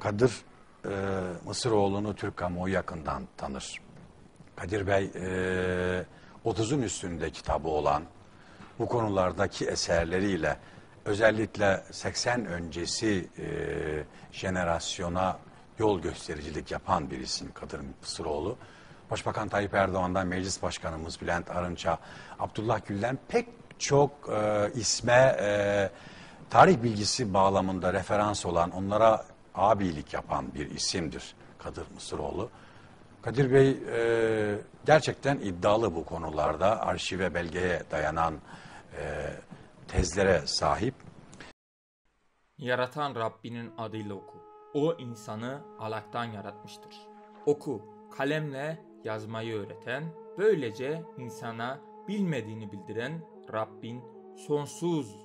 Kadir e, Mısıroğlu'nu Türk kamuoyu yakından tanır. Kadir Bey e, 30'un üstünde kitabı olan bu konulardaki eserleriyle özellikle 80 öncesi e, jenerasyona yol göstericilik yapan bir isim Kadir Mısıroğlu. Başbakan Tayyip Erdoğan'dan Meclis Başkanımız Bülent Arınç'a, Abdullah Gül'den pek çok e, isme e, tarih bilgisi bağlamında referans olan, onlara abilik yapan bir isimdir Kadir Mısıroğlu. Kadir Bey e, gerçekten iddialı bu konularda arşive belgeye dayanan e, tezlere sahip. Yaratan Rabbinin adıyla oku. O insanı alaktan yaratmıştır. Oku, kalemle yazmayı öğreten, böylece insana bilmediğini bildiren Rabbin sonsuz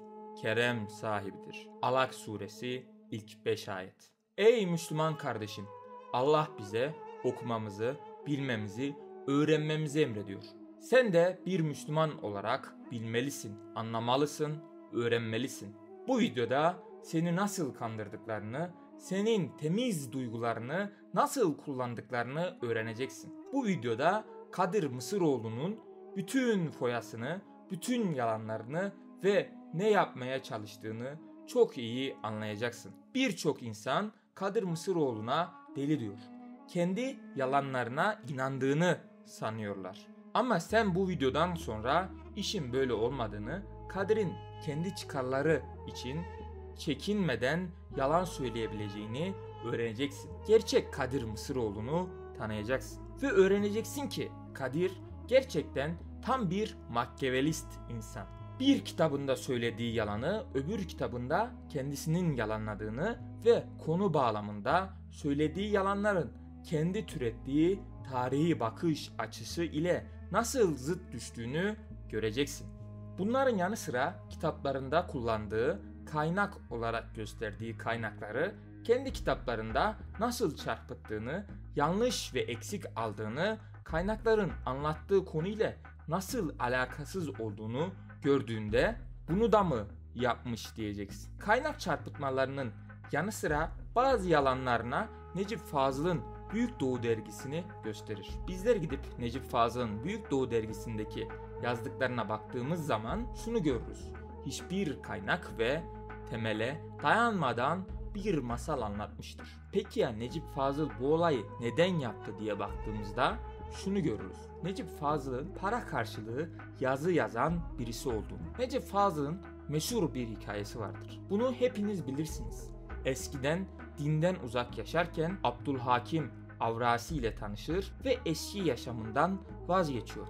kerem sahibidir. Alak suresi ilk 5 ayet. Ey Müslüman kardeşim, Allah bize okumamızı, bilmemizi, öğrenmemizi emrediyor. Sen de bir Müslüman olarak bilmelisin, anlamalısın, öğrenmelisin. Bu videoda seni nasıl kandırdıklarını, senin temiz duygularını nasıl kullandıklarını öğreneceksin. Bu videoda Kadir Mısıroğlu'nun bütün foyasını, bütün yalanlarını ve ne yapmaya çalıştığını çok iyi anlayacaksın. Birçok insan Kadir Mısıroğlu'na deli diyor. Kendi yalanlarına inandığını sanıyorlar. Ama sen bu videodan sonra işin böyle olmadığını, Kadir'in kendi çıkarları için çekinmeden yalan söyleyebileceğini öğreneceksin. Gerçek Kadir Mısıroğlu'nu tanıyacaksın. Ve öğreneceksin ki Kadir gerçekten tam bir makyavelist insan bir kitabında söylediği yalanı öbür kitabında kendisinin yalanladığını ve konu bağlamında söylediği yalanların kendi türettiği tarihi bakış açısı ile nasıl zıt düştüğünü göreceksin. Bunların yanı sıra kitaplarında kullandığı kaynak olarak gösterdiği kaynakları kendi kitaplarında nasıl çarpıttığını, yanlış ve eksik aldığını, kaynakların anlattığı konuyla nasıl alakasız olduğunu gördüğünde bunu da mı yapmış diyeceksin. Kaynak çarpıtmalarının yanı sıra bazı yalanlarına Necip Fazıl'ın Büyük Doğu dergisini gösterir. Bizler gidip Necip Fazıl'ın Büyük Doğu dergisindeki yazdıklarına baktığımız zaman şunu görürüz. Hiçbir kaynak ve temele dayanmadan bir masal anlatmıştır. Peki ya Necip Fazıl bu olayı neden yaptı diye baktığımızda şunu görürüz. Necip Fazıl'ın para karşılığı yazı yazan birisi olduğunu. Necip Fazıl'ın meşhur bir hikayesi vardır. Bunu hepiniz bilirsiniz. Eskiden dinden uzak yaşarken Abdülhakim Avrasi ile tanışır ve eski yaşamından vazgeçiyor.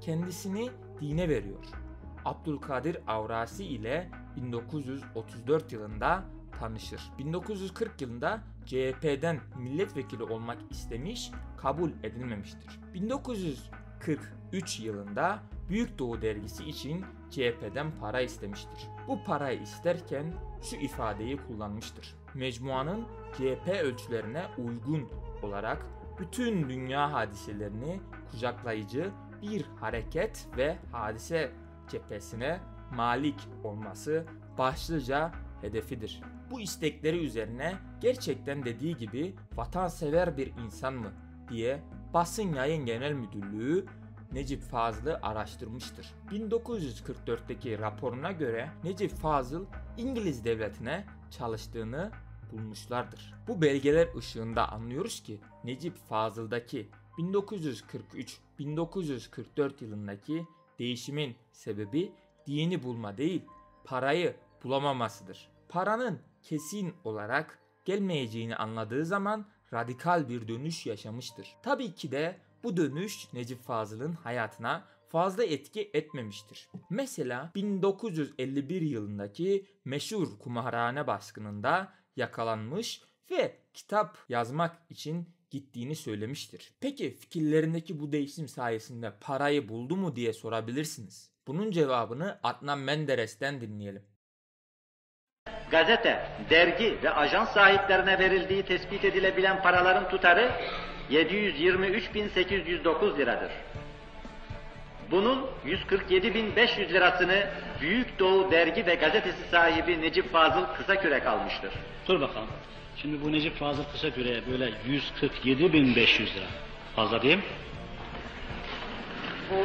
Kendisini dine veriyor. Abdülkadir Avrasi ile 1934 yılında tanışır. 1940 yılında CHP'den milletvekili olmak istemiş, kabul edilmemiştir. 1943 yılında Büyük Doğu dergisi için CHP'den para istemiştir. Bu parayı isterken şu ifadeyi kullanmıştır. Mecmuanın CHP ölçülerine uygun olarak bütün dünya hadiselerini kucaklayıcı bir hareket ve hadise cephesine malik olması başlıca hedefidir. Bu istekleri üzerine gerçekten dediği gibi vatansever bir insan mı diye Basın Yayın Genel Müdürlüğü Necip Fazıl'ı araştırmıştır. 1944'teki raporuna göre Necip Fazıl İngiliz devletine çalıştığını bulmuşlardır. Bu belgeler ışığında anlıyoruz ki Necip Fazıl'daki 1943-1944 yılındaki değişimin sebebi dini bulma değil, parayı bulamamasıdır. Paranın kesin olarak gelmeyeceğini anladığı zaman radikal bir dönüş yaşamıştır. Tabii ki de bu dönüş Necip Fazıl'ın hayatına fazla etki etmemiştir. Mesela 1951 yılındaki meşhur kumarhane baskınında yakalanmış ve kitap yazmak için gittiğini söylemiştir. Peki fikirlerindeki bu değişim sayesinde parayı buldu mu diye sorabilirsiniz. Bunun cevabını Adnan Menderes'ten dinleyelim gazete, dergi ve ajans sahiplerine verildiği tespit edilebilen paraların tutarı 723.809 liradır. Bunun 147.500 lirasını Büyük Doğu Dergi ve Gazetesi sahibi Necip Fazıl Kısakürek almıştır. Dur bakalım. Şimdi bu Necip Fazıl Kısakürek'e böyle 147.500 lira. Fazla değil mi? Bu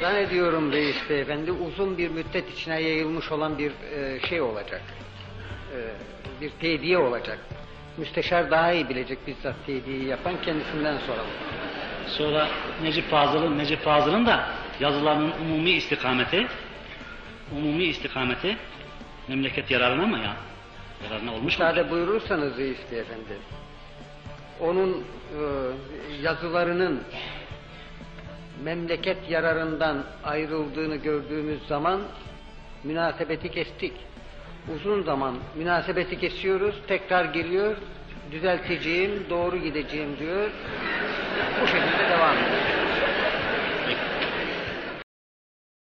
zannediyorum reis beyefendi uzun bir müddet içine yayılmış olan bir e, şey olacak. E, bir tediye olacak. Müsteşar daha iyi bilecek bizzat tediyi yapan kendisinden soralım. Sonra Necip Fazıl'ın Necip Fazıl'ın da yazılarının umumi istikameti umumi istikameti memleket yararına mı ya? Yararına olmuş Müsaade mu? buyurursanız Reis efendi. Onun e, yazılarının memleket yararından ayrıldığını gördüğümüz zaman münasebeti kestik uzun zaman münasebeti kesiyoruz, tekrar geliyor, düzelteceğim, doğru gideceğim diyor. Bu şekilde devam ediyor.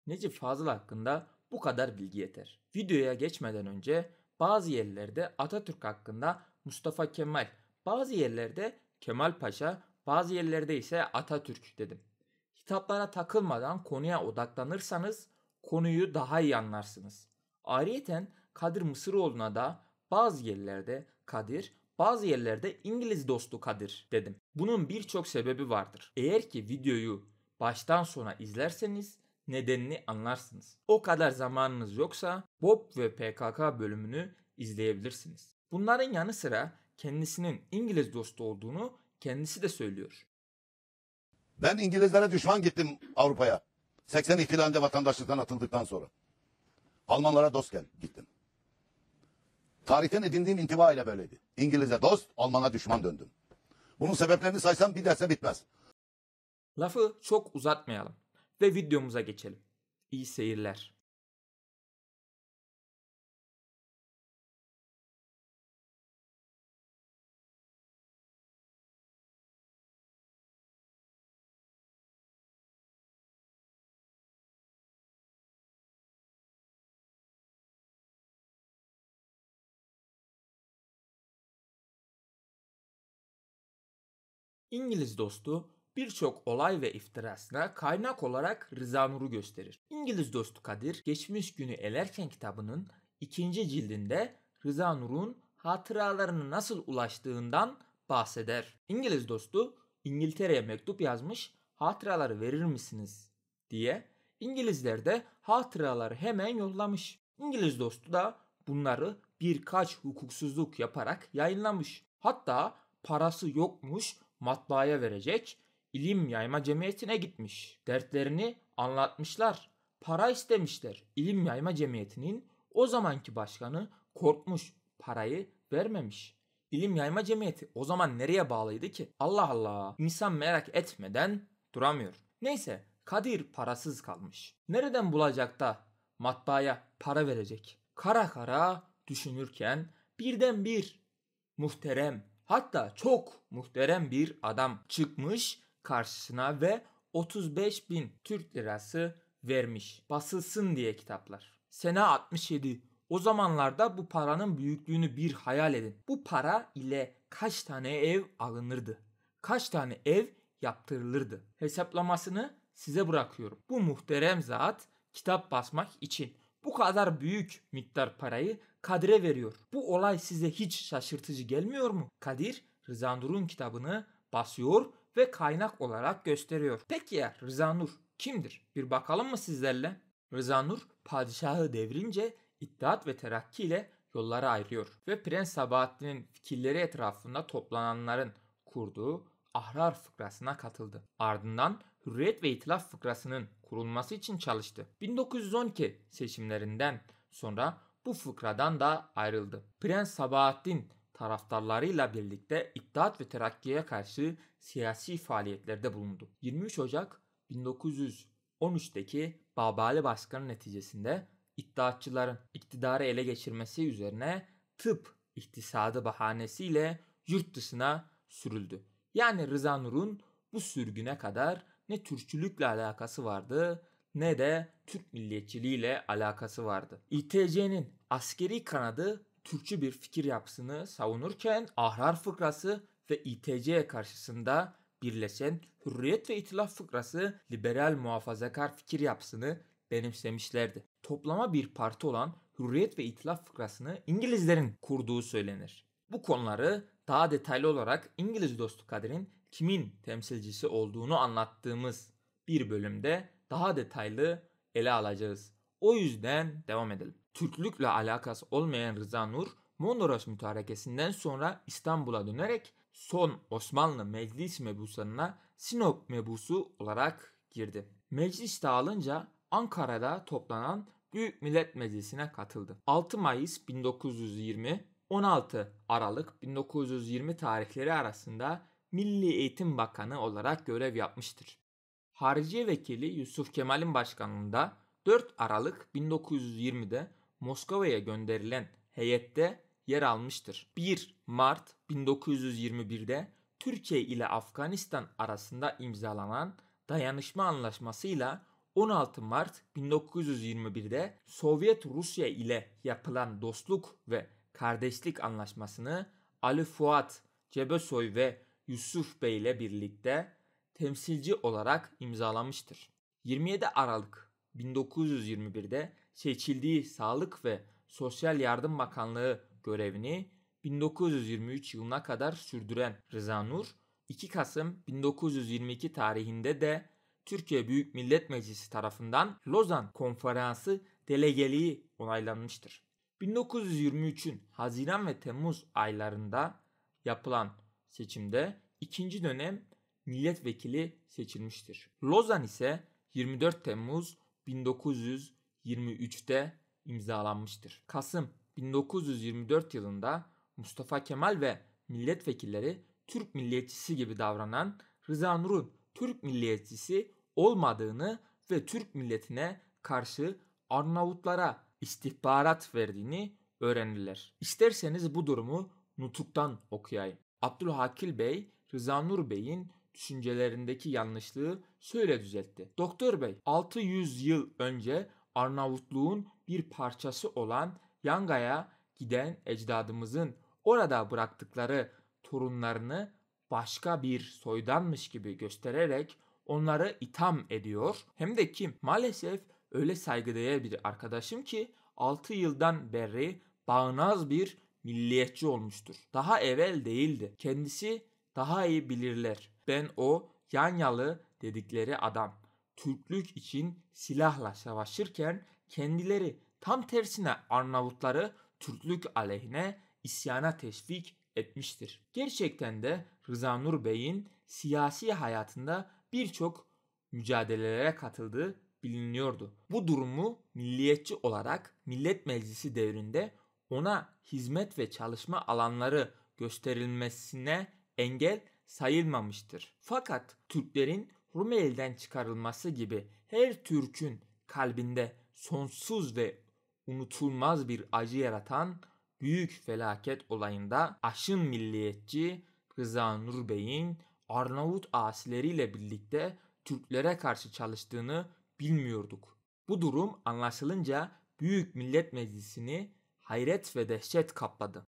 Necip Fazıl hakkında bu kadar bilgi yeter. Videoya geçmeden önce bazı yerlerde Atatürk hakkında Mustafa Kemal, bazı yerlerde Kemal Paşa, bazı yerlerde ise Atatürk dedim. Hitaplara takılmadan konuya odaklanırsanız konuyu daha iyi anlarsınız. Ayrıyeten Kadir Mısıroğlu'na da bazı yerlerde Kadir, bazı yerlerde İngiliz dostu Kadir dedim. Bunun birçok sebebi vardır. Eğer ki videoyu baştan sona izlerseniz nedenini anlarsınız. O kadar zamanınız yoksa Bob ve PKK bölümünü izleyebilirsiniz. Bunların yanı sıra kendisinin İngiliz dostu olduğunu kendisi de söylüyor. Ben İngilizlere düşman gittim Avrupa'ya. 80 ihtilalinde vatandaşlıktan atıldıktan sonra. Almanlara dost gel, gittim. Tarihten edindiğim intiba ile böyleydi. İngiliz'e dost, Alman'a düşman döndüm. Bunun sebeplerini saysam bir derse bitmez. Lafı çok uzatmayalım ve videomuza geçelim. İyi seyirler. İngiliz dostu birçok olay ve iftirasına kaynak olarak Rıza Nur'u gösterir. İngiliz dostu Kadir, Geçmiş Günü Elerken kitabının ikinci cildinde Rıza Nur'un hatıralarını nasıl ulaştığından bahseder. İngiliz dostu İngiltere'ye mektup yazmış, hatıraları verir misiniz diye İngilizler de hatıraları hemen yollamış. İngiliz dostu da bunları birkaç hukuksuzluk yaparak yayınlamış. Hatta parası yokmuş matbaaya verecek ilim yayma cemiyetine gitmiş. Dertlerini anlatmışlar. Para istemişler. İlim yayma cemiyetinin o zamanki başkanı korkmuş. Parayı vermemiş. İlim yayma cemiyeti o zaman nereye bağlıydı ki? Allah Allah. İnsan merak etmeden duramıyor. Neyse Kadir parasız kalmış. Nereden bulacak da matbaaya para verecek? Kara kara düşünürken birden bir muhterem hatta çok muhterem bir adam çıkmış karşısına ve 35 bin Türk lirası vermiş. Basılsın diye kitaplar. Sene 67. O zamanlarda bu paranın büyüklüğünü bir hayal edin. Bu para ile kaç tane ev alınırdı? Kaç tane ev yaptırılırdı? Hesaplamasını size bırakıyorum. Bu muhterem zat kitap basmak için bu kadar büyük miktar parayı Kadir'e veriyor. Bu olay size hiç şaşırtıcı gelmiyor mu? Kadir Rıza Nur'un kitabını basıyor ve kaynak olarak gösteriyor. Peki ya Rıza Nur kimdir? Bir bakalım mı sizlerle? Rıza Nur padişahı devrince İttihat ve Terakki ile yollara ayırıyor ve Prens Sabahattin'in fikirleri etrafında toplananların kurduğu Ahrar fıkrasına katıldı. Ardından Hürriyet ve İtilaf fıkrasının kurulması için çalıştı. 1912 seçimlerinden sonra bu fıkradan da ayrıldı. Prens Sabahattin taraftarlarıyla birlikte İttihat ve Terakki'ye karşı siyasi faaliyetlerde bulundu. 23 Ocak 1913'teki Babali Başkanı neticesinde iddiatçıların iktidarı ele geçirmesi üzerine tıp iktisadı bahanesiyle yurt dışına sürüldü. Yani Rıza Nur'un bu sürgüne kadar ne Türkçülükle alakası vardı ne de Türk milliyetçiliğiyle alakası vardı. İTC'nin askeri kanadı Türkçü bir fikir yapısını savunurken Ahrar fıkrası ve İTC karşısında birleşen Hürriyet ve İtilaf fıkrası liberal muhafazakar fikir yapısını benimsemişlerdi. Toplama bir parti olan Hürriyet ve İtilaf fıkrasını İngilizlerin kurduğu söylenir. Bu konuları daha detaylı olarak İngiliz dostu Kadir'in kimin temsilcisi olduğunu anlattığımız bir bölümde daha detaylı ele alacağız. O yüzden devam edelim. Türklükle alakası olmayan Rıza Nur, Mondros mütarekesinden sonra İstanbul'a dönerek son Osmanlı Meclis mebuslarına Sinop mebusu olarak girdi. Meclis dağılınca Ankara'da toplanan Büyük Millet Meclisi'ne katıldı. 6 Mayıs 1920 16 Aralık 1920 tarihleri arasında Milli Eğitim Bakanı olarak görev yapmıştır. Harici Vekili Yusuf Kemal'in başkanlığında 4 Aralık 1920'de Moskova'ya gönderilen heyette yer almıştır. 1 Mart 1921'de Türkiye ile Afganistan arasında imzalanan dayanışma anlaşmasıyla 16 Mart 1921'de Sovyet Rusya ile yapılan dostluk ve kardeşlik anlaşmasını Ali Fuat Cebesoy ve Yusuf Bey ile birlikte temsilci olarak imzalamıştır. 27 Aralık 1921'de seçildiği Sağlık ve Sosyal Yardım Bakanlığı görevini 1923 yılına kadar sürdüren Rıza Nur, 2 Kasım 1922 tarihinde de Türkiye Büyük Millet Meclisi tarafından Lozan Konferansı delegeliği onaylanmıştır. 1923'ün Haziran ve Temmuz aylarında yapılan seçimde ikinci dönem milletvekili seçilmiştir. Lozan ise 24 Temmuz 1923 23'te imzalanmıştır. Kasım 1924 yılında Mustafa Kemal ve milletvekilleri Türk milliyetçisi gibi davranan Rıza Nur'un Türk milliyetçisi olmadığını ve Türk milletine karşı Arnavutlara istihbarat verdiğini öğrenirler. İsterseniz bu durumu nutuktan okuyayım. Abdülhakil Bey, Rıza Nur Bey'in düşüncelerindeki yanlışlığı şöyle düzeltti. Doktor Bey, 600 yıl önce Arnavutluğun bir parçası olan Yanga'ya giden ecdadımızın orada bıraktıkları torunlarını başka bir soydanmış gibi göstererek onları itham ediyor. Hem de kim? Maalesef öyle saygıdeğer bir arkadaşım ki 6 yıldan beri bağnaz bir milliyetçi olmuştur. Daha evvel değildi. Kendisi daha iyi bilirler. Ben o yanyalı dedikleri adam. Türklük için silahla savaşırken kendileri tam tersine Arnavutları Türklük aleyhine isyana teşvik etmiştir. Gerçekten de Rıza Nur Bey'in siyasi hayatında birçok mücadelelere katıldığı biliniyordu. Bu durumu milliyetçi olarak Millet Meclisi devrinde ona hizmet ve çalışma alanları gösterilmesine engel sayılmamıştır. Fakat Türklerin Rumeli'den çıkarılması gibi her Türk'ün kalbinde sonsuz ve unutulmaz bir acı yaratan büyük felaket olayında aşın milliyetçi Rıza Nur Bey'in Arnavut asileriyle birlikte Türklere karşı çalıştığını bilmiyorduk. Bu durum anlaşılınca Büyük Millet Meclisi'ni hayret ve dehşet kapladı.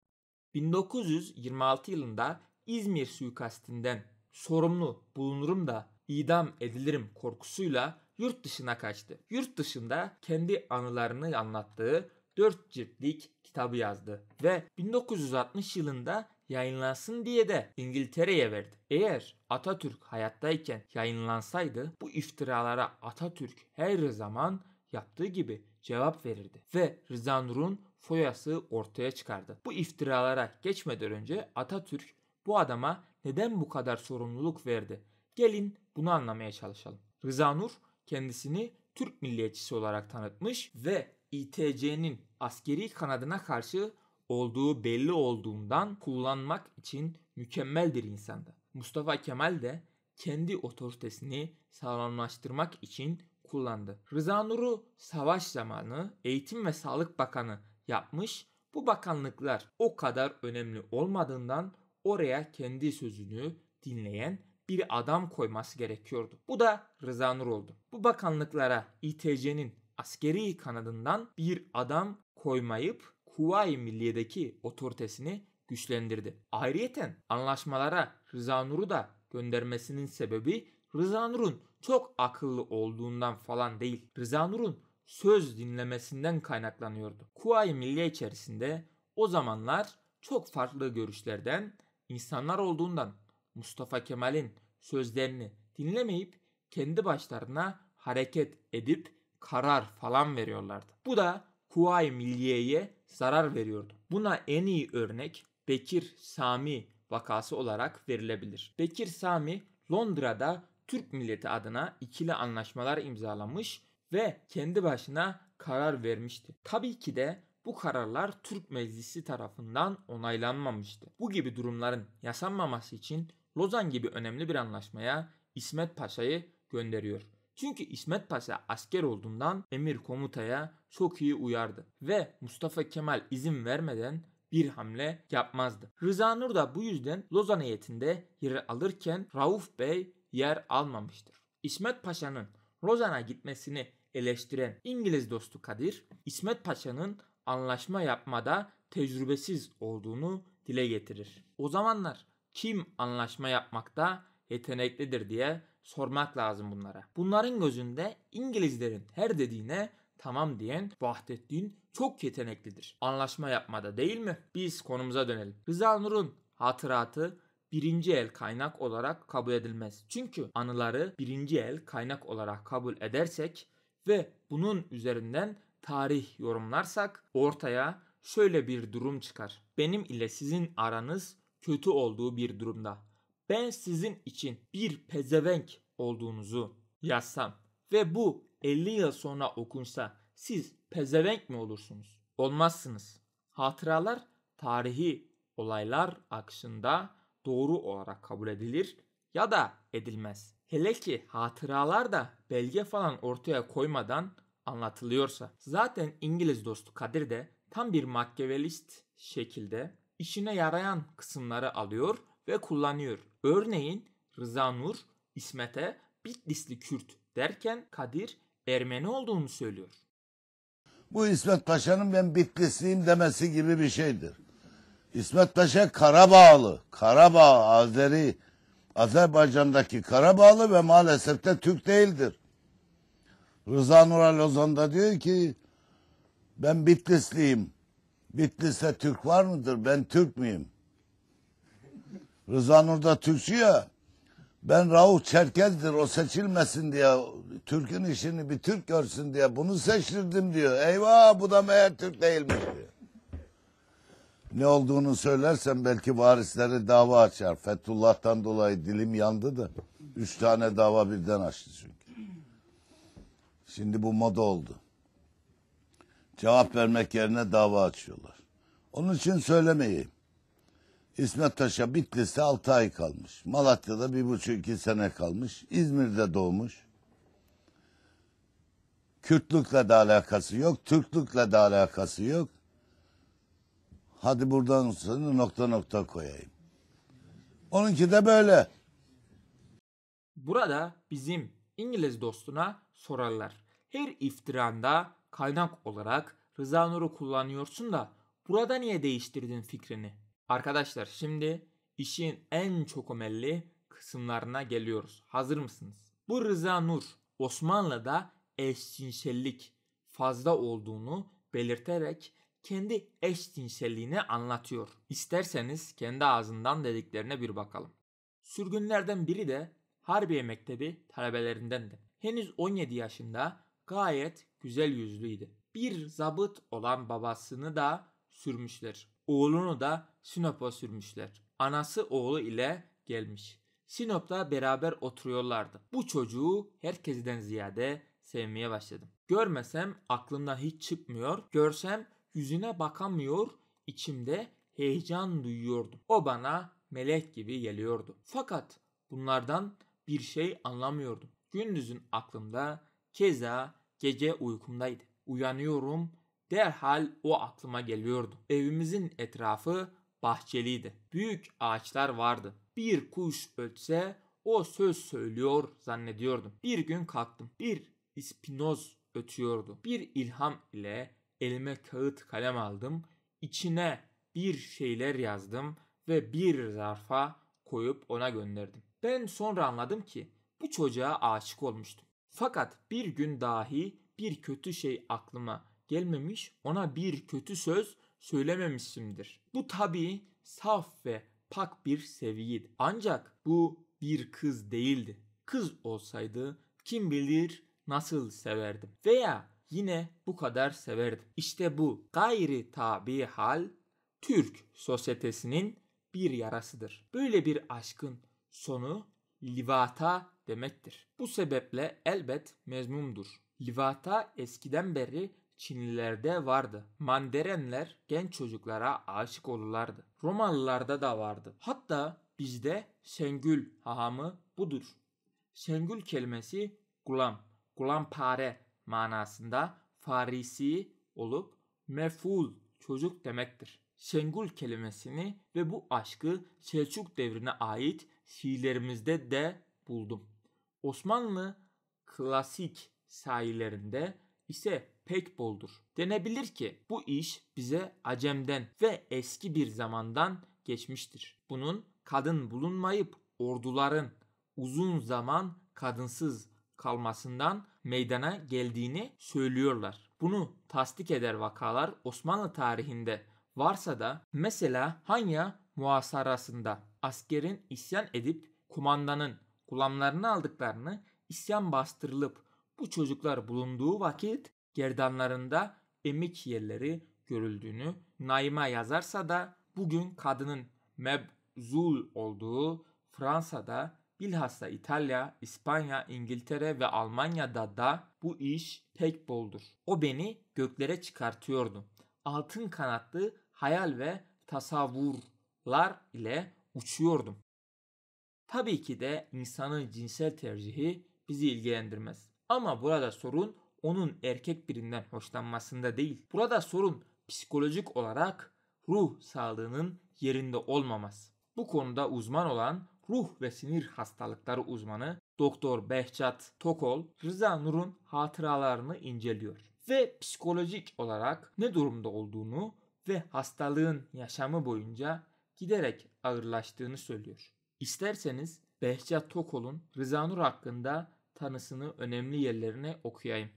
1926 yılında İzmir suikastinden sorumlu bulunurum da idam edilirim korkusuyla yurt dışına kaçtı. Yurt dışında kendi anılarını anlattığı 4 ciltlik kitabı yazdı ve 1960 yılında yayınlansın diye de İngiltere'ye verdi. Eğer Atatürk hayattayken yayınlansaydı bu iftiralara Atatürk her zaman yaptığı gibi cevap verirdi ve Rıza Nur'un foyası ortaya çıkardı. Bu iftiralara geçmeden önce Atatürk bu adama neden bu kadar sorumluluk verdi? Gelin bunu anlamaya çalışalım. Rıza Nur kendisini Türk milliyetçisi olarak tanıtmış ve İTC'nin askeri kanadına karşı olduğu belli olduğundan kullanmak için mükemmel bir insandı. Mustafa Kemal de kendi otoritesini sağlamlaştırmak için kullandı. Rıza Nur'u savaş zamanı Eğitim ve Sağlık Bakanı yapmış. Bu bakanlıklar o kadar önemli olmadığından oraya kendi sözünü dinleyen bir adam koyması gerekiyordu. Bu da Rıza Nur oldu. Bu bakanlıklara İTC'nin askeri kanadından bir adam koymayıp Kuvayi Milliye'deki otoritesini güçlendirdi. Ayrıyeten anlaşmalara Rıza Nur'u da göndermesinin sebebi Rıza Nur'un çok akıllı olduğundan falan değil. Rıza Nur'un söz dinlemesinden kaynaklanıyordu. Kuvayi Milliye içerisinde o zamanlar çok farklı görüşlerden insanlar olduğundan Mustafa Kemal'in sözlerini dinlemeyip kendi başlarına hareket edip karar falan veriyorlardı. Bu da Kuvayi Milliye'ye zarar veriyordu. Buna en iyi örnek Bekir Sami vakası olarak verilebilir. Bekir Sami Londra'da Türk milleti adına ikili anlaşmalar imzalamış ve kendi başına karar vermişti. Tabii ki de bu kararlar Türk Meclisi tarafından onaylanmamıştı. Bu gibi durumların yaşanmaması için Lozan gibi önemli bir anlaşmaya İsmet Paşa'yı gönderiyor. Çünkü İsmet Paşa asker olduğundan emir komutaya çok iyi uyardı ve Mustafa Kemal izin vermeden bir hamle yapmazdı. Rıza Nur da bu yüzden Lozan heyetinde yer alırken Rauf Bey yer almamıştır. İsmet Paşa'nın Lozan'a gitmesini eleştiren İngiliz dostu Kadir, İsmet Paşa'nın anlaşma yapmada tecrübesiz olduğunu dile getirir. O zamanlar kim anlaşma yapmakta yeteneklidir diye sormak lazım bunlara. Bunların gözünde İngilizlerin her dediğine tamam diyen Vahdettin çok yeteneklidir. Anlaşma yapmada değil mi? Biz konumuza dönelim. Rıza Nur'un hatıratı birinci el kaynak olarak kabul edilmez. Çünkü anıları birinci el kaynak olarak kabul edersek ve bunun üzerinden tarih yorumlarsak ortaya şöyle bir durum çıkar. Benim ile sizin aranız kötü olduğu bir durumda ben sizin için bir pezevenk olduğunuzu yazsam ve bu 50 yıl sonra okunsa siz pezevenk mi olursunuz? Olmazsınız. Hatıralar tarihi olaylar akışında doğru olarak kabul edilir ya da edilmez. Hele ki hatıralar da belge falan ortaya koymadan anlatılıyorsa. Zaten İngiliz dostu Kadir de tam bir makyavelist şekilde işine yarayan kısımları alıyor ve kullanıyor. Örneğin Rıza Nur İsmet'e Bitlisli Kürt derken Kadir Ermeni olduğunu söylüyor. Bu İsmet Paşa'nın ben Bitlisliyim demesi gibi bir şeydir. İsmet Paşa Karabağlı, Karabağ Azeri, Azerbaycan'daki Karabağlı ve maalesef de Türk değildir. Rıza Nur Ozan'da diyor ki ben Bitlisliyim. Bitlis'te Türk var mıdır? Ben Türk müyüm? Rıza Nur da Türkçü ya. Ben Rauf Çerkez'dir o seçilmesin diye Türk'ün işini bir Türk görsün diye bunu seçtirdim diyor. Eyvah bu da meğer Türk değilmiş diyor. Ne olduğunu söylersem belki varisleri dava açar. Fethullah'tan dolayı dilim yandı da. Üç tane dava birden açtı çünkü. Şimdi bu moda oldu cevap vermek yerine dava açıyorlar. Onun için söylemeyeyim. İsmet Taş'a Bitlis'te 6 ay kalmış. Malatya'da 1,5-2 sene kalmış. İzmir'de doğmuş. Kürtlükle de alakası yok. Türklükle de alakası yok. Hadi buradan sonra nokta nokta koyayım. Onunki de böyle. Burada bizim İngiliz dostuna sorarlar. Her iftiranda kaynak olarak Rıza Nur'u kullanıyorsun da burada niye değiştirdin fikrini? Arkadaşlar şimdi işin en çok omelli kısımlarına geliyoruz. Hazır mısınız? Bu Rıza Nur Osmanlı'da eşcinsellik fazla olduğunu belirterek kendi eşcinselliğini anlatıyor. İsterseniz kendi ağzından dediklerine bir bakalım. Sürgünlerden biri de Harbiye Mektebi talebelerinden de. Henüz 17 yaşında gayet güzel yüzlüydü. Bir zabıt olan babasını da sürmüşler. Oğlunu da Sinop'a sürmüşler. Anası oğlu ile gelmiş. Sinop'ta beraber oturuyorlardı. Bu çocuğu herkesten ziyade sevmeye başladım. Görmesem aklımda hiç çıkmıyor. Görsem yüzüne bakamıyor. İçimde heyecan duyuyordum. O bana melek gibi geliyordu. Fakat bunlardan bir şey anlamıyordum. Gündüzün aklımda keza Gece uykumdaydı. Uyanıyorum derhal o aklıma geliyordu. Evimizin etrafı bahçeliydi. Büyük ağaçlar vardı. Bir kuş ötse o söz söylüyor zannediyordum. Bir gün kalktım. Bir ispinoz ötüyordu. Bir ilham ile elime kağıt kalem aldım. İçine bir şeyler yazdım ve bir zarfa koyup ona gönderdim. Ben sonra anladım ki bu çocuğa aşık olmuştum. Fakat bir gün dahi bir kötü şey aklıma gelmemiş, ona bir kötü söz söylememişimdir. Bu tabi saf ve pak bir seviyeydi. Ancak bu bir kız değildi. Kız olsaydı kim bilir nasıl severdim. Veya yine bu kadar severdim. İşte bu gayri tabi hal Türk sosyetesinin bir yarasıdır. Böyle bir aşkın sonu livata demektir. Bu sebeple elbet mezmumdur. Livata eskiden beri Çinlilerde vardı. Manderenler genç çocuklara aşık olurlardı. Romalılarda da vardı. Hatta bizde Şengül hahamı budur. Şengül kelimesi gulam, gulampare manasında Farisi olup meful çocuk demektir. Şengül kelimesini ve bu aşkı Selçuk devrine ait şiirlerimizde de buldum. Osmanlı klasik sahilerinde ise pek boldur. Denebilir ki bu iş bize acemden ve eski bir zamandan geçmiştir. Bunun kadın bulunmayıp orduların uzun zaman kadınsız kalmasından meydana geldiğini söylüyorlar. Bunu tasdik eder vakalar Osmanlı tarihinde varsa da mesela Hanya muhasarasında askerin isyan edip kumandanın kullanlarını aldıklarını isyan bastırılıp bu çocuklar bulunduğu vakit gerdanlarında emik yerleri görüldüğünü Naima yazarsa da bugün kadının mebzul olduğu Fransa'da bilhassa İtalya, İspanya, İngiltere ve Almanya'da da bu iş pek boldur. O beni göklere çıkartıyordu. Altın kanatlı hayal ve tasavvurlar ile uçuyordum. Tabii ki de insanın cinsel tercihi bizi ilgilendirmez. Ama burada sorun onun erkek birinden hoşlanmasında değil. Burada sorun psikolojik olarak ruh sağlığının yerinde olmaması. Bu konuda uzman olan ruh ve sinir hastalıkları uzmanı Doktor Behçat Tokol Rıza Nur'un hatıralarını inceliyor ve psikolojik olarak ne durumda olduğunu ve hastalığın yaşamı boyunca giderek ağırlaştığını söylüyor. İsterseniz Behçet Tokol'un Rıza Nur hakkında tanısını önemli yerlerine okuyayım.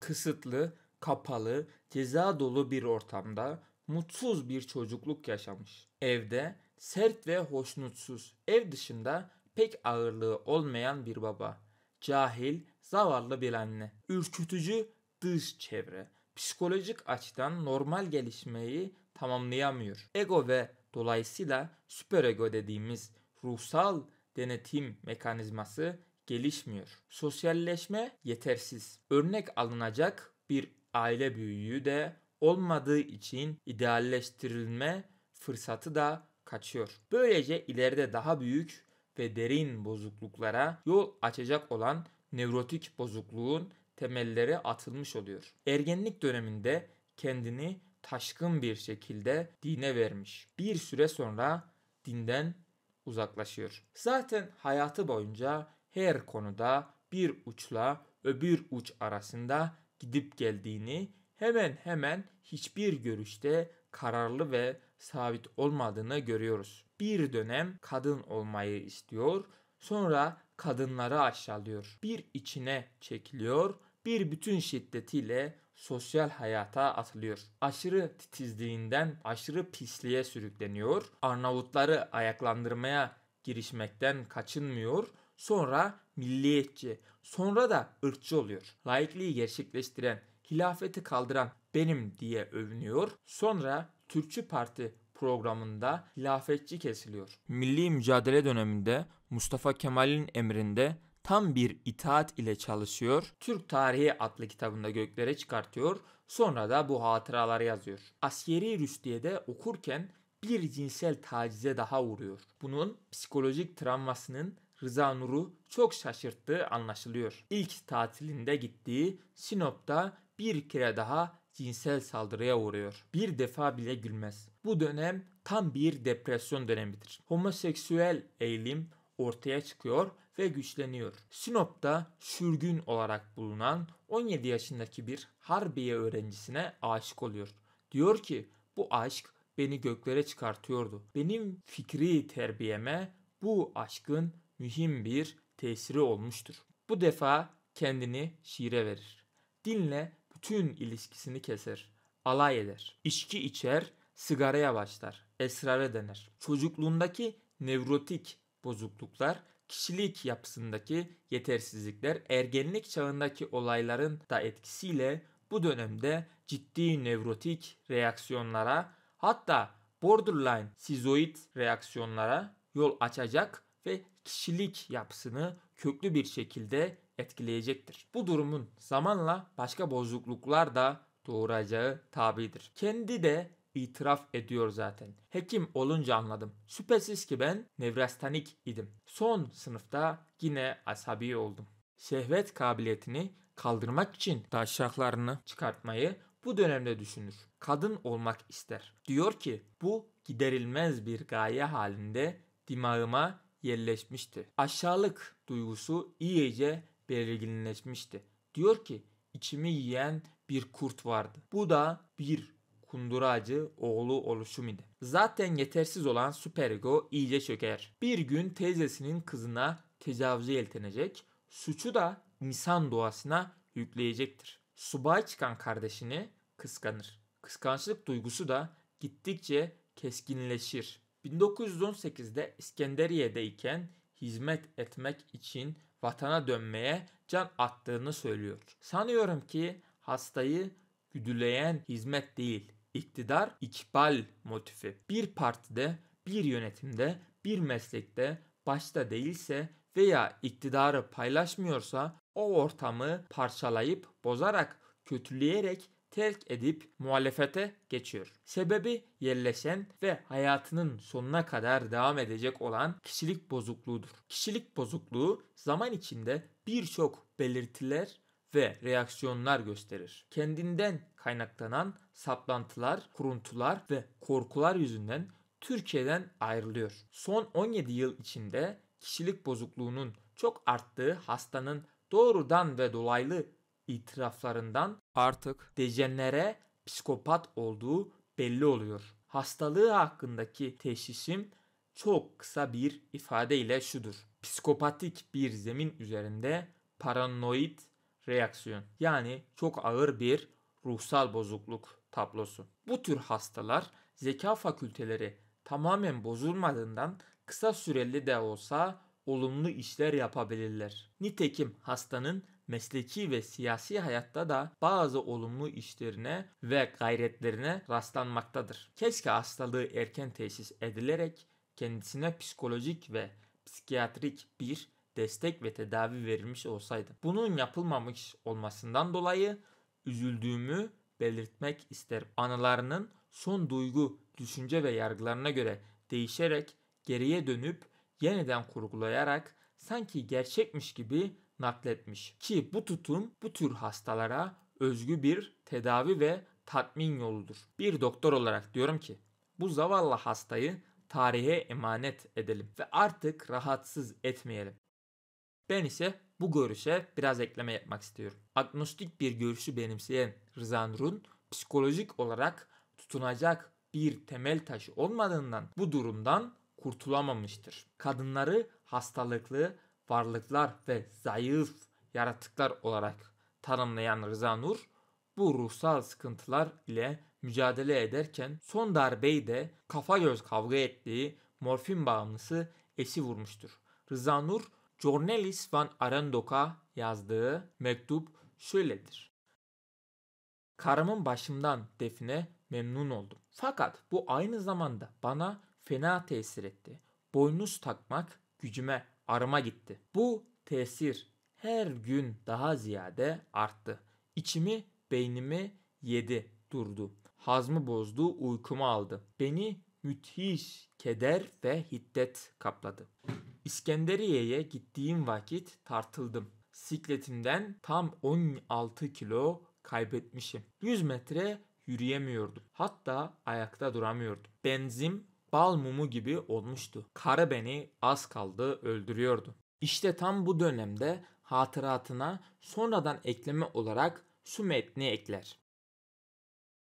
Kısıtlı, kapalı, ceza dolu bir ortamda mutsuz bir çocukluk yaşamış. Evde sert ve hoşnutsuz, ev dışında pek ağırlığı olmayan bir baba, cahil, zavallı bir anne, ürkütücü dış çevre, psikolojik açıdan normal gelişmeyi tamamlayamıyor. Ego ve Dolayısıyla süperego dediğimiz ruhsal denetim mekanizması gelişmiyor. Sosyalleşme yetersiz. Örnek alınacak bir aile büyüğü de olmadığı için idealleştirilme fırsatı da kaçıyor. Böylece ileride daha büyük ve derin bozukluklara yol açacak olan nevrotik bozukluğun temelleri atılmış oluyor. Ergenlik döneminde kendini taşkın bir şekilde dine vermiş. Bir süre sonra dinden uzaklaşıyor. Zaten hayatı boyunca her konuda bir uçla öbür uç arasında gidip geldiğini hemen hemen hiçbir görüşte kararlı ve sabit olmadığını görüyoruz. Bir dönem kadın olmayı istiyor, sonra kadınları aşağılıyor. Bir içine çekiliyor, bir bütün şiddetiyle sosyal hayata atılıyor. Aşırı titizliğinden aşırı pisliğe sürükleniyor. Arnavutları ayaklandırmaya girişmekten kaçınmıyor. Sonra milliyetçi, sonra da ırkçı oluyor. Laikliği gerçekleştiren, hilafeti kaldıran benim diye övünüyor. Sonra Türkçü Parti programında hilafetçi kesiliyor. Milli mücadele döneminde Mustafa Kemal'in emrinde tam bir itaat ile çalışıyor. Türk Tarihi adlı kitabında göklere çıkartıyor. Sonra da bu hatıraları yazıyor. Askeri Rüstiye'de okurken bir cinsel tacize daha uğruyor. Bunun psikolojik travmasının Rıza Nur'u çok şaşırttığı anlaşılıyor. İlk tatilinde gittiği Sinop'ta bir kere daha cinsel saldırıya uğruyor. Bir defa bile gülmez. Bu dönem tam bir depresyon dönemidir. Homoseksüel eğilim ortaya çıkıyor ve güçleniyor. Sinop'ta sürgün olarak bulunan 17 yaşındaki bir Harbiye öğrencisine aşık oluyor. Diyor ki bu aşk beni göklere çıkartıyordu. Benim fikri terbiyeme bu aşkın mühim bir tesiri olmuştur. Bu defa kendini şiire verir. Dinle bütün ilişkisini keser. Alay eder. İçki içer, sigaraya başlar. Esrare dener. Çocukluğundaki nevrotik bozukluklar kişilik yapısındaki yetersizlikler ergenlik çağındaki olayların da etkisiyle bu dönemde ciddi nevrotik reaksiyonlara hatta borderline sizoid reaksiyonlara yol açacak ve kişilik yapısını köklü bir şekilde etkileyecektir. Bu durumun zamanla başka bozukluklar da doğuracağı tabidir. Kendi de itiraf ediyor zaten. Hekim olunca anladım. Şüphesiz ki ben nevrastanik idim. Son sınıfta yine asabi oldum. Şehvet kabiliyetini kaldırmak için taşaklarını çıkartmayı bu dönemde düşünür. Kadın olmak ister. Diyor ki bu giderilmez bir gaye halinde dimağıma yerleşmişti. Aşağılık duygusu iyice belirginleşmişti. Diyor ki içimi yiyen bir kurt vardı. Bu da bir kunduracı oğlu oluşum idi. Zaten yetersiz olan Superego iyice çöker. Bir gün teyzesinin kızına tecavüze yeltenecek, suçu da insan doğasına yükleyecektir. Subay çıkan kardeşini kıskanır. Kıskançlık duygusu da gittikçe keskinleşir. 1918'de iken hizmet etmek için vatana dönmeye can attığını söylüyor. Sanıyorum ki hastayı güdüleyen hizmet değil, iktidar ikbal motifi. Bir partide, bir yönetimde, bir meslekte başta değilse veya iktidarı paylaşmıyorsa o ortamı parçalayıp, bozarak, kötüleyerek terk edip muhalefete geçiyor. Sebebi yerleşen ve hayatının sonuna kadar devam edecek olan kişilik bozukluğudur. Kişilik bozukluğu zaman içinde birçok belirtiler ve reaksiyonlar gösterir. Kendinden kaynaklanan saplantılar, kuruntular ve korkular yüzünden Türkiye'den ayrılıyor. Son 17 yıl içinde kişilik bozukluğunun çok arttığı hastanın doğrudan ve dolaylı itiraflarından artık dejenere psikopat olduğu belli oluyor. Hastalığı hakkındaki teşhisim çok kısa bir ifadeyle şudur. Psikopatik bir zemin üzerinde paranoid reaksiyon yani çok ağır bir ruhsal bozukluk tablosu. Bu tür hastalar zeka fakülteleri tamamen bozulmadığından kısa süreli de olsa olumlu işler yapabilirler. Nitekim hastanın mesleki ve siyasi hayatta da bazı olumlu işlerine ve gayretlerine rastlanmaktadır. Keşke hastalığı erken teşhis edilerek kendisine psikolojik ve psikiyatrik bir destek ve tedavi verilmiş olsaydı. Bunun yapılmamış olmasından dolayı üzüldüğümü belirtmek isterim. Anılarının son duygu, düşünce ve yargılarına göre değişerek geriye dönüp yeniden kurgulayarak sanki gerçekmiş gibi nakletmiş. Ki bu tutum bu tür hastalara özgü bir tedavi ve tatmin yoludur. Bir doktor olarak diyorum ki bu zavallı hastayı tarihe emanet edelim ve artık rahatsız etmeyelim. Ben ise bu görüşe biraz ekleme yapmak istiyorum. Agnostik bir görüşü benimseyen Rızan psikolojik olarak tutunacak bir temel taşı olmadığından bu durumdan kurtulamamıştır. Kadınları hastalıklı, varlıklar ve zayıf yaratıklar olarak tanımlayan Rıza bu ruhsal sıkıntılar ile mücadele ederken son darbeyi de kafa göz kavga ettiği morfin bağımlısı eşi vurmuştur. Rıza Nur Cornelis van Arendok'a yazdığı mektup şöyledir. Karımın başımdan defne memnun oldum. Fakat bu aynı zamanda bana fena tesir etti. Boynuz takmak gücüme, arıma gitti. Bu tesir her gün daha ziyade arttı. İçimi, beynimi yedi, durdu. Hazmı bozdu, uykumu aldı. Beni müthiş keder ve hiddet kapladı. İskenderiye'ye gittiğim vakit tartıldım. Sikletimden tam 16 kilo kaybetmişim. 100 metre yürüyemiyordum. Hatta ayakta duramıyordum. Benzim bal mumu gibi olmuştu. Karı beni az kaldı öldürüyordu. İşte tam bu dönemde hatıratına sonradan ekleme olarak şu metni ekler.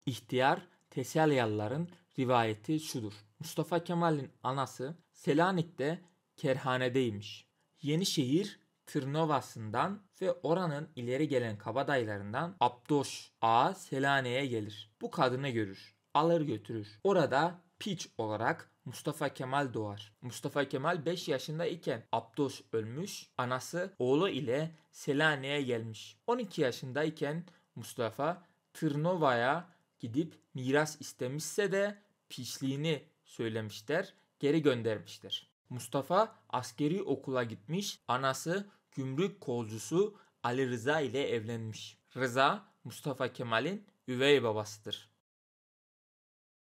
İhtiyar Teselyalıların rivayeti şudur. Mustafa Kemal'in anası Selanik'te kerhanedeymiş. Yenişehir Tırnovası'ndan ve oranın ileri gelen kabadaylarından Abdoş A Selane'ye gelir. Bu kadını görür. Alır götürür. Orada piç olarak Mustafa Kemal doğar. Mustafa Kemal 5 yaşında iken Abdoş ölmüş, anası oğlu ile Selane'ye gelmiş. 12 yaşındayken Mustafa Tırnova'ya gidip miras istemişse de piçliğini söylemişler, geri göndermişler. Mustafa askeri okula gitmiş, anası gümrük kolcusu Ali Rıza ile evlenmiş. Rıza Mustafa Kemal'in üvey babasıdır.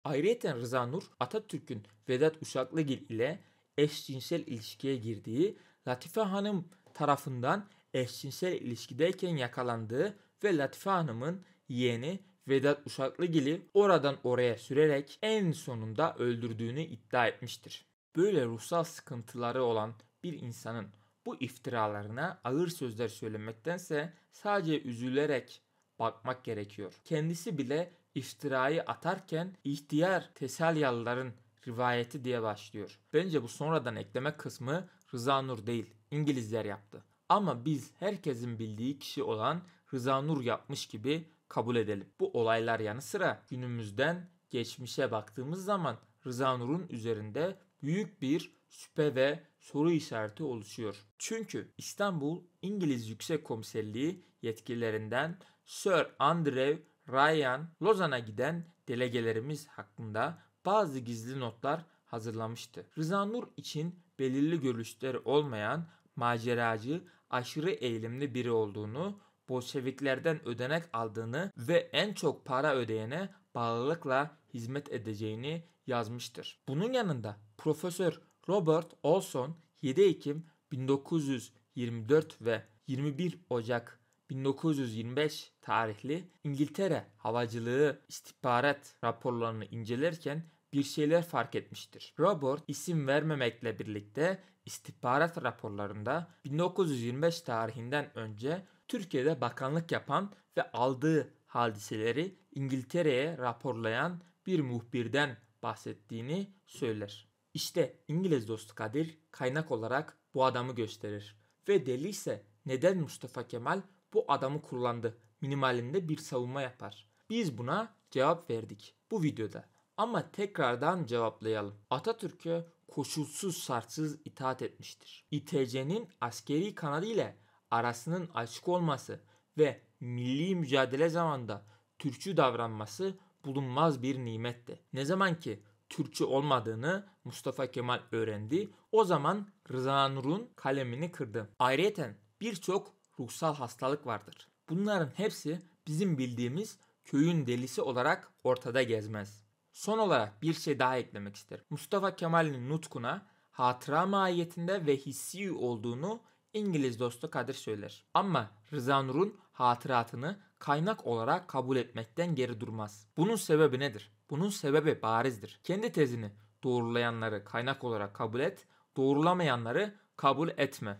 Ayrıca Rıza Nur Atatürk'ün Vedat Uşaklıgil ile eşcinsel ilişkiye girdiği Latife Hanım tarafından eşcinsel ilişkideyken yakalandığı ve Latife Hanım'ın yeğeni Vedat Uşaklıgil'i oradan oraya sürerek en sonunda öldürdüğünü iddia etmiştir böyle ruhsal sıkıntıları olan bir insanın bu iftiralarına ağır sözler söylemektense sadece üzülerek bakmak gerekiyor. Kendisi bile iftirayı atarken ihtiyar Tesalyalıların rivayeti diye başlıyor. Bence bu sonradan ekleme kısmı Rıza Nur değil, İngilizler yaptı. Ama biz herkesin bildiği kişi olan Rıza Nur yapmış gibi kabul edelim. Bu olaylar yanı sıra günümüzden geçmişe baktığımız zaman Rıza Nur'un üzerinde büyük bir şüphe ve soru işareti oluşuyor. Çünkü İstanbul İngiliz Yüksek Komiserliği yetkililerinden Sir Andrew Ryan Lozan'a giden delegelerimiz hakkında bazı gizli notlar hazırlamıştı. Rıza Nur için belirli görüşleri olmayan maceracı, aşırı eğilimli biri olduğunu, Bolşeviklerden ödenek aldığını ve en çok para ödeyene bağlılıkla hizmet edeceğini yazmıştır. Bunun yanında Profesör Robert Olson 7 Ekim 1924 ve 21 Ocak 1925 tarihli İngiltere Havacılığı istihbarat raporlarını incelerken bir şeyler fark etmiştir. Robert isim vermemekle birlikte istihbarat raporlarında 1925 tarihinden önce Türkiye'de bakanlık yapan ve aldığı hadiseleri İngiltere'ye raporlayan bir muhbirden bahsettiğini söyler. İşte İngiliz dostu Kadir kaynak olarak bu adamı gösterir. Ve deli ise neden Mustafa Kemal bu adamı kullandı minimalinde bir savunma yapar. Biz buna cevap verdik bu videoda. Ama tekrardan cevaplayalım. Atatürk'e koşulsuz sarsız itaat etmiştir. İTC'nin askeri kanadı ile arasının açık olması ve milli mücadele zamanında Türkçü davranması bulunmaz bir nimetti. Ne zaman ki Türkçe olmadığını Mustafa Kemal öğrendi. O zaman Rıza Nur'un kalemini kırdı. Ayrıca birçok ruhsal hastalık vardır. Bunların hepsi bizim bildiğimiz köyün delisi olarak ortada gezmez. Son olarak bir şey daha eklemek isterim. Mustafa Kemal'in nutkuna hatıra mahiyetinde ve hissi olduğunu İngiliz dostu Kadir söyler. Ama Rıza Nur'un hatıratını kaynak olarak kabul etmekten geri durmaz. Bunun sebebi nedir? Bunun sebebi barizdir. Kendi tezini doğrulayanları kaynak olarak kabul et, doğrulamayanları kabul etme.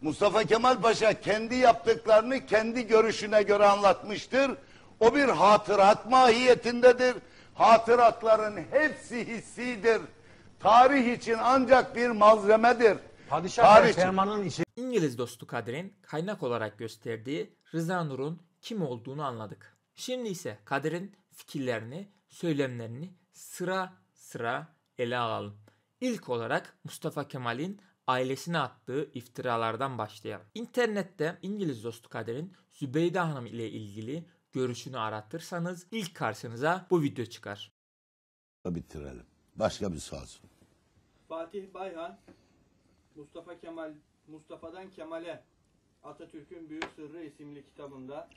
Mustafa Kemal Paşa kendi yaptıklarını kendi görüşüne göre anlatmıştır. O bir hatırat mahiyetindedir. Hatıratların hepsi hissidir. Tarih için ancak bir malzemedir. Padişah fermanın içi. İngiliz dostu Kadir'in kaynak olarak gösterdiği Rıza Nur'un kim olduğunu anladık. Şimdi ise Kadir'in fikirlerini, söylemlerini sıra sıra ele alalım. İlk olarak Mustafa Kemal'in ailesine attığı iftiralardan başlayalım. İnternette İngiliz dostu Kader'in Zübeyde Hanım ile ilgili görüşünü aratırsanız ilk karşınıza bu video çıkar. Bitirelim. Başka bir sual sor. Fatih Bayhan, Mustafa Kemal, Mustafa'dan Kemal'e Atatürk'ün Büyük Sırrı isimli kitabında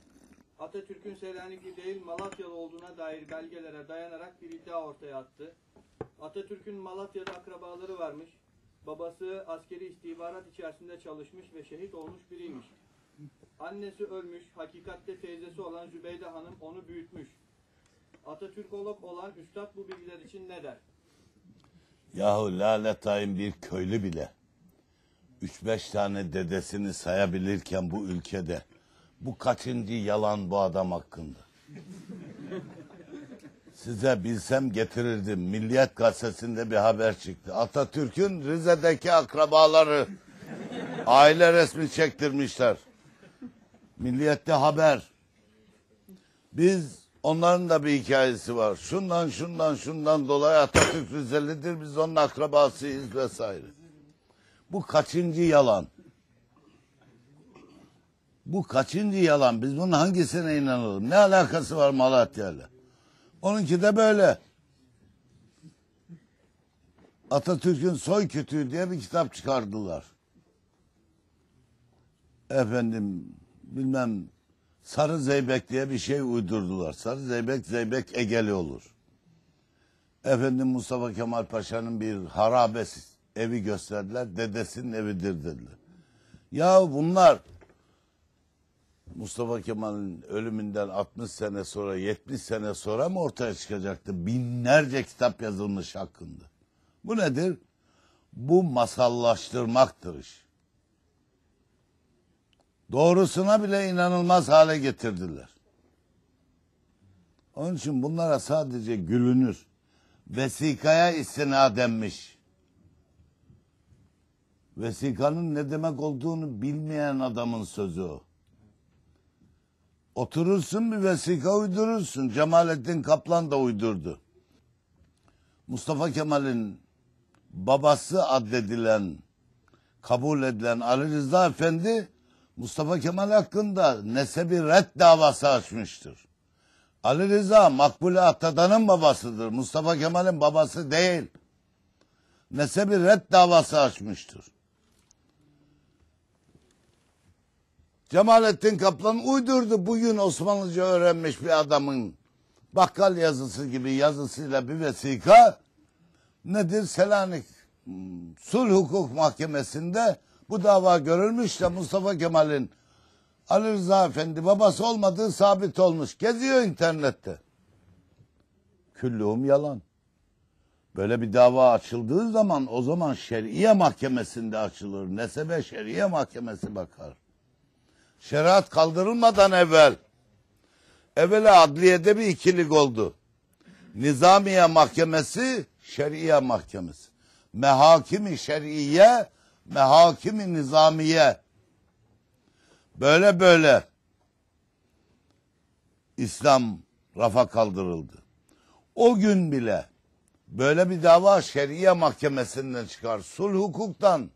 Atatürk'ün Selanikli değil Malatyalı olduğuna dair belgelere dayanarak bir iddia ortaya attı. Atatürk'ün Malatya'da akrabaları varmış. Babası askeri istihbarat içerisinde çalışmış ve şehit olmuş biriymiş. Annesi ölmüş, hakikatte teyzesi olan Zübeyde Hanım onu büyütmüş. Atatürkolog olan üstad bu bilgiler için ne der? Yahu laletayın bir köylü bile 3-5 tane dedesini sayabilirken bu ülkede bu kaçıncı yalan bu adam hakkında? Size bilsem getirirdim. Milliyet gazetesinde bir haber çıktı. Atatürk'ün Rize'deki akrabaları aile resmi çektirmişler. Milliyette haber. Biz onların da bir hikayesi var. Şundan şundan şundan dolayı Atatürk Rizelidir. Biz onun akrabasıyız vesaire. Bu kaçıncı yalan? Bu kaçıncı yalan? Biz bunun hangisine inanalım? Ne alakası var Malatya'yla? Onunki de böyle. Atatürk'ün soy kötü diye bir kitap çıkardılar. Efendim bilmem sarı zeybek diye bir şey uydurdular. Sarı zeybek zeybek Egeli olur. Efendim Mustafa Kemal Paşa'nın bir harabesi evi gösterdiler. Dedesinin evidir dediler. Ya bunlar Mustafa Kemal'in ölümünden 60 sene sonra 70 sene sonra mı ortaya çıkacaktı? Binlerce kitap yazılmış hakkında. Bu nedir? Bu masallaştırmaktır iş. Doğrusuna bile inanılmaz hale getirdiler. Onun için bunlara sadece gülünür. Vesikaya istinadenmiş. Vesikanın ne demek olduğunu bilmeyen adamın sözü o. Oturursun bir vesika uydurursun. Cemalettin Kaplan da uydurdu. Mustafa Kemal'in babası addedilen, kabul edilen Ali Rıza Efendi Mustafa Kemal hakkında nesebi red davası açmıştır. Ali Rıza Makbule Atadan'ın babasıdır. Mustafa Kemal'in babası değil. Nesebi red davası açmıştır. Cemalettin Kaplan uydurdu bugün Osmanlıca öğrenmiş bir adamın bakkal yazısı gibi yazısıyla bir vesika nedir Selanik hmm, Sulh Hukuk Mahkemesi'nde bu dava görülmüş de Mustafa Kemal'in Ali Rıza Efendi babası olmadığı sabit olmuş. Geziyor internette. Küllüğüm yalan. Böyle bir dava açıldığı zaman o zaman şeriye mahkemesinde açılır. Nesebe şeriye mahkemesi bakar. Şeriat kaldırılmadan evvel evvela adliyede bir ikilik oldu. Nizamiye mahkemesi, şeriye mahkemesi. Mehakimi şeriye, mehakimi nizamiye. Böyle böyle İslam rafa kaldırıldı. O gün bile böyle bir dava şeriye mahkemesinden çıkar. Sulh hukuktan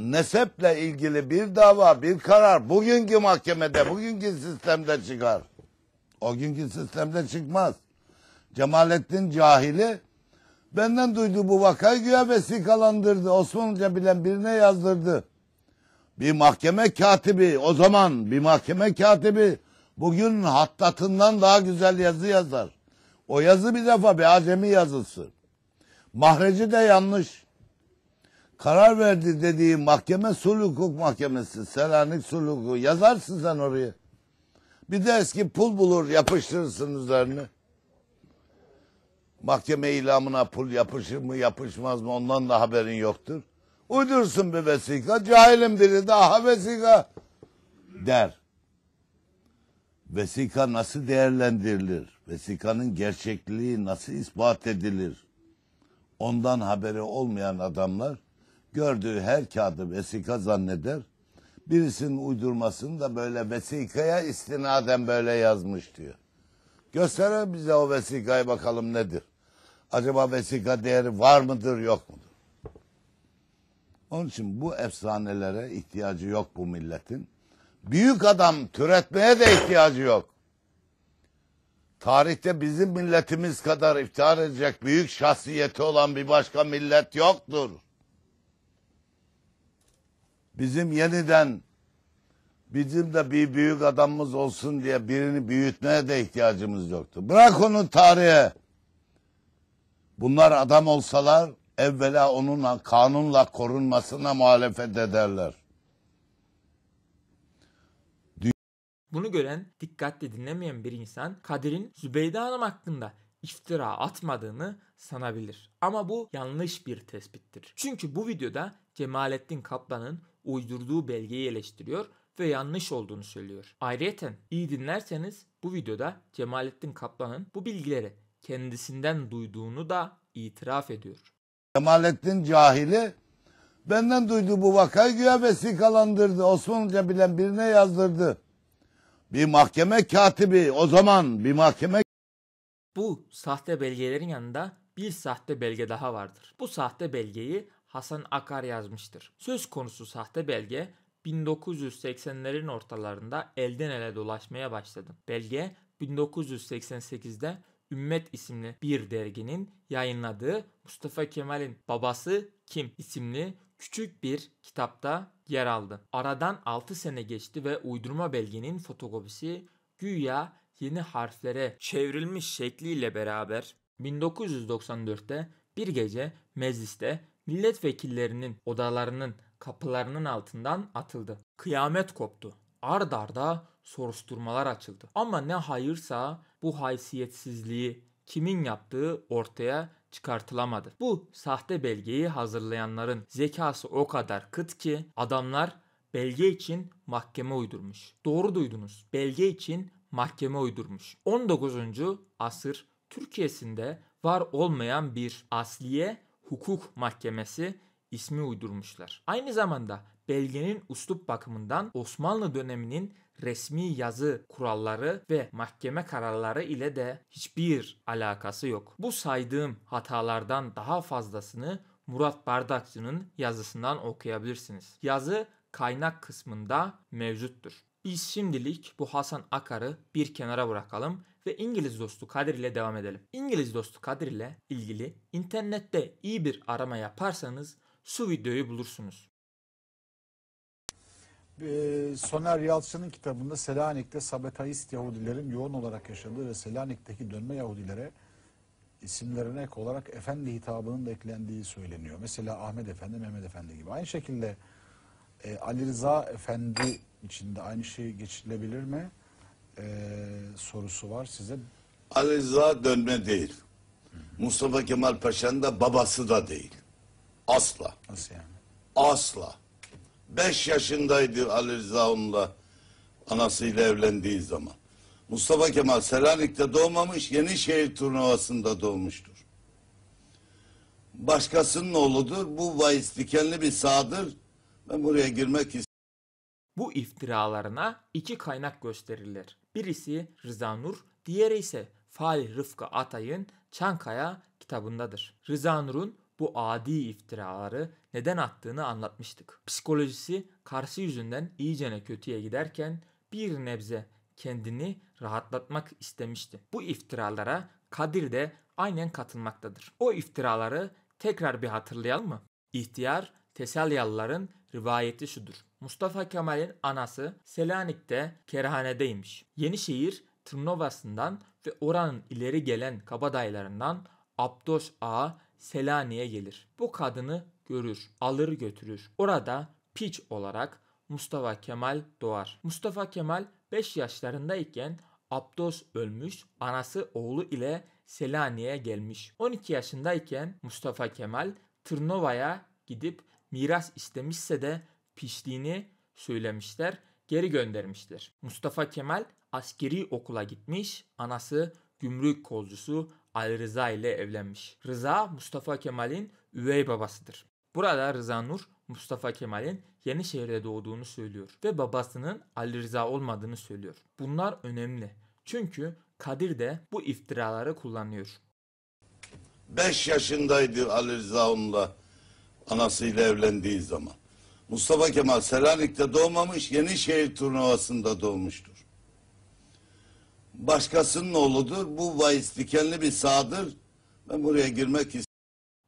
neseple ilgili bir dava, bir karar bugünkü mahkemede, bugünkü sistemde çıkar. O günkü sistemde çıkmaz. Cemalettin Cahili benden duyduğu bu vakayı güya vesikalandırdı. Osmanlıca bilen birine yazdırdı. Bir mahkeme katibi o zaman bir mahkeme katibi bugün hattatından daha güzel yazı yazar. O yazı bir defa bir acemi yazısı. Mahreci de yanlış karar verdi dediği mahkeme sulh hukuk mahkemesi. Selanik sulh hukuku. Yazarsın sen oraya. Bir de eski pul bulur yapıştırırsın üzerine. Mahkeme ilamına pul yapışır mı yapışmaz mı ondan da haberin yoktur. Uydursun bir vesika. Cahilim biri daha vesika der. Vesika nasıl değerlendirilir? Vesikanın gerçekliği nasıl ispat edilir? Ondan haberi olmayan adamlar gördüğü her kağıdı vesika zanneder. Birisinin uydurmasını da böyle vesikaya istinaden böyle yazmış diyor. Gösterir bize o vesikayı bakalım nedir? Acaba vesika değeri var mıdır yok mudur? Onun için bu efsanelere ihtiyacı yok bu milletin. Büyük adam türetmeye de ihtiyacı yok. Tarihte bizim milletimiz kadar iftihar edecek büyük şahsiyeti olan bir başka millet yoktur bizim yeniden bizim de bir büyük adamımız olsun diye birini büyütmeye de ihtiyacımız yoktu. Bırak onu tarihe. Bunlar adam olsalar evvela onunla kanunla korunmasına muhalefet ederler. Bunu gören, dikkatle dinlemeyen bir insan Kadir'in Zübeyde Hanım hakkında iftira atmadığını sanabilir. Ama bu yanlış bir tespittir. Çünkü bu videoda Cemalettin Kaplan'ın uydurduğu belgeyi eleştiriyor ve yanlış olduğunu söylüyor. Ayrıca iyi dinlerseniz bu videoda Cemalettin Kaplan'ın bu bilgileri kendisinden duyduğunu da itiraf ediyor. Cemalettin cahili benden duyduğu bu vakayı güya vesikalandırdı. Osmanlıca bilen birine yazdırdı. Bir mahkeme katibi o zaman bir mahkeme bu sahte belgelerin yanında bir sahte belge daha vardır. Bu sahte belgeyi Hasan Akar yazmıştır. Söz konusu sahte belge 1980'lerin ortalarında elden ele dolaşmaya başladı. Belge 1988'de Ümmet isimli bir derginin yayınladığı Mustafa Kemal'in Babası Kim isimli küçük bir kitapta yer aldı. Aradan 6 sene geçti ve uydurma belgenin fotokopisi güya yeni harflere çevrilmiş şekliyle beraber 1994'te bir gece mecliste Milletvekillerinin odalarının kapılarının altından atıldı. Kıyamet koptu. Ard arda soruşturmalar açıldı. Ama ne hayırsa bu haysiyetsizliği kimin yaptığı ortaya çıkartılamadı. Bu sahte belgeyi hazırlayanların zekası o kadar kıt ki adamlar belge için mahkeme uydurmuş. Doğru duydunuz. Belge için mahkeme uydurmuş. 19. asır Türkiye'sinde var olmayan bir asliye Hukuk Mahkemesi ismi uydurmuşlar. Aynı zamanda belgenin uslup bakımından Osmanlı döneminin resmi yazı kuralları ve mahkeme kararları ile de hiçbir alakası yok. Bu saydığım hatalardan daha fazlasını Murat Bardakçı'nın yazısından okuyabilirsiniz. Yazı kaynak kısmında mevcuttur. Biz şimdilik bu Hasan Akar'ı bir kenara bırakalım ve İngiliz dostu Kadir ile devam edelim. İngiliz dostu Kadir ile ilgili internette iyi bir arama yaparsanız su videoyu bulursunuz. Ee, Soner Yalçın'ın kitabında Selanik'te Sabetaist Yahudilerin yoğun olarak yaşadığı ve Selanik'teki dönme Yahudilere isimlerine ek olarak efendi hitabının da eklendiği söyleniyor. Mesela Ahmet Efendi, Mehmet Efendi gibi. Aynı şekilde e, Ali Rıza Efendi içinde aynı şey geçirilebilir mi e, sorusu var size. Ali dönme değil. Mustafa Kemal Paşa'nın da babası da değil. Asla. Nasıl yani? Asla. Beş yaşındaydı Ali Rıza onunla anasıyla evlendiği zaman. Mustafa Kemal Selanik'te doğmamış, Yenişehir turnuvasında doğmuştur. Başkasının oğludur, bu bahis dikenli bir sağdır. Ben buraya girmek istiyorum. Bu iftiralarına iki kaynak gösterilir. Birisi Rıza Nur, diğeri ise Falih Rıfkı Atay'ın Çankaya kitabındadır. Rıza Nur'un bu adi iftiraları neden attığını anlatmıştık. Psikolojisi karşı yüzünden iyicene kötüye giderken bir nebze kendini rahatlatmak istemişti. Bu iftiralara Kadir de aynen katılmaktadır. O iftiraları tekrar bir hatırlayalım mı? İhtiyar Tesalyalıların rivayeti şudur. Mustafa Kemal'in anası Selanik'te kerhanedeymiş. Yenişehir turnuvasından ve oranın ileri gelen kabadaylarından Abdoş Ağa Selanik'e gelir. Bu kadını görür, alır götürür. Orada piç olarak Mustafa Kemal doğar. Mustafa Kemal 5 yaşlarındayken Abdos ölmüş, anası oğlu ile Selanik'e gelmiş. 12 yaşındayken Mustafa Kemal Tırnova'ya gidip miras istemişse de piştiğini söylemişler, geri göndermiştir. Mustafa Kemal askeri okula gitmiş, anası gümrük kolcusu Ali Rıza ile evlenmiş. Rıza Mustafa Kemal'in üvey babasıdır. Burada Rıza Nur Mustafa Kemal'in Yenişehir'de doğduğunu söylüyor ve babasının Ali Rıza olmadığını söylüyor. Bunlar önemli. Çünkü Kadir de bu iftiraları kullanıyor. 5 yaşındaydı Ali Rıza onunla anasıyla evlendiği zaman. Mustafa Kemal Selanik'te doğmamış, Yenişehir turnuvasında doğmuştur. Başkasının oğludur. Bu bahis dikenli bir sağdır. Ben buraya girmek istiyorum.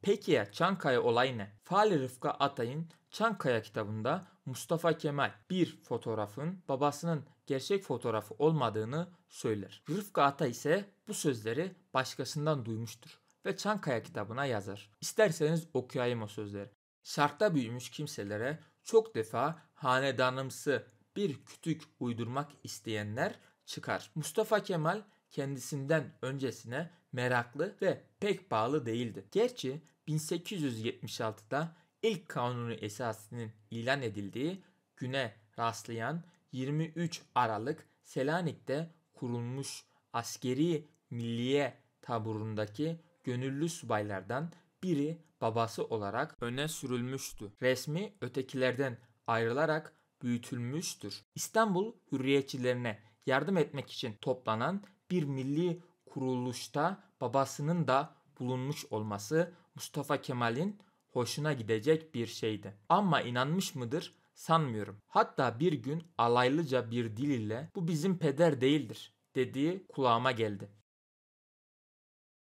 Peki ya Çankaya olay ne? Fali Rıfkı Atay'ın Çankaya kitabında Mustafa Kemal bir fotoğrafın babasının gerçek fotoğrafı olmadığını söyler. Rıfkı Atay ise bu sözleri başkasından duymuştur ve Çankaya kitabına yazar. İsterseniz okuyayım o sözleri şarkta büyümüş kimselere çok defa hanedanımsı bir kütük uydurmak isteyenler çıkar. Mustafa Kemal kendisinden öncesine meraklı ve pek bağlı değildi. Gerçi 1876'da ilk kanunu esasının ilan edildiği güne rastlayan 23 Aralık Selanik'te kurulmuş askeri milliye taburundaki gönüllü subaylardan biri babası olarak öne sürülmüştü. Resmi ötekilerden ayrılarak büyütülmüştür. İstanbul hürriyetçilerine yardım etmek için toplanan bir milli kuruluşta babasının da bulunmuş olması Mustafa Kemal'in hoşuna gidecek bir şeydi. Ama inanmış mıdır? Sanmıyorum. Hatta bir gün alaylıca bir dil ile bu bizim peder değildir dediği kulağıma geldi.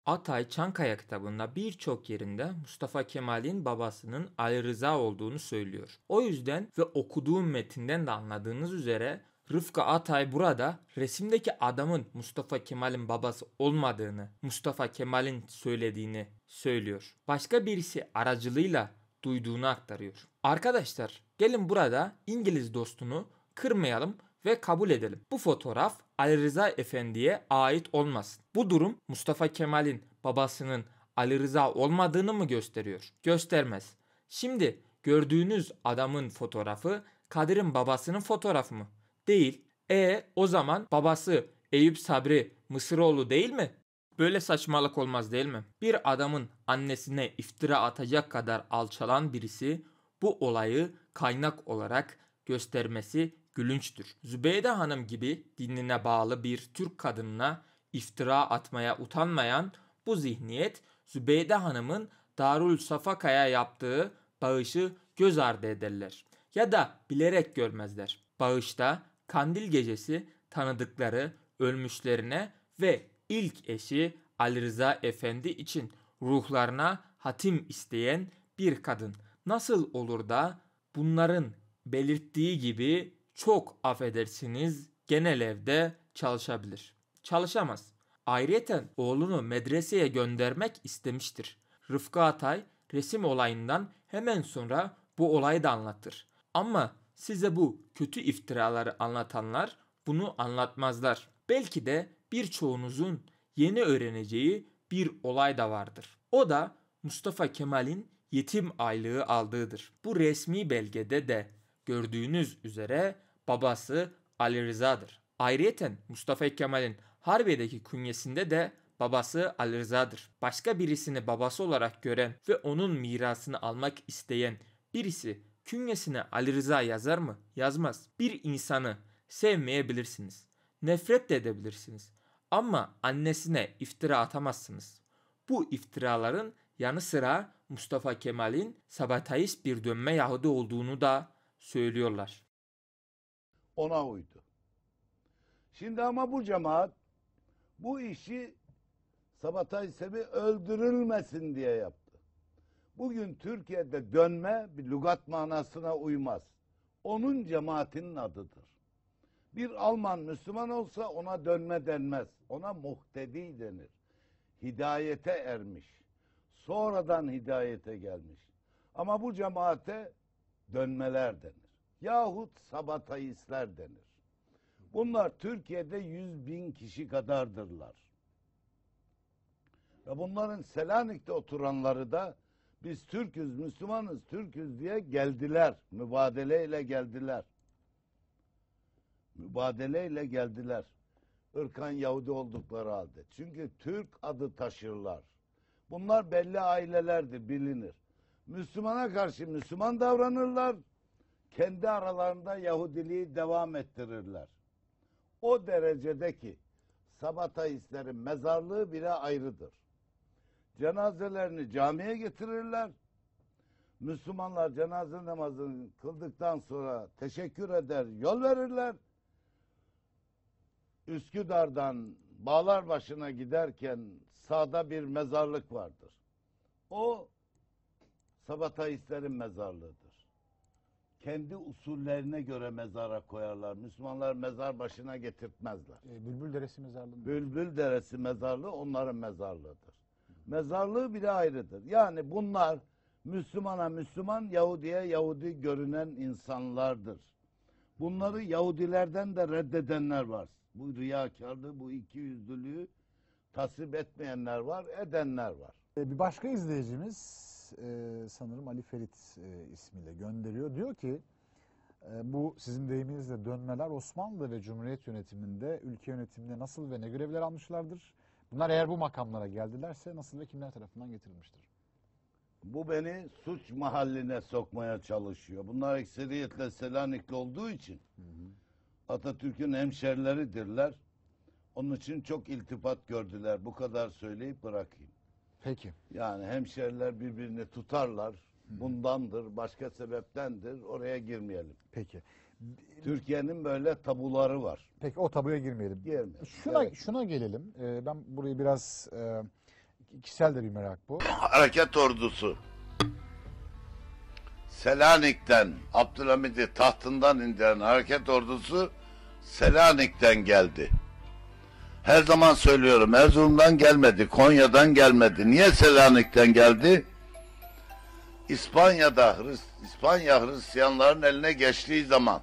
Atay Çankaya kitabında birçok yerinde Mustafa Kemal'in babasının Ali Rıza olduğunu söylüyor. O yüzden ve okuduğum metinden de anladığınız üzere Rıfkı Atay burada resimdeki adamın Mustafa Kemal'in babası olmadığını, Mustafa Kemal'in söylediğini söylüyor. Başka birisi aracılığıyla duyduğunu aktarıyor. Arkadaşlar gelin burada İngiliz dostunu kırmayalım ve kabul edelim. Bu fotoğraf Ali Rıza Efendi'ye ait olmasın. Bu durum Mustafa Kemal'in babasının Ali Rıza olmadığını mı gösteriyor? Göstermez. Şimdi gördüğünüz adamın fotoğrafı Kadir'in babasının fotoğrafı mı? Değil. E o zaman babası Eyüp Sabri Mısıroğlu değil mi? Böyle saçmalık olmaz değil mi? Bir adamın annesine iftira atacak kadar alçalan birisi bu olayı kaynak olarak göstermesi gülünçtür. Zübeyde Hanım gibi dinine bağlı bir Türk kadınına iftira atmaya utanmayan bu zihniyet Zübeyde Hanım'ın Darül Safaka'ya yaptığı bağışı göz ardı ederler ya da bilerek görmezler. Bağışta kandil gecesi tanıdıkları ölmüşlerine ve ilk eşi Ali Rıza Efendi için ruhlarına hatim isteyen bir kadın nasıl olur da bunların belirttiği gibi çok affedersiniz genel evde çalışabilir. Çalışamaz. Ayrıyeten oğlunu medreseye göndermek istemiştir. Rıfkı Atay resim olayından hemen sonra bu olayı da anlatır. Ama size bu kötü iftiraları anlatanlar bunu anlatmazlar. Belki de birçoğunuzun yeni öğreneceği bir olay da vardır. O da Mustafa Kemal'in yetim aylığı aldığıdır. Bu resmi belgede de gördüğünüz üzere babası Ali Rıza'dır. Ayrıca, Mustafa Kemal'in Harbiye'deki künyesinde de babası Ali Rıza'dır. Başka birisini babası olarak gören ve onun mirasını almak isteyen birisi künyesine Ali Rıza yazar mı? Yazmaz. Bir insanı sevmeyebilirsiniz. Nefret de edebilirsiniz. Ama annesine iftira atamazsınız. Bu iftiraların yanı sıra Mustafa Kemal'in sabatayist bir dönme Yahudi olduğunu da söylüyorlar ona uydu. Şimdi ama bu cemaat bu işi Sabatay Sebi öldürülmesin diye yaptı. Bugün Türkiye'de dönme bir lügat manasına uymaz. Onun cemaatinin adıdır. Bir Alman Müslüman olsa ona dönme denmez. Ona muhtedi denir. Hidayete ermiş. Sonradan hidayete gelmiş. Ama bu cemaate dönmeler denir yahut sabatayistler denir. Bunlar Türkiye'de yüz bin kişi kadardırlar. Ve bunların Selanik'te oturanları da biz Türk'üz, Müslümanız, Türk'üz diye geldiler. mübadele ile geldiler. mübadele ile geldiler. Irkan Yahudi oldukları halde. Çünkü Türk adı taşırlar. Bunlar belli ailelerdir, bilinir. Müslümana karşı Müslüman davranırlar kendi aralarında Yahudiliği devam ettirirler. O derecede ki Sabataistlerin mezarlığı bile ayrıdır. Cenazelerini camiye getirirler. Müslümanlar cenaze namazını kıldıktan sonra teşekkür eder, yol verirler. Üsküdar'dan bağlar başına giderken sağda bir mezarlık vardır. O Sabataistlerin mezarlığıdır kendi usullerine göre mezara koyarlar. Müslümanlar mezar başına getirtmezler. E, Bülbül Deresi mezarlığı mı? Bülbül Deresi mezarlığı onların mezarlığıdır. Mezarlığı bile ayrıdır. Yani bunlar Müslümana Müslüman, Yahudi'ye Yahudi görünen insanlardır. Bunları Yahudilerden de reddedenler var. Bu riyakarlığı, bu iki yüzlülüğü tasvip etmeyenler var, edenler var. E, bir başka izleyicimiz e, sanırım Ali Ferit e, ismiyle gönderiyor. Diyor ki e, bu sizin deyiminizle dönmeler Osmanlı ve Cumhuriyet yönetiminde ülke yönetiminde nasıl ve ne görevler almışlardır? Bunlar eğer bu makamlara geldilerse nasıl ve kimler tarafından getirilmiştir? Bu beni suç mahalline sokmaya çalışıyor. Bunlar ekseriyetle Selanikli olduğu için Atatürk'ün hemşerileridirler. Onun için çok iltifat gördüler. Bu kadar söyleyip bırakayım. Peki. Yani hemşeriler birbirini tutarlar. Bundandır, başka sebeptendir. Oraya girmeyelim. Peki. Türkiye'nin böyle tabuları var. Peki o tabuya girmeyelim. Girmeyelim. Şuna Evet. şuna gelelim. Ee, ben burayı biraz e, kişisel de bir merak bu. Hareket ordusu Selanik'ten Abdülhamid'i tahtından indiren hareket ordusu Selanik'ten geldi. Her zaman söylüyorum Erzurum'dan gelmedi, Konya'dan gelmedi. Niye Selanik'ten geldi? İspanya'da İspanya Hristiyanların eline geçtiği zaman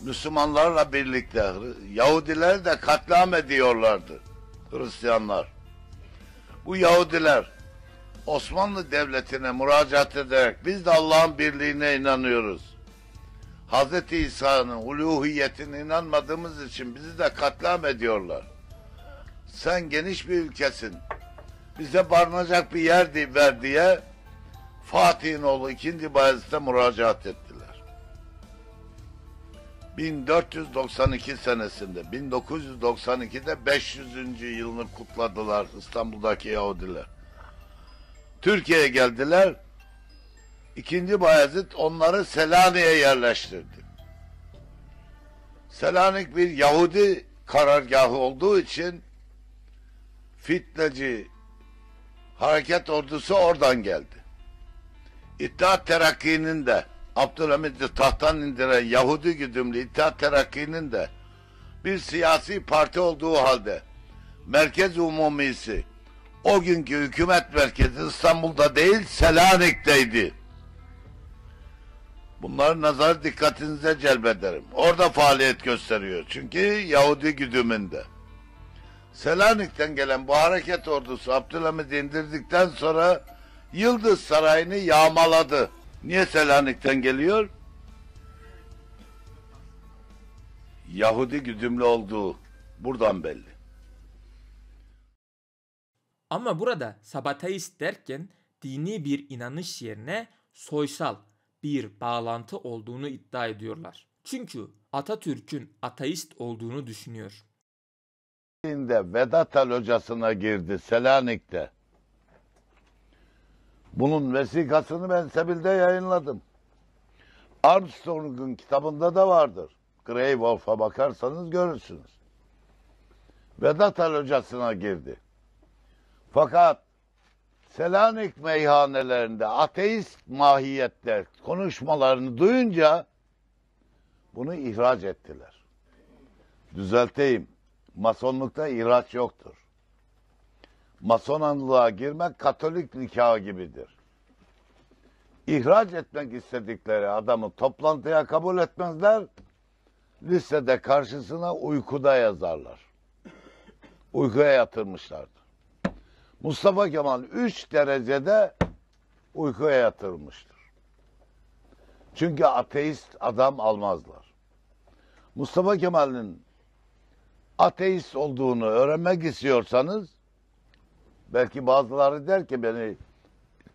Müslümanlarla birlikte Yahudiler de katliam ediyorlardı Hristiyanlar. Bu Yahudiler Osmanlı Devleti'ne müracaat ederek biz de Allah'ın birliğine inanıyoruz. Hz. İsa'nın uluhiyetine inanmadığımız için bizi de katliam ediyorlar sen geniş bir ülkesin. Bize barınacak bir yer ver diye Fatih'in oğlu 2. Bayezid'e müracaat ettiler. 1492 senesinde 1992'de 500. yılını kutladılar İstanbul'daki Yahudiler. Türkiye'ye geldiler. İkinci Bayezid onları Selanik'e yerleştirdi. Selanik bir Yahudi karargahı olduğu için fitneci hareket ordusu oradan geldi. İttihat Terakki'nin de Abdülhamid'i tahttan indiren Yahudi güdümlü İttihat Terakki'nin de bir siyasi parti olduğu halde Merkez Umumisi o günkü hükümet merkezi İstanbul'da değil Selanik'teydi. Bunları nazar dikkatinize celbederim. Orada faaliyet gösteriyor. Çünkü Yahudi güdümünde. Selanik'ten gelen bu hareket ordusu Abdülhamid'i indirdikten sonra Yıldız Sarayı'nı yağmaladı. Niye Selanik'ten geliyor? Yahudi güdümlü olduğu buradan belli. Ama burada sabataist derken dini bir inanış yerine soysal bir bağlantı olduğunu iddia ediyorlar. Çünkü Atatürk'ün ateist olduğunu düşünüyor gittiğinde Vedatel hocasına girdi Selanik'te. Bunun vesikasını ben Sebil'de yayınladım. Armstrong'un kitabında da vardır. Grey Wolf'a bakarsanız görürsünüz. Vedat El girdi. Fakat Selanik meyhanelerinde ateist mahiyette konuşmalarını duyunca bunu ihraç ettiler. Düzelteyim. Masonlukta ihraç yoktur. Masonluğa girmek Katolik nikahı gibidir. İhraç etmek istedikleri adamı toplantıya kabul etmezler. Listede karşısına uykuda yazarlar. Uykuya yatırmışlardı. Mustafa Kemal 3 derecede uykuya yatırmıştır. Çünkü ateist adam almazlar. Mustafa Kemal'in ateist olduğunu öğrenmek istiyorsanız belki bazıları der ki beni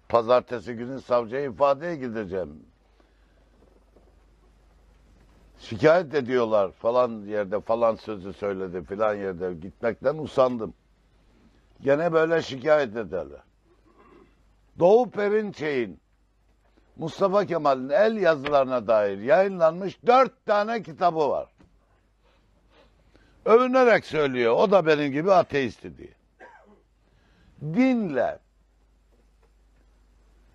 pazartesi günü savcıya ifadeye gideceğim. Şikayet ediyorlar falan yerde falan sözü söyledi filan yerde gitmekten usandım. Gene böyle şikayet ederler. Doğu Perinçey'in Mustafa Kemal'in el yazılarına dair yayınlanmış dört tane kitabı var övünerek söylüyor. O da benim gibi ateist diye. Dinle,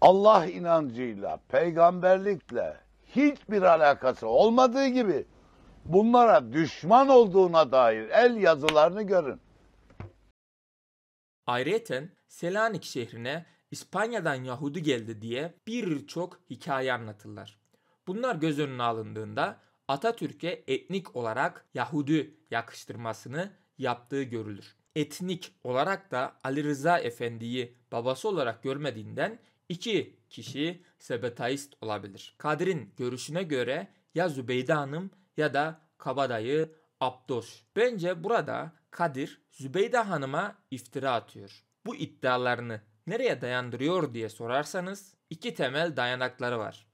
Allah inancıyla, peygamberlikle hiçbir alakası olmadığı gibi bunlara düşman olduğuna dair el yazılarını görün. Ayrıca Selanik şehrine İspanya'dan Yahudi geldi diye birçok hikaye anlatırlar. Bunlar göz önüne alındığında Atatürk'e etnik olarak Yahudi yakıştırmasını yaptığı görülür. Etnik olarak da Ali Rıza Efendi'yi babası olarak görmediğinden iki kişi sebetaist olabilir. Kadir'in görüşüne göre ya Zübeyde Hanım ya da kabadayı Abdoş. Bence burada Kadir Zübeyde Hanım'a iftira atıyor. Bu iddialarını nereye dayandırıyor diye sorarsanız iki temel dayanakları var.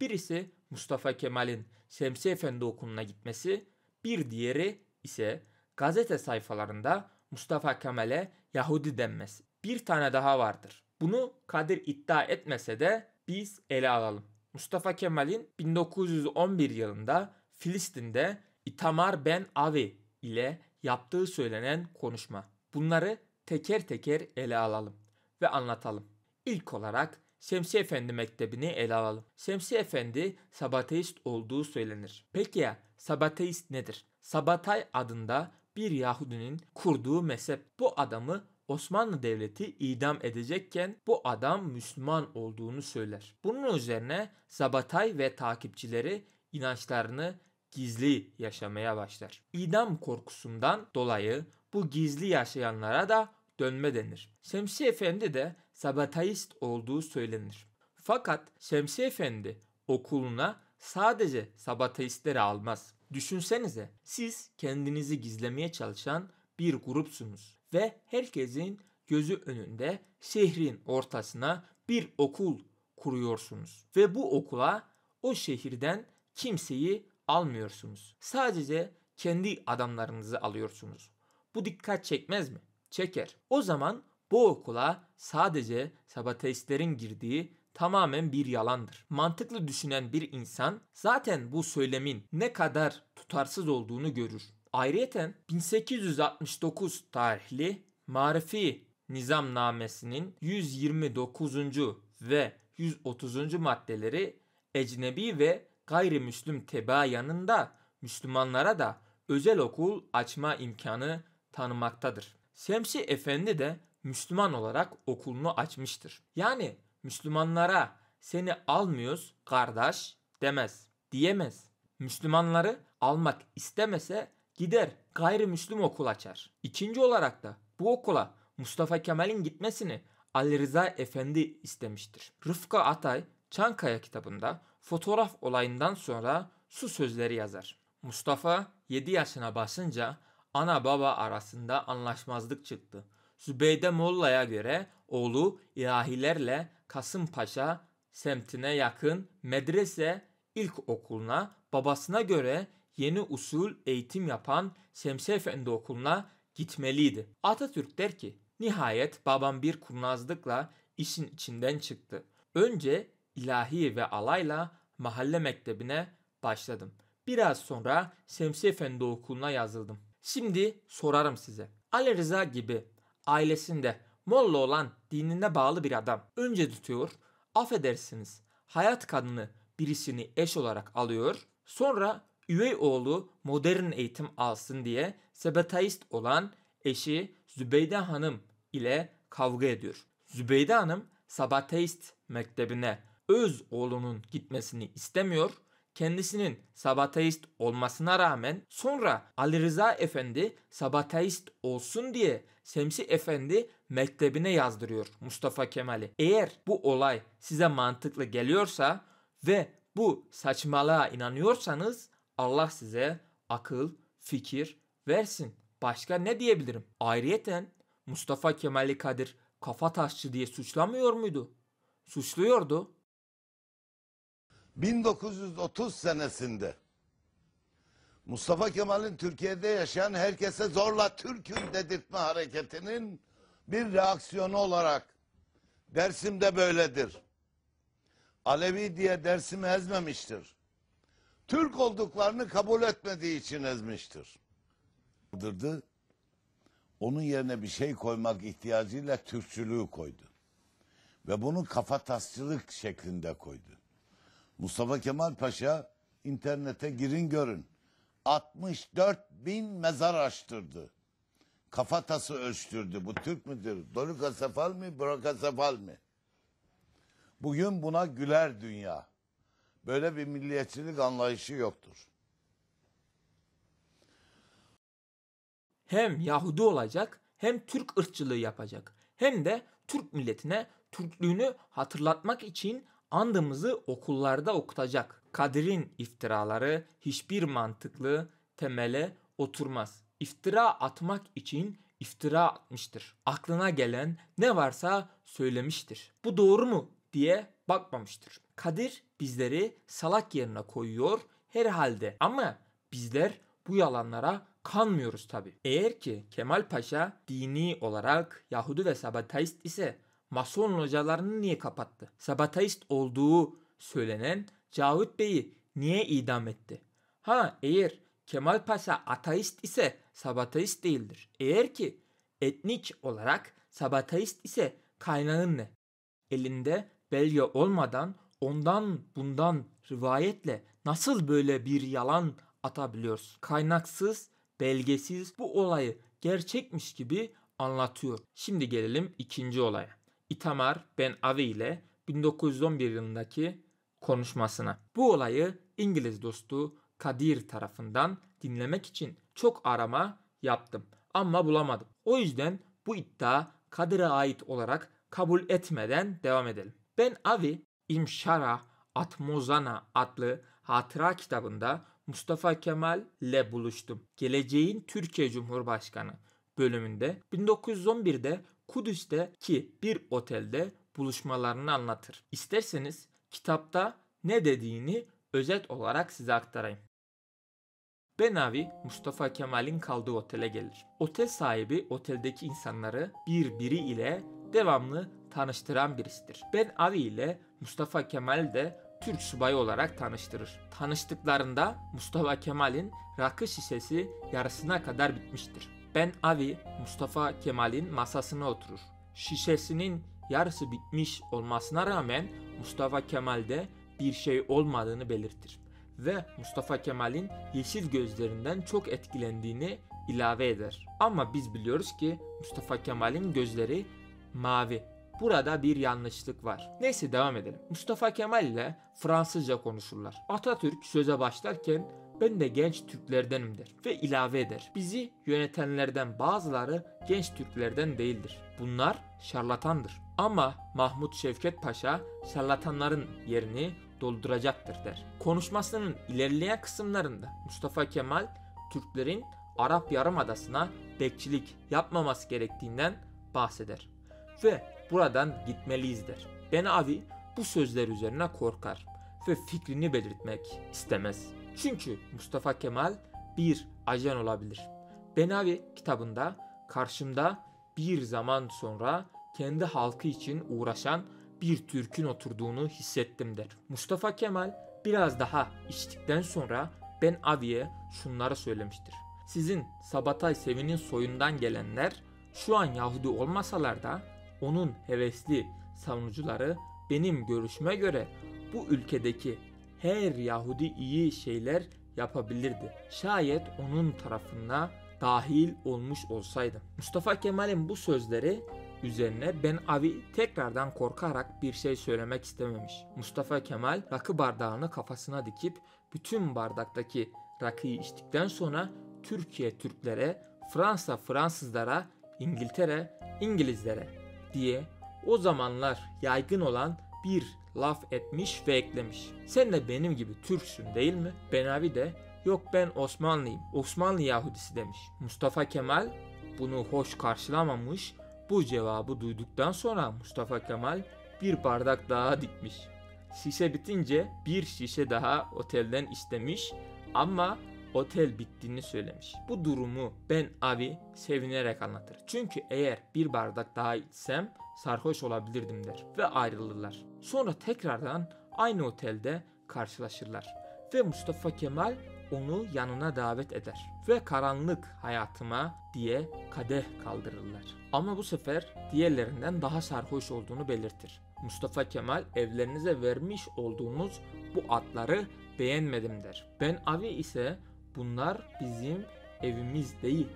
Birisi Mustafa Kemal'in Şemsi Efendi okuluna gitmesi, bir diğeri ise gazete sayfalarında Mustafa Kemal'e Yahudi denmesi. Bir tane daha vardır. Bunu Kadir iddia etmese de biz ele alalım. Mustafa Kemal'in 1911 yılında Filistin'de Itamar Ben Avi ile yaptığı söylenen konuşma. Bunları teker teker ele alalım ve anlatalım. İlk olarak Şemsi Efendi Mektebi'ni ele alalım. Şemsi Efendi sabateist olduğu söylenir. Peki ya sabateist nedir? Sabatay adında bir Yahudinin kurduğu mezhep bu adamı Osmanlı Devleti idam edecekken bu adam Müslüman olduğunu söyler. Bunun üzerine Sabatay ve takipçileri inançlarını gizli yaşamaya başlar. İdam korkusundan dolayı bu gizli yaşayanlara da dönme denir. Şemsi Efendi de Sabatayist olduğu söylenir. Fakat Şemsi Efendi okuluna sadece Sabatayistleri almaz. Düşünsenize siz kendinizi gizlemeye çalışan bir grupsunuz ve herkesin gözü önünde şehrin ortasına bir okul kuruyorsunuz ve bu okula o şehirden kimseyi almıyorsunuz. Sadece kendi adamlarınızı alıyorsunuz. Bu dikkat çekmez mi? Çeker. O zaman bu okula sadece sabatistlerin girdiği tamamen bir yalandır. Mantıklı düşünen bir insan zaten bu söylemin ne kadar tutarsız olduğunu görür. Ayrıyeten 1869 tarihli Marifi Nizamnamesinin 129. ve 130. maddeleri ecnebi ve gayrimüslim teba yanında Müslümanlara da özel okul açma imkanı tanımaktadır. Semsi Efendi de Müslüman olarak okulunu açmıştır. Yani Müslümanlara seni almıyoruz kardeş demez, diyemez. Müslümanları almak istemese gider gayrimüslim okul açar. İkinci olarak da bu okula Mustafa Kemal'in gitmesini Ali Rıza Efendi istemiştir. Rıfkı Atay Çankaya kitabında fotoğraf olayından sonra su sözleri yazar. Mustafa 7 yaşına basınca ana baba arasında anlaşmazlık çıktı. Zübeyde Molla'ya göre oğlu ilahilerle Kasımpaşa semtine yakın medrese ilk ilkokuluna babasına göre yeni usul eğitim yapan Şemsi Efendi okuluna gitmeliydi. Atatürk der ki nihayet babam bir kurnazlıkla işin içinden çıktı. Önce ilahi ve alayla mahalle mektebine başladım. Biraz sonra Şemsi Efendi okuluna yazıldım. Şimdi sorarım size. Ali Rıza gibi ailesinde Molla olan dinine bağlı bir adam önce tutuyor, affedersiniz hayat kadını birisini eş olarak alıyor, sonra üvey oğlu modern eğitim alsın diye sebetaist olan eşi Zübeyde Hanım ile kavga ediyor. Zübeyde Hanım sabateist mektebine öz oğlunun gitmesini istemiyor. Kendisinin sabateist olmasına rağmen sonra Ali Rıza Efendi sabateist olsun diye Semsi Efendi mektebine yazdırıyor Mustafa Kemal'i. Eğer bu olay size mantıklı geliyorsa ve bu saçmalığa inanıyorsanız Allah size akıl, fikir versin. Başka ne diyebilirim? Ayrıyeten Mustafa Kemal'i Kadir kafa taşçı diye suçlamıyor muydu? Suçluyordu. 1930 senesinde Mustafa Kemal'in Türkiye'de yaşayan herkese zorla Türk'ün dedirtme hareketinin bir reaksiyonu olarak Dersim'de böyledir. Alevi diye Dersim'i ezmemiştir. Türk olduklarını kabul etmediği için ezmiştir. Onun yerine bir şey koymak ihtiyacıyla Türkçülüğü koydu. Ve bunu kafa kafatasçılık şeklinde koydu. Mustafa Kemal Paşa internete girin görün. 64 bin mezar açtırdı kafatası ölçtürdü. Bu Türk müdür? Doruka Sefal mı? Broka Sefal mi? Bugün buna güler dünya. Böyle bir milliyetçilik anlayışı yoktur. Hem Yahudi olacak hem Türk ırkçılığı yapacak. Hem de Türk milletine Türklüğünü hatırlatmak için andımızı okullarda okutacak. Kadir'in iftiraları hiçbir mantıklı temele oturmaz iftira atmak için iftira atmıştır. Aklına gelen ne varsa söylemiştir. Bu doğru mu diye bakmamıştır. Kadir bizleri salak yerine koyuyor herhalde ama bizler bu yalanlara kanmıyoruz tabi. Eğer ki Kemal Paşa dini olarak Yahudi ve Sabataist ise Mason hocalarını niye kapattı? Sabataist olduğu söylenen Cavit Bey'i niye idam etti? Ha eğer Kemal Paşa ateist ise sabateist değildir. Eğer ki etnik olarak sabateist ise kaynağın ne? Elinde belge olmadan ondan bundan rivayetle nasıl böyle bir yalan atabiliyoruz? Kaynaksız, belgesiz bu olayı gerçekmiş gibi anlatıyor. Şimdi gelelim ikinci olaya. İtamar Ben Avi ile 1911 yılındaki konuşmasına. Bu olayı İngiliz dostu Kadir tarafından dinlemek için çok arama yaptım ama bulamadım. O yüzden bu iddia Kadir'e ait olarak kabul etmeden devam edelim. Ben Avi İmşara Atmozana adlı hatıra kitabında Mustafa Kemal ile buluştum. Geleceğin Türkiye Cumhurbaşkanı bölümünde 1911'de Kudüs'teki bir otelde buluşmalarını anlatır. İsterseniz kitapta ne dediğini özet olarak size aktarayım. Benavi Mustafa Kemal'in kaldığı otele gelir. Otel sahibi oteldeki insanları birbiri ile devamlı tanıştıran birisidir. Ben Avi ile Mustafa Kemal de Türk subayı olarak tanıştırır. Tanıştıklarında Mustafa Kemal'in rakı şişesi yarısına kadar bitmiştir. Ben Avi Mustafa Kemal'in masasına oturur. Şişesinin yarısı bitmiş olmasına rağmen Mustafa Kemal'de bir şey olmadığını belirtir ve Mustafa Kemal'in yeşil gözlerinden çok etkilendiğini ilave eder. Ama biz biliyoruz ki Mustafa Kemal'in gözleri mavi. Burada bir yanlışlık var. Neyse devam edelim. Mustafa Kemal ile Fransızca konuşurlar. Atatürk söze başlarken ben de genç Türklerdenim der ve ilave eder. Bizi yönetenlerden bazıları genç Türklerden değildir. Bunlar şarlatandır. Ama Mahmut Şevket Paşa şarlatanların yerini dolduracaktır der. Konuşmasının ilerleyen kısımlarında Mustafa Kemal Türklerin Arap Yarımadası'na bekçilik yapmaması gerektiğinden bahseder ve buradan gitmeliyiz der. Ben Avi bu sözler üzerine korkar ve fikrini belirtmek istemez. Çünkü Mustafa Kemal bir ajan olabilir. Benavi kitabında karşımda bir zaman sonra kendi halkı için uğraşan bir Türk'ün oturduğunu hissettim der. Mustafa Kemal biraz daha içtikten sonra Ben Avi'ye şunları söylemiştir. Sizin Sabatay Sevin'in soyundan gelenler şu an Yahudi olmasalar da onun hevesli savunucuları benim görüşme göre bu ülkedeki her Yahudi iyi şeyler yapabilirdi. Şayet onun tarafına dahil olmuş olsaydı. Mustafa Kemal'in bu sözleri üzerine Ben Avi tekrardan korkarak bir şey söylemek istememiş. Mustafa Kemal rakı bardağını kafasına dikip bütün bardaktaki rakıyı içtikten sonra Türkiye Türklere, Fransa Fransızlara, İngiltere İngilizlere diye o zamanlar yaygın olan bir laf etmiş ve eklemiş. Sen de benim gibi Türksün değil mi? Ben avi de yok ben Osmanlıyım, Osmanlı Yahudisi demiş. Mustafa Kemal bunu hoş karşılamamış bu cevabı duyduktan sonra Mustafa Kemal bir bardak daha dikmiş. Şişe bitince bir şişe daha otelden istemiş ama otel bittiğini söylemiş. Bu durumu ben abi sevinerek anlatır. Çünkü eğer bir bardak daha içsem sarhoş olabilirdim der ve ayrılırlar. Sonra tekrardan aynı otelde karşılaşırlar ve Mustafa Kemal onu yanına davet eder ve karanlık hayatıma diye kadeh kaldırırlar. Ama bu sefer diğerlerinden daha sarhoş olduğunu belirtir. Mustafa Kemal evlerinize vermiş olduğunuz bu atları beğenmedim der. Ben Avi ise bunlar bizim evimiz değil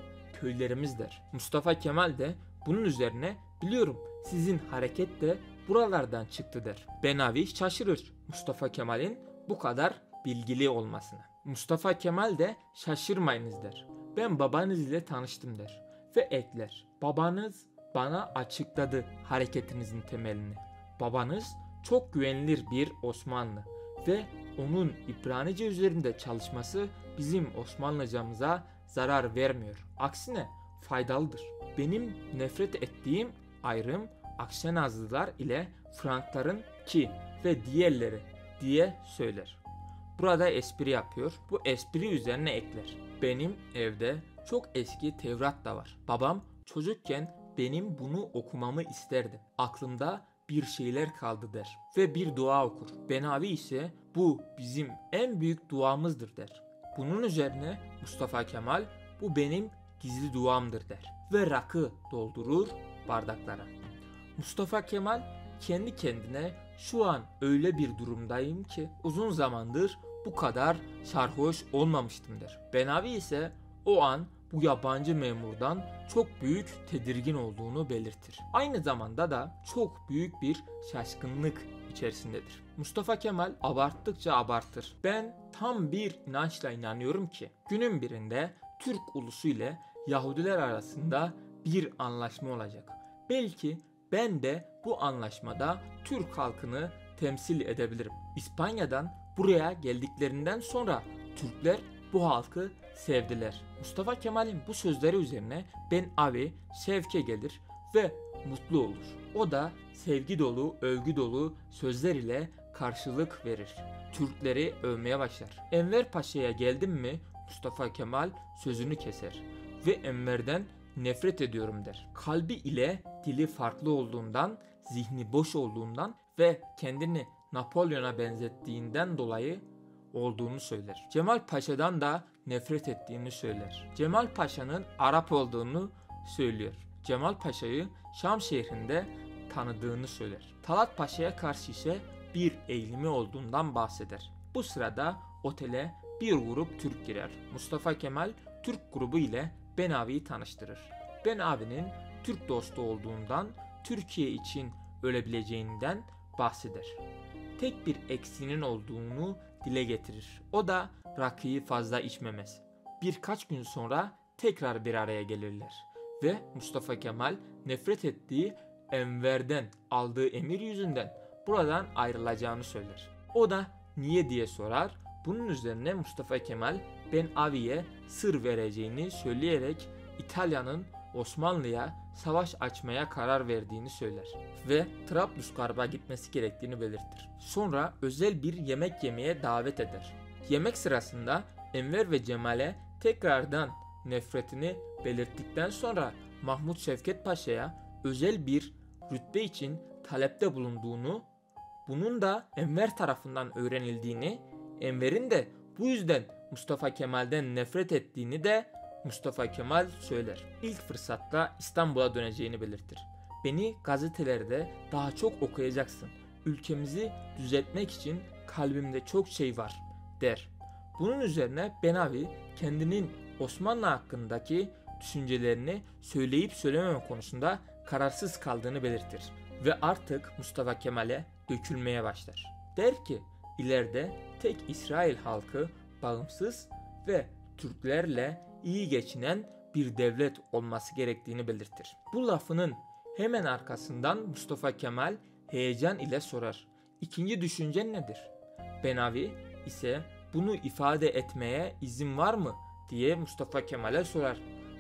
köylerimiz der. Mustafa Kemal de bunun üzerine biliyorum sizin hareket de buralardan çıktı der. Benavi şaşırır Mustafa Kemal'in bu kadar bilgili olmasına. Mustafa Kemal de şaşırmayınız der. Ben babanız ile tanıştım der. Ve ekler. Babanız bana açıkladı hareketinizin temelini. Babanız çok güvenilir bir Osmanlı ve onun İbranice üzerinde çalışması bizim Osmanlıcamıza zarar vermiyor. Aksine faydalıdır. Benim nefret ettiğim ayrım Akşenazlılar ile Frankların ki ve diğerleri diye söyler. Burada espri yapıyor. Bu espri üzerine ekler. Benim evde çok eski Tevrat da var. Babam çocukken benim bunu okumamı isterdi. Aklımda bir şeyler kaldı der ve bir dua okur. Benavi ise bu bizim en büyük duamızdır der. Bunun üzerine Mustafa Kemal bu benim gizli duamdır der ve rakı doldurur bardaklara. Mustafa Kemal kendi kendine şu an öyle bir durumdayım ki uzun zamandır bu kadar sarhoş olmamıştım Benavi ise o an bu yabancı memurdan çok büyük tedirgin olduğunu belirtir. Aynı zamanda da çok büyük bir şaşkınlık içerisindedir. Mustafa Kemal abarttıkça abartır. Ben tam bir inançla inanıyorum ki günün birinde Türk ulusu ile Yahudiler arasında bir anlaşma olacak. Belki ben de bu anlaşmada Türk halkını temsil edebilirim. İspanya'dan buraya geldiklerinden sonra Türkler bu halkı sevdiler. Mustafa Kemal'in bu sözleri üzerine Ben Avi Sevke gelir ve mutlu olur. O da sevgi dolu, övgü dolu sözler ile karşılık verir. Türkleri övmeye başlar. Enver Paşa'ya geldim mi Mustafa Kemal sözünü keser ve Enver'den nefret ediyorum der. Kalbi ile dili farklı olduğundan zihni boş olduğundan ve kendini Napolyon'a benzettiğinden dolayı olduğunu söyler. Cemal Paşa'dan da nefret ettiğini söyler. Cemal Paşa'nın Arap olduğunu söylüyor. Cemal Paşa'yı Şam şehrinde tanıdığını söyler. Talat Paşa'ya karşı ise bir eğilimi olduğundan bahseder. Bu sırada otele bir grup Türk girer. Mustafa Kemal Türk grubu ile Benavi'yi tanıştırır. Benavi'nin Türk dostu olduğundan Türkiye için ölebileceğinden bahseder. Tek bir eksiğinin olduğunu dile getirir. O da rakıyı fazla içmemesi. Birkaç gün sonra tekrar bir araya gelirler ve Mustafa Kemal nefret ettiği Enver'den aldığı emir yüzünden buradan ayrılacağını söyler. O da niye diye sorar. Bunun üzerine Mustafa Kemal Ben Avi'ye sır vereceğini söyleyerek İtalya'nın Osmanlı'ya savaş açmaya karar verdiğini söyler ve Trablusgarp'a gitmesi gerektiğini belirtir. Sonra özel bir yemek yemeye davet eder. Yemek sırasında Enver ve Cemal'e tekrardan nefretini belirttikten sonra Mahmut Şevket Paşa'ya özel bir rütbe için talepte bulunduğunu, bunun da Enver tarafından öğrenildiğini, Enver'in de bu yüzden Mustafa Kemal'den nefret ettiğini de Mustafa Kemal söyler. İlk fırsatta İstanbul'a döneceğini belirtir. Beni gazetelerde daha çok okuyacaksın. Ülkemizi düzeltmek için kalbimde çok şey var der. Bunun üzerine Benavi kendinin Osmanlı hakkındaki düşüncelerini söyleyip söylememe konusunda kararsız kaldığını belirtir ve artık Mustafa Kemal'e dökülmeye başlar. Der ki ileride tek İsrail halkı bağımsız ve Türklerle iyi geçinen bir devlet olması gerektiğini belirtir. Bu lafının hemen arkasından Mustafa Kemal heyecan ile sorar. İkinci düşüncen nedir? Benavi ise bunu ifade etmeye izin var mı diye Mustafa Kemal'e sorar.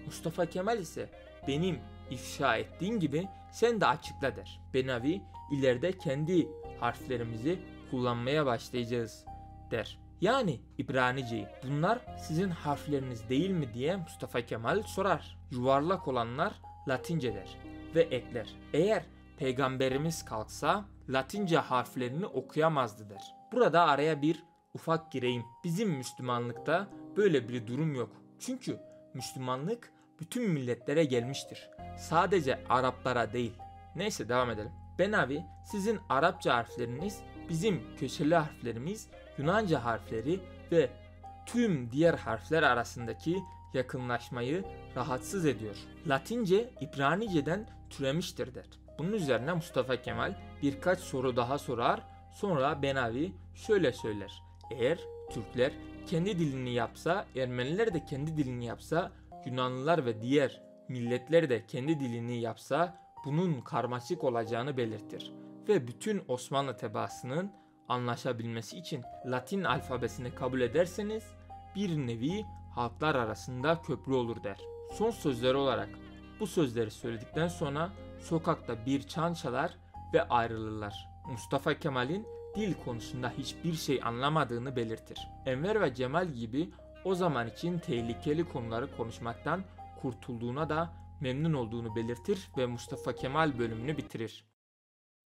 Mustafa Kemal ise benim ifşa ettiğin gibi sen de açıkla der. Benavi ileride kendi harflerimizi kullanmaya başlayacağız der. Yani İbraniceyi bunlar sizin harfleriniz değil mi diye Mustafa Kemal sorar. Yuvarlak olanlar Latince der ve ekler. Eğer peygamberimiz kalksa Latince harflerini okuyamazdı der. Burada araya bir ufak gireyim. Bizim Müslümanlıkta böyle bir durum yok. Çünkü Müslümanlık bütün milletlere gelmiştir. Sadece Araplara değil. Neyse devam edelim. Benavi sizin Arapça harfleriniz, bizim köşeli harflerimiz Yunanca harfleri ve tüm diğer harfler arasındaki yakınlaşmayı rahatsız ediyor. Latince İbranice'den türemiştir der. Bunun üzerine Mustafa Kemal birkaç soru daha sorar. Sonra Benavi şöyle söyler. Eğer Türkler kendi dilini yapsa, Ermeniler de kendi dilini yapsa, Yunanlılar ve diğer milletler de kendi dilini yapsa bunun karmaşık olacağını belirtir ve bütün Osmanlı tebaasının anlaşabilmesi için Latin alfabesini kabul ederseniz bir nevi halklar arasında köprü olur der. Son sözleri olarak bu sözleri söyledikten sonra sokakta bir çan çalar ve ayrılırlar. Mustafa Kemal'in dil konusunda hiçbir şey anlamadığını belirtir. Enver ve Cemal gibi o zaman için tehlikeli konuları konuşmaktan kurtulduğuna da memnun olduğunu belirtir ve Mustafa Kemal bölümünü bitirir.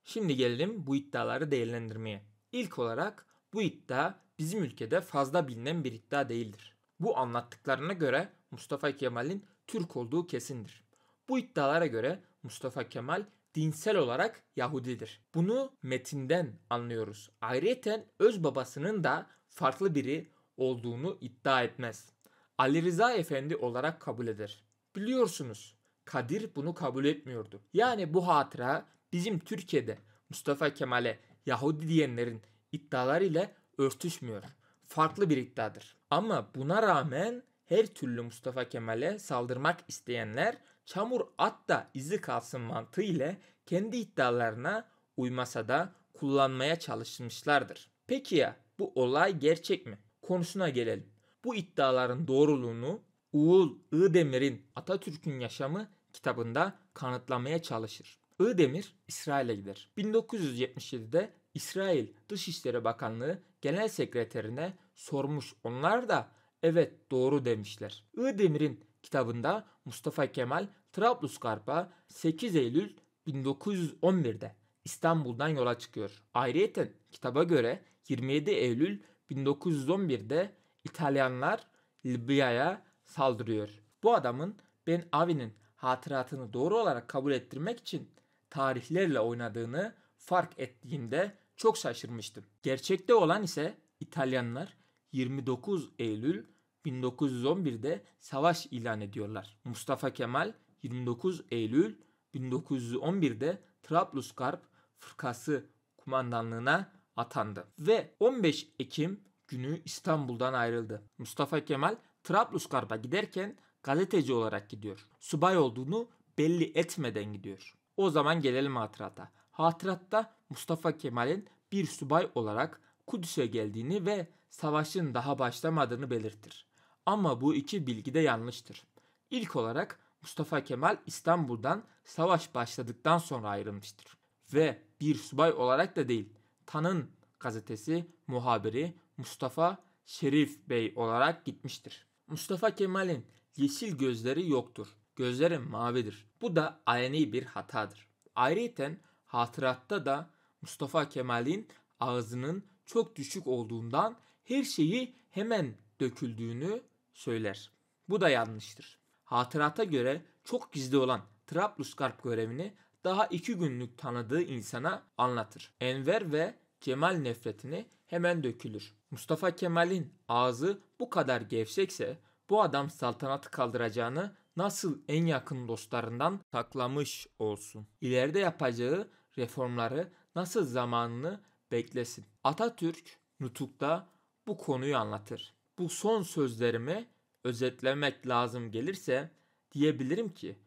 Şimdi gelelim bu iddiaları değerlendirmeye. İlk olarak bu iddia bizim ülkede fazla bilinen bir iddia değildir. Bu anlattıklarına göre Mustafa Kemal'in Türk olduğu kesindir. Bu iddialara göre Mustafa Kemal dinsel olarak Yahudidir. Bunu metinden anlıyoruz. Ayrıca öz babasının da farklı biri olduğunu iddia etmez. Ali Rıza Efendi olarak kabul eder. Biliyorsunuz Kadir bunu kabul etmiyordu. Yani bu hatıra bizim Türkiye'de Mustafa Kemal'e Yahudi diyenlerin iddiaları ile örtüşmüyor. Farklı bir iddiadır. Ama buna rağmen her türlü Mustafa Kemal'e saldırmak isteyenler çamur at da izi kalsın mantığı ile kendi iddialarına uymasa da kullanmaya çalışmışlardır. Peki ya bu olay gerçek mi? Konusuna gelelim. Bu iddiaların doğruluğunu Uğul Iğdemir'in Atatürk'ün Yaşamı kitabında kanıtlamaya çalışır. Iğdemir İsrail'e gider. 1977'de İsrail Dışişleri Bakanlığı Genel Sekreterine sormuş. Onlar da evet doğru demişler. Iğdemir'in kitabında Mustafa Kemal Trablusgarp'a 8 Eylül 1911'de İstanbul'dan yola çıkıyor. Ayrıca kitaba göre 27 Eylül 1911'de İtalyanlar Libya'ya saldırıyor. Bu adamın Ben Avi'nin hatıratını doğru olarak kabul ettirmek için tarihlerle oynadığını fark ettiğimde çok şaşırmıştım. Gerçekte olan ise İtalyanlar 29 Eylül 1911'de savaş ilan ediyorlar. Mustafa Kemal 29 Eylül 1911'de Trablusgarp Fırkası kumandanlığına atandı ve 15 Ekim günü İstanbul'dan ayrıldı. Mustafa Kemal Trablusgarp'a giderken gazeteci olarak gidiyor. Subay olduğunu belli etmeden gidiyor. O zaman gelelim hatırata. Hatıratta Mustafa Kemal'in bir subay olarak Kudüs'e geldiğini ve savaşın daha başlamadığını belirtir. Ama bu iki bilgi de yanlıştır. İlk olarak Mustafa Kemal İstanbul'dan savaş başladıktan sonra ayrılmıştır. Ve bir subay olarak da değil, Tan'ın gazetesi muhabiri Mustafa Şerif Bey olarak gitmiştir. Mustafa Kemal'in yeşil gözleri yoktur gözlerim mavidir. Bu da aleni bir hatadır. Ayrıca hatıratta da Mustafa Kemal'in ağzının çok düşük olduğundan her şeyi hemen döküldüğünü söyler. Bu da yanlıştır. Hatırata göre çok gizli olan Trablusgarp görevini daha iki günlük tanıdığı insana anlatır. Enver ve Cemal nefretini hemen dökülür. Mustafa Kemal'in ağzı bu kadar gevşekse bu adam saltanatı kaldıracağını nasıl en yakın dostlarından saklamış olsun. İleride yapacağı reformları nasıl zamanını beklesin. Atatürk nutukta bu konuyu anlatır. Bu son sözlerimi özetlemek lazım gelirse diyebilirim ki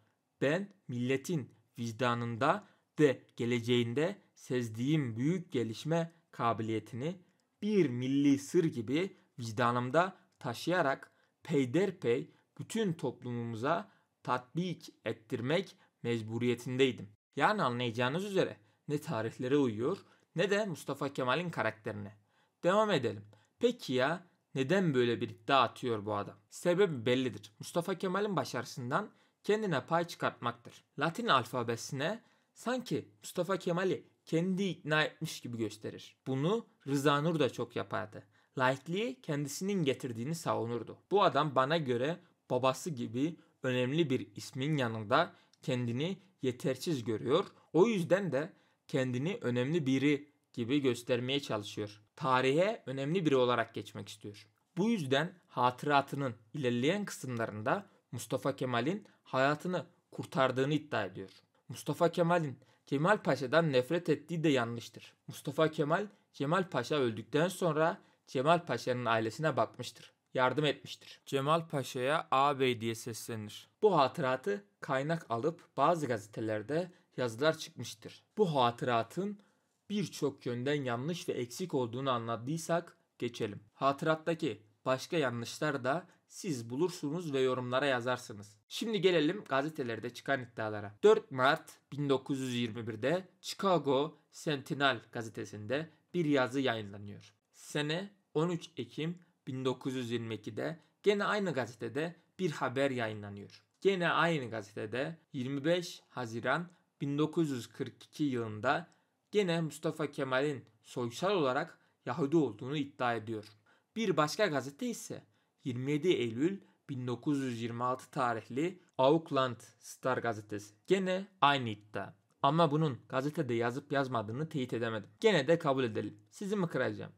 ben milletin vicdanında ve geleceğinde sezdiğim büyük gelişme kabiliyetini bir milli sır gibi vicdanımda taşıyarak peyderpey bütün toplumumuza tatbik ettirmek mecburiyetindeydim. Yani anlayacağınız üzere ne tarihlere uyuyor ne de Mustafa Kemal'in karakterine. Devam edelim. Peki ya neden böyle bir iddia atıyor bu adam? Sebebi bellidir. Mustafa Kemal'in başarısından kendine pay çıkartmaktır. Latin alfabesine sanki Mustafa Kemal'i kendi ikna etmiş gibi gösterir. Bunu Rıza Nur da çok yapardı. Laikliği kendisinin getirdiğini savunurdu. Bu adam bana göre babası gibi önemli bir ismin yanında kendini yetersiz görüyor. O yüzden de kendini önemli biri gibi göstermeye çalışıyor. Tarihe önemli biri olarak geçmek istiyor. Bu yüzden hatıratının ilerleyen kısımlarında Mustafa Kemal'in hayatını kurtardığını iddia ediyor. Mustafa Kemal'in Kemal Paşa'dan nefret ettiği de yanlıştır. Mustafa Kemal, Cemal Paşa öldükten sonra Cemal Paşa'nın ailesine bakmıştır yardım etmiştir. Cemal Paşa'ya ağabey diye seslenir. Bu hatıratı kaynak alıp bazı gazetelerde yazılar çıkmıştır. Bu hatıratın birçok yönden yanlış ve eksik olduğunu anladıysak geçelim. Hatırattaki başka yanlışlar da siz bulursunuz ve yorumlara yazarsınız. Şimdi gelelim gazetelerde çıkan iddialara. 4 Mart 1921'de Chicago Sentinel gazetesinde bir yazı yayınlanıyor. Sene 13 Ekim 1922'de gene aynı gazetede bir haber yayınlanıyor. Gene aynı gazetede 25 Haziran 1942 yılında gene Mustafa Kemal'in soysal olarak Yahudi olduğunu iddia ediyor. Bir başka gazete ise 27 Eylül 1926 tarihli Auckland Star gazetesi. Gene aynı iddia. Ama bunun gazetede yazıp yazmadığını teyit edemedim. Gene de kabul edelim. Sizi mi kıracağım?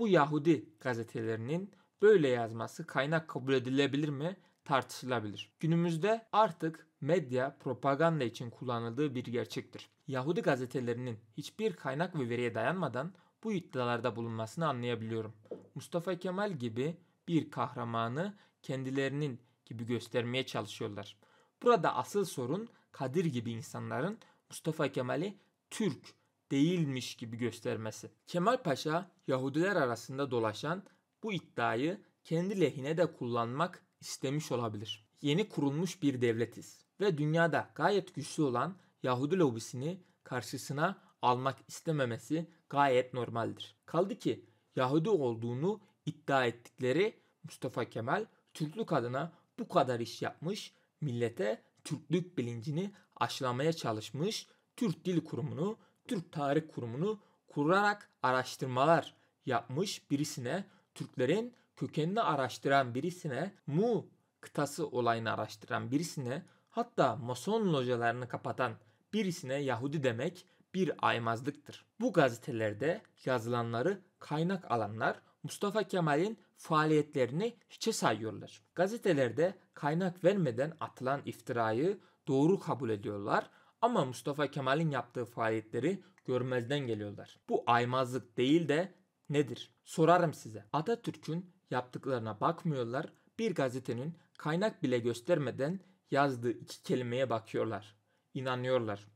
bu Yahudi gazetelerinin böyle yazması kaynak kabul edilebilir mi tartışılabilir. Günümüzde artık medya propaganda için kullanıldığı bir gerçektir. Yahudi gazetelerinin hiçbir kaynak ve veriye dayanmadan bu iddialarda bulunmasını anlayabiliyorum. Mustafa Kemal gibi bir kahramanı kendilerinin gibi göstermeye çalışıyorlar. Burada asıl sorun Kadir gibi insanların Mustafa Kemal'i Türk değilmiş gibi göstermesi. Kemal Paşa Yahudiler arasında dolaşan bu iddiayı kendi lehine de kullanmak istemiş olabilir. Yeni kurulmuş bir devletiz ve dünyada gayet güçlü olan Yahudi lobisini karşısına almak istememesi gayet normaldir. Kaldı ki Yahudi olduğunu iddia ettikleri Mustafa Kemal Türklük adına bu kadar iş yapmış, millete Türklük bilincini aşılamaya çalışmış, Türk Dil Kurumu'nu Türk Tarih Kurumu'nu kurarak araştırmalar yapmış birisine, Türklerin kökenini araştıran birisine, Mu kıtası olayını araştıran birisine, hatta Mason localarını kapatan birisine Yahudi demek bir aymazlıktır. Bu gazetelerde yazılanları kaynak alanlar Mustafa Kemal'in faaliyetlerini hiçe sayıyorlar. Gazetelerde kaynak vermeden atılan iftirayı doğru kabul ediyorlar ama Mustafa Kemal'in yaptığı faaliyetleri görmezden geliyorlar. Bu aymazlık değil de nedir? Sorarım size. Atatürk'ün yaptıklarına bakmıyorlar. Bir gazetenin kaynak bile göstermeden yazdığı iki kelimeye bakıyorlar. İnanıyorlar.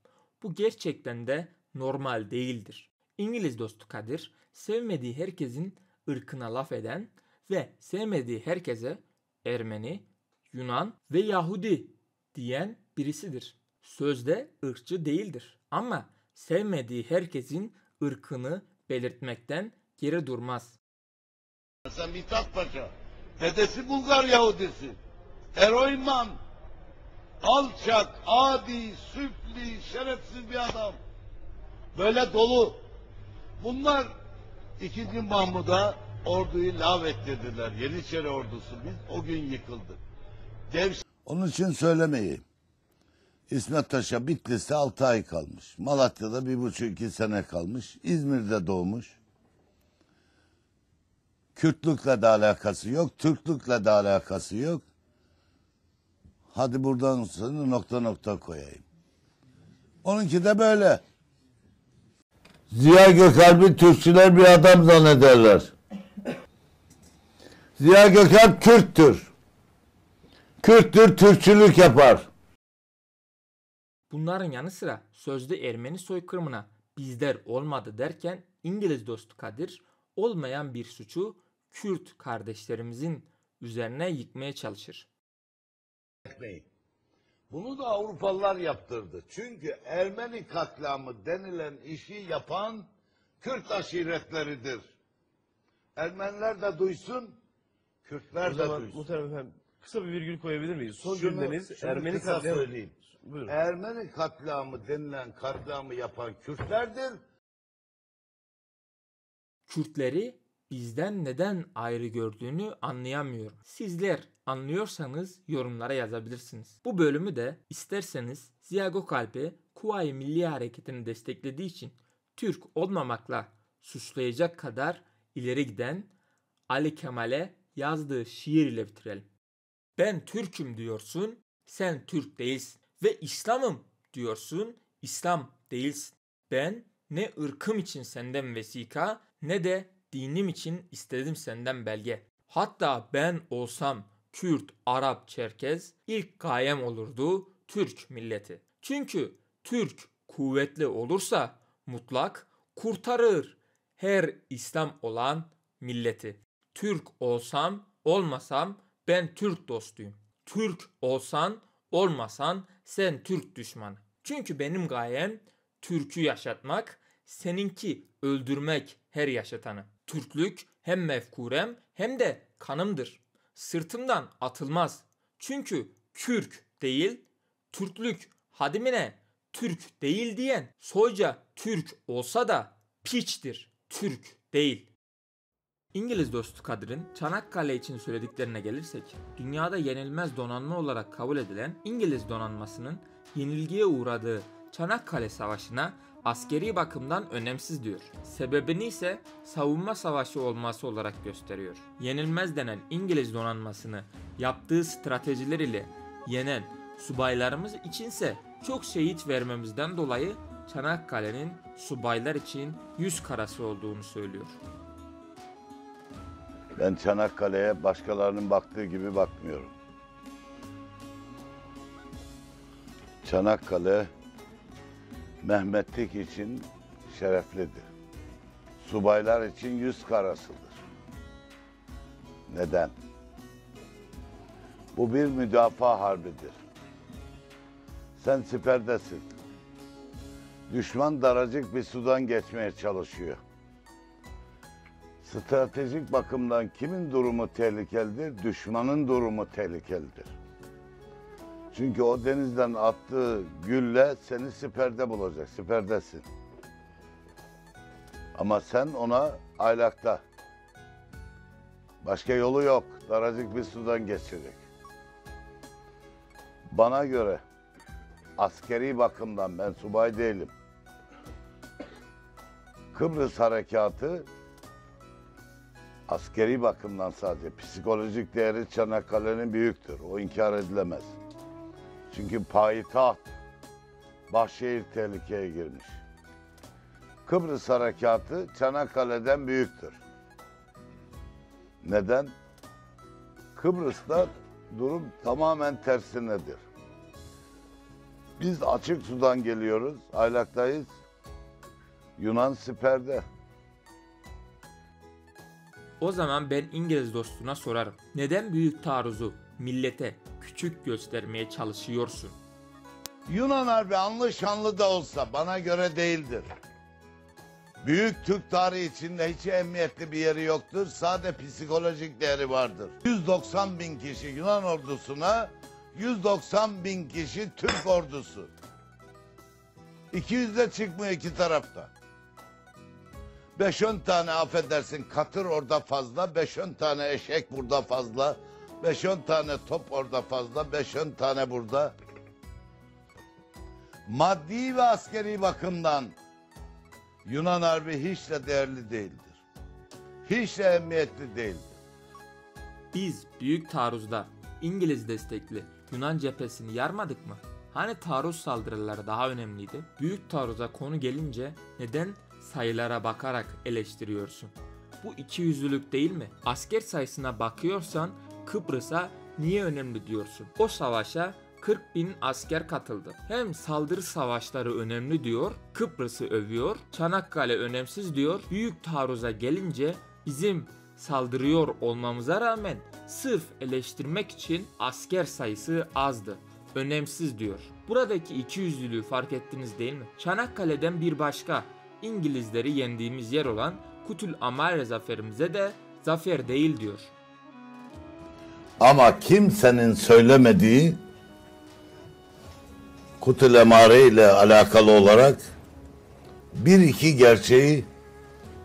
Bu gerçekten de normal değildir. İngiliz dostu Kadir sevmediği herkesin ırkına laf eden ve sevmediği herkese Ermeni, Yunan ve Yahudi diyen birisidir sözde ırkçı değildir. Ama sevmediği herkesin ırkını belirtmekten geri durmaz. Sen Mithat Paşa, dedesi Bulgar Yahudisi, eroyman, alçak, adi, süfli, şerefsiz bir adam. Böyle dolu. Bunlar ikinci Mahmud'a orduyu lağvettirdiler. Yeniçeri ordusu biz o gün yıkıldı. Dev... Onun için söylemeyi. İsmet Taş'a Bitlis'te 6 ay kalmış. Malatya'da 1,5-2 sene kalmış. İzmir'de doğmuş. Kürtlükle de alakası yok. Türklükle de alakası yok. Hadi buradan sonra nokta nokta koyayım. Onunki de böyle. Ziya Gökalp'i Türkçüler bir adam zannederler. Ziya Gökalp Kürttür. Kürttür, Türkçülük yapar. Bunların yanı sıra sözde Ermeni soykırımına bizler olmadı derken İngiliz dostu Kadir olmayan bir suçu Kürt kardeşlerimizin üzerine yıkmaya çalışır. bunu da Avrupalılar yaptırdı. Çünkü Ermeni katliamı denilen işi yapan Kürt aşiretleridir. Ermeniler de duysun, Kürtler o de zaman, duysun. Muhterem efendim, kısa bir virgül koyabilir miyiz? Son şunu, cümleniz Ermeni katliamı. Buyurun. Ermeni katliamı denilen katliamı yapan Kürtlerdir. Kürtleri bizden neden ayrı gördüğünü anlayamıyorum. Sizler anlıyorsanız yorumlara yazabilirsiniz. Bu bölümü de isterseniz Ziya Kalp'e Kuvayi Milli Hareketi'ni desteklediği için Türk olmamakla suçlayacak kadar ileri giden Ali Kemal'e yazdığı şiir ile bitirelim. Ben Türk'üm diyorsun, sen Türk değilsin ve İslam'ım diyorsun, İslam değilsin. Ben ne ırkım için senden vesika ne de dinim için istedim senden belge. Hatta ben olsam Kürt, Arap, Çerkez ilk gayem olurdu Türk milleti. Çünkü Türk kuvvetli olursa mutlak kurtarır her İslam olan milleti. Türk olsam olmasam ben Türk dostuyum. Türk olsan olmasan sen Türk düşmanı. Çünkü benim gayem Türk'ü yaşatmak, seninki öldürmek her yaşatanı. Türklük hem mefkurem hem de kanımdır. Sırtımdan atılmaz. Çünkü Kürk değil, Türklük hadimine Türk değil diyen soyca Türk olsa da piçtir. Türk değil. İngiliz dostu Kadir'in Çanakkale için söylediklerine gelirsek, dünyada yenilmez donanma olarak kabul edilen İngiliz donanmasının yenilgiye uğradığı Çanakkale Savaşı'na askeri bakımdan önemsiz diyor. Sebebini ise savunma savaşı olması olarak gösteriyor. Yenilmez denen İngiliz donanmasını yaptığı stratejiler ile yenen subaylarımız içinse çok şehit vermemizden dolayı Çanakkale'nin subaylar için yüz karası olduğunu söylüyor. Ben Çanakkale'ye başkalarının baktığı gibi bakmıyorum. Çanakkale Mehmetlik için şereflidir. Subaylar için yüz karasıdır. Neden? Bu bir müdafaa harbidir. Sen siperdesin. Düşman daracık bir sudan geçmeye çalışıyor. Stratejik bakımdan kimin durumu tehlikelidir? Düşmanın durumu tehlikelidir. Çünkü o denizden attığı gülle seni siperde bulacak, siperdesin. Ama sen ona aylakta. Başka yolu yok. Daracık bir sudan geçecek. Bana göre askeri bakımdan ben subay değilim. Kıbrıs harekatı Askeri bakımdan sadece psikolojik değeri Çanakkale'nin büyüktür. O inkar edilemez. Çünkü payitaht Bahşehir tehlikeye girmiş. Kıbrıs harekatı Çanakkale'den büyüktür. Neden? Kıbrıs'ta durum tamamen tersinedir. Biz açık sudan geliyoruz, aylaktayız. Yunan siperde. O zaman ben İngiliz dostuna sorarım. Neden büyük taarruzu millete küçük göstermeye çalışıyorsun? Yunan harbi anlı şanlı da olsa bana göre değildir. Büyük Türk tarihi içinde hiç emniyetli bir yeri yoktur. Sade psikolojik değeri vardır. 190 bin kişi Yunan ordusuna, 190 bin kişi Türk ordusu. 200 de çıkmıyor iki tarafta. Beş on tane affedersin katır orada fazla, beş on tane eşek burada fazla, beş on tane top orada fazla, beş on tane burada. Maddi ve askeri bakımdan Yunan harbi hiç de değerli değildir. Hiç de emniyetli değildir. Biz büyük taarruzda İngiliz destekli Yunan cephesini yarmadık mı? Hani taarruz saldırıları daha önemliydi? Büyük taarruza konu gelince neden sayılara bakarak eleştiriyorsun. Bu iki yüzlülük değil mi? Asker sayısına bakıyorsan Kıbrıs'a niye önemli diyorsun? O savaşa 40 bin asker katıldı. Hem saldırı savaşları önemli diyor, Kıbrıs'ı övüyor, Çanakkale önemsiz diyor. Büyük taarruza gelince bizim saldırıyor olmamıza rağmen sırf eleştirmek için asker sayısı azdı. Önemsiz diyor. Buradaki ikiyüzlülüğü fark ettiniz değil mi? Çanakkale'den bir başka İngilizleri yendiğimiz yer olan Kutul Amare zaferimize de zafer değil diyor. Ama kimsenin söylemediği Kutul Amare ile alakalı olarak bir iki gerçeği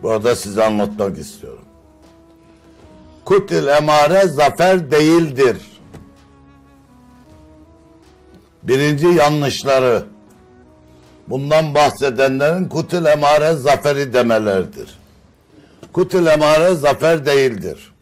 burada size anlatmak istiyorum. Kutul Amare zafer değildir. Birinci yanlışları Bundan bahsedenlerin kutil emare zaferi demelerdir. Kutil emare zafer değildir.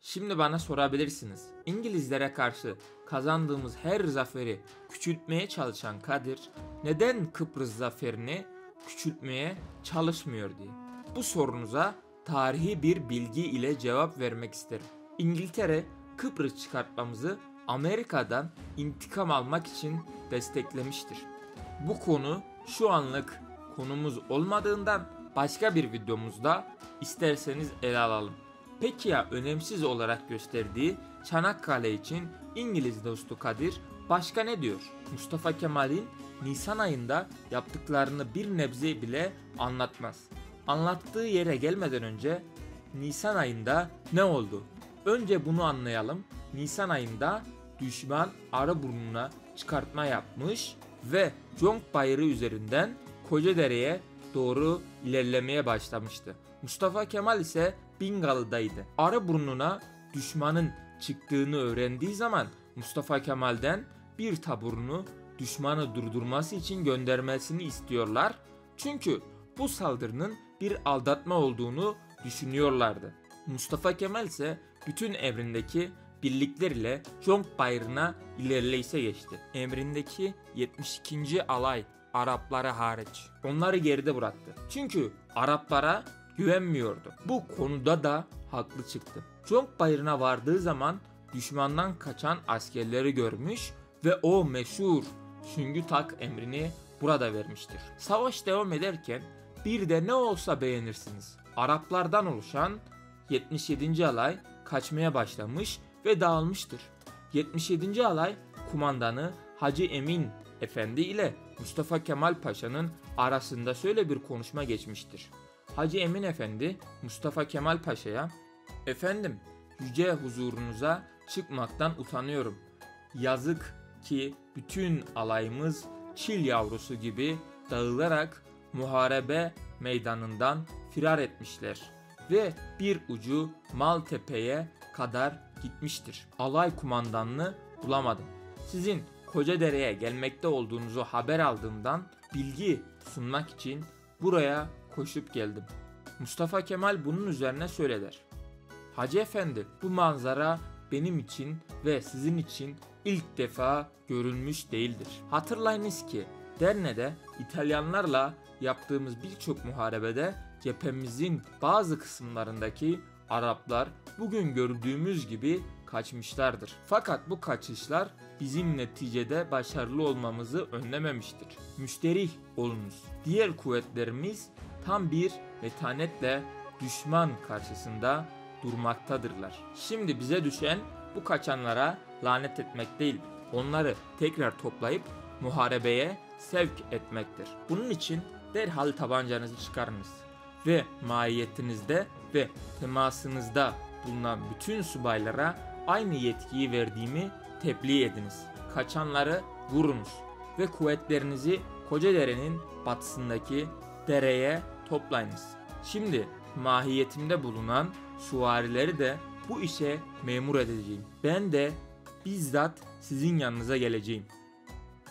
Şimdi bana sorabilirsiniz. İngilizlere karşı kazandığımız her zaferi küçültmeye çalışan Kadir neden Kıbrıs zaferini küçültmeye çalışmıyor diye. Bu sorunuza tarihi bir bilgi ile cevap vermek isterim. İngiltere Kıbrıs çıkartmamızı Amerika'dan intikam almak için desteklemiştir. Bu konu şu anlık konumuz olmadığından başka bir videomuzda isterseniz ele alalım. Peki ya önemsiz olarak gösterdiği Çanakkale için İngiliz dostu Kadir başka ne diyor? Mustafa Kemal'in Nisan ayında yaptıklarını bir nebze bile anlatmaz. Anlattığı yere gelmeden önce Nisan ayında ne oldu? Önce bunu anlayalım Nisan ayında düşman burnuna çıkartma yapmış ve Jong Bayırı üzerinden Kocadere'ye doğru ilerlemeye başlamıştı. Mustafa Kemal ise Bingalı'daydı. burnuna düşmanın çıktığını öğrendiği zaman Mustafa Kemal'den bir taburunu düşmanı durdurması için göndermesini istiyorlar. Çünkü bu saldırının bir aldatma olduğunu düşünüyorlardı. Mustafa Kemal ise bütün evrindeki Birlikleriyle ile Jongbahir'ına ilerleyse geçti. Emrindeki 72. alay Araplara hariç. Onları geride bıraktı. Çünkü Araplara güvenmiyordu. Bu konuda da haklı çıktı. Jongbahir'ına vardığı zaman düşmandan kaçan askerleri görmüş ve o meşhur süngü tak emrini burada vermiştir. Savaş devam ederken bir de ne olsa beğenirsiniz. Araplardan oluşan 77. alay kaçmaya başlamış ve dağılmıştır. 77. alay kumandanı Hacı Emin Efendi ile Mustafa Kemal Paşa'nın arasında şöyle bir konuşma geçmiştir. Hacı Emin Efendi Mustafa Kemal Paşa'ya "Efendim, yüce huzurunuza çıkmaktan utanıyorum. Yazık ki bütün alayımız çil yavrusu gibi dağılarak muharebe meydanından firar etmişler ve bir ucu Maltepe'ye kadar gitmiştir. Alay kumandanını bulamadım. Sizin koca dereye gelmekte olduğunuzu haber aldığımdan bilgi sunmak için buraya koşup geldim. Mustafa Kemal bunun üzerine söyler: Hacı Efendi bu manzara benim için ve sizin için ilk defa görülmüş değildir. Hatırlayınız ki Derne'de İtalyanlarla yaptığımız birçok muharebede cephemizin bazı kısımlarındaki Araplar bugün gördüğümüz gibi kaçmışlardır. Fakat bu kaçışlar bizim neticede başarılı olmamızı önlememiştir. Müşterih olunuz. Diğer kuvvetlerimiz tam bir metanetle düşman karşısında durmaktadırlar. Şimdi bize düşen bu kaçanlara lanet etmek değil, onları tekrar toplayıp muharebeye sevk etmektir. Bunun için derhal tabancanızı çıkarınız ve maiyetinizde ve temasınızda bulunan bütün subaylara aynı yetkiyi verdiğimi tebliğ ediniz. Kaçanları vurunuz ve kuvvetlerinizi Kocadere'nin batısındaki dereye toplayınız. Şimdi mahiyetimde bulunan suvarileri de bu işe memur edeceğim. Ben de bizzat sizin yanınıza geleceğim.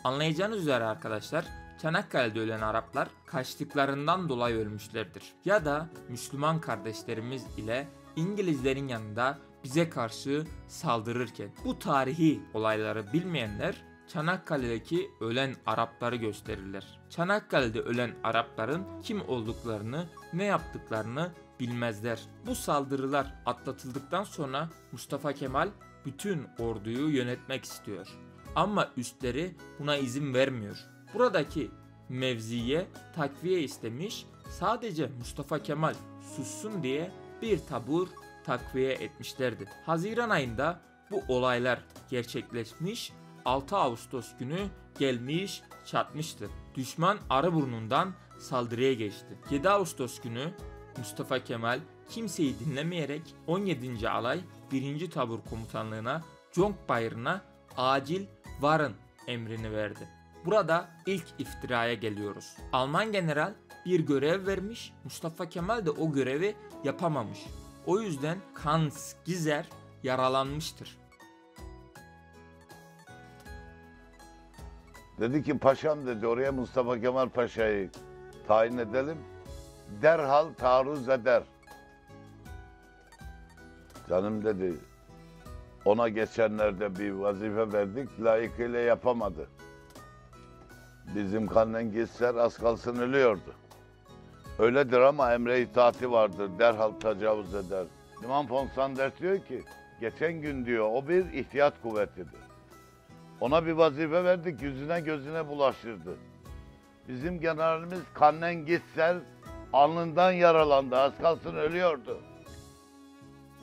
Anlayacağınız üzere arkadaşlar Çanakkale'de ölen Araplar kaçtıklarından dolayı ölmüşlerdir. Ya da Müslüman kardeşlerimiz ile İngilizlerin yanında bize karşı saldırırken bu tarihi olayları bilmeyenler Çanakkale'deki ölen Arapları gösterirler. Çanakkale'de ölen Arapların kim olduklarını, ne yaptıklarını bilmezler. Bu saldırılar atlatıldıktan sonra Mustafa Kemal bütün orduyu yönetmek istiyor. Ama üstleri buna izin vermiyor. Buradaki mevziye takviye istemiş sadece Mustafa Kemal sussun diye bir tabur takviye etmişlerdi. Haziran ayında bu olaylar gerçekleşmiş 6 Ağustos günü gelmiş çatmıştı. Düşman arı burnundan saldırıya geçti. 7 Ağustos günü Mustafa Kemal kimseyi dinlemeyerek 17. Alay 1. Tabur Komutanlığına Conk Bayırı'na acil varın emrini verdi. Burada ilk iftiraya geliyoruz. Alman general bir görev vermiş, Mustafa Kemal de o görevi yapamamış. O yüzden kans Gizer yaralanmıştır. Dedi ki paşam dedi oraya Mustafa Kemal Paşa'yı tayin edelim. Derhal taarruz eder. Canım dedi ona geçenlerde bir vazife verdik layıkıyla yapamadı. Bizim Kanlengizler az kalsın ölüyordu. Öyledir ama emre itaati vardır. Derhal tecavüz eder. İmam Fonsanders diyor ki, geçen gün diyor o bir ihtiyat kuvvetidir. Ona bir vazife verdik, yüzüne gözüne bulaştırdı. Bizim generalimiz Kanlengizler alnından yaralandı. Az kalsın ölüyordu.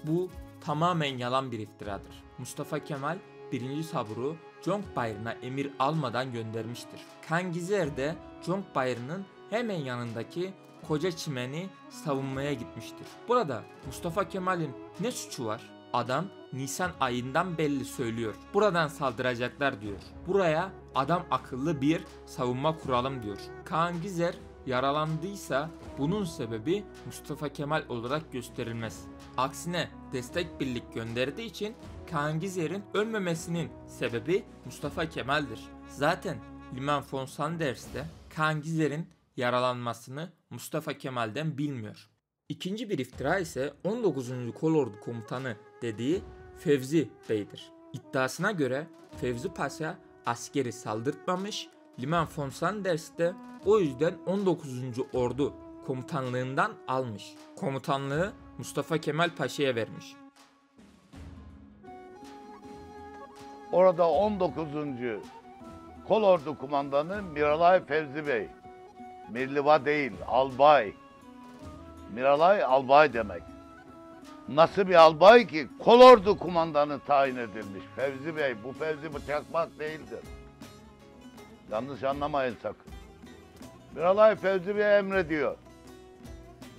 Bu tamamen yalan bir iftiradır. Mustafa Kemal birinci saburu Jongbayr'ına emir almadan göndermiştir. Kangizer de Jongbayr'ın hemen yanındaki koca çimeni savunmaya gitmiştir. Burada Mustafa Kemal'in ne suçu var? Adam Nisan ayından belli söylüyor. Buradan saldıracaklar diyor. Buraya adam akıllı bir savunma kuralım diyor. Kangizer yaralandıysa bunun sebebi Mustafa Kemal olarak gösterilmez. Aksine destek birlik gönderdiği için Kangizer'in ölmemesinin sebebi Mustafa Kemal'dir. Zaten Liman von Sanders de Kangizer'in yaralanmasını Mustafa Kemal'den bilmiyor. İkinci bir iftira ise 19. Kolordu Komutanı dediği Fevzi Bey'dir. İddiasına göre Fevzi Paşa askeri saldırtmamış, Liman von Sanders de o yüzden 19. Ordu komutanlığından almış. Komutanlığı Mustafa Kemal Paşa'ya vermiş. Orada 19. Kolordu Kumandanı Miralay Fevzi Bey. Mirliva değil, albay. Miralay albay demek. Nasıl bir albay ki kolordu kumandanı tayin edilmiş. Fevzi Bey, bu Fevzi bıçakmak değildir. Yanlış anlamayın sakın. Miralay Fevzi Bey emrediyor.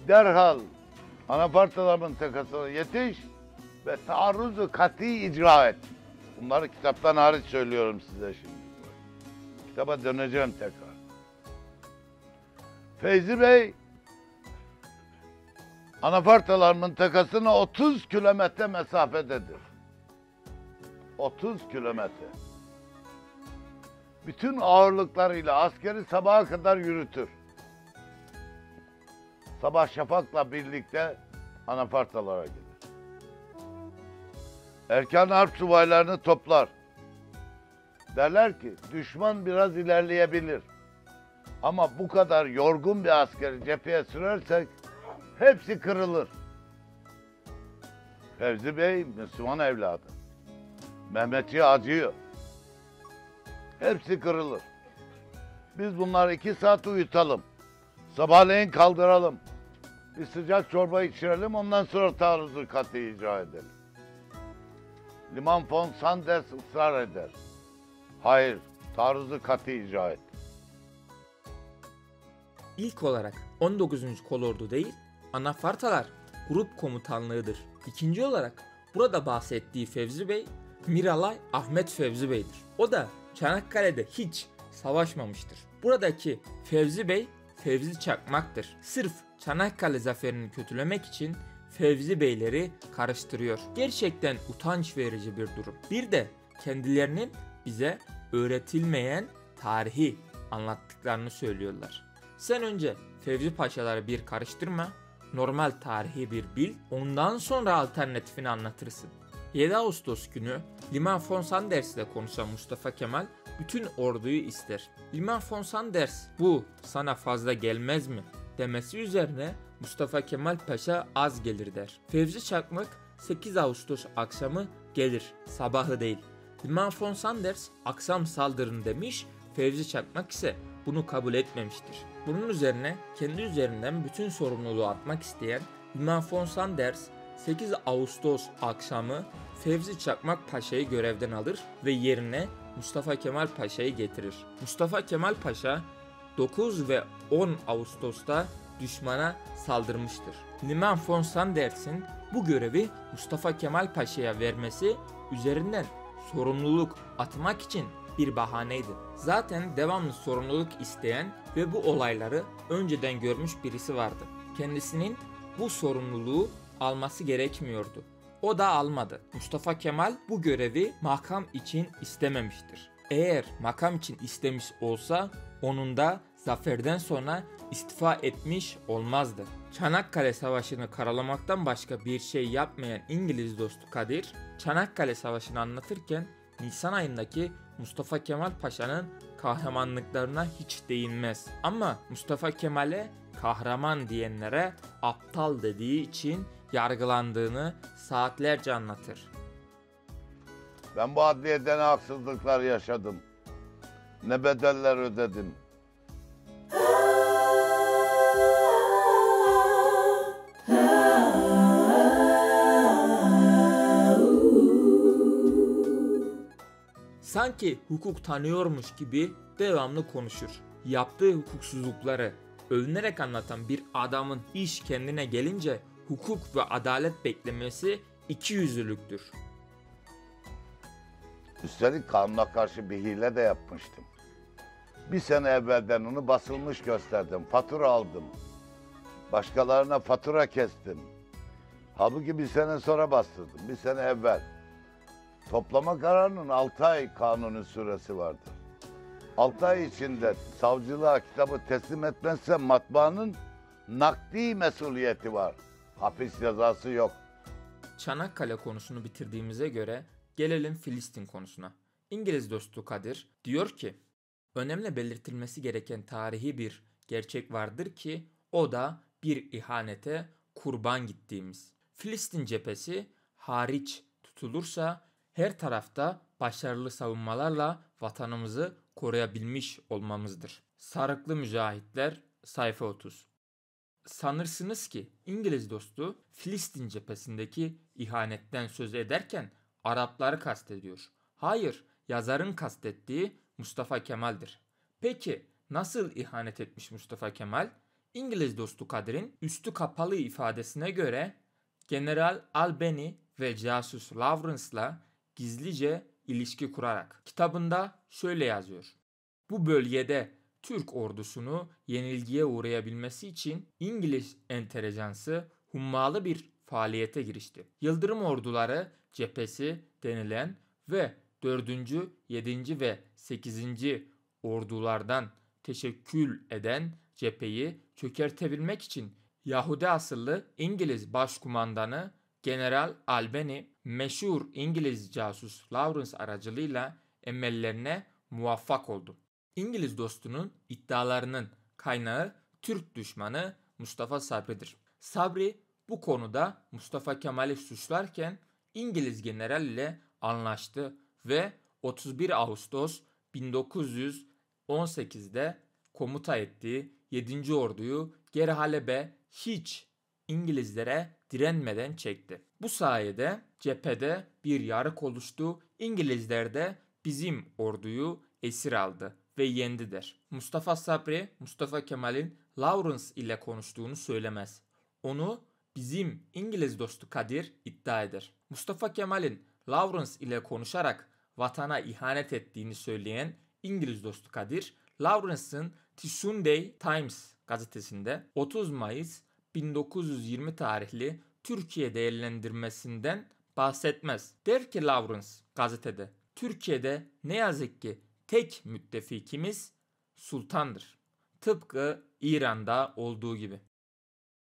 Derhal Anapartalar mıntakasına yetiş ve taarruzu kati icra et. Bunları kitaptan hariç söylüyorum size şimdi. Kitaba döneceğim tekrar. Feyzi Bey Anafartalar mıntakasına 30 kilometre mesafededir. 30 kilometre. Bütün ağırlıklarıyla askeri sabaha kadar yürütür. Sabah şafakla birlikte Anafartalara gider. Erkan harp subaylarını toplar. Derler ki düşman biraz ilerleyebilir. Ama bu kadar yorgun bir askeri cepheye sürersek hepsi kırılır. Fevzi Bey Müslüman evladı. Mehmetçi acıyor. Hepsi kırılır. Biz bunları iki saat uyutalım. Sabahleyin kaldıralım. Bir sıcak çorba içirelim ondan sonra taarruzu katı icra edelim. Liman von Sanders ısrar eder. Hayır, taarruzu katı icra et. İlk olarak 19. kolordu değil, Anafartalar grup komutanlığıdır. İkinci olarak burada bahsettiği Fevzi Bey, Miralay Ahmet Fevzi Bey'dir. O da Çanakkale'de hiç savaşmamıştır. Buradaki Fevzi Bey Fevzi Çakmak'tır. Sırf Çanakkale zaferini kötülemek için Fevzi Beyleri karıştırıyor. Gerçekten utanç verici bir durum. Bir de kendilerinin bize öğretilmeyen tarihi anlattıklarını söylüyorlar. Sen önce Fevzi Paşaları bir karıştırma, normal tarihi bir bil, ondan sonra alternatifini anlatırsın. 7 Ağustos günü Liman von Sanders ile konuşan Mustafa Kemal bütün orduyu ister. Liman von Sanders bu sana fazla gelmez mi demesi üzerine Mustafa Kemal Paşa az gelir der. Fevzi Çakmak 8 Ağustos akşamı gelir, sabahı değil. Dilman von Sanders akşam saldırın demiş, Fevzi Çakmak ise bunu kabul etmemiştir. Bunun üzerine kendi üzerinden bütün sorumluluğu atmak isteyen Dilman von Sanders 8 Ağustos akşamı Fevzi Çakmak Paşa'yı görevden alır ve yerine Mustafa Kemal Paşa'yı getirir. Mustafa Kemal Paşa 9 ve 10 Ağustos'ta düşmana saldırmıştır. Niman von Sanders'in bu görevi Mustafa Kemal Paşa'ya vermesi üzerinden sorumluluk atmak için bir bahaneydi. Zaten devamlı sorumluluk isteyen ve bu olayları önceden görmüş birisi vardı. Kendisinin bu sorumluluğu alması gerekmiyordu. O da almadı. Mustafa Kemal bu görevi makam için istememiştir. Eğer makam için istemiş olsa onun da zaferden sonra istifa etmiş olmazdı. Çanakkale Savaşı'nı karalamaktan başka bir şey yapmayan İngiliz dostu Kadir, Çanakkale Savaşı'nı anlatırken Nisan ayındaki Mustafa Kemal Paşa'nın kahramanlıklarına hiç değinmez. Ama Mustafa Kemal'e kahraman diyenlere aptal dediği için yargılandığını saatlerce anlatır. Ben bu adliyede ne haksızlıklar yaşadım. Ne bedeller ödedim. sanki hukuk tanıyormuş gibi devamlı konuşur. Yaptığı hukuksuzlukları övünerek anlatan bir adamın iş kendine gelince hukuk ve adalet beklemesi iki ikiyüzlülüktür. Üstelik kanuna karşı bir hile de yapmıştım. Bir sene evvelden onu basılmış gösterdim. Fatura aldım. Başkalarına fatura kestim. Halbuki bir sene sonra bastırdım. Bir sene evvel toplama kararının 6 ay kanunun süresi vardır. 6 ay içinde savcılığa kitabı teslim etmezse matbaanın nakdi mesuliyeti var. Hapis cezası yok. Çanakkale konusunu bitirdiğimize göre gelelim Filistin konusuna. İngiliz dostu Kadir diyor ki önemli belirtilmesi gereken tarihi bir gerçek vardır ki o da bir ihanete kurban gittiğimiz. Filistin cephesi hariç tutulursa her tarafta başarılı savunmalarla vatanımızı koruyabilmiş olmamızdır. Sarıklı Mücahitler sayfa 30 Sanırsınız ki İngiliz dostu Filistin cephesindeki ihanetten söz ederken Arapları kastediyor. Hayır, yazarın kastettiği Mustafa Kemal'dir. Peki nasıl ihanet etmiş Mustafa Kemal? İngiliz dostu Kadir'in üstü kapalı ifadesine göre General Albany ve casus Lawrence'la gizlice ilişki kurarak. Kitabında şöyle yazıyor. Bu bölgede Türk ordusunu yenilgiye uğrayabilmesi için İngiliz entelijansı hummalı bir faaliyete girişti. Yıldırım orduları cephesi denilen ve 4. 7. ve 8. ordulardan teşekkül eden cepheyi çökertebilmek için Yahudi asıllı İngiliz başkumandanı General Albany meşhur İngiliz casus Lawrence aracılığıyla emellerine muvaffak oldu. İngiliz dostunun iddialarının kaynağı Türk düşmanı Mustafa Sabri'dir. Sabri bu konuda Mustafa Kemal'i suçlarken İngiliz general ile anlaştı ve 31 Ağustos 1918'de komuta ettiği 7. Ordu'yu Gerhalebe hiç İngilizlere direnmeden çekti. Bu sayede cephede bir yarık oluştu. İngilizler de bizim orduyu esir aldı ve yendi der. Mustafa Sabri, Mustafa Kemal'in Lawrence ile konuştuğunu söylemez. Onu bizim İngiliz dostu Kadir iddia eder. Mustafa Kemal'in Lawrence ile konuşarak vatana ihanet ettiğini söyleyen İngiliz dostu Kadir, Lawrence'ın Tisunday Times gazetesinde 30 Mayıs 1920 tarihli Türkiye değerlendirmesinden bahsetmez. Der ki Lawrence gazetede Türkiye'de ne yazık ki tek müttefikimiz sultandır. Tıpkı İran'da olduğu gibi.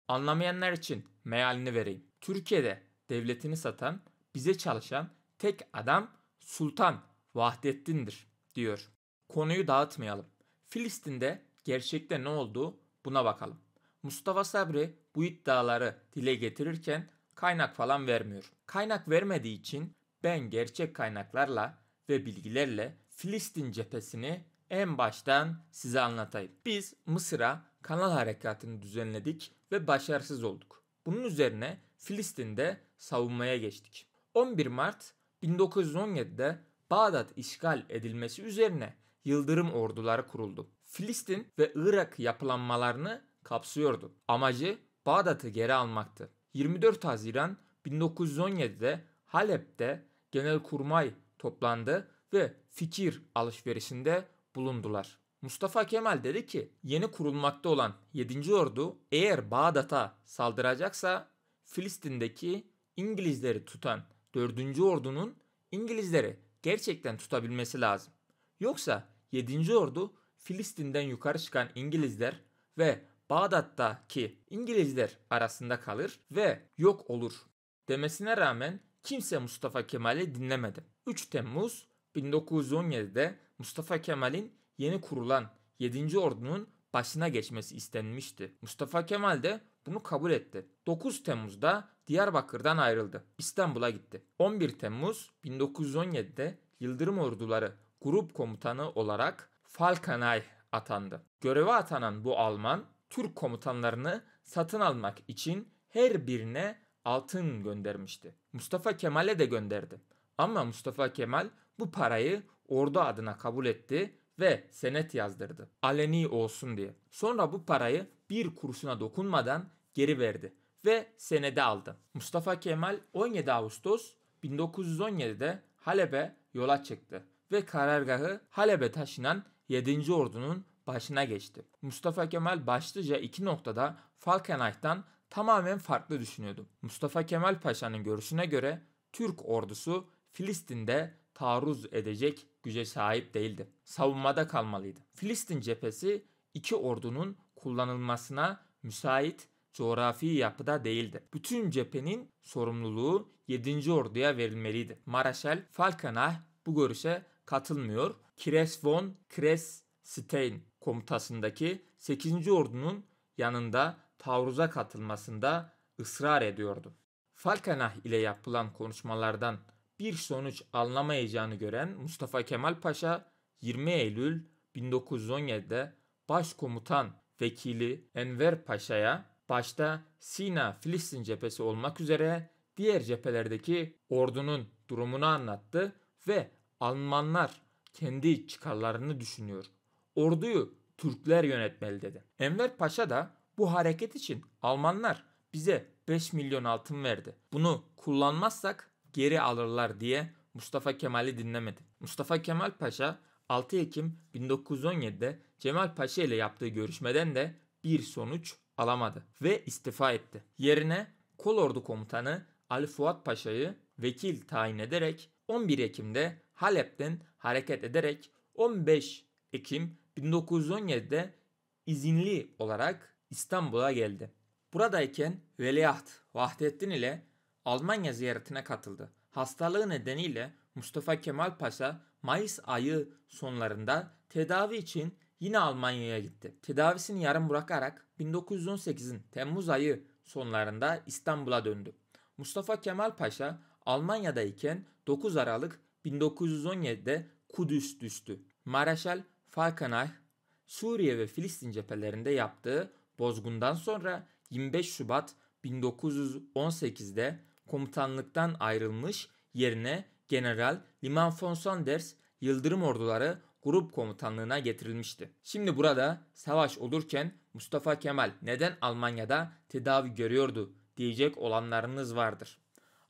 Anlamayanlar için mealini vereyim. Türkiye'de devletini satan, bize çalışan tek adam Sultan Vahdettin'dir diyor. Konuyu dağıtmayalım. Filistin'de gerçekte ne oldu buna bakalım. Mustafa Sabri bu iddiaları dile getirirken kaynak falan vermiyor. Kaynak vermediği için ben gerçek kaynaklarla ve bilgilerle Filistin cephesini en baştan size anlatayım. Biz Mısır'a kanal harekatını düzenledik ve başarısız olduk. Bunun üzerine Filistin'de savunmaya geçtik. 11 Mart 1917'de Bağdat işgal edilmesi üzerine Yıldırım orduları kuruldu. Filistin ve Irak yapılanmalarını kapsıyordu. Amacı Bağdat'ı geri almaktı. 24 Haziran 1917'de Halep'te Genelkurmay toplandı ve fikir alışverişinde bulundular. Mustafa Kemal dedi ki yeni kurulmakta olan 7. Ordu eğer Bağdat'a saldıracaksa Filistin'deki İngilizleri tutan 4. Ordu'nun İngilizleri gerçekten tutabilmesi lazım. Yoksa 7. Ordu Filistin'den yukarı çıkan İngilizler ve Bağdat'taki İngilizler arasında kalır ve yok olur demesine rağmen kimse Mustafa Kemal'i dinlemedi. 3 Temmuz 1917'de Mustafa Kemal'in yeni kurulan 7. Ordu'nun başına geçmesi istenmişti. Mustafa Kemal de bunu kabul etti. 9 Temmuz'da Diyarbakır'dan ayrıldı. İstanbul'a gitti. 11 Temmuz 1917'de Yıldırım Orduları Grup Komutanı olarak Falkenay atandı. Göreve atanan bu Alman Türk komutanlarını satın almak için her birine altın göndermişti. Mustafa Kemal'e de gönderdi. Ama Mustafa Kemal bu parayı ordu adına kabul etti ve senet yazdırdı. Aleni olsun diye. Sonra bu parayı bir kuruşuna dokunmadan geri verdi ve senede aldı. Mustafa Kemal 17 Ağustos 1917'de Halep'e yola çıktı ve karargahı Halep'e taşınan 7. Ordu'nun başına geçti. Mustafa Kemal başlıca iki noktada Falkenay'dan tamamen farklı düşünüyordu. Mustafa Kemal Paşa'nın görüşüne göre Türk ordusu Filistin'de taarruz edecek güce sahip değildi. Savunmada kalmalıydı. Filistin cephesi iki ordunun kullanılmasına müsait coğrafi yapıda değildi. Bütün cephenin sorumluluğu 7. orduya verilmeliydi. Maraşal Falkenay bu görüşe katılmıyor. Kres von Kres Stein komutasındaki 8. ordunun yanında taarruza katılmasında ısrar ediyordu. Falkenah ile yapılan konuşmalardan bir sonuç alınamayacağını gören Mustafa Kemal Paşa 20 Eylül 1917'de Başkomutan Vekili Enver Paşa'ya başta Sina Filistin cephesi olmak üzere diğer cephelerdeki ordunun durumunu anlattı ve Almanlar kendi çıkarlarını düşünüyor. Orduyu Türkler yönetmeli dedi. Enver Paşa da bu hareket için Almanlar bize 5 milyon altın verdi. Bunu kullanmazsak geri alırlar diye Mustafa Kemal'i dinlemedi. Mustafa Kemal Paşa 6 Ekim 1917'de Cemal Paşa ile yaptığı görüşmeden de bir sonuç alamadı ve istifa etti. Yerine kolordu komutanı Ali Fuat Paşa'yı vekil tayin ederek 11 Ekim'de Halep'ten hareket ederek 15 Ekim 1917'de izinli olarak İstanbul'a geldi. Buradayken Veliaht Vahdettin ile Almanya ziyaretine katıldı. Hastalığı nedeniyle Mustafa Kemal Paşa Mayıs ayı sonlarında tedavi için yine Almanya'ya gitti. Tedavisini yarım bırakarak 1918'in Temmuz ayı sonlarında İstanbul'a döndü. Mustafa Kemal Paşa Almanya'dayken 9 Aralık 1917'de Kudüs düştü. Mareşal Falkenay, Suriye ve Filistin cephelerinde yaptığı bozgundan sonra 25 Şubat 1918'de komutanlıktan ayrılmış yerine General Liman von Sanders Yıldırım Orduları Grup Komutanlığına getirilmişti. Şimdi burada savaş olurken Mustafa Kemal neden Almanya'da tedavi görüyordu diyecek olanlarınız vardır.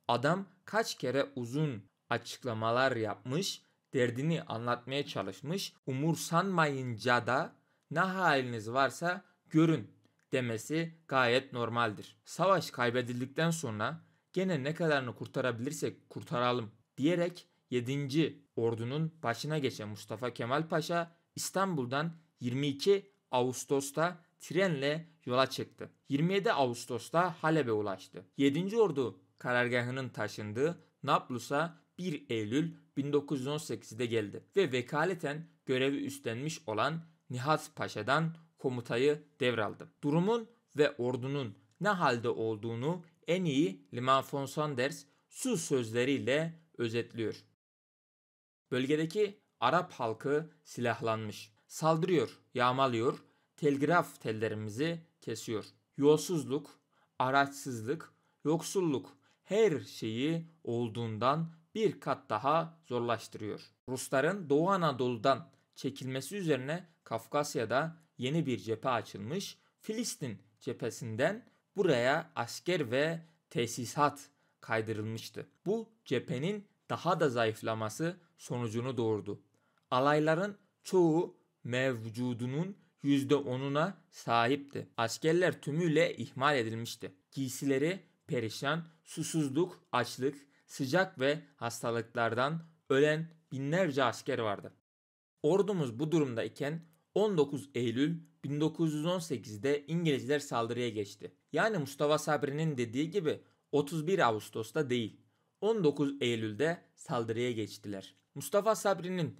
Adam kaç kere uzun açıklamalar yapmış derdini anlatmaya çalışmış. Umursanmayınca da ne haliniz varsa görün demesi gayet normaldir. Savaş kaybedildikten sonra gene ne kadarını kurtarabilirsek kurtaralım diyerek 7. ordunun başına geçen Mustafa Kemal Paşa İstanbul'dan 22 Ağustos'ta trenle yola çıktı. 27 Ağustos'ta Halep'e ulaştı. 7. Ordu karargahının taşındığı Naplus'a 1 Eylül 1918'de geldi ve vekaleten görevi üstlenmiş olan Nihat Paşa'dan komutayı devraldı. Durumun ve ordunun ne halde olduğunu en iyi Liman von Sanders su sözleriyle özetliyor. Bölgedeki Arap halkı silahlanmış. Saldırıyor, yağmalıyor, telgraf tellerimizi kesiyor. Yolsuzluk, araçsızlık, yoksulluk her şeyi olduğundan bir kat daha zorlaştırıyor. Rusların Doğu Anadolu'dan çekilmesi üzerine Kafkasya'da yeni bir cephe açılmış. Filistin cephesinden buraya asker ve tesisat kaydırılmıştı. Bu cephenin daha da zayıflaması sonucunu doğurdu. Alayların çoğu mevcudunun %10'una sahipti. Askerler tümüyle ihmal edilmişti. Giysileri perişan, susuzluk, açlık, sıcak ve hastalıklardan ölen binlerce asker vardı. Ordumuz bu durumda iken 19 Eylül 1918'de İngilizler saldırıya geçti. Yani Mustafa Sabri'nin dediği gibi 31 Ağustos'ta değil 19 Eylül'de saldırıya geçtiler. Mustafa Sabri'nin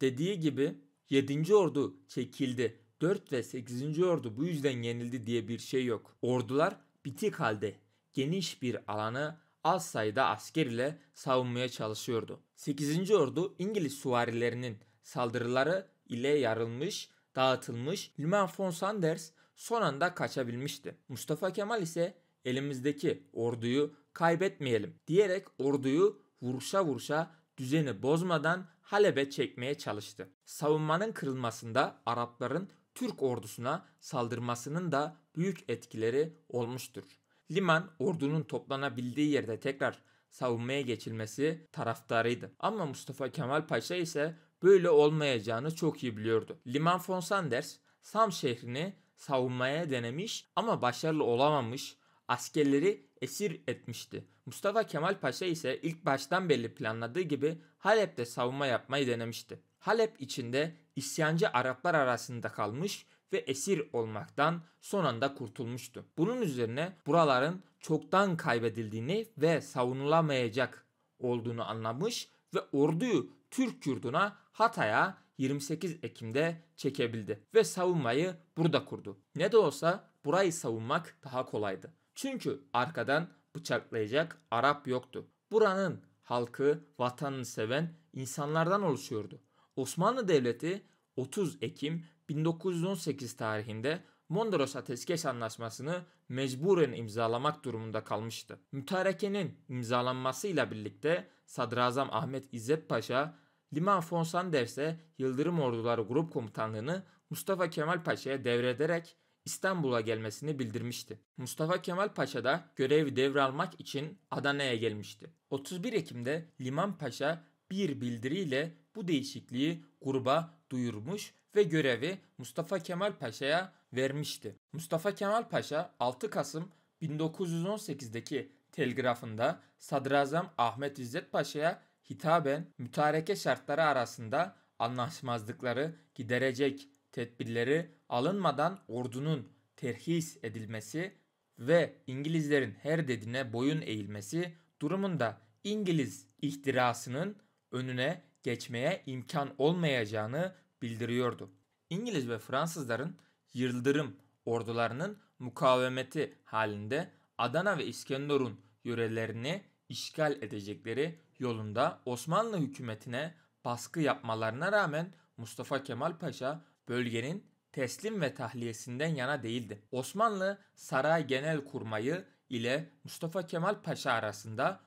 dediği gibi 7. ordu çekildi. 4 ve 8. ordu bu yüzden yenildi diye bir şey yok. Ordular bitik halde geniş bir alanı az sayıda asker ile savunmaya çalışıyordu. 8. Ordu İngiliz süvarilerinin saldırıları ile yarılmış, dağıtılmış Lümen von Sanders son anda kaçabilmişti. Mustafa Kemal ise elimizdeki orduyu kaybetmeyelim diyerek orduyu vuruşa vuruşa düzeni bozmadan Halep'e çekmeye çalıştı. Savunmanın kırılmasında Arapların Türk ordusuna saldırmasının da büyük etkileri olmuştur. Liman ordunun toplanabildiği yerde tekrar savunmaya geçilmesi taraftarıydı. Ama Mustafa Kemal Paşa ise böyle olmayacağını çok iyi biliyordu. Liman von Sanders Sam şehrini savunmaya denemiş ama başarılı olamamış, askerleri esir etmişti. Mustafa Kemal Paşa ise ilk baştan belli planladığı gibi Halep'te savunma yapmayı denemişti. Halep içinde isyancı Araplar arasında kalmış ve esir olmaktan son anda kurtulmuştu. Bunun üzerine buraların çoktan kaybedildiğini ve savunulamayacak olduğunu anlamış ve orduyu Türk yurduna Hatay'a 28 Ekim'de çekebildi ve savunmayı burada kurdu. Ne de olsa burayı savunmak daha kolaydı. Çünkü arkadan bıçaklayacak Arap yoktu. Buranın halkı vatanını seven insanlardan oluşuyordu. Osmanlı Devleti 30 Ekim 1918 tarihinde Mondros Ateşkes Anlaşması'nı mecburen imzalamak durumunda kalmıştı. Mütarekenin imzalanmasıyla birlikte Sadrazam Ahmet İzzet Paşa, Liman Fonsanders'e Yıldırım Orduları Grup Komutanlığı'nı Mustafa Kemal Paşa'ya devrederek İstanbul'a gelmesini bildirmişti. Mustafa Kemal Paşa da görevi devralmak için Adana'ya gelmişti. 31 Ekim'de Liman Paşa bir bildiriyle bu değişikliği gruba duyurmuş ve görevi Mustafa Kemal Paşa'ya vermişti. Mustafa Kemal Paşa 6 Kasım 1918'deki telgrafında Sadrazam Ahmet İzzet Paşa'ya hitaben mütareke şartları arasında anlaşmazlıkları giderecek tedbirleri alınmadan ordunun terhis edilmesi ve İngilizlerin her dediğine boyun eğilmesi durumunda İngiliz ihtirasının önüne geçmeye imkan olmayacağını bildiriyordu. İngiliz ve Fransızların yıldırım ordularının mukavemeti halinde Adana ve İskenderun yörelerini işgal edecekleri yolunda Osmanlı hükümetine baskı yapmalarına rağmen Mustafa Kemal Paşa bölgenin teslim ve tahliyesinden yana değildi. Osmanlı Saray Genel Kurmayı ile Mustafa Kemal Paşa arasında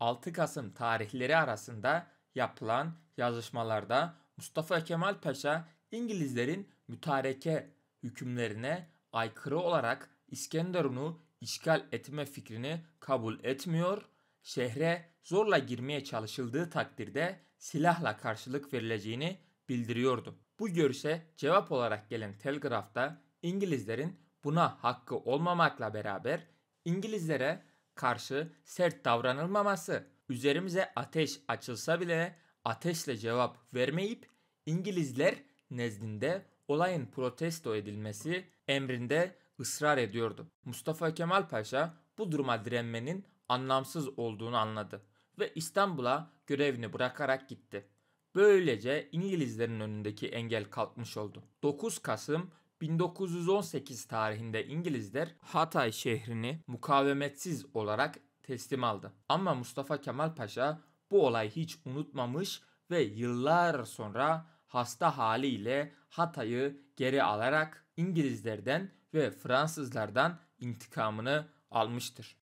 3-6 Kasım tarihleri arasında yapılan yazışmalarda Mustafa Kemal Paşa İngilizlerin mütareke hükümlerine aykırı olarak İskenderun'u işgal etme fikrini kabul etmiyor, şehre zorla girmeye çalışıldığı takdirde silahla karşılık verileceğini bildiriyordu. Bu görüşe cevap olarak gelen telgrafta İngilizlerin buna hakkı olmamakla beraber İngilizlere karşı sert davranılmaması, üzerimize ateş açılsa bile ateşle cevap vermeyip İngilizler nezdinde olayın protesto edilmesi emrinde ısrar ediyordu. Mustafa Kemal Paşa bu duruma direnmenin anlamsız olduğunu anladı ve İstanbul'a görevini bırakarak gitti. Böylece İngilizlerin önündeki engel kalkmış oldu. 9 Kasım 1918 tarihinde İngilizler Hatay şehrini mukavemetsiz olarak teslim aldı. Ama Mustafa Kemal Paşa bu olayı hiç unutmamış ve yıllar sonra hasta haliyle Hatay'ı geri alarak İngilizlerden ve Fransızlardan intikamını almıştır.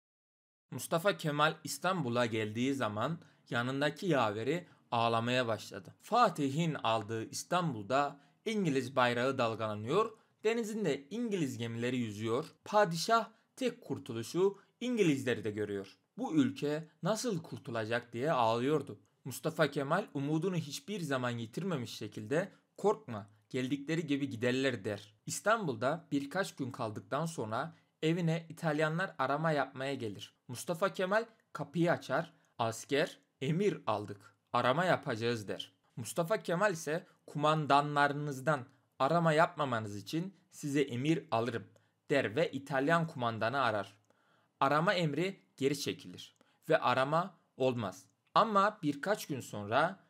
Mustafa Kemal İstanbul'a geldiği zaman yanındaki yaveri ağlamaya başladı. Fatih'in aldığı İstanbul'da İngiliz bayrağı dalgalanıyor, denizinde İngiliz gemileri yüzüyor. Padişah tek kurtuluşu İngilizleri de görüyor. Bu ülke nasıl kurtulacak diye ağlıyordu. Mustafa Kemal umudunu hiçbir zaman yitirmemiş şekilde korkma geldikleri gibi giderler der. İstanbul'da birkaç gün kaldıktan sonra evine İtalyanlar arama yapmaya gelir. Mustafa Kemal kapıyı açar. Asker emir aldık. Arama yapacağız der. Mustafa Kemal ise kumandanlarınızdan arama yapmamanız için size emir alırım der ve İtalyan kumandanı arar. Arama emri geri çekilir ve arama olmaz. Ama birkaç gün sonra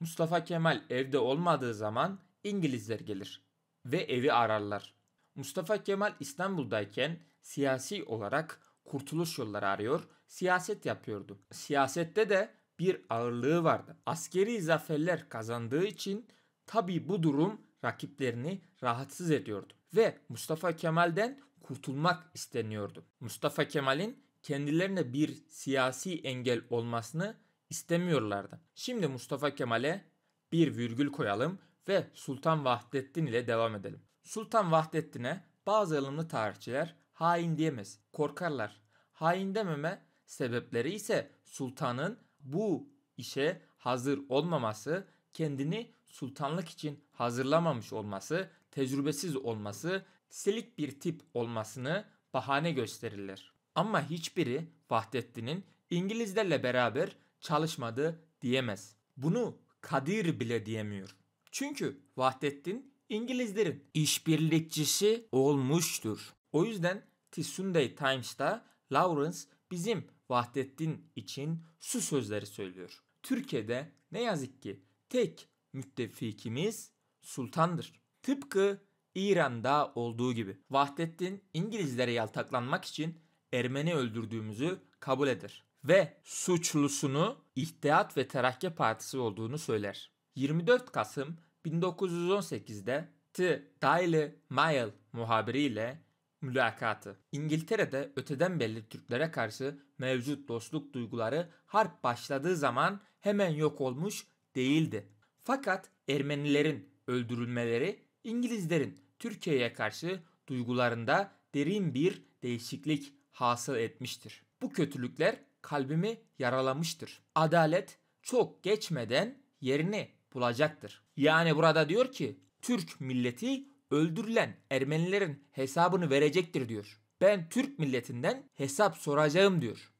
Mustafa Kemal evde olmadığı zaman İngilizler gelir ve evi ararlar. Mustafa Kemal İstanbul'dayken siyasi olarak kurtuluş yolları arıyor, siyaset yapıyordu. Siyasette de bir ağırlığı vardı. Askeri zaferler kazandığı için tabi bu durum rakiplerini rahatsız ediyordu ve Mustafa Kemal'den kurtulmak isteniyordu. Mustafa Kemal'in kendilerine bir siyasi engel olmasını istemiyorlardı. Şimdi Mustafa Kemal'e bir virgül koyalım ve Sultan Vahdettin ile devam edelim. Sultan Vahdettin'e bazı ılımlı tarihçiler hain diyemez, korkarlar. Hain dememe sebepleri ise sultanın bu işe hazır olmaması, kendini sultanlık için hazırlamamış olması, tecrübesiz olması, silik bir tip olmasını bahane gösterirler. Ama hiçbiri Vahdettin'in İngilizlerle beraber çalışmadı diyemez. Bunu Kadir bile diyemiyor. Çünkü Vahdettin İngilizlerin işbirlikçisi olmuştur. O yüzden The Sunday Times'ta Lawrence bizim Vahdettin için su sözleri söylüyor. Türkiye'de ne yazık ki tek müttefikimiz sultandır. Tıpkı İran'da olduğu gibi Vahdettin İngilizlere yaltaklanmak için Ermeni öldürdüğümüzü kabul eder ve suçlusunu İhtiyat ve Terakki Partisi olduğunu söyler. 24 Kasım 1918'de T. Daily Mail muhabiriyle mülakatı. İngiltere'de öteden belli Türklere karşı mevcut dostluk duyguları harp başladığı zaman hemen yok olmuş değildi. Fakat Ermenilerin öldürülmeleri İngilizlerin Türkiye'ye karşı duygularında derin bir değişiklik hasıl etmiştir. Bu kötülükler kalbimi yaralamıştır. Adalet çok geçmeden yerini bulacaktır. Yani burada diyor ki Türk milleti öldürülen Ermenilerin hesabını verecektir diyor. Ben Türk milletinden hesap soracağım diyor.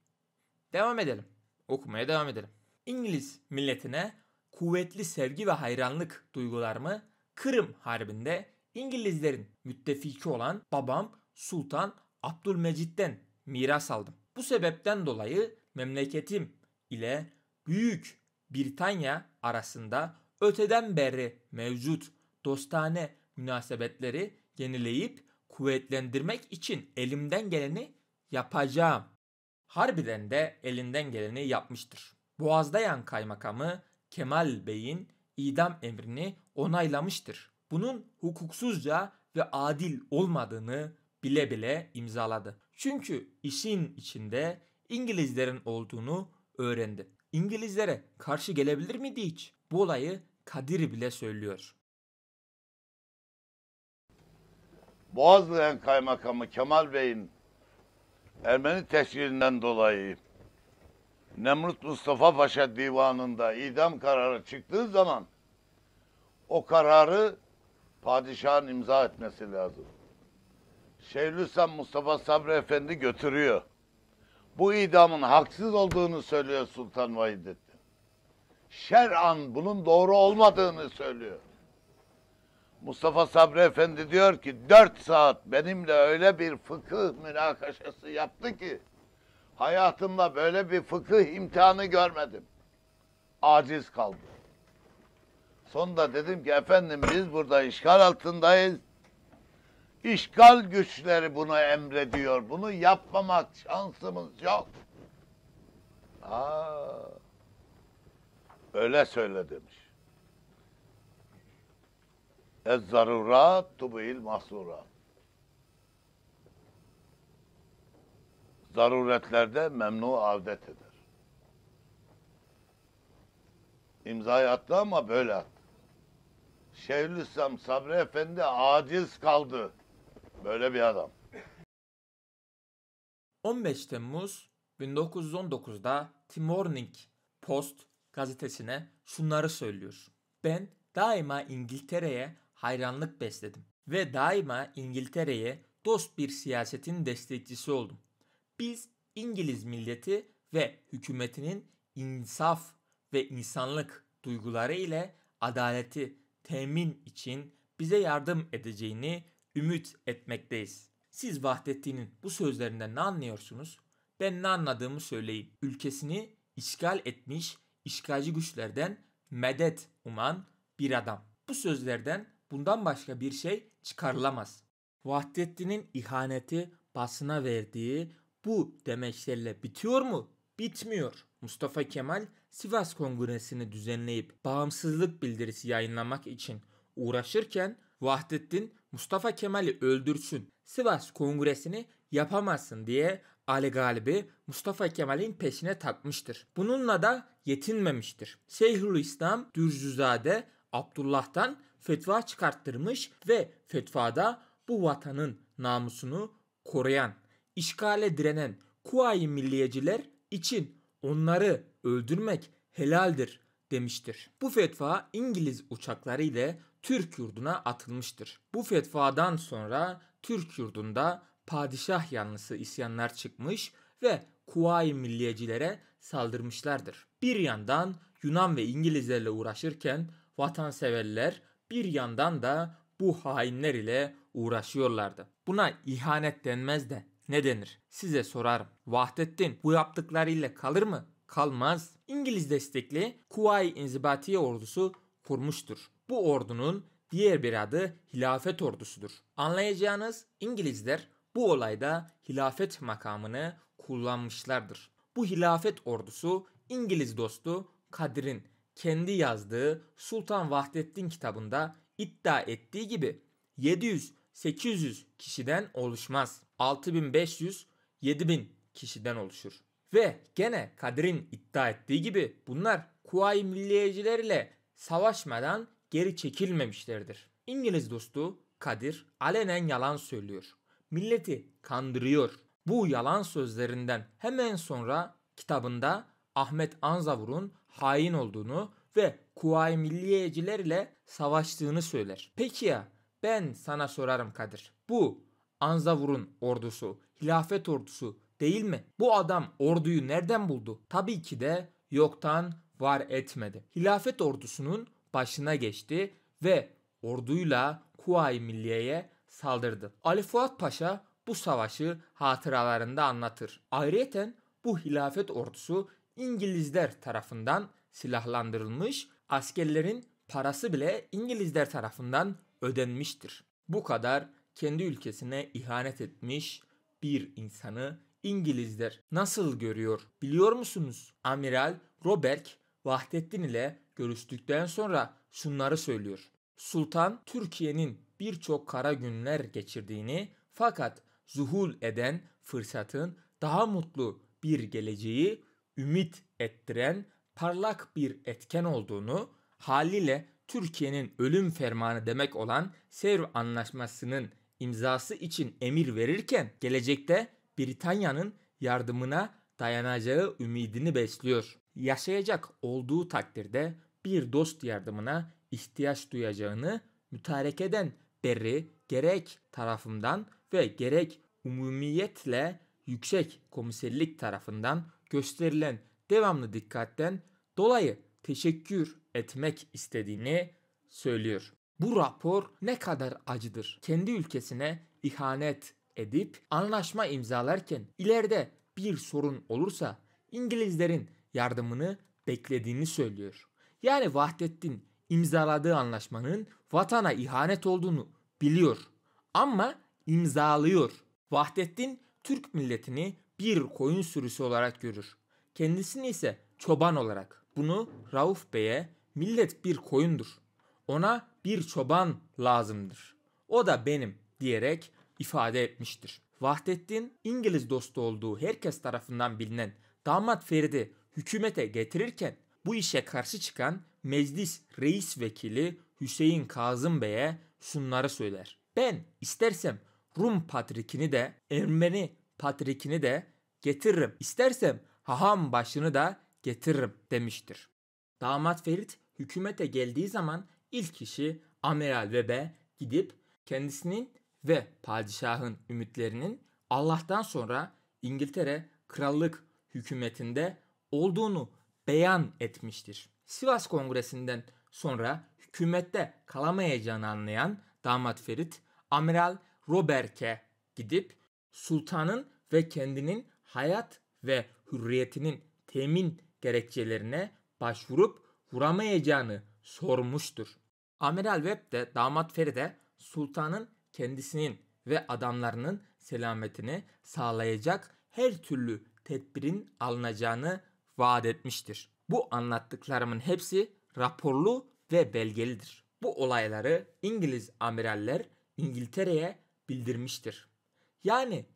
Devam edelim. Okumaya devam edelim. İngiliz milletine kuvvetli sevgi ve hayranlık duygularımı Kırım Harbi'nde İngilizlerin müttefiki olan babam Sultan Abdülmecit'ten miras aldım. Bu sebepten dolayı memleketim ile Büyük Britanya arasında öteden beri mevcut dostane münasebetleri yenileyip kuvvetlendirmek için elimden geleni yapacağım. Harbiden de elinden geleni yapmıştır. Boğazdayan kaymakamı Kemal Bey'in idam emrini onaylamıştır. Bunun hukuksuzca ve adil olmadığını bile bile imzaladı. Çünkü işin içinde İngilizlerin olduğunu öğrendi. İngilizlere karşı gelebilir miydi hiç? Bu olayı Kadir bile söylüyor. Boğazlı kaymakamı Kemal Bey'in Ermeni teşkilinden dolayı Nemrut Mustafa Paşa divanında idam kararı çıktığı zaman o kararı padişahın imza etmesi lazım. Şeyhülislam Mustafa Sabri Efendi götürüyor. Bu idamın haksız olduğunu söylüyor Sultan Vahidettin. Şer'an bunun doğru olmadığını söylüyor. Mustafa Sabri Efendi diyor ki dört saat benimle öyle bir fıkıh münakaşası yaptı ki hayatımda böyle bir fıkıh imtihanı görmedim. Aciz kaldı. Sonunda dedim ki efendim biz burada işgal altındayız İşgal güçleri bunu emrediyor. Bunu yapmamak şansımız yok. Aa, öyle söyle demiş. Ez zarurat tubil mahsurat. Zaruretlerde memnu avdet eder. İmzayı attı ama böyle attı. Şeyhülislam Sabri Efendi aciz kaldı. Böyle bir adam. 15 Temmuz 1919'da Timorning Post gazetesine şunları söylüyor. Ben daima İngiltere'ye hayranlık besledim ve daima İngiltere'ye dost bir siyasetin destekçisi oldum. Biz İngiliz milleti ve hükümetinin insaf ve insanlık duyguları ile adaleti temin için bize yardım edeceğini ümit etmekteyiz. Siz Vahdettin'in bu sözlerinden ne anlıyorsunuz? Ben ne anladığımı söyleyeyim. Ülkesini işgal etmiş işgalci güçlerden medet uman bir adam. Bu sözlerden bundan başka bir şey çıkarılamaz. Vahdettin'in ihaneti basına verdiği bu demeçlerle bitiyor mu? Bitmiyor. Mustafa Kemal Sivas Kongresi'ni düzenleyip bağımsızlık bildirisi yayınlamak için uğraşırken Vahdettin Mustafa Kemal'i öldürsün, Sivas Kongresi'ni yapamazsın diye Ali Galibi Mustafa Kemal'in peşine takmıştır. Bununla da yetinmemiştir. Şeyhülislam Dürzüzade Abdullah'tan fetva çıkarttırmış ve fetvada bu vatanın namusunu koruyan, işgale direnen Kuvayi Milliyeciler için onları öldürmek helaldir demiştir. Bu fetva İngiliz uçakları ile Türk yurduna atılmıştır. Bu fetvadan sonra Türk yurdunda padişah yanlısı isyanlar çıkmış ve Kuvayi Milliyecilere saldırmışlardır. Bir yandan Yunan ve İngilizlerle uğraşırken vatanseverler bir yandan da bu hainler ile uğraşıyorlardı. Buna ihanet denmez de ne denir? Size sorarım. Vahdettin bu yaptıklarıyla kalır mı? Kalmaz. İngiliz destekli Kuvayi İnzibatiye ordusu kurmuştur. Bu ordunun diğer bir adı hilafet ordusudur. Anlayacağınız İngilizler bu olayda hilafet makamını kullanmışlardır. Bu hilafet ordusu İngiliz dostu Kadir'in kendi yazdığı Sultan Vahdettin kitabında iddia ettiği gibi 700-800 kişiden oluşmaz. 6500-7000 kişiden oluşur. Ve gene Kadir'in iddia ettiği gibi bunlar Kuvayi Milliyecilerle savaşmadan geri çekilmemişlerdir. İngiliz dostu Kadir alenen yalan söylüyor. Milleti kandırıyor. Bu yalan sözlerinden hemen sonra kitabında Ahmet Anzavur'un hain olduğunu ve Kuvayi Milliyeciler ile savaştığını söyler. Peki ya ben sana sorarım Kadir. Bu Anzavur'un ordusu, hilafet ordusu değil mi? Bu adam orduyu nereden buldu? Tabii ki de yoktan var etmedi. Hilafet ordusunun başına geçti ve orduyla Kuvayi Milliye'ye saldırdı. Ali Fuat Paşa bu savaşı hatıralarında anlatır. Ayrıyeten bu hilafet ordusu İngilizler tarafından silahlandırılmış, askerlerin parası bile İngilizler tarafından ödenmiştir. Bu kadar kendi ülkesine ihanet etmiş bir insanı İngilizler nasıl görüyor biliyor musunuz? Amiral Robert Vahdettin ile görüştükten sonra şunları söylüyor. Sultan Türkiye'nin birçok kara günler geçirdiğini fakat zuhul eden fırsatın daha mutlu bir geleceği ümit ettiren parlak bir etken olduğunu haliyle Türkiye'nin ölüm fermanı demek olan Sevr Anlaşması'nın imzası için emir verirken gelecekte Britanya'nın yardımına dayanacağı ümidini besliyor yaşayacak olduğu takdirde bir dost yardımına ihtiyaç duyacağını mütarekeden beri gerek tarafımdan ve gerek umumiyetle yüksek komiserlik tarafından gösterilen devamlı dikkatten dolayı teşekkür etmek istediğini söylüyor. Bu rapor ne kadar acıdır. Kendi ülkesine ihanet edip anlaşma imzalarken ileride bir sorun olursa İngilizlerin yardımını beklediğini söylüyor. Yani Vahdettin imzaladığı anlaşmanın vatana ihanet olduğunu biliyor ama imzalıyor. Vahdettin Türk milletini bir koyun sürüsü olarak görür. Kendisini ise çoban olarak. Bunu Rauf Bey'e millet bir koyundur. Ona bir çoban lazımdır. O da benim diyerek ifade etmiştir. Vahdettin İngiliz dostu olduğu herkes tarafından bilinen damat Feridi hükümete getirirken bu işe karşı çıkan meclis reis vekili Hüseyin Kazım Bey'e şunları söyler. Ben istersem Rum patrikini de Ermeni patrikini de getiririm. İstersem haham başını da getiririm demiştir. Damat Ferit hükümete geldiği zaman ilk kişi Amiral Vebe gidip kendisinin ve padişahın ümitlerinin Allah'tan sonra İngiltere krallık hükümetinde olduğunu beyan etmiştir. Sivas Kongresi'nden sonra hükümette kalamayacağını anlayan damat Ferit, Amiral Robert'e gidip sultanın ve kendinin hayat ve hürriyetinin temin gerekçelerine başvurup vuramayacağını sormuştur. Amiral Webb de damat Feride sultanın kendisinin ve adamlarının selametini sağlayacak her türlü tedbirin alınacağını vaat etmiştir. Bu anlattıklarımın hepsi raporlu ve belgelidir. Bu olayları İngiliz amiraller İngiltere'ye bildirmiştir. Yani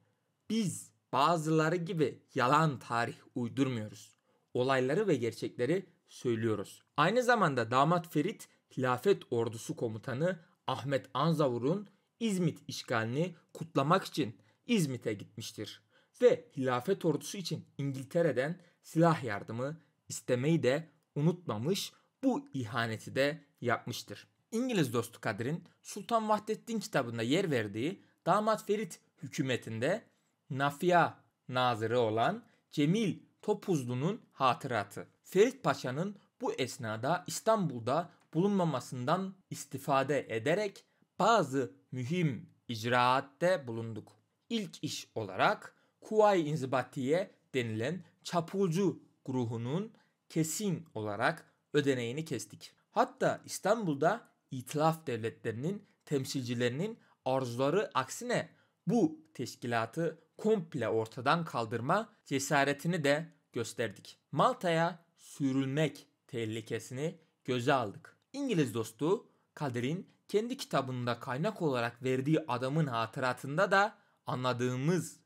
biz bazıları gibi yalan tarih uydurmuyoruz. Olayları ve gerçekleri söylüyoruz. Aynı zamanda damat Ferit Hilafet Ordusu Komutanı Ahmet Anzavur'un İzmit işgalini kutlamak için İzmit'e gitmiştir ve hilafet ordusu için İngiltere'den silah yardımı istemeyi de unutmamış, bu ihaneti de yapmıştır. İngiliz dostu Kadir'in Sultan Vahdettin kitabında yer verdiği Damat Ferit hükümetinde Nafia nazırı olan Cemil Topuzlu'nun hatıratı. Ferit Paşa'nın bu esnada İstanbul'da bulunmamasından istifade ederek bazı mühim icraatte bulunduk. İlk iş olarak Kuvayi İnzibatiye denilen çapulcu grubunun kesin olarak ödeneğini kestik. Hatta İstanbul'da itilaf devletlerinin temsilcilerinin arzuları aksine bu teşkilatı komple ortadan kaldırma cesaretini de gösterdik. Malta'ya sürülmek tehlikesini göze aldık. İngiliz dostu Kadir'in kendi kitabında kaynak olarak verdiği adamın hatıratında da anladığımız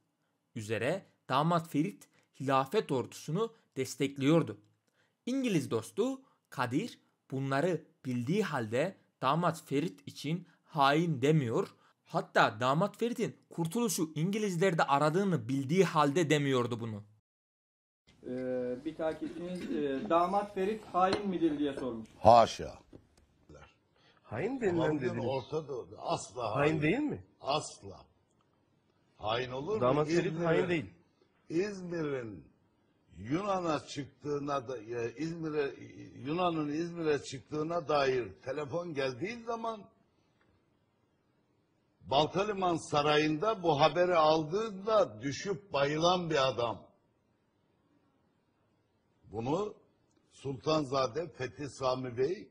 üzere damat Ferit hilafet ordusunu destekliyordu. İngiliz dostu Kadir bunları bildiği halde damat Ferit için hain demiyor. Hatta damat Ferit'in kurtuluşu İngilizlerde aradığını bildiği halde demiyordu bunu. Ee, bir takipçiniz e, damat Ferit hain midir diye sormuş. Haşa. Hain denilen dediniz. Orta da asla hain. Hain değil mi? Asla. Hain olur mu? Damat Ferit hain değil. İzmir'in Yunan'a çıktığına da e, İzmir'e Yunan'ın İzmir'e çıktığına dair telefon geldiği zaman Baltaliman Sarayı'nda bu haberi aldığında düşüp bayılan bir adam. Bunu Sultanzade Fethi Sami Bey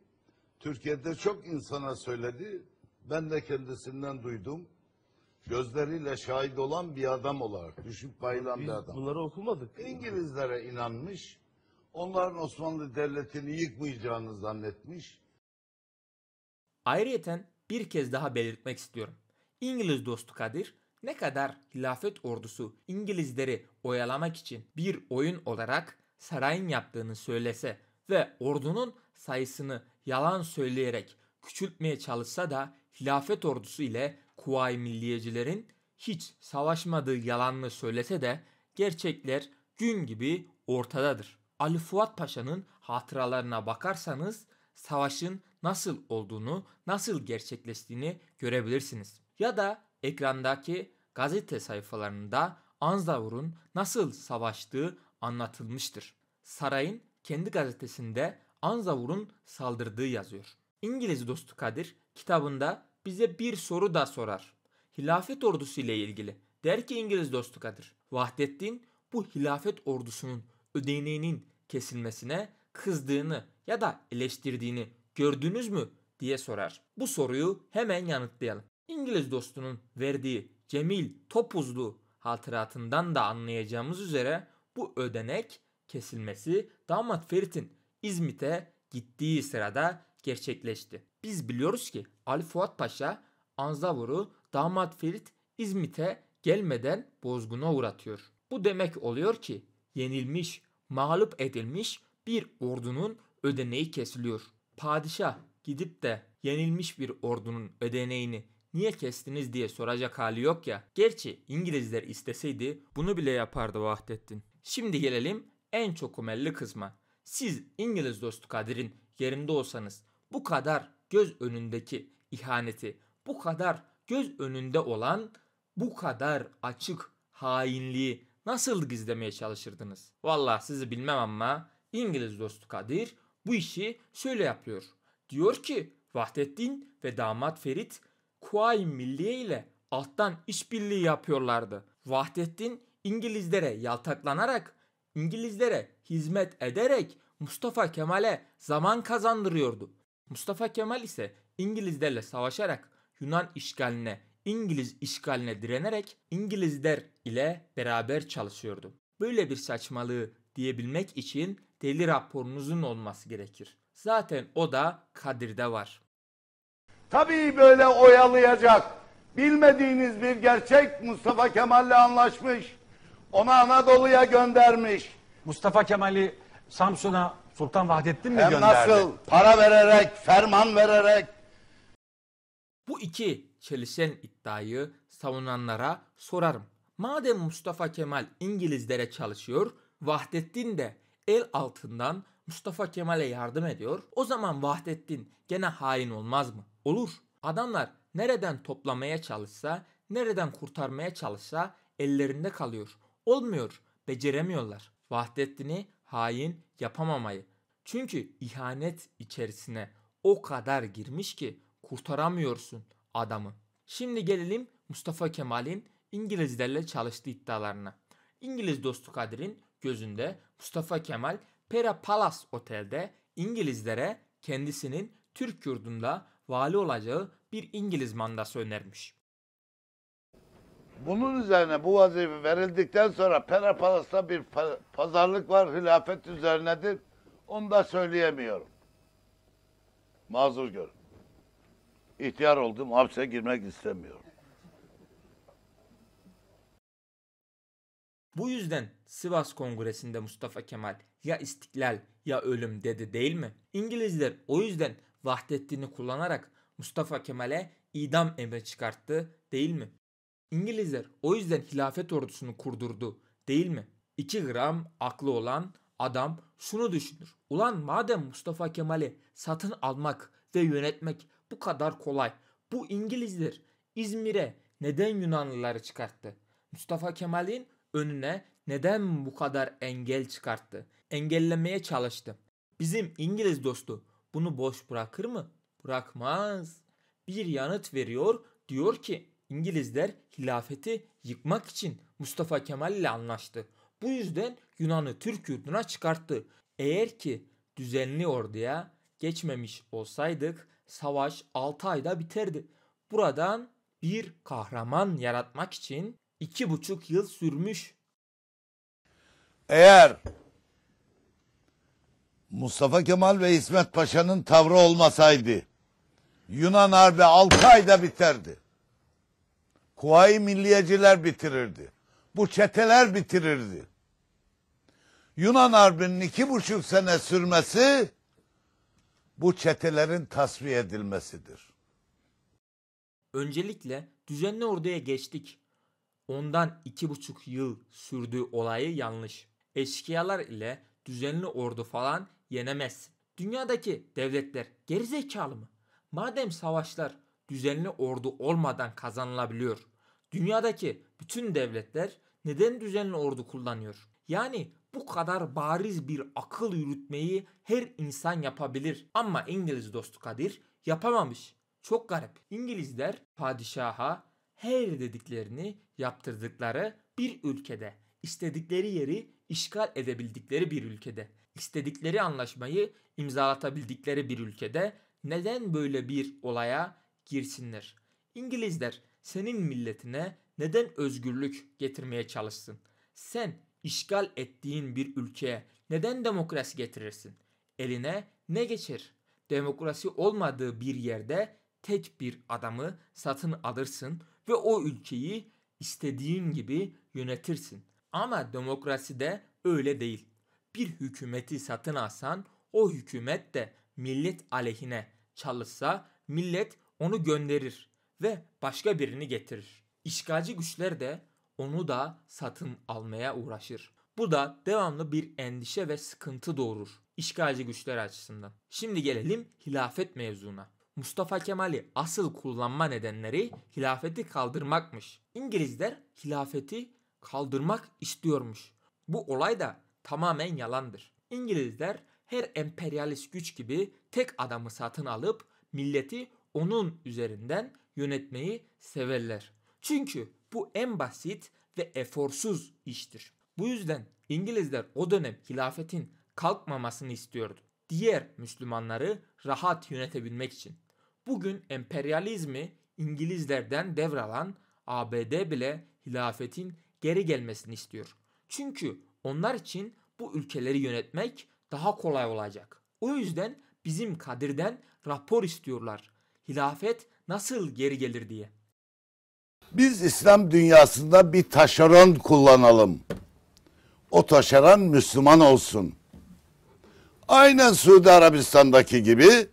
Türkiye'de çok insana söyledi. Ben de kendisinden duydum gözleriyle şahit olan bir adam olarak, düşüp bayılan bir adam. bunları okumadık. İngilizlere inanmış, onların Osmanlı Devleti'ni yıkmayacağını zannetmiş. Ayrıyeten bir kez daha belirtmek istiyorum. İngiliz dostu Kadir ne kadar hilafet ordusu İngilizleri oyalamak için bir oyun olarak sarayın yaptığını söylese ve ordunun sayısını yalan söyleyerek küçültmeye çalışsa da hilafet ordusu ile Kuvayi Milliyecilerin hiç savaşmadığı yalanını söylese de gerçekler gün gibi ortadadır. Ali Fuat Paşa'nın hatıralarına bakarsanız savaşın nasıl olduğunu, nasıl gerçekleştiğini görebilirsiniz. Ya da ekrandaki gazete sayfalarında Anzavur'un nasıl savaştığı anlatılmıştır. Sarayın kendi gazetesinde Anzavur'un saldırdığı yazıyor. İngiliz dostu Kadir kitabında bize bir soru da sorar. Hilafet ordusu ile ilgili. Der ki İngiliz dostu Kadir. Vahdettin bu hilafet ordusunun ödeneğinin kesilmesine kızdığını ya da eleştirdiğini gördünüz mü diye sorar. Bu soruyu hemen yanıtlayalım. İngiliz dostunun verdiği Cemil Topuzlu hatıratından da anlayacağımız üzere bu ödenek kesilmesi damat Ferit'in İzmit'e gittiği sırada gerçekleşti. Biz biliyoruz ki Ali Fuat Paşa Anzavur'u damat Ferit İzmit'e gelmeden bozguna uğratıyor. Bu demek oluyor ki yenilmiş, mağlup edilmiş bir ordunun ödeneği kesiliyor. Padişah gidip de yenilmiş bir ordunun ödeneğini niye kestiniz diye soracak hali yok ya. Gerçi İngilizler isteseydi bunu bile yapardı Vahdettin. Şimdi gelelim en çok omelli kısma. Siz İngiliz dostu Kadir'in yerinde olsanız bu kadar göz önündeki ihaneti, bu kadar göz önünde olan bu kadar açık hainliği nasıl gizlemeye çalışırdınız? Vallahi sizi bilmem ama İngiliz dostu Kadir bu işi şöyle yapıyor. Diyor ki Vahdettin ve damat Ferit Kuay Milliye ile alttan işbirliği yapıyorlardı. Vahdettin İngilizlere yaltaklanarak, İngilizlere hizmet ederek Mustafa Kemal'e zaman kazandırıyordu. Mustafa Kemal ise İngilizlerle savaşarak Yunan işgaline, İngiliz işgaline direnerek İngilizler ile beraber çalışıyordu. Böyle bir saçmalığı diyebilmek için deli raporunuzun olması gerekir. Zaten o da Kadir'de var. Tabii böyle oyalayacak. Bilmediğiniz bir gerçek Mustafa Kemal'le anlaşmış. Onu Anadolu'ya göndermiş. Mustafa Kemal'i Samsun'a Sultan Vahdettin mi Hem gönderdi? nasıl para vererek, ferman vererek Bu iki çelişen iddiayı savunanlara sorarım. Madem Mustafa Kemal İngilizlere çalışıyor, Vahdettin de el altından Mustafa Kemal'e yardım ediyor. O zaman Vahdettin gene hain olmaz mı? Olur. Adamlar nereden toplamaya çalışsa, nereden kurtarmaya çalışsa ellerinde kalıyor. Olmuyor, beceremiyorlar. Vahdettin'i hain yapamamayı. Çünkü ihanet içerisine o kadar girmiş ki kurtaramıyorsun adamı. Şimdi gelelim Mustafa Kemal'in İngilizlerle çalıştığı iddialarına. İngiliz dostu Kadir'in gözünde Mustafa Kemal Pera Palace Otel'de İngilizlere kendisinin Türk yurdunda vali olacağı bir İngiliz mandası önermiş. Bunun üzerine bu vazife verildikten sonra Perapalasta bir pazarlık var hilafet üzerinedir. Onu da söyleyemiyorum. Mazur görün. İhtiyar oldum, hapse girmek istemiyorum. Bu yüzden Sivas Kongresi'nde Mustafa Kemal ya istiklal ya ölüm dedi değil mi? İngilizler o yüzden Vahdettin'i kullanarak Mustafa Kemal'e idam emri çıkarttı değil mi? İngilizler o yüzden hilafet ordusunu kurdurdu değil mi? 2 gram aklı olan adam şunu düşünür. Ulan madem Mustafa Kemal'i satın almak ve yönetmek bu kadar kolay. Bu İngilizler İzmir'e neden Yunanlıları çıkarttı? Mustafa Kemal'in önüne neden bu kadar engel çıkarttı? Engellemeye çalıştı. Bizim İngiliz dostu bunu boş bırakır mı? Bırakmaz. Bir yanıt veriyor diyor ki İngilizler hilafeti yıkmak için Mustafa Kemal ile anlaştı. Bu yüzden Yunan'ı Türk yurduna çıkarttı. Eğer ki düzenli orduya geçmemiş olsaydık savaş 6 ayda biterdi. Buradan bir kahraman yaratmak için 2,5 yıl sürmüş. Eğer Mustafa Kemal ve İsmet Paşa'nın tavrı olmasaydı Yunan harbi 6 ayda biterdi. Kuvayi milliyeciler bitirirdi. Bu çeteler bitirirdi. Yunan Harbi'nin iki buçuk sene sürmesi bu çetelerin tasfiye edilmesidir. Öncelikle düzenli orduya geçtik. Ondan iki buçuk yıl sürdüğü olayı yanlış. Eşkıyalar ile düzenli ordu falan yenemez. Dünyadaki devletler gerizekalı mı? Madem savaşlar düzenli ordu olmadan kazanılabiliyor. Dünyadaki bütün devletler neden düzenli ordu kullanıyor? Yani bu kadar bariz bir akıl yürütmeyi her insan yapabilir. Ama İngiliz dostu Kadir yapamamış. Çok garip. İngilizler padişaha her dediklerini yaptırdıkları bir ülkede, istedikleri yeri işgal edebildikleri bir ülkede, istedikleri anlaşmayı imzalatabildikleri bir ülkede neden böyle bir olaya girsinler. İngilizler senin milletine neden özgürlük getirmeye çalışsın? Sen işgal ettiğin bir ülkeye neden demokrasi getirirsin? Eline ne geçer? Demokrasi olmadığı bir yerde tek bir adamı satın alırsın ve o ülkeyi istediğin gibi yönetirsin. Ama demokrasi de öyle değil. Bir hükümeti satın alsan o hükümet de millet aleyhine çalışsa millet onu gönderir ve başka birini getirir. İşgalci güçler de onu da satın almaya uğraşır. Bu da devamlı bir endişe ve sıkıntı doğurur işgalci güçler açısından. Şimdi gelelim hilafet mevzuna. Mustafa Kemal'i asıl kullanma nedenleri hilafeti kaldırmakmış. İngilizler hilafeti kaldırmak istiyormuş. Bu olay da tamamen yalandır. İngilizler her emperyalist güç gibi tek adamı satın alıp milleti onun üzerinden yönetmeyi severler. Çünkü bu en basit ve eforsuz iştir. Bu yüzden İngilizler o dönem hilafetin kalkmamasını istiyordu. Diğer Müslümanları rahat yönetebilmek için. Bugün emperyalizmi İngilizlerden devralan ABD bile hilafetin geri gelmesini istiyor. Çünkü onlar için bu ülkeleri yönetmek daha kolay olacak. O yüzden bizim Kadir'den rapor istiyorlar hilafet nasıl geri gelir diye. Biz İslam dünyasında bir taşeron kullanalım. O taşeron Müslüman olsun. Aynen Suudi Arabistan'daki gibi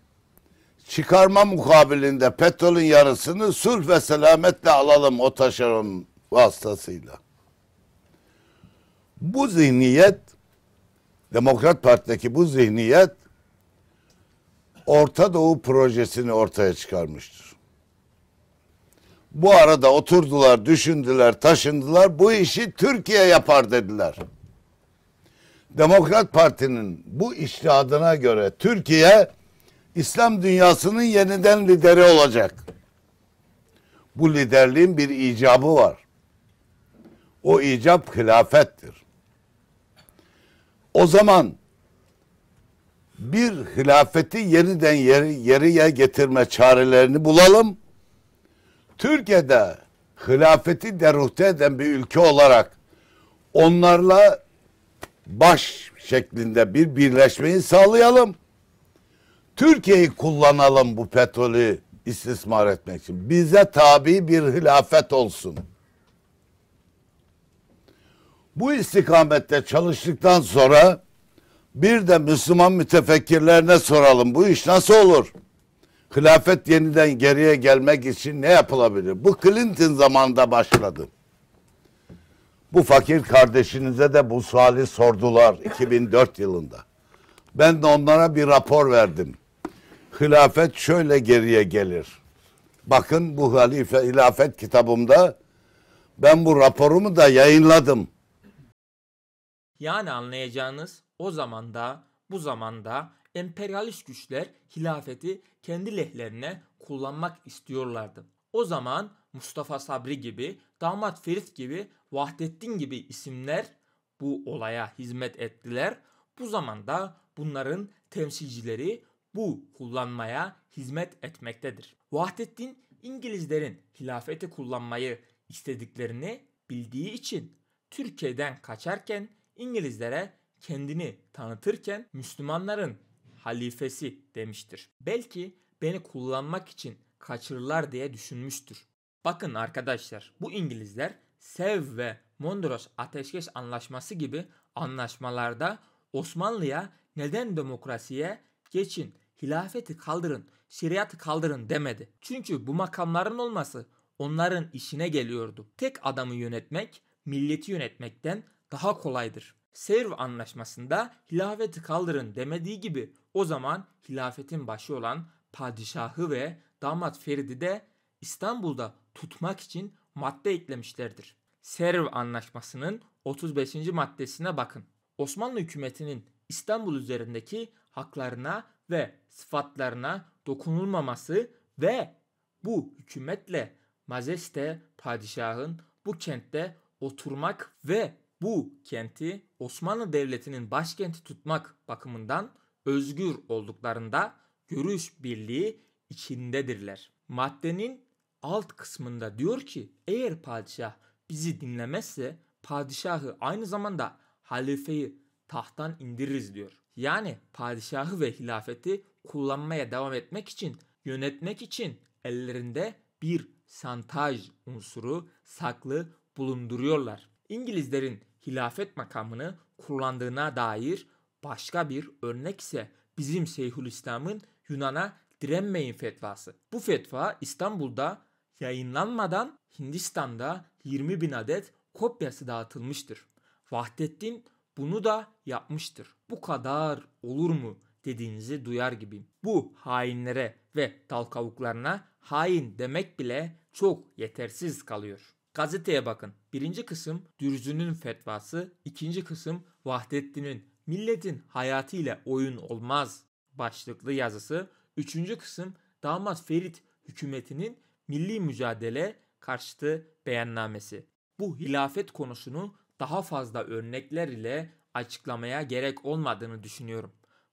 çıkarma mukabilinde petrolün yarısını sulh ve selametle alalım o taşeron vasıtasıyla. Bu zihniyet Demokrat Parti'deki bu zihniyet Orta Doğu projesini ortaya çıkarmıştır. Bu arada oturdular, düşündüler, taşındılar. Bu işi Türkiye yapar dediler. Demokrat Parti'nin bu iştihadına göre Türkiye İslam dünyasının yeniden lideri olacak. Bu liderliğin bir icabı var. O icap hilafettir. O zaman bir hilafeti yeniden yeri, yeriye getirme çarelerini bulalım. Türkiye'de hilafeti deruhte eden bir ülke olarak onlarla baş şeklinde bir birleşmeyi sağlayalım. Türkiye'yi kullanalım bu petrolü istismar etmek için. Bize tabi bir hilafet olsun. Bu istikamette çalıştıktan sonra bir de Müslüman mütefekkirlerine soralım. Bu iş nasıl olur? Hilafet yeniden geriye gelmek için ne yapılabilir? Bu Clinton zamanında başladı. Bu fakir kardeşinize de bu suali sordular 2004 yılında. Ben de onlara bir rapor verdim. Hilafet şöyle geriye gelir. Bakın bu halife, hilafet kitabımda ben bu raporumu da yayınladım. Yani anlayacağınız o zaman da, bu zaman da, emperyalist güçler hilafeti kendi lehlerine kullanmak istiyorlardı. O zaman Mustafa Sabri gibi, damat Ferit gibi, Vahdettin gibi isimler bu olaya hizmet ettiler. Bu zamanda bunların temsilcileri bu kullanmaya hizmet etmektedir. Vahdettin İngilizlerin hilafeti kullanmayı istediklerini bildiği için Türkiye'den kaçarken İngilizlere kendini tanıtırken Müslümanların halifesi demiştir. Belki beni kullanmak için kaçırırlar diye düşünmüştür. Bakın arkadaşlar bu İngilizler Sev ve Mondros Ateşkes Anlaşması gibi anlaşmalarda Osmanlı'ya neden demokrasiye geçin, hilafeti kaldırın, şeriatı kaldırın demedi. Çünkü bu makamların olması onların işine geliyordu. Tek adamı yönetmek milleti yönetmekten daha kolaydır. Serv anlaşmasında hilafeti kaldırın demediği gibi o zaman hilafetin başı olan padişahı ve damat Ferid'i de İstanbul'da tutmak için madde eklemişlerdir. Serv anlaşmasının 35. maddesine bakın. Osmanlı hükümetinin İstanbul üzerindeki haklarına ve sıfatlarına dokunulmaması ve bu hükümetle mazeste padişahın bu kentte oturmak ve bu kenti Osmanlı Devleti'nin başkenti tutmak bakımından özgür olduklarında görüş birliği içindedirler. Maddenin alt kısmında diyor ki eğer padişah bizi dinlemezse padişahı aynı zamanda halifeyi tahttan indiririz diyor. Yani padişahı ve hilafeti kullanmaya devam etmek için, yönetmek için ellerinde bir santaj unsuru saklı bulunduruyorlar. İngilizlerin hilafet makamını kullandığına dair başka bir örnek ise bizim Seyhülislamın Yunan'a direnmeyin fetvası. Bu fetva İstanbul'da yayınlanmadan Hindistan'da 20 bin adet kopyası dağıtılmıştır. Vahdettin bunu da yapmıştır. Bu kadar olur mu dediğinizi duyar gibiyim. Bu hainlere ve dal hain demek bile çok yetersiz kalıyor. Gazeteye bakın. Birinci kısım Dürzü'nün fetvası, ikinci kısım Vahdettin'in milletin hayatıyla oyun olmaz başlıklı yazısı, üçüncü kısım damat Ferit hükümetinin milli mücadele karşıtı beyannamesi. Bu hilafet konusunu daha fazla örnekler ile açıklamaya gerek olmadığını düşünüyorum.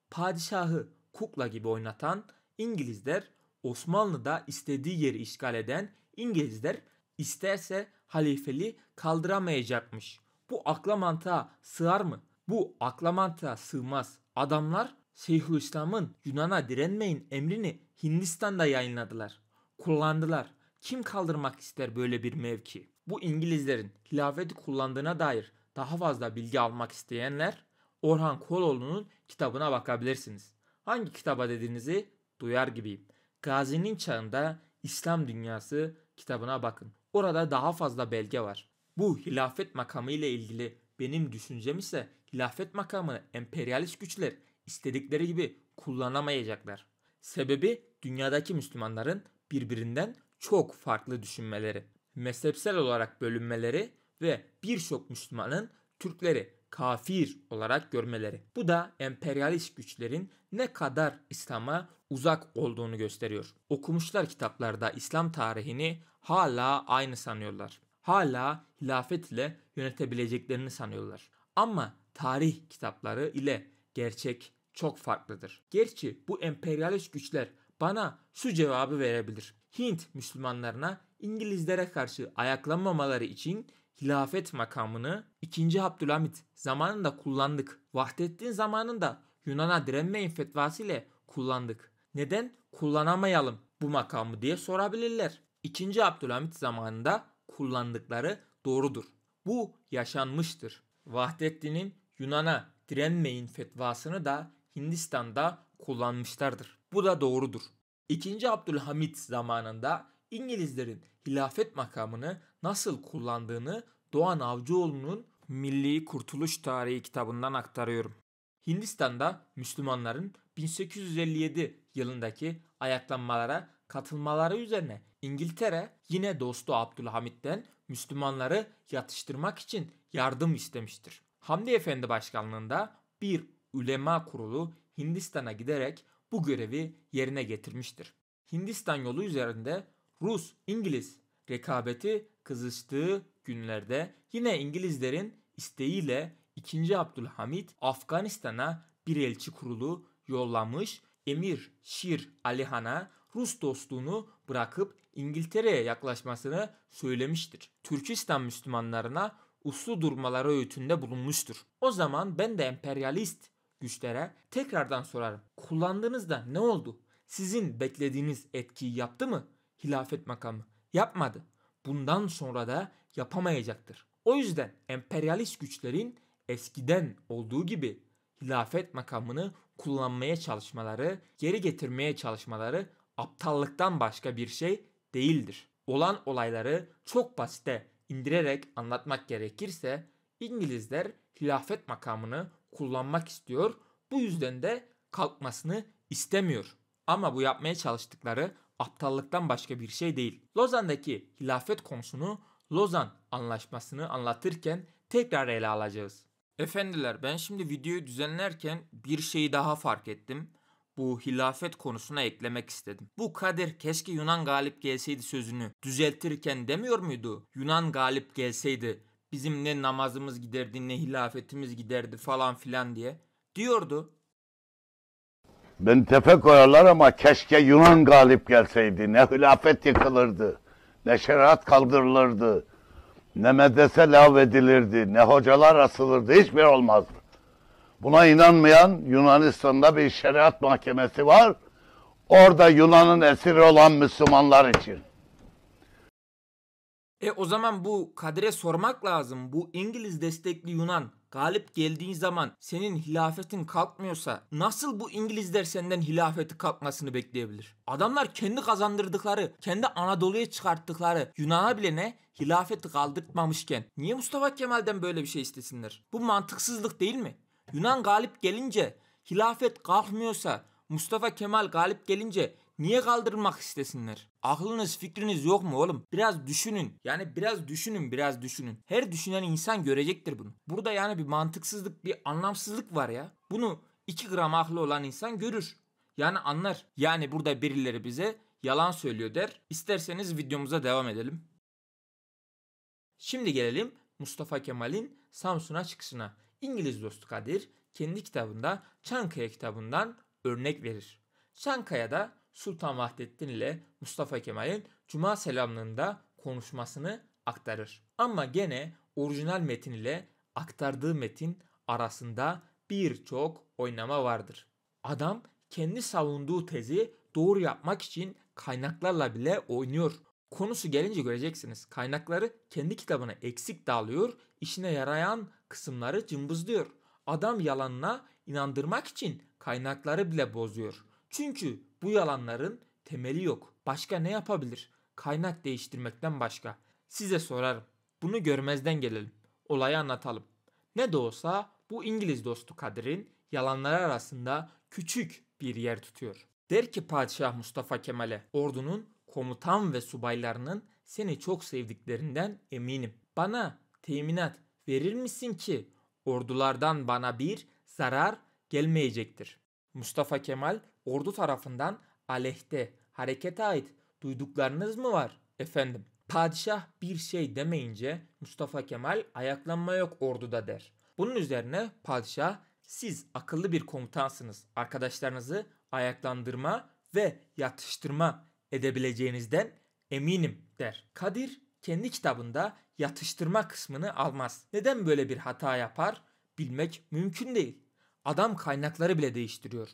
Padişahı kukla gibi oynatan İngilizler, Osmanlı'da istediği yeri işgal eden İngilizler isterse halifeli kaldıramayacakmış. Bu akla mantığa sığar mı? Bu akla mantığa sığmaz. Adamlar Şeyhülislam'ın Yunan'a direnmeyin emrini Hindistan'da yayınladılar. Kullandılar. Kim kaldırmak ister böyle bir mevki? Bu İngilizlerin hilafeti kullandığına dair daha fazla bilgi almak isteyenler Orhan Koloğlu'nun kitabına bakabilirsiniz. Hangi kitaba dediğinizi duyar gibiyim. Gazi'nin çağında İslam dünyası kitabına bakın. Orada daha fazla belge var. Bu hilafet makamı ile ilgili benim düşüncem ise hilafet makamını emperyalist güçler istedikleri gibi kullanamayacaklar. Sebebi dünyadaki Müslümanların birbirinden çok farklı düşünmeleri, mezhepsel olarak bölünmeleri ve birçok Müslümanın Türkleri kafir olarak görmeleri. Bu da emperyalist güçlerin ne kadar İslam'a uzak olduğunu gösteriyor. Okumuşlar kitaplarda İslam tarihini hala aynı sanıyorlar. Hala hilafet ile yönetebileceklerini sanıyorlar. Ama tarih kitapları ile gerçek çok farklıdır. Gerçi bu emperyalist güçler bana şu cevabı verebilir. Hint Müslümanlarına İngilizlere karşı ayaklanmamaları için hilafet makamını 2. Abdülhamit zamanında kullandık. Vahdettin zamanında Yunan'a direnmeyin fetvası ile kullandık. Neden kullanamayalım bu makamı diye sorabilirler. 2. Abdülhamit zamanında kullandıkları doğrudur. Bu yaşanmıştır. Vahdettin'in Yunan'a direnmeyin fetvasını da Hindistan'da kullanmışlardır. Bu da doğrudur. 2. Abdülhamit zamanında İngilizlerin hilafet makamını nasıl kullandığını Doğan Avcıoğlu'nun Milli Kurtuluş Tarihi kitabından aktarıyorum. Hindistan'da Müslümanların 1857 yılındaki ayaklanmalara katılmaları üzerine İngiltere yine dostu Abdülhamit'ten Müslümanları yatıştırmak için yardım istemiştir. Hamdi Efendi başkanlığında bir ülema kurulu Hindistan'a giderek bu görevi yerine getirmiştir. Hindistan yolu üzerinde Rus, İngiliz rekabeti kızıştığı günlerde yine İngilizlerin isteğiyle 2. Abdülhamit Afganistan'a bir elçi kurulu yollamış Emir Şir Ali Rus dostluğunu bırakıp İngiltere'ye yaklaşmasını söylemiştir. Türkistan Müslümanlarına uslu durmaları öğütünde bulunmuştur. O zaman ben de emperyalist güçlere tekrardan sorarım. Kullandığınızda ne oldu? Sizin beklediğiniz etkiyi yaptı mı hilafet makamı? Yapmadı. Bundan sonra da yapamayacaktır. O yüzden emperyalist güçlerin eskiden olduğu gibi hilafet makamını kullanmaya çalışmaları, geri getirmeye çalışmaları aptallıktan başka bir şey değildir. Olan olayları çok basite indirerek anlatmak gerekirse İngilizler hilafet makamını kullanmak istiyor. Bu yüzden de kalkmasını istemiyor. Ama bu yapmaya çalıştıkları aptallıktan başka bir şey değil. Lozan'daki hilafet konusunu Lozan anlaşmasını anlatırken tekrar ele alacağız. Efendiler ben şimdi videoyu düzenlerken bir şeyi daha fark ettim bu hilafet konusuna eklemek istedim. Bu Kadir keşke Yunan galip gelseydi sözünü düzeltirken demiyor muydu? Yunan galip gelseydi bizim ne namazımız giderdi ne hilafetimiz giderdi falan filan diye diyordu. Ben tepe koyarlar ama keşke Yunan galip gelseydi. Ne hilafet yıkılırdı, ne şeriat kaldırılırdı, ne medrese lav edilirdi, ne hocalar asılırdı. Hiçbir şey olmazdı. Buna inanmayan Yunanistan'da bir şeriat mahkemesi var. Orada Yunan'ın esiri olan Müslümanlar için. E o zaman bu kadere sormak lazım. Bu İngiliz destekli Yunan galip geldiğin zaman senin hilafetin kalkmıyorsa nasıl bu İngilizler senden hilafeti kalkmasını bekleyebilir? Adamlar kendi kazandırdıkları, kendi Anadolu'ya çıkarttıkları Yunan'a bile ne? Hilafeti kaldırtmamışken niye Mustafa Kemal'den böyle bir şey istesinler? Bu mantıksızlık değil mi? Yunan galip gelince hilafet kalkmıyorsa Mustafa Kemal galip gelince niye kaldırmak istesinler? Aklınız fikriniz yok mu oğlum? Biraz düşünün. Yani biraz düşünün biraz düşünün. Her düşünen insan görecektir bunu. Burada yani bir mantıksızlık bir anlamsızlık var ya. Bunu 2 gram aklı olan insan görür. Yani anlar. Yani burada birileri bize yalan söylüyor der. İsterseniz videomuza devam edelim. Şimdi gelelim Mustafa Kemal'in Samsun'a çıkışına. İngiliz dostu Kadir kendi kitabında Çankaya kitabından örnek verir. Çankaya'da Sultan Vahdettin ile Mustafa Kemal'in Cuma selamlığında konuşmasını aktarır. Ama gene orijinal metin ile aktardığı metin arasında birçok oynama vardır. Adam kendi savunduğu tezi doğru yapmak için kaynaklarla bile oynuyor. Konusu gelince göreceksiniz. Kaynakları kendi kitabına eksik dağılıyor, işine yarayan kısımları cımbızlıyor. Adam yalanına inandırmak için kaynakları bile bozuyor. Çünkü bu yalanların temeli yok. Başka ne yapabilir? Kaynak değiştirmekten başka. Size sorarım. Bunu görmezden gelelim. Olayı anlatalım. Ne de olsa bu İngiliz dostu Kadir'in yalanları arasında küçük bir yer tutuyor. Der ki Padişah Mustafa Kemal'e ordunun komutan ve subaylarının seni çok sevdiklerinden eminim. Bana teminat verir misin ki ordulardan bana bir zarar gelmeyecektir. Mustafa Kemal ordu tarafından aleyhte harekete ait duyduklarınız mı var efendim? Padişah bir şey demeyince Mustafa Kemal ayaklanma yok orduda der. Bunun üzerine padişah siz akıllı bir komutansınız. Arkadaşlarınızı ayaklandırma ve yatıştırma edebileceğinizden eminim der. Kadir kendi kitabında yatıştırma kısmını almaz. Neden böyle bir hata yapar? Bilmek mümkün değil. Adam kaynakları bile değiştiriyor.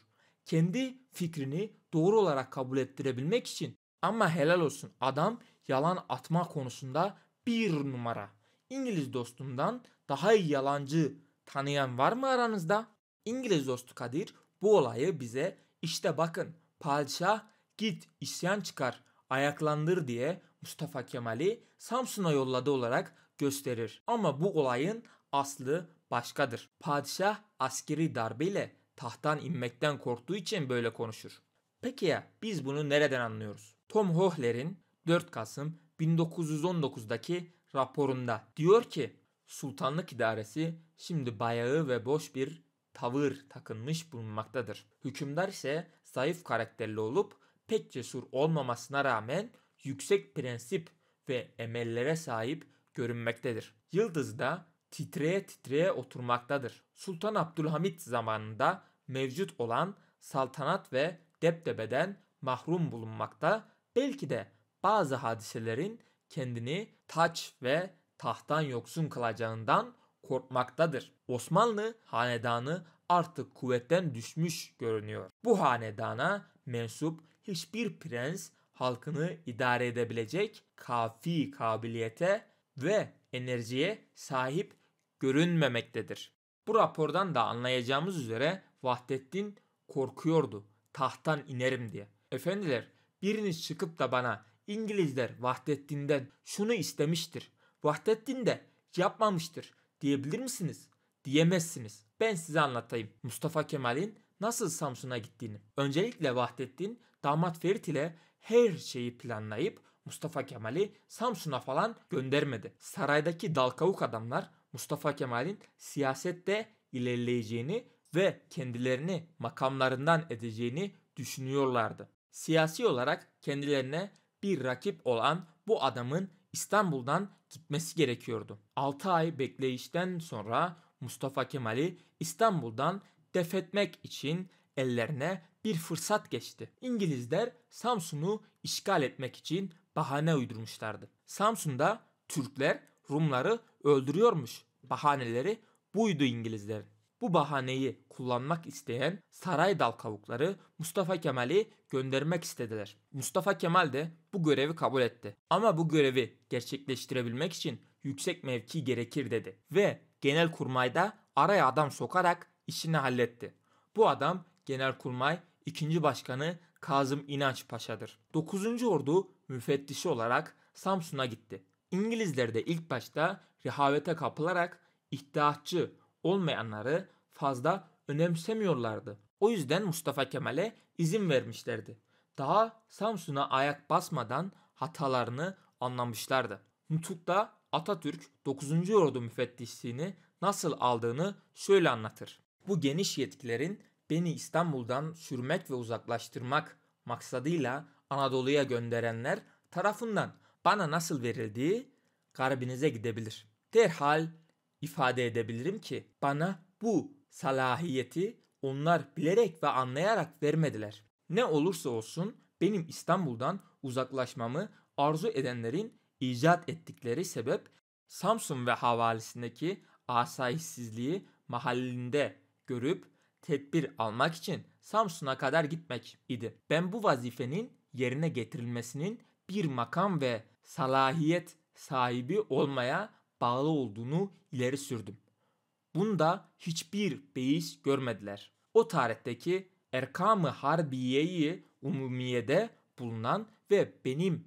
Kendi fikrini doğru olarak kabul ettirebilmek için. Ama helal olsun adam yalan atma konusunda bir numara. İngiliz dostumdan daha iyi yalancı tanıyan var mı aranızda? İngiliz dostu Kadir bu olayı bize işte bakın padişah git isyan çıkar ayaklandır diye Mustafa Kemal'i Samsun'a yolladı olarak gösterir. Ama bu olayın aslı başkadır. Padişah askeri darbeyle tahttan inmekten korktuğu için böyle konuşur. Peki ya biz bunu nereden anlıyoruz? Tom Hohler'in 4 Kasım 1919'daki raporunda diyor ki Sultanlık idaresi şimdi bayağı ve boş bir tavır takınmış bulunmaktadır. Hükümdar ise zayıf karakterli olup pek cesur olmamasına rağmen yüksek prensip ve emellere sahip görünmektedir. Yıldız da titreye titreye oturmaktadır. Sultan Abdülhamit zamanında mevcut olan saltanat ve deptebeden mahrum bulunmakta belki de bazı hadiselerin kendini taç ve tahttan yoksun kılacağından korkmaktadır. Osmanlı hanedanı artık kuvvetten düşmüş görünüyor. Bu hanedana mensup hiçbir prens halkını idare edebilecek kafi kabiliyete ve enerjiye sahip görünmemektedir. Bu rapordan da anlayacağımız üzere Vahdettin korkuyordu tahttan inerim diye. Efendiler biriniz çıkıp da bana İngilizler Vahdettin'den şunu istemiştir. Vahdettin de yapmamıştır diyebilir misiniz? Diyemezsiniz. Ben size anlatayım Mustafa Kemal'in nasıl Samsun'a gittiğini. Öncelikle Vahdettin damat Ferit ile her şeyi planlayıp Mustafa Kemal'i Samsun'a falan göndermedi. Saraydaki dalkavuk adamlar Mustafa Kemal'in siyasette ilerleyeceğini ve kendilerini makamlarından edeceğini düşünüyorlardı. Siyasi olarak kendilerine bir rakip olan bu adamın İstanbul'dan gitmesi gerekiyordu. 6 ay bekleyişten sonra Mustafa Kemal'i İstanbul'dan defetmek için ellerine bir fırsat geçti. İngilizler Samsun'u işgal etmek için bahane uydurmuşlardı. Samsun'da Türkler Rumları öldürüyormuş. Bahaneleri buydu İngilizlerin. Bu bahaneyi kullanmak isteyen saray dal kavukları Mustafa Kemal'i göndermek istediler. Mustafa Kemal de bu görevi kabul etti. Ama bu görevi gerçekleştirebilmek için yüksek mevki gerekir dedi. Ve genelkurmayda araya adam sokarak işini halletti. Bu adam genelkurmay ikinci başkanı Kazım İnanç Paşa'dır. 9. Ordu müfettişi olarak Samsun'a gitti. İngilizler de ilk başta rehavete kapılarak ihtiyaççı olmayanları fazla önemsemiyorlardı. O yüzden Mustafa Kemal'e izin vermişlerdi. Daha Samsun'a ayak basmadan hatalarını anlamışlardı. Nutuk'ta Atatürk 9. Ordu müfettişliğini nasıl aldığını şöyle anlatır. Bu geniş yetkilerin beni İstanbul'dan sürmek ve uzaklaştırmak maksadıyla Anadolu'ya gönderenler tarafından bana nasıl verildiği garbinize gidebilir. Derhal ifade edebilirim ki bana bu salahiyeti onlar bilerek ve anlayarak vermediler. Ne olursa olsun benim İstanbul'dan uzaklaşmamı arzu edenlerin icat ettikleri sebep Samsun ve havalisindeki asayişsizliği mahallinde görüp tedbir almak için Samsun'a kadar gitmek idi. Ben bu vazifenin yerine getirilmesinin bir makam ve salahiyet sahibi olmaya bağlı olduğunu ileri sürdüm. Bunda hiçbir beis görmediler. O tarihteki Erkam-ı Harbiye'yi umumiyede bulunan ve benim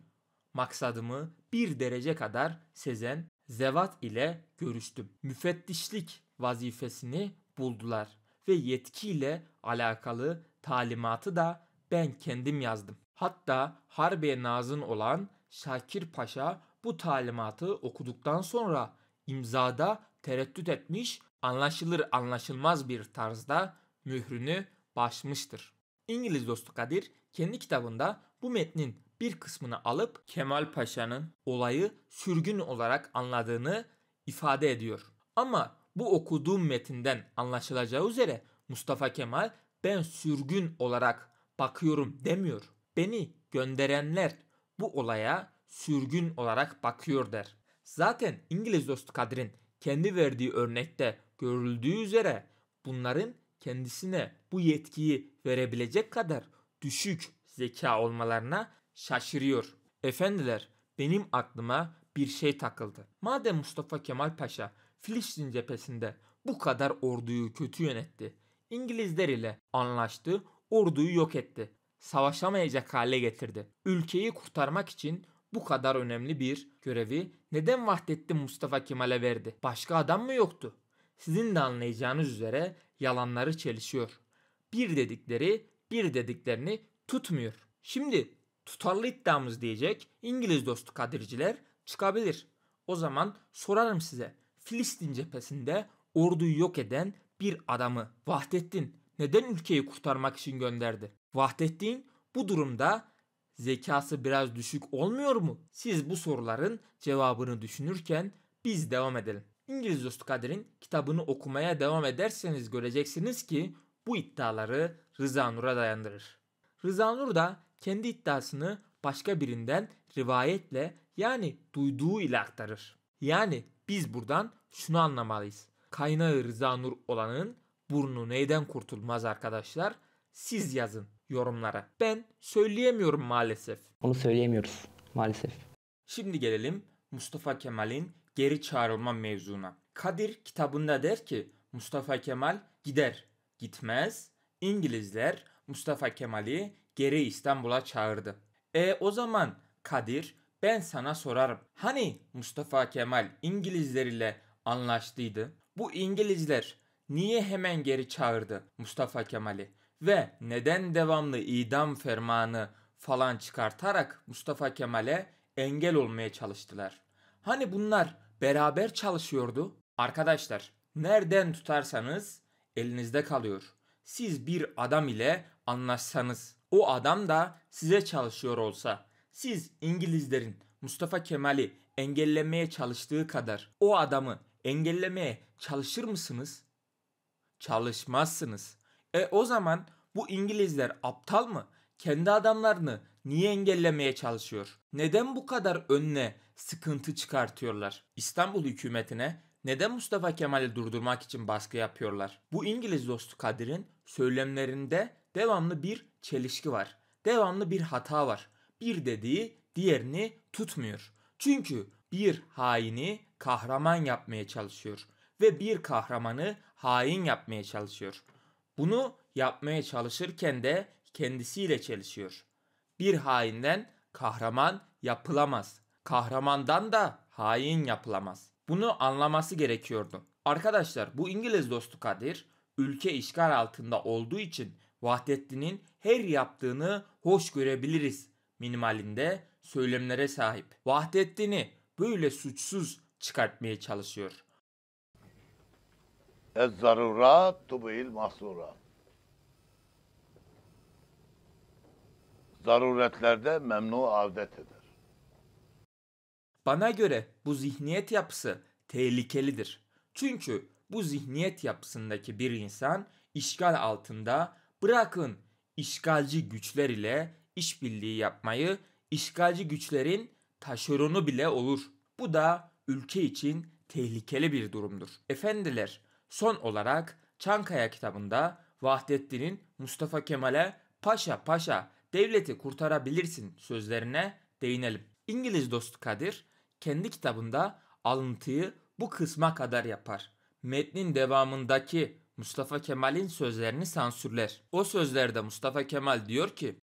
maksadımı bir derece kadar sezen Zevat ile görüştüm. Müfettişlik vazifesini buldular ve yetkiyle alakalı talimatı da ben kendim yazdım. Hatta Harbiye Nazın olan Şakir Paşa bu talimatı okuduktan sonra imzada tereddüt etmiş, anlaşılır anlaşılmaz bir tarzda mührünü başmıştır. İngiliz dostu Kadir kendi kitabında bu metnin bir kısmını alıp Kemal Paşa'nın olayı sürgün olarak anladığını ifade ediyor. Ama bu okuduğum metinden anlaşılacağı üzere Mustafa Kemal ben sürgün olarak bakıyorum demiyor. Beni gönderenler bu olaya sürgün olarak bakıyor der. Zaten İngiliz dostu Kadir'in kendi verdiği örnekte görüldüğü üzere bunların kendisine bu yetkiyi verebilecek kadar düşük zeka olmalarına şaşırıyor. Efendiler benim aklıma bir şey takıldı. Madem Mustafa Kemal Paşa Filistin cephesinde bu kadar orduyu kötü yönetti. İngilizler ile anlaştı, orduyu yok etti. Savaşamayacak hale getirdi. Ülkeyi kurtarmak için bu kadar önemli bir görevi neden Vahdettin Mustafa Kemal'e verdi? Başka adam mı yoktu? Sizin de anlayacağınız üzere yalanları çelişiyor. Bir dedikleri bir dediklerini tutmuyor. Şimdi tutarlı iddiamız diyecek İngiliz dostu kadirciler çıkabilir. O zaman sorarım size Filistin cephesinde orduyu yok eden bir adamı Vahdettin neden ülkeyi kurtarmak için gönderdi? Vahdettin bu durumda zekası biraz düşük olmuyor mu? Siz bu soruların cevabını düşünürken biz devam edelim. İngiliz Dostu Kadir'in kitabını okumaya devam ederseniz göreceksiniz ki bu iddiaları Rıza Nur'a dayandırır. Rıza Nur da kendi iddiasını başka birinden rivayetle yani duyduğu ile aktarır. Yani biz buradan şunu anlamalıyız. Kaynağı Rıza Nur olanın burnu neyden kurtulmaz arkadaşlar? Siz yazın yorumlara. Ben söyleyemiyorum maalesef. Onu söyleyemiyoruz maalesef. Şimdi gelelim Mustafa Kemal'in geri çağrılma mevzuna. Kadir kitabında der ki Mustafa Kemal gider, gitmez. İngilizler Mustafa Kemal'i geri İstanbul'a çağırdı. E o zaman Kadir ben sana sorarım. Hani Mustafa Kemal İngilizler ile anlaştıydı? Bu İngilizler niye hemen geri çağırdı Mustafa Kemal'i? Ve neden devamlı idam fermanı falan çıkartarak Mustafa Kemal'e engel olmaya çalıştılar? Hani bunlar beraber çalışıyordu? Arkadaşlar, nereden tutarsanız elinizde kalıyor. Siz bir adam ile anlaşsanız, o adam da size çalışıyor olsa siz İngilizlerin Mustafa Kemal'i engellemeye çalıştığı kadar o adamı engellemeye çalışır mısınız? Çalışmazsınız. E o zaman bu İngilizler aptal mı? Kendi adamlarını niye engellemeye çalışıyor? Neden bu kadar önüne sıkıntı çıkartıyorlar? İstanbul hükümetine neden Mustafa Kemal'i durdurmak için baskı yapıyorlar? Bu İngiliz dostu Kadir'in söylemlerinde devamlı bir çelişki var. Devamlı bir hata var bir dediği diğerini tutmuyor. Çünkü bir haini kahraman yapmaya çalışıyor ve bir kahramanı hain yapmaya çalışıyor. Bunu yapmaya çalışırken de kendisiyle çalışıyor. Bir hainden kahraman yapılamaz. Kahramandan da hain yapılamaz. Bunu anlaması gerekiyordu. Arkadaşlar bu İngiliz dostu Kadir ülke işgal altında olduğu için Vahdettin'in her yaptığını hoş görebiliriz minimalinde söylemlere sahip. Vahdettin'i böyle suçsuz çıkartmaya çalışıyor. Ez zarurat tubil mahsurat. Zaruretlerde memnu avdet eder. Bana göre bu zihniyet yapısı tehlikelidir. Çünkü bu zihniyet yapısındaki bir insan işgal altında bırakın işgalci güçler ile işbirliği yapmayı işgalci güçlerin taşeronu bile olur. Bu da ülke için tehlikeli bir durumdur. Efendiler, son olarak Çankaya kitabında Vahdettin'in Mustafa Kemal'e paşa paşa devleti kurtarabilirsin sözlerine değinelim. İngiliz dostu Kadir kendi kitabında alıntıyı bu kısma kadar yapar. Metnin devamındaki Mustafa Kemal'in sözlerini sansürler. O sözlerde Mustafa Kemal diyor ki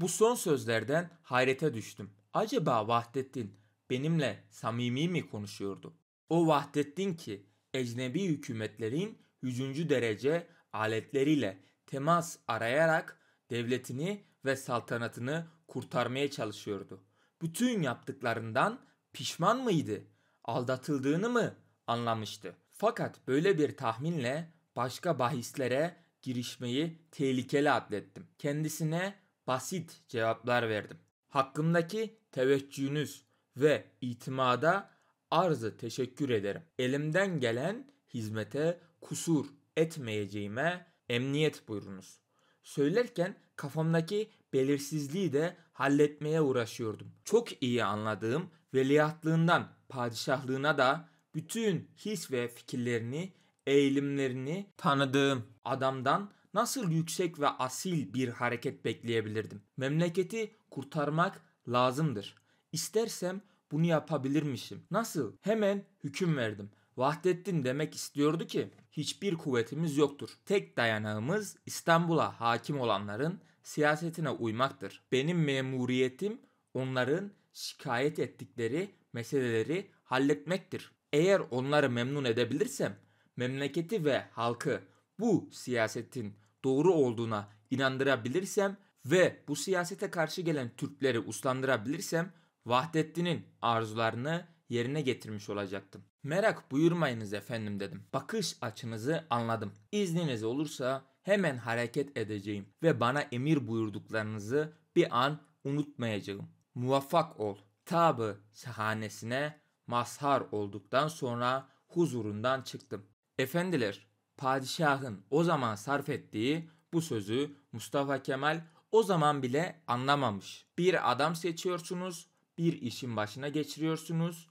bu son sözlerden hayrete düştüm. Acaba Vahdettin benimle samimi mi konuşuyordu? O Vahdettin ki ecnebi hükümetlerin 100. derece aletleriyle temas arayarak devletini ve saltanatını kurtarmaya çalışıyordu. Bütün yaptıklarından pişman mıydı? Aldatıldığını mı anlamıştı? Fakat böyle bir tahminle başka bahislere girişmeyi tehlikeli adlettim. Kendisine basit cevaplar verdim. Hakkımdaki teveccühünüz ve itimada arzı teşekkür ederim. Elimden gelen hizmete kusur etmeyeceğime emniyet buyurunuz. Söylerken kafamdaki belirsizliği de halletmeye uğraşıyordum. Çok iyi anladığım veliahtlığından padişahlığına da bütün his ve fikirlerini, eğilimlerini tanıdığım adamdan nasıl yüksek ve asil bir hareket bekleyebilirdim? Memleketi kurtarmak lazımdır. İstersem bunu yapabilirmişim. Nasıl? Hemen hüküm verdim. Vahdettin demek istiyordu ki hiçbir kuvvetimiz yoktur. Tek dayanağımız İstanbul'a hakim olanların siyasetine uymaktır. Benim memuriyetim onların şikayet ettikleri meseleleri halletmektir. Eğer onları memnun edebilirsem memleketi ve halkı bu siyasetin doğru olduğuna inandırabilirsem ve bu siyasete karşı gelen Türkleri uslandırabilirsem Vahdettin'in arzularını yerine getirmiş olacaktım. Merak buyurmayınız efendim dedim. Bakış açınızı anladım. İzniniz olursa hemen hareket edeceğim ve bana emir buyurduklarınızı bir an unutmayacağım. Muvaffak ol. Tabı şahanesine mazhar olduktan sonra huzurundan çıktım. Efendiler, padişahın o zaman sarf ettiği bu sözü Mustafa Kemal o zaman bile anlamamış. Bir adam seçiyorsunuz, bir işin başına geçiriyorsunuz,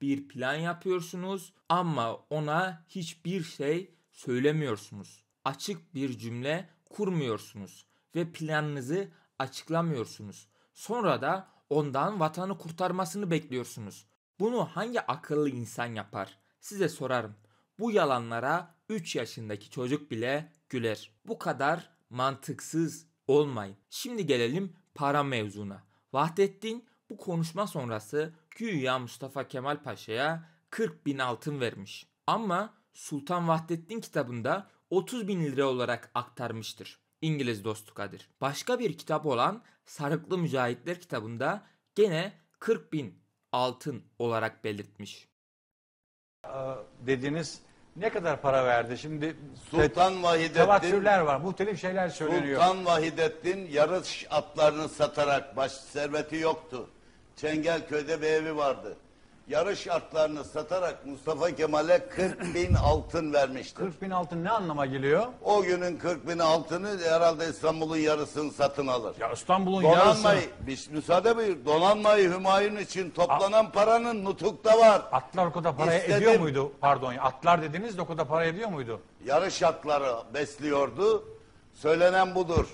bir plan yapıyorsunuz ama ona hiçbir şey söylemiyorsunuz. Açık bir cümle kurmuyorsunuz ve planınızı açıklamıyorsunuz. Sonra da ondan vatanı kurtarmasını bekliyorsunuz. Bunu hangi akıllı insan yapar? Size sorarım. Bu yalanlara 3 yaşındaki çocuk bile güler. Bu kadar mantıksız olmayın. Şimdi gelelim para mevzuna. Vahdettin bu konuşma sonrası güya Mustafa Kemal Paşa'ya 40 bin altın vermiş. Ama Sultan Vahdettin kitabında 30 bin lira olarak aktarmıştır. İngiliz dostu Kadir. Başka bir kitap olan Sarıklı Mücahitler kitabında gene 40 bin altın olarak belirtmiş. Dediniz ne kadar para verdi? Şimdi Sultan Vahidettin tevatürler var. Muhtelif şeyler söyleniyor. Sultan Vahidettin yarış atlarını satarak baş serveti yoktu. Çengelköy'de bir evi vardı. Yarış atlarını satarak Mustafa Kemal'e 40 bin altın vermiştir. 40 bin altın ne anlama geliyor? O günün 40 bin altını herhalde İstanbul'un yarısını satın alır. Ya İstanbul'un Donanmayı, bir, müsaade buyur. Donanmayı Hümayun için toplanan paranın nutukta var. Atlar o kadar para İstedim. ediyor muydu? Pardon ya atlar dediniz de o kadar para ediyor muydu? Yarış atları besliyordu. Söylenen budur.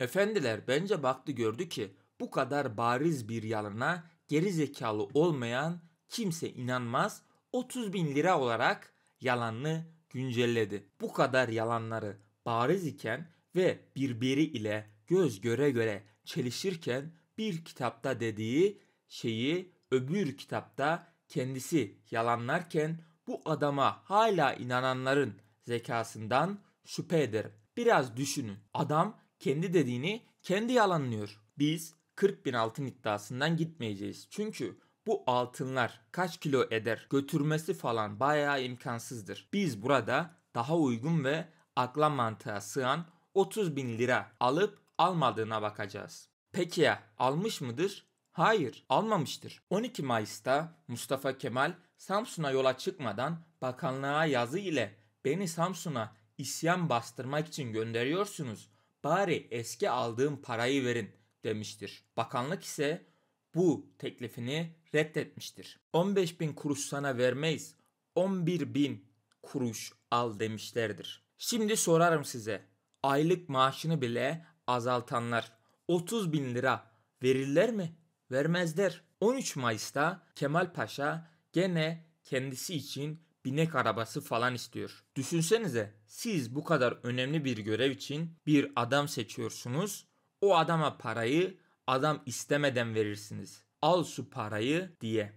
Efendiler bence baktı gördü ki bu kadar bariz bir yalana geri zekalı olmayan kimse inanmaz 30 bin lira olarak yalanını güncelledi. Bu kadar yalanları bariz iken ve birbiri ile göz göre göre çelişirken bir kitapta dediği şeyi öbür kitapta kendisi yalanlarken bu adama hala inananların zekasından şüphe ederim. Biraz düşünün. Adam kendi dediğini kendi yalanlıyor. Biz 40 bin altın iddiasından gitmeyeceğiz. Çünkü bu altınlar kaç kilo eder götürmesi falan bayağı imkansızdır. Biz burada daha uygun ve akla mantığa sığan 30 bin lira alıp almadığına bakacağız. Peki ya almış mıdır? Hayır almamıştır. 12 Mayıs'ta Mustafa Kemal Samsun'a yola çıkmadan bakanlığa yazı ile beni Samsun'a isyan bastırmak için gönderiyorsunuz bari eski aldığım parayı verin demiştir. Bakanlık ise bu teklifini reddetmiştir. 15 bin kuruş sana vermeyiz, 11 bin kuruş al demişlerdir. Şimdi sorarım size, aylık maaşını bile azaltanlar 30 bin lira verirler mi? Vermezler. 13 Mayıs'ta Kemal Paşa gene kendisi için binek arabası falan istiyor. Düşünsenize siz bu kadar önemli bir görev için bir adam seçiyorsunuz. O adama parayı adam istemeden verirsiniz. Al şu parayı diye.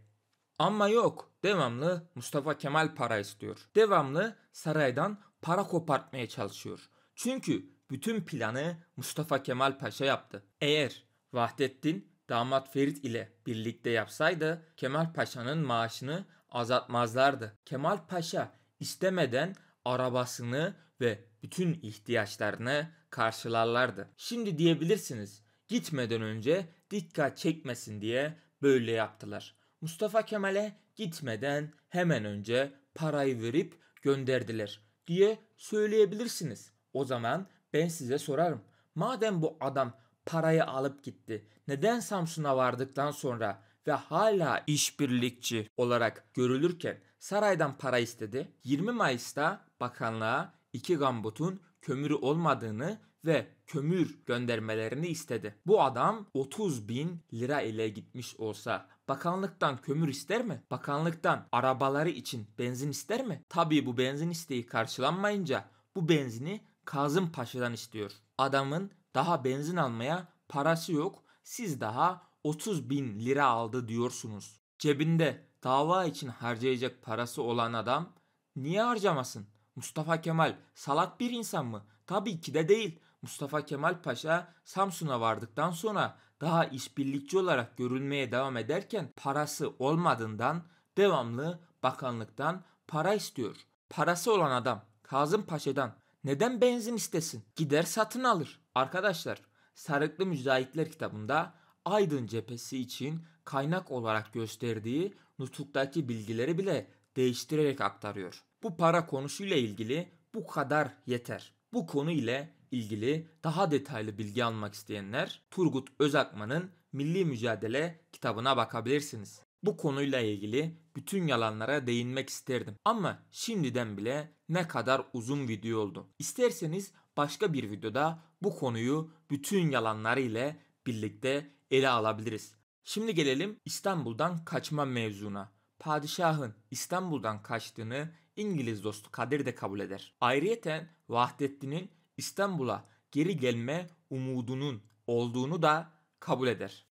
Ama yok devamlı Mustafa Kemal para istiyor. Devamlı saraydan para kopartmaya çalışıyor. Çünkü bütün planı Mustafa Kemal Paşa yaptı. Eğer Vahdettin damat Ferit ile birlikte yapsaydı Kemal Paşa'nın maaşını azaltmazlardı. Kemal Paşa istemeden arabasını ve bütün ihtiyaçlarını karşılarlardı. Şimdi diyebilirsiniz gitmeden önce dikkat çekmesin diye böyle yaptılar. Mustafa Kemal'e gitmeden hemen önce parayı verip gönderdiler diye söyleyebilirsiniz. O zaman ben size sorarım. Madem bu adam parayı alıp gitti. Neden Samsun'a vardıktan sonra ve hala işbirlikçi olarak görülürken saraydan para istedi. 20 Mayıs'ta bakanlığa iki gambutun kömürü olmadığını ve kömür göndermelerini istedi. Bu adam 30 bin lira ile gitmiş olsa bakanlıktan kömür ister mi? Bakanlıktan arabaları için benzin ister mi? Tabii bu benzin isteği karşılanmayınca bu benzini Kazım Paşa'dan istiyor. Adamın daha benzin almaya parası yok. Siz daha 30 bin lira aldı diyorsunuz. Cebinde dava için harcayacak parası olan adam niye harcamasın? Mustafa Kemal salak bir insan mı? Tabii ki de değil. Mustafa Kemal Paşa Samsun'a vardıktan sonra daha işbirlikçi olarak görülmeye devam ederken parası olmadığından devamlı bakanlıktan para istiyor. Parası olan adam Kazım Paşa'dan neden benzin istesin? Gider satın alır. Arkadaşlar Sarıklı Mücahitler kitabında Aydın cephesi için kaynak olarak gösterdiği nutuktaki bilgileri bile değiştirerek aktarıyor. Bu para konusuyla ilgili bu kadar yeter. Bu konu ile ilgili daha detaylı bilgi almak isteyenler Turgut Özakman'ın Milli Mücadele kitabına bakabilirsiniz. Bu konuyla ilgili bütün yalanlara değinmek isterdim. Ama şimdiden bile ne kadar uzun video oldu. İsterseniz başka bir videoda bu konuyu bütün yalanları ile birlikte ele alabiliriz. Şimdi gelelim İstanbul'dan kaçma mevzuna. Padişahın İstanbul'dan kaçtığını İngiliz dostu Kadir de kabul eder. Ayrıyeten Vahdettin'in İstanbul'a geri gelme umudunun olduğunu da kabul eder.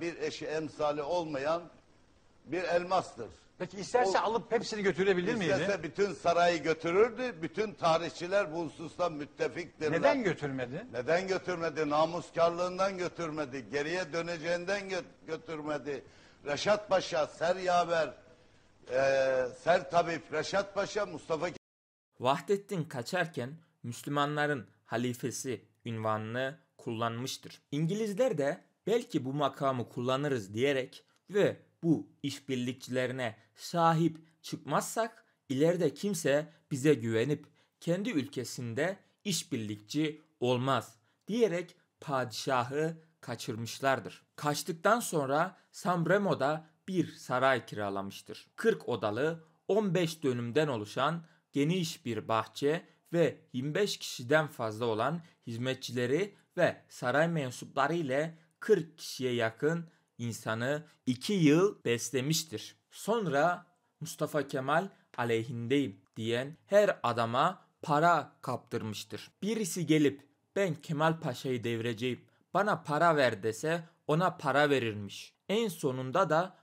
Bir eşi emsali olmayan bir elmastır. Peki isterse O- alıp hepsini götürebilir miydi? İsterse bütün sarayı götürürdü. Bütün tarihçiler bu hususta müttefiktirler. Neden götürmedi? Neden götürmedi? Namuskarlığından götürmedi. Geriye döneceğinden gö- götürmedi. Reşat Paşa, Ser Yaver, eee, Ser Tabip, Reşat Paşa, Mustafa Vahdettin kaçarken Müslümanların halifesi ünvanını kullanmıştır. İngilizler de belki bu makamı kullanırız diyerek ve bu işbirlikçilerine sahip çıkmazsak ileride kimse bize güvenip kendi ülkesinde işbirlikçi olmaz diyerek padişahı kaçırmışlardır. Kaçtıktan sonra Sambremo'da bir saray kiralamıştır. 40 odalı 15 dönümden oluşan geniş bir bahçe ve 25 kişiden fazla olan hizmetçileri ve saray mensupları ile 40 kişiye yakın insanı 2 yıl beslemiştir. Sonra Mustafa Kemal aleyhindeyim diyen her adama para kaptırmıştır. Birisi gelip ben Kemal Paşa'yı devireceğim bana para ver dese ona para verilmiş. En sonunda da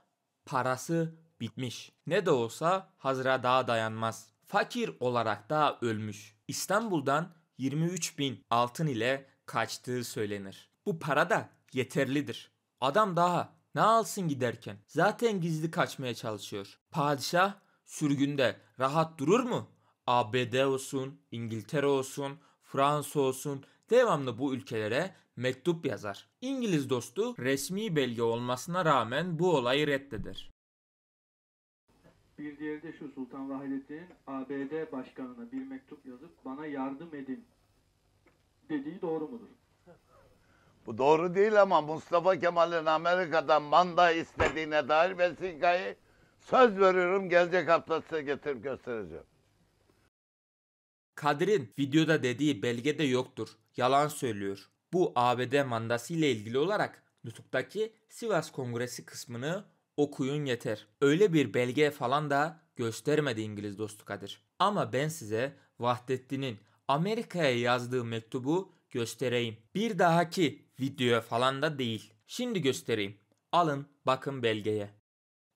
parası bitmiş. Ne de olsa Hazra daha dayanmaz. Fakir olarak da ölmüş. İstanbul'dan 23 bin altın ile kaçtığı söylenir. Bu para da yeterlidir. Adam daha ne alsın giderken? Zaten gizli kaçmaya çalışıyor. Padişah sürgünde rahat durur mu? ABD olsun, İngiltere olsun, Fransa olsun devamlı bu ülkelere mektup yazar. İngiliz dostu resmi belge olmasına rağmen bu olayı reddeder. Bir diğeri de şu Sultan Vahdettin'in ABD başkanına bir mektup yazıp bana yardım edin dediği doğru mudur? Bu doğru değil ama Mustafa Kemal'in Amerika'dan manda istediğine dair vesikayı söz veriyorum gelecek hafta size getirip göstereceğim. Kadir'in videoda dediği belgede yoktur. Yalan söylüyor. Bu ABD mandası ile ilgili olarak YouTube'daki Sivas Kongresi kısmını okuyun yeter. Öyle bir belge falan da göstermedi İngiliz dostu Kadir. Ama ben size Vahdettin'in Amerika'ya yazdığı mektubu göstereyim. Bir dahaki video falan da değil. Şimdi göstereyim. Alın bakın belgeye.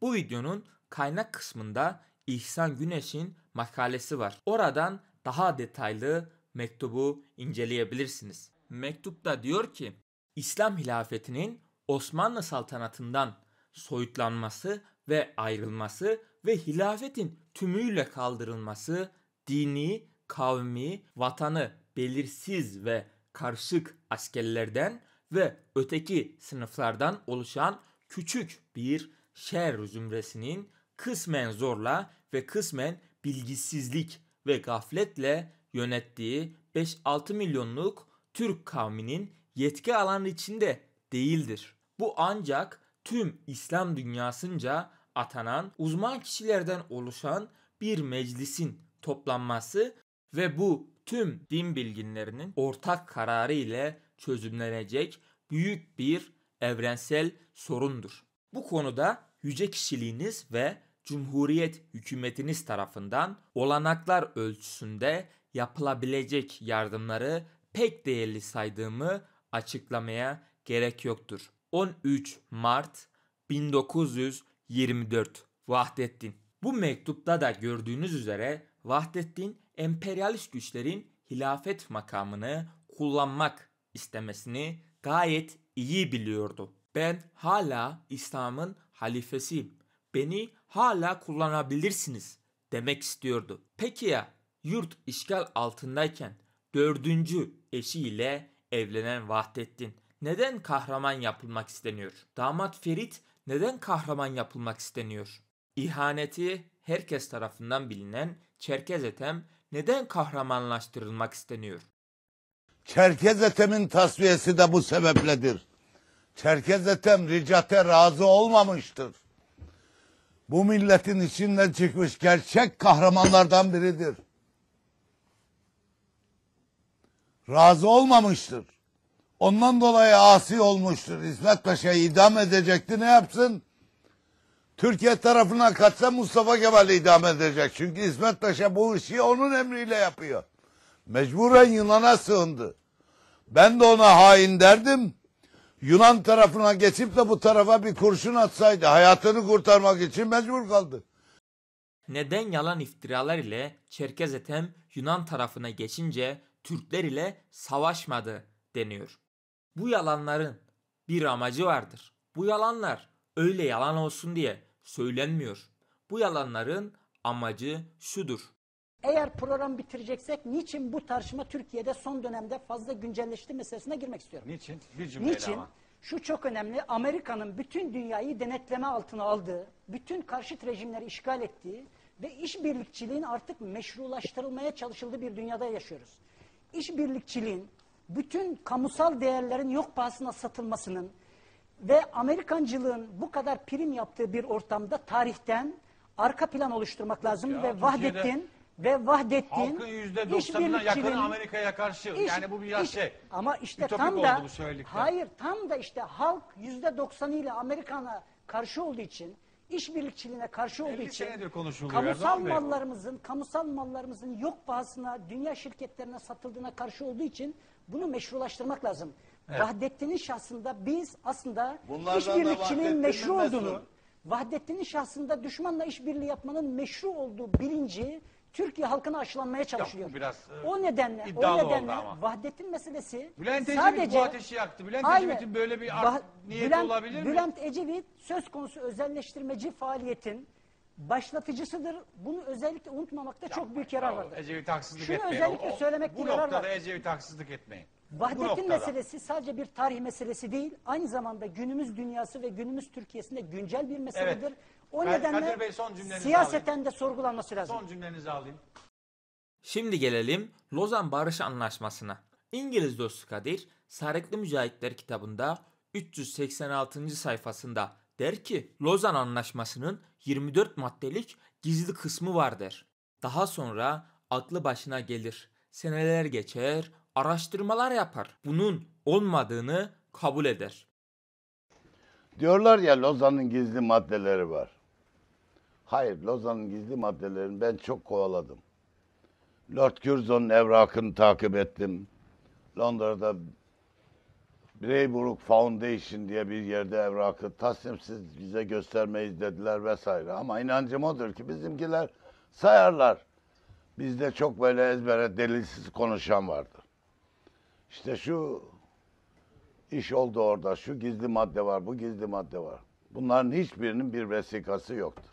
Bu videonun kaynak kısmında İhsan Güneş'in makalesi var. Oradan daha detaylı mektubu inceleyebilirsiniz. Mektupta diyor ki İslam hilafetinin Osmanlı saltanatından soyutlanması ve ayrılması ve hilafetin tümüyle kaldırılması dini, kavmi, vatanı belirsiz ve karışık askerlerden ve öteki sınıflardan oluşan küçük bir şer zümresinin kısmen zorla ve kısmen bilgisizlik ve gafletle yönettiği 5-6 milyonluk Türk kavminin yetki alanı içinde değildir. Bu ancak tüm İslam dünyasınca atanan uzman kişilerden oluşan bir meclisin toplanması ve bu tüm din bilginlerinin ortak kararı ile çözümlenecek büyük bir evrensel sorundur. Bu konuda yüce kişiliğiniz ve Cumhuriyet hükümetiniz tarafından olanaklar ölçüsünde yapılabilecek yardımları pek değerli saydığımı açıklamaya gerek yoktur. 13 Mart 1924 Vahdettin. Bu mektupta da gördüğünüz üzere Vahdettin emperyalist güçlerin hilafet makamını kullanmak istemesini gayet iyi biliyordu. Ben hala İslam'ın halifesiyim. Beni hala kullanabilirsiniz demek istiyordu. Peki ya yurt işgal altındayken dördüncü eşiyle evlenen Vahdettin neden kahraman yapılmak isteniyor? Damat Ferit neden kahraman yapılmak isteniyor? İhaneti herkes tarafından bilinen Çerkez Etem neden kahramanlaştırılmak isteniyor? Çerkez etemin tasfiyesi de bu sebepledir. Çerkez etem ricate razı olmamıştır. Bu milletin içinden çıkmış gerçek kahramanlardan biridir. Razı olmamıştır. Ondan dolayı asi olmuştur. İsmet Paşa'yı idam edecekti ne yapsın? Türkiye tarafına katsa Mustafa Kemal idam edecek. Çünkü İsmet Paşa bu işi onun emriyle yapıyor. Mecburen Yunan'a sığındı. Ben de ona hain derdim. Yunan tarafına geçip de bu tarafa bir kurşun atsaydı hayatını kurtarmak için mecbur kaldı. Neden yalan iftiralar ile Çerkez etem Yunan tarafına geçince Türkler ile savaşmadı deniyor. Bu yalanların bir amacı vardır. Bu yalanlar öyle yalan olsun diye söylenmiyor. Bu yalanların amacı şudur. Eğer program bitireceksek niçin bu tartışma Türkiye'de son dönemde fazla güncelleşti meselesine girmek istiyorum. Niçin? Bir cümleyle niçin? ama. Şu çok önemli. Amerika'nın bütün dünyayı denetleme altına aldığı, bütün karşıt rejimleri işgal ettiği ve işbirlikçiliğin artık meşrulaştırılmaya çalışıldığı bir dünyada yaşıyoruz. İşbirlikçiliğin bütün kamusal değerlerin yok pahasına satılmasının ve Amerikancılığın bu kadar prim yaptığı bir ortamda tarihten arka plan oluşturmak lazım ya, ve Vahdettin ve Vahdettin halkın %90'ına Amerika'ya karşı iş, yani bu biraz iş, şey. Ama işte tam da hayır tam da işte halk %90 ile Amerikan'a karşı olduğu için işbirlikçiliğine karşı olduğu için kamusal mallarımızın kamusal mallarımızın yok pahasına dünya şirketlerine satıldığına karşı olduğu için bunu meşrulaştırmak lazım. Evet. Vahdettin'in şahsında biz aslında Bunlardan işbirlikçinin meşru olduğunu, Vahdettin'in şahsında düşmanla işbirliği yapmanın meşru olduğu bilinci Türkiye halkına aşılanmaya çalışıyor. Yok, biraz, e, o nedenle, o nedenle Vahdettin meselesi Bülent Ecevit sadece, bu ateşi yaktı. Bülent aynı, Ecevit'in böyle bir bah, niyeti Bülent, olabilir mi? Bülent Ecevit söz konusu özelleştirmeci faaliyetin başlatıcısıdır. Bunu özellikle unutmamakta ya, çok büyük yarar vardır. Ecevit haksızlık Şunu etmeyin. özellikle o, söylemekte yarar var. Bu noktada Ecevit haksızlık etmeyin. Vahdetin meselesi sadece bir tarih meselesi değil, aynı zamanda günümüz dünyası ve günümüz Türkiye'sinde güncel bir meseledir. Evet. O Kadir nedenle Bey, son siyaseten alayım. de sorgulanması lazım. Son cümlenizi alayım. Şimdi gelelim Lozan Barış Anlaşması'na. İngiliz dostu Kadir, Sarekli Mücahitler kitabında 386. sayfasında der ki Lozan Anlaşması'nın 24 maddelik gizli kısmı vardır. Daha sonra aklı başına gelir. Seneler geçer, araştırmalar yapar. Bunun olmadığını kabul eder. Diyorlar ya Lozan'ın gizli maddeleri var. Hayır, Lozan'ın gizli maddelerini ben çok kovaladım. Lord Curzon'un evrakını takip ettim. Londra'da Brayburg Foundation diye bir yerde evrakı tasnifsiz bize göstermeyiz dediler vesaire. Ama inancım odur ki bizimkiler sayarlar. Bizde çok böyle ezbere delilsiz konuşan vardır. İşte şu iş oldu orada, şu gizli madde var, bu gizli madde var. Bunların hiçbirinin bir vesikası yoktur.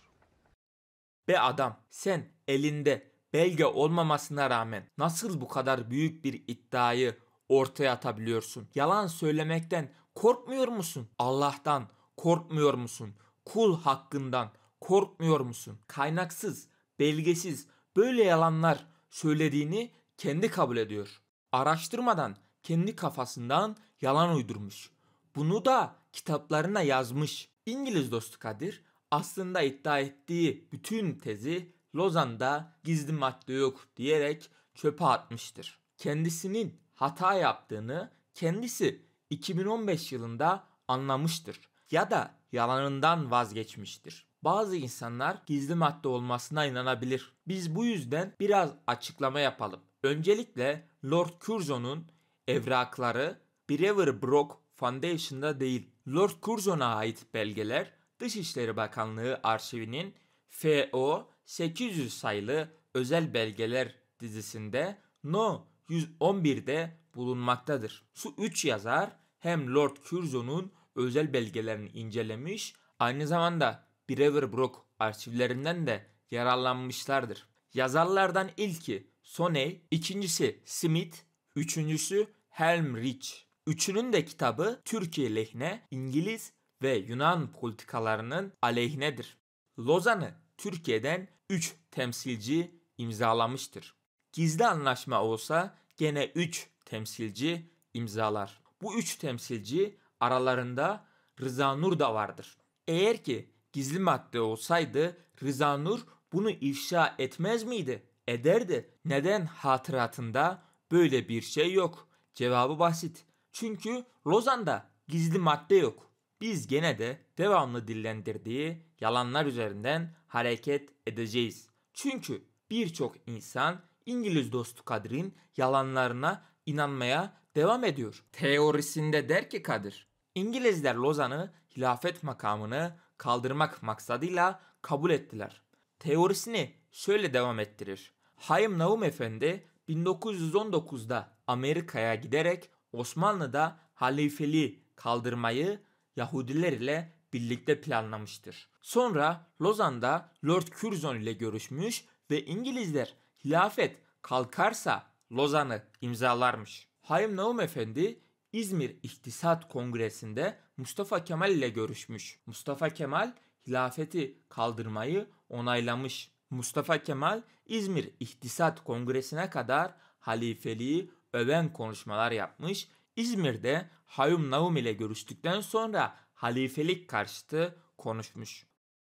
Be adam, sen elinde belge olmamasına rağmen nasıl bu kadar büyük bir iddiayı ortaya atabiliyorsun? Yalan söylemekten korkmuyor musun? Allah'tan korkmuyor musun? Kul hakkından korkmuyor musun? Kaynaksız, belgesiz böyle yalanlar söylediğini kendi kabul ediyor. Araştırmadan kendi kafasından yalan uydurmuş. Bunu da kitaplarına yazmış. İngiliz dostu Kadir aslında iddia ettiği bütün tezi Lozan'da gizli madde yok diyerek çöpe atmıştır. Kendisinin hata yaptığını kendisi 2015 yılında anlamıştır ya da yalanından vazgeçmiştir. Bazı insanlar gizli madde olmasına inanabilir. Biz bu yüzden biraz açıklama yapalım. Öncelikle Lord Curzon'un evrakları Brewer Brock Foundation'da değil, Lord Curzon'a ait belgeler Dışişleri Bakanlığı arşivinin FO 800 sayılı özel belgeler dizisinde No 111'de bulunmaktadır. Şu üç yazar hem Lord Curzon'un özel belgelerini incelemiş, aynı zamanda Breverbrook arşivlerinden de yararlanmışlardır. Yazarlardan ilki Soney, ikincisi Smith, üçüncüsü Helmrich. Üçünün de kitabı Türkiye lehine İngiliz ve Yunan politikalarının aleyhinedir. Lozan'ı Türkiye'den 3 temsilci imzalamıştır. Gizli anlaşma olsa gene 3 temsilci imzalar. Bu 3 temsilci aralarında Rıza Nur da vardır. Eğer ki gizli madde olsaydı Rıza Nur bunu ifşa etmez miydi? Ederdi. Neden hatıratında böyle bir şey yok? Cevabı basit. Çünkü Lozan'da gizli madde yok. Biz gene de devamlı dillendirdiği yalanlar üzerinden hareket edeceğiz. Çünkü birçok insan İngiliz dostu Kadir'in yalanlarına inanmaya devam ediyor. Teorisinde der ki Kadir, İngilizler Lozan'ı hilafet makamını kaldırmak maksadıyla kabul ettiler. Teorisini şöyle devam ettirir. Hayim Naum Efendi 1919'da Amerika'ya giderek Osmanlı'da halifeliği kaldırmayı Yahudiler ile birlikte planlamıştır. Sonra Lozan'da Lord Curzon ile görüşmüş ve İngilizler hilafet kalkarsa Lozan'ı imzalarmış. Hayim Naum Efendi İzmir İktisat Kongresi'nde Mustafa Kemal ile görüşmüş. Mustafa Kemal hilafeti kaldırmayı onaylamış. Mustafa Kemal İzmir İktisat Kongresi'ne kadar halifeliği öven konuşmalar yapmış. İzmir'de Hayum Navum ile görüştükten sonra halifelik karşıtı konuşmuş.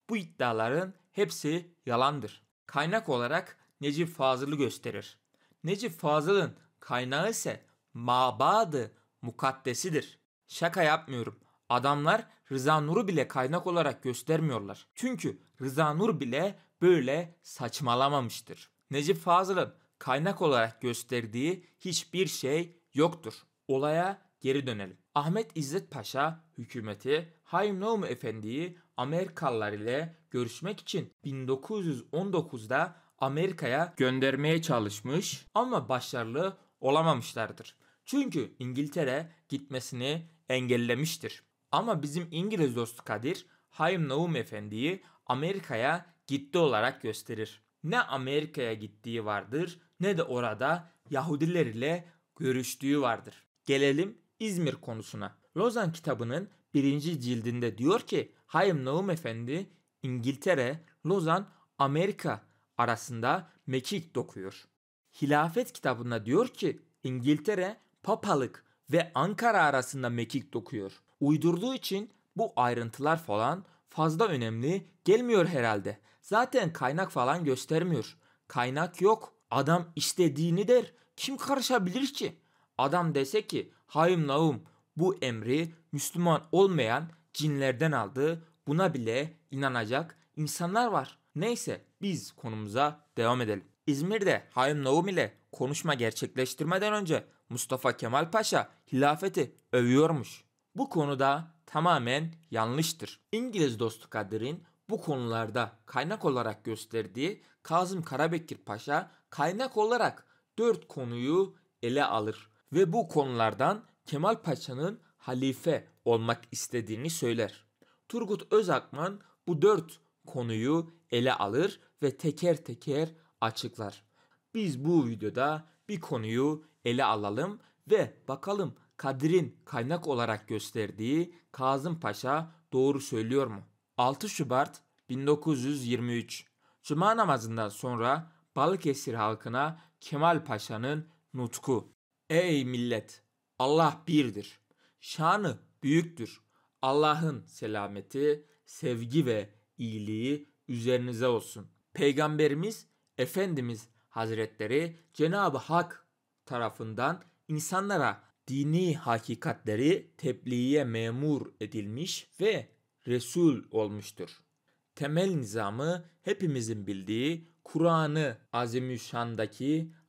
Bu iddiaların hepsi yalandır. Kaynak olarak Necip Fazıl'ı gösterir. Necip Fazıl'ın kaynağı ise mabadı mukaddesidir. Şaka yapmıyorum. Adamlar Rıza Nur'u bile kaynak olarak göstermiyorlar. Çünkü Rıza Nur bile böyle saçmalamamıştır. Necip Fazıl'ın kaynak olarak gösterdiği hiçbir şey yoktur. Olaya geri dönelim. Ahmet İzzet Paşa hükümeti Hayim Naum Efendi'yi Amerikalılar ile görüşmek için 1919'da Amerika'ya göndermeye çalışmış ama başarılı olamamışlardır. Çünkü İngiltere gitmesini engellemiştir. Ama bizim İngiliz dostu Kadir Hayim Naum Efendi'yi Amerika'ya gitti olarak gösterir. Ne Amerika'ya gittiği vardır ne de orada Yahudiler ile görüştüğü vardır. Gelelim İzmir konusuna. Lozan kitabının birinci cildinde diyor ki Hayim Naum Efendi İngiltere, Lozan, Amerika arasında mekik dokuyor. Hilafet kitabında diyor ki İngiltere, papalık ve Ankara arasında mekik dokuyor. Uydurduğu için bu ayrıntılar falan fazla önemli gelmiyor herhalde. Zaten kaynak falan göstermiyor. Kaynak yok. Adam istediğini der. Kim karışabilir ki? Adam dese ki Hayım Nahum bu emri Müslüman olmayan cinlerden aldı. Buna bile inanacak insanlar var. Neyse biz konumuza devam edelim. İzmir'de Hayım Nahum ile konuşma gerçekleştirmeden önce Mustafa Kemal Paşa hilafeti övüyormuş. Bu konuda tamamen yanlıştır. İngiliz dostu Kadir'in bu konularda kaynak olarak gösterdiği Kazım Karabekir Paşa kaynak olarak dört konuyu ele alır ve bu konulardan Kemal Paşa'nın halife olmak istediğini söyler. Turgut Özakman bu dört konuyu ele alır ve teker teker açıklar. Biz bu videoda bir konuyu ele alalım ve bakalım Kadir'in kaynak olarak gösterdiği Kazım Paşa doğru söylüyor mu? 6 Şubat 1923 Cuma namazından sonra Balıkesir halkına Kemal Paşa'nın nutku. Ey millet! Allah birdir. Şanı büyüktür. Allah'ın selameti, sevgi ve iyiliği üzerinize olsun. Peygamberimiz Efendimiz Hazretleri Cenab-ı Hak tarafından insanlara dini hakikatleri tebliğe memur edilmiş ve Resul olmuştur. Temel nizamı hepimizin bildiği Kur'an'ı azimü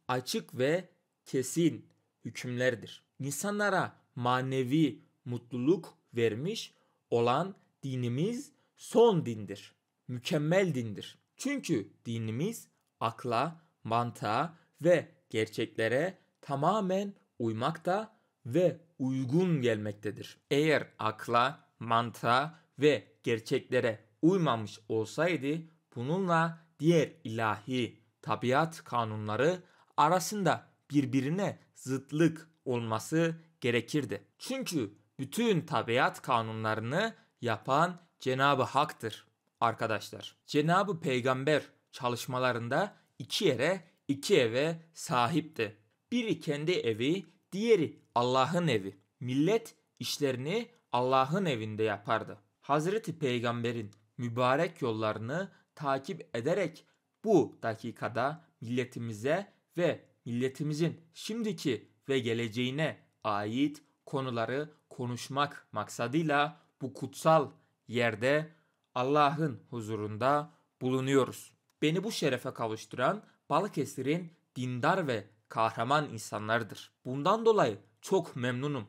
açık ve kesin hükümlerdir. İnsanlara manevi mutluluk vermiş olan dinimiz son dindir. Mükemmel dindir. Çünkü dinimiz akla, mantığa ve gerçeklere tamamen uymakta ve uygun gelmektedir. Eğer akla, mantığa ve gerçeklere uymamış olsaydı bununla diğer ilahi tabiat kanunları arasında birbirine zıtlık olması gerekirdi. Çünkü bütün tabiat kanunlarını yapan Cenabı Hak'tır arkadaşlar. Cenabı Peygamber çalışmalarında iki yere, iki eve sahipti. Biri kendi evi, diğeri Allah'ın evi. Millet işlerini Allah'ın evinde yapardı. Hazreti Peygamber'in mübarek yollarını takip ederek bu dakikada milletimize ve milletimizin şimdiki ve geleceğine ait konuları konuşmak maksadıyla bu kutsal yerde Allah'ın huzurunda bulunuyoruz. Beni bu şerefe kavuşturan Balıkesir'in dindar ve kahraman insanlardır. Bundan dolayı çok memnunum.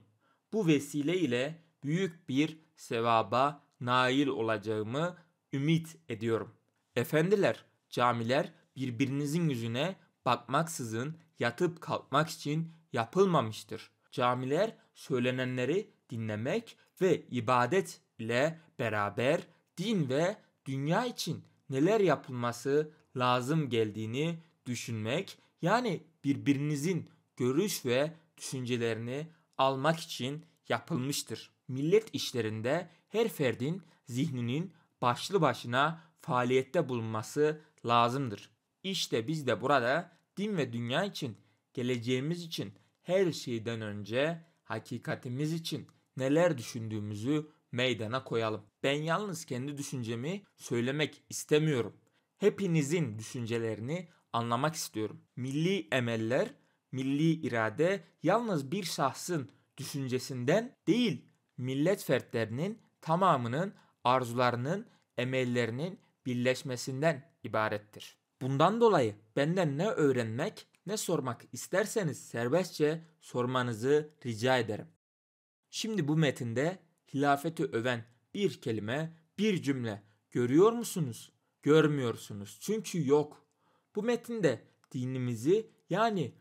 Bu vesileyle büyük bir sevaba nail olacağımı ümit ediyorum. Efendiler, camiler birbirinizin yüzüne bakmaksızın yatıp kalkmak için yapılmamıştır. Camiler söylenenleri dinlemek ve ibadet ile beraber din ve dünya için neler yapılması lazım geldiğini düşünmek yani birbirinizin görüş ve düşüncelerini almak için yapılmıştır. Millet işlerinde her ferdin zihninin başlı başına faaliyette bulunması lazımdır. İşte biz de burada din ve dünya için, geleceğimiz için, her şeyden önce hakikatimiz için neler düşündüğümüzü meydana koyalım. Ben yalnız kendi düşüncemi söylemek istemiyorum. Hepinizin düşüncelerini anlamak istiyorum. Milli emeller, milli irade yalnız bir şahsın düşüncesinden değil, millet fertlerinin tamamının arzularının, emellerinin birleşmesinden ibarettir. Bundan dolayı benden ne öğrenmek ne sormak isterseniz serbestçe sormanızı rica ederim. Şimdi bu metinde hilafeti öven bir kelime, bir cümle görüyor musunuz? Görmüyorsunuz. Çünkü yok. Bu metinde dinimizi yani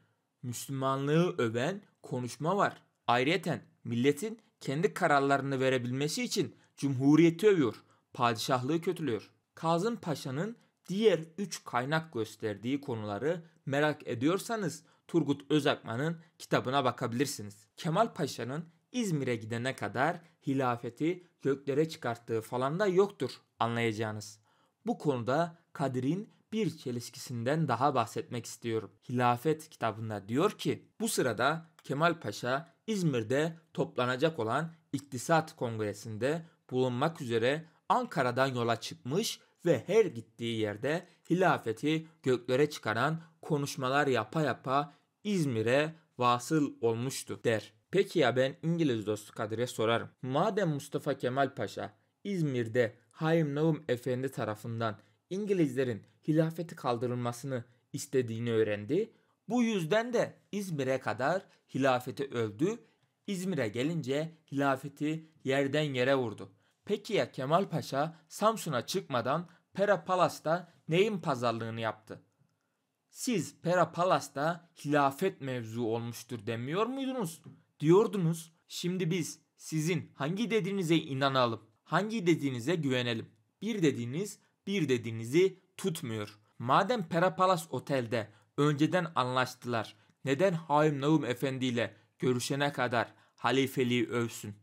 Müslümanlığı öven konuşma var. Ayrıyeten milletin kendi kararlarını verebilmesi için cumhuriyeti övüyor, padişahlığı kötülüyor. Kazım Paşa'nın diğer 3 kaynak gösterdiği konuları merak ediyorsanız Turgut Özakman'ın kitabına bakabilirsiniz. Kemal Paşa'nın İzmir'e gidene kadar hilafeti göklere çıkarttığı falan da yoktur anlayacağınız. Bu konuda Kadir'in bir çelişkisinden daha bahsetmek istiyorum. Hilafet kitabında diyor ki bu sırada Kemal Paşa İzmir'de toplanacak olan İktisat Kongresi'nde bulunmak üzere Ankara'dan yola çıkmış ve her gittiği yerde hilafeti göklere çıkaran konuşmalar yapa yapa İzmir'e vasıl olmuştu der. Peki ya ben İngiliz dostu Kadir'e sorarım. Madem Mustafa Kemal Paşa İzmir'de Haim Naum Efendi tarafından İngilizlerin hilafeti kaldırılmasını istediğini öğrendi. Bu yüzden de İzmir'e kadar hilafeti öldü. İzmir'e gelince hilafeti yerden yere vurdu. Peki ya Kemal Paşa Samsun'a çıkmadan Pera Palas'ta neyin pazarlığını yaptı? Siz Pera Palas'ta hilafet mevzu olmuştur demiyor muydunuz? Diyordunuz. Şimdi biz sizin hangi dediğinize inanalım? Hangi dediğinize güvenelim? Bir dediğiniz bir dediğinizi tutmuyor. Madem Pera Palas Otel'de önceden anlaştılar. Neden Haim Naum Efendi ile görüşene kadar halifeliği övsün?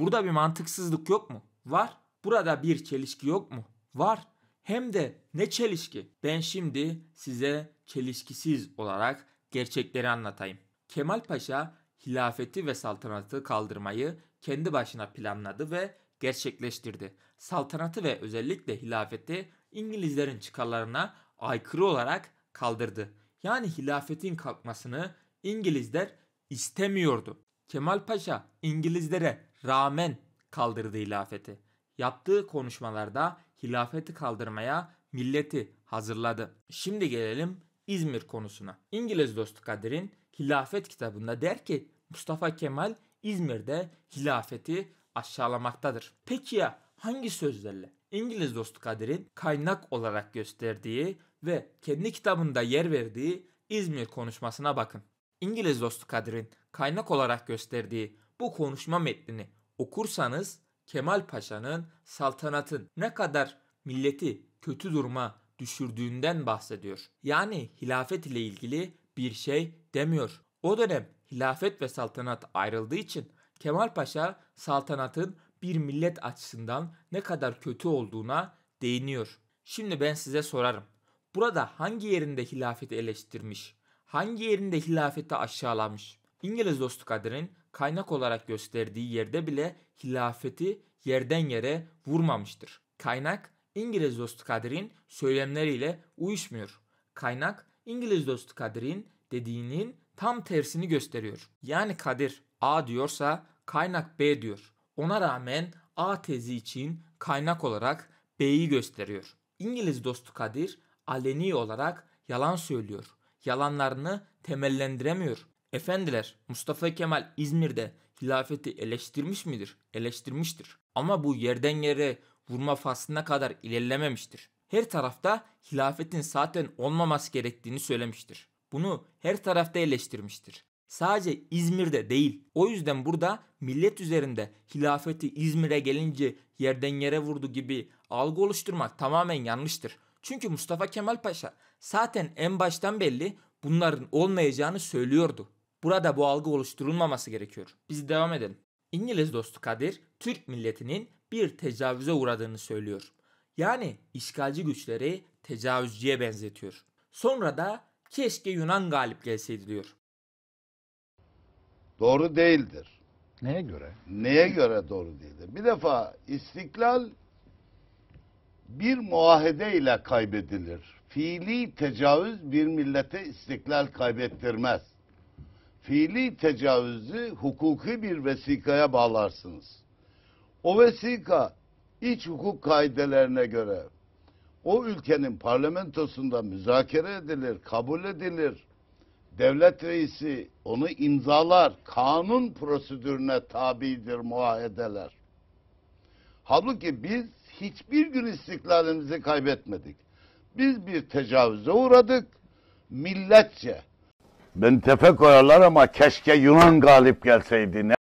Burada bir mantıksızlık yok mu? Var. Burada bir çelişki yok mu? Var. Hem de ne çelişki? Ben şimdi size çelişkisiz olarak gerçekleri anlatayım. Kemal Paşa hilafeti ve saltanatı kaldırmayı kendi başına planladı ve gerçekleştirdi. Saltanatı ve özellikle hilafeti İngilizlerin çıkarlarına aykırı olarak kaldırdı. Yani hilafetin kalkmasını İngilizler istemiyordu. Kemal Paşa İngilizlere rağmen kaldırdı hilafeti. Yaptığı konuşmalarda hilafeti kaldırmaya milleti hazırladı. Şimdi gelelim İzmir konusuna. İngiliz dostu Kadir'in Hilafet kitabında der ki Mustafa Kemal İzmir'de hilafeti aşağılamaktadır. Peki ya hangi sözlerle? İngiliz dostu Kadir'in kaynak olarak gösterdiği ve kendi kitabında yer verdiği İzmir konuşmasına bakın. İngiliz dostu Kadir'in kaynak olarak gösterdiği bu konuşma metnini okursanız Kemal Paşa'nın saltanatın ne kadar milleti kötü duruma düşürdüğünden bahsediyor. Yani hilafet ile ilgili bir şey demiyor. O dönem hilafet ve saltanat ayrıldığı için Kemal Paşa saltanatın bir millet açısından ne kadar kötü olduğuna değiniyor. Şimdi ben size sorarım. Burada hangi yerinde hilafeti eleştirmiş? Hangi yerinde hilafeti aşağılamış? İngiliz dostu Kadir'in kaynak olarak gösterdiği yerde bile hilafeti yerden yere vurmamıştır. Kaynak İngiliz dostu Kadir'in söylemleriyle uyuşmuyor. Kaynak İngiliz dostu Kadir'in dediğinin tam tersini gösteriyor. Yani Kadir A diyorsa kaynak B diyor. Ona rağmen A tezi için kaynak olarak B'yi gösteriyor. İngiliz dostu Kadir aleni olarak yalan söylüyor. Yalanlarını temellendiremiyor. Efendiler Mustafa Kemal İzmir'de hilafeti eleştirmiş midir? Eleştirmiştir. Ama bu yerden yere vurma faslına kadar ilerlememiştir. Her tarafta hilafetin zaten olmaması gerektiğini söylemiştir. Bunu her tarafta eleştirmiştir. Sadece İzmir'de değil. O yüzden burada millet üzerinde hilafeti İzmir'e gelince yerden yere vurdu gibi algı oluşturmak tamamen yanlıştır. Çünkü Mustafa Kemal Paşa zaten en baştan belli bunların olmayacağını söylüyordu. Burada bu algı oluşturulmaması gerekiyor. Biz devam edelim. İngiliz dostu Kadir, Türk milletinin bir tecavüze uğradığını söylüyor. Yani işgalci güçleri tecavüzcüye benzetiyor. Sonra da keşke Yunan galip gelseydi diyor. Doğru değildir. Neye göre? Neye göre doğru değildir? Bir defa istiklal bir muahede ile kaybedilir. Fiili tecavüz bir millete istiklal kaybettirmez fiili tecavüzü hukuki bir vesikaya bağlarsınız. O vesika iç hukuk kaidelerine göre o ülkenin parlamentosunda müzakere edilir, kabul edilir. Devlet reisi onu imzalar, kanun prosedürüne tabidir muahedeler. Halbuki biz hiçbir gün istiklalimizi kaybetmedik. Biz bir tecavüze uğradık, milletçe ben tefe koyarlar ama keşke Yunan galip gelseydi. Ne?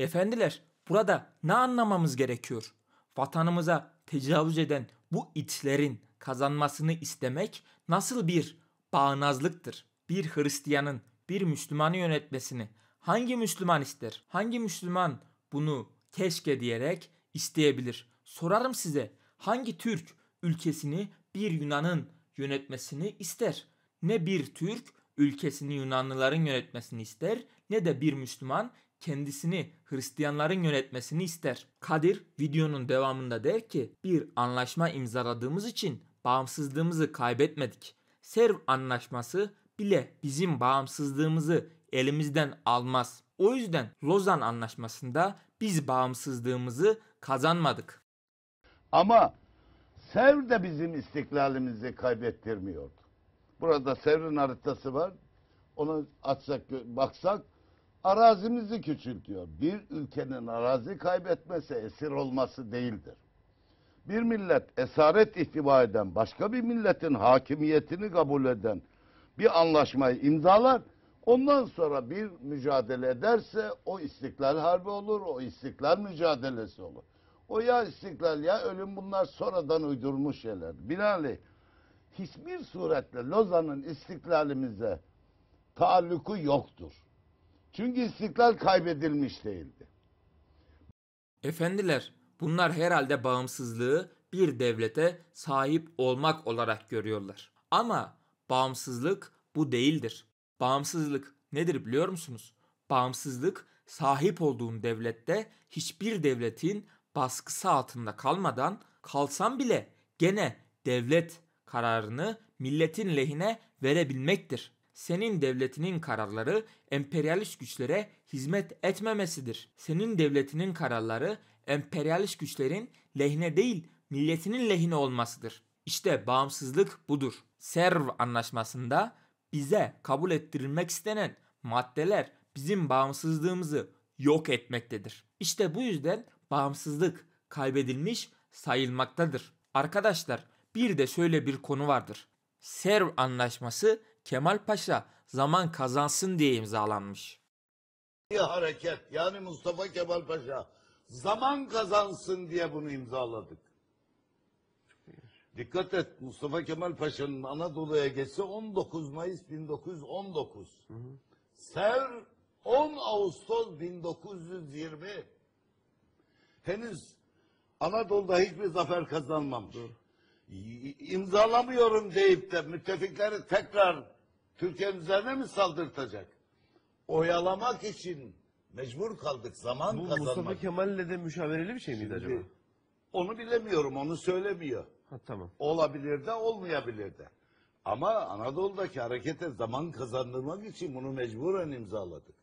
Efendiler burada ne anlamamız gerekiyor? Vatanımıza tecavüz eden bu itlerin kazanmasını istemek nasıl bir bağnazlıktır? Bir Hristiyanın bir Müslümanı yönetmesini hangi Müslüman ister? Hangi Müslüman bunu keşke diyerek isteyebilir? Sorarım size hangi Türk ülkesini bir Yunan'ın yönetmesini ister? Ne bir Türk ülkesini Yunanlıların yönetmesini ister ne de bir Müslüman kendisini Hristiyanların yönetmesini ister. Kadir videonun devamında der ki bir anlaşma imzaladığımız için bağımsızlığımızı kaybetmedik. Serv anlaşması bile bizim bağımsızlığımızı elimizden almaz. O yüzden Lozan anlaşmasında biz bağımsızlığımızı kazanmadık. Ama Serv de bizim istiklalimizi kaybettirmiyordu. Burada Sevrin haritası var. Onu açsak, baksak arazimizi küçültüyor. Bir ülkenin arazi kaybetmesi esir olması değildir. Bir millet esaret ihtiva eden, başka bir milletin hakimiyetini kabul eden bir anlaşmayı imzalar. Ondan sonra bir mücadele ederse o istiklal harbi olur, o istiklal mücadelesi olur. O ya istiklal ya ölüm bunlar sonradan uydurmuş şeyler. Binaenaleyh hiçbir suretle Lozan'ın istiklalimize taalluku yoktur. Çünkü istiklal kaybedilmiş değildi. Efendiler, bunlar herhalde bağımsızlığı bir devlete sahip olmak olarak görüyorlar. Ama bağımsızlık bu değildir. Bağımsızlık nedir biliyor musunuz? Bağımsızlık sahip olduğun devlette hiçbir devletin baskısı altında kalmadan kalsan bile gene devlet kararını milletin lehine verebilmektir. Senin devletinin kararları emperyalist güçlere hizmet etmemesidir. Senin devletinin kararları emperyalist güçlerin lehine değil milletinin lehine olmasıdır. İşte bağımsızlık budur. Serv anlaşmasında bize kabul ettirilmek istenen maddeler bizim bağımsızlığımızı yok etmektedir. İşte bu yüzden bağımsızlık kaybedilmiş sayılmaktadır. Arkadaşlar bir de şöyle bir konu vardır. Serv anlaşması Kemal Paşa zaman kazansın diye imzalanmış. Hareket yani Mustafa Kemal Paşa zaman kazansın diye bunu imzaladık. Dikkat et Mustafa Kemal Paşa'nın Anadolu'ya geçse 19 Mayıs 1919. Hı Ser 10 Ağustos 1920. Henüz Anadolu'da hiçbir zafer kazanmamış. Doğru imzalamıyorum deyip de müttefikleri tekrar Türkiye'nin üzerine mi saldırtacak? Oyalamak için mecbur kaldık. Zaman Bu kazanmak. Mustafa Kemal'le de müşavereli bir şey miydi Şimdi, acaba? Onu bilemiyorum. Onu söylemiyor. Ha, tamam. Olabilir de olmayabilir de. Ama Anadolu'daki harekete zaman kazandırmak için bunu mecburen imzaladık.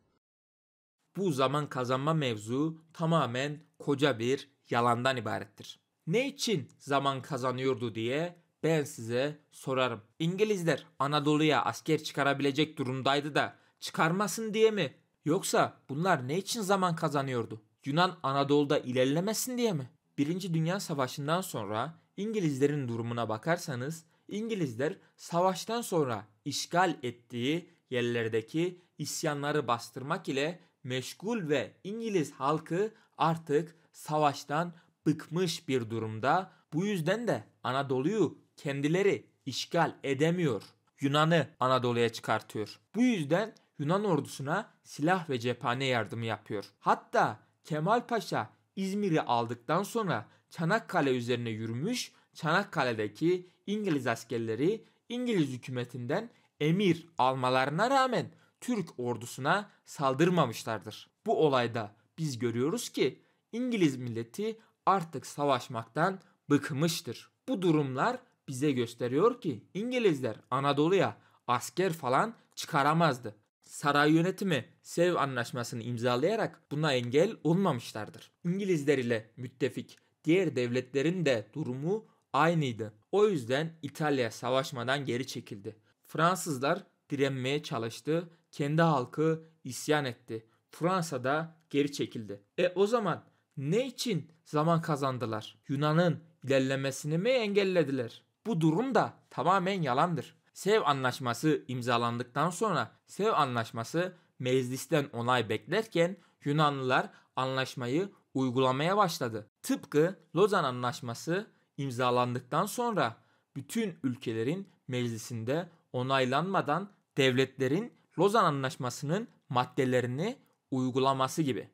Bu zaman kazanma mevzu tamamen koca bir yalandan ibarettir ne için zaman kazanıyordu diye ben size sorarım. İngilizler Anadolu'ya asker çıkarabilecek durumdaydı da çıkarmasın diye mi? Yoksa bunlar ne için zaman kazanıyordu? Yunan Anadolu'da ilerlemesin diye mi? Birinci Dünya Savaşı'ndan sonra İngilizlerin durumuna bakarsanız İngilizler savaştan sonra işgal ettiği yerlerdeki isyanları bastırmak ile meşgul ve İngiliz halkı artık savaştan bıkmış bir durumda. Bu yüzden de Anadolu'yu kendileri işgal edemiyor. Yunan'ı Anadolu'ya çıkartıyor. Bu yüzden Yunan ordusuna silah ve cephane yardımı yapıyor. Hatta Kemal Paşa İzmir'i aldıktan sonra Çanakkale üzerine yürümüş, Çanakkale'deki İngiliz askerleri İngiliz hükümetinden emir almalarına rağmen Türk ordusuna saldırmamışlardır. Bu olayda biz görüyoruz ki İngiliz milleti artık savaşmaktan bıkmıştır. Bu durumlar bize gösteriyor ki İngilizler Anadolu'ya asker falan çıkaramazdı. Saray yönetimi Sev Anlaşması'nı imzalayarak buna engel olmamışlardır. İngilizler ile müttefik diğer devletlerin de durumu aynıydı. O yüzden İtalya savaşmadan geri çekildi. Fransızlar direnmeye çalıştı. Kendi halkı isyan etti. Fransa da geri çekildi. E o zaman ne için zaman kazandılar? Yunan'ın ilerlemesini mi engellediler? Bu durum da tamamen yalandır. Sev anlaşması imzalandıktan sonra Sev anlaşması meclisten onay beklerken Yunanlılar anlaşmayı uygulamaya başladı. Tıpkı Lozan Anlaşması imzalandıktan sonra bütün ülkelerin meclisinde onaylanmadan devletlerin Lozan Anlaşması'nın maddelerini uygulaması gibi.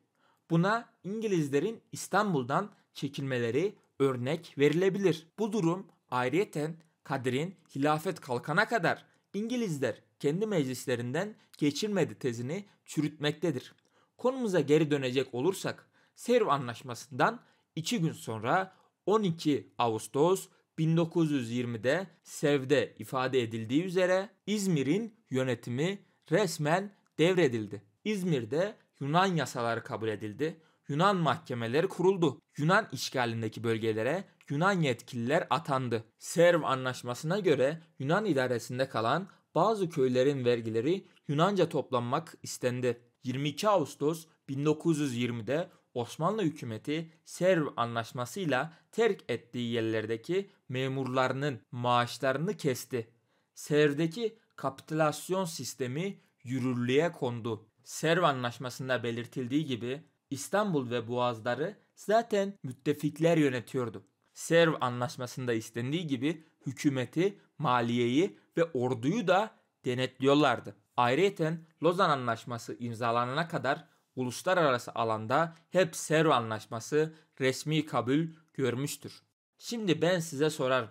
Buna İngilizlerin İstanbul'dan çekilmeleri örnek verilebilir. Bu durum ayrıyeten Kadir'in hilafet kalkana kadar İngilizler kendi meclislerinden geçirmedi tezini çürütmektedir. Konumuza geri dönecek olursak Serv Anlaşması'ndan 2 gün sonra 12 Ağustos 1920'de Sev'de ifade edildiği üzere İzmir'in yönetimi resmen devredildi. İzmir'de Yunan yasaları kabul edildi. Yunan mahkemeleri kuruldu. Yunan işgalindeki bölgelere Yunan yetkililer atandı. Serv anlaşmasına göre Yunan idaresinde kalan bazı köylerin vergileri Yunanca toplanmak istendi. 22 Ağustos 1920'de Osmanlı hükümeti Serv anlaşmasıyla terk ettiği yerlerdeki memurlarının maaşlarını kesti. Serv'deki kapitülasyon sistemi yürürlüğe kondu. Serv anlaşmasında belirtildiği gibi İstanbul ve Boğazları zaten müttefikler yönetiyordu. Serv anlaşmasında istendiği gibi hükümeti, maliyeyi ve orduyu da denetliyorlardı. Ayrıca Lozan Anlaşması imzalanana kadar uluslararası alanda hep Serv Anlaşması resmi kabul görmüştür. Şimdi ben size sorarım.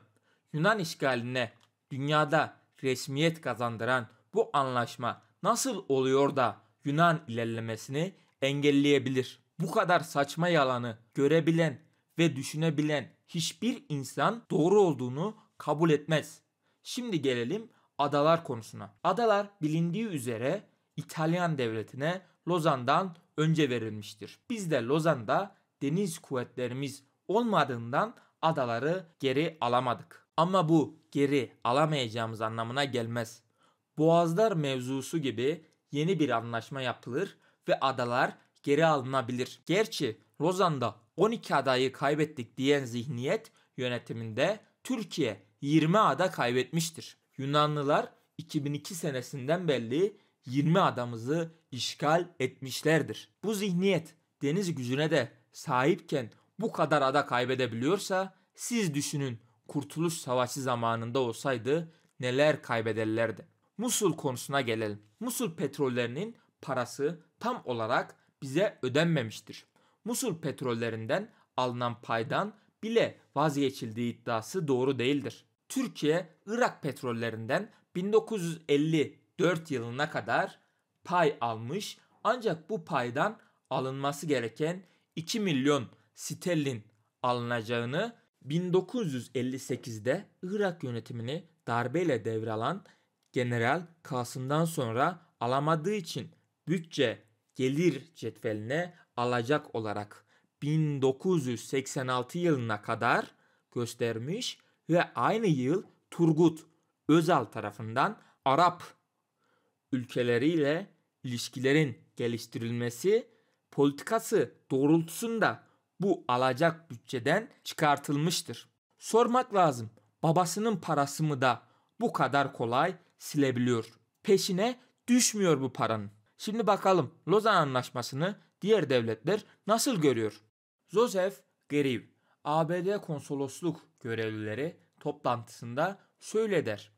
Yunan işgaline dünyada resmiyet kazandıran bu anlaşma nasıl oluyor da Yunan ilerlemesini engelleyebilir. Bu kadar saçma yalanı görebilen ve düşünebilen hiçbir insan doğru olduğunu kabul etmez. Şimdi gelelim adalar konusuna. Adalar bilindiği üzere İtalyan devletine Lozan'dan önce verilmiştir. Biz de Lozan'da deniz kuvvetlerimiz olmadığından adaları geri alamadık. Ama bu geri alamayacağımız anlamına gelmez. Boğazlar mevzusu gibi yeni bir anlaşma yapılır ve adalar geri alınabilir. Gerçi Lozan'da 12 adayı kaybettik diyen zihniyet yönetiminde Türkiye 20 ada kaybetmiştir. Yunanlılar 2002 senesinden belli 20 adamızı işgal etmişlerdir. Bu zihniyet deniz gücüne de sahipken bu kadar ada kaybedebiliyorsa siz düşünün Kurtuluş Savaşı zamanında olsaydı neler kaybederlerdi. Musul konusuna gelelim. Musul petrollerinin parası tam olarak bize ödenmemiştir. Musul petrollerinden alınan paydan bile vazgeçildiği iddiası doğru değildir. Türkiye Irak petrollerinden 1954 yılına kadar pay almış ancak bu paydan alınması gereken 2 milyon sterlin alınacağını 1958'de Irak yönetimini darbeyle devralan General Kasım'dan sonra alamadığı için bütçe gelir cetveline alacak olarak 1986 yılına kadar göstermiş ve aynı yıl Turgut Özal tarafından Arap ülkeleriyle ilişkilerin geliştirilmesi politikası doğrultusunda bu alacak bütçeden çıkartılmıştır. Sormak lazım. Babasının parası mı da bu kadar kolay silebiliyor? Peşine düşmüyor bu paranın. Şimdi bakalım Lozan Anlaşması'nı diğer devletler nasıl görüyor? Joseph Geriv, ABD konsolosluk görevlileri toplantısında şöyle der.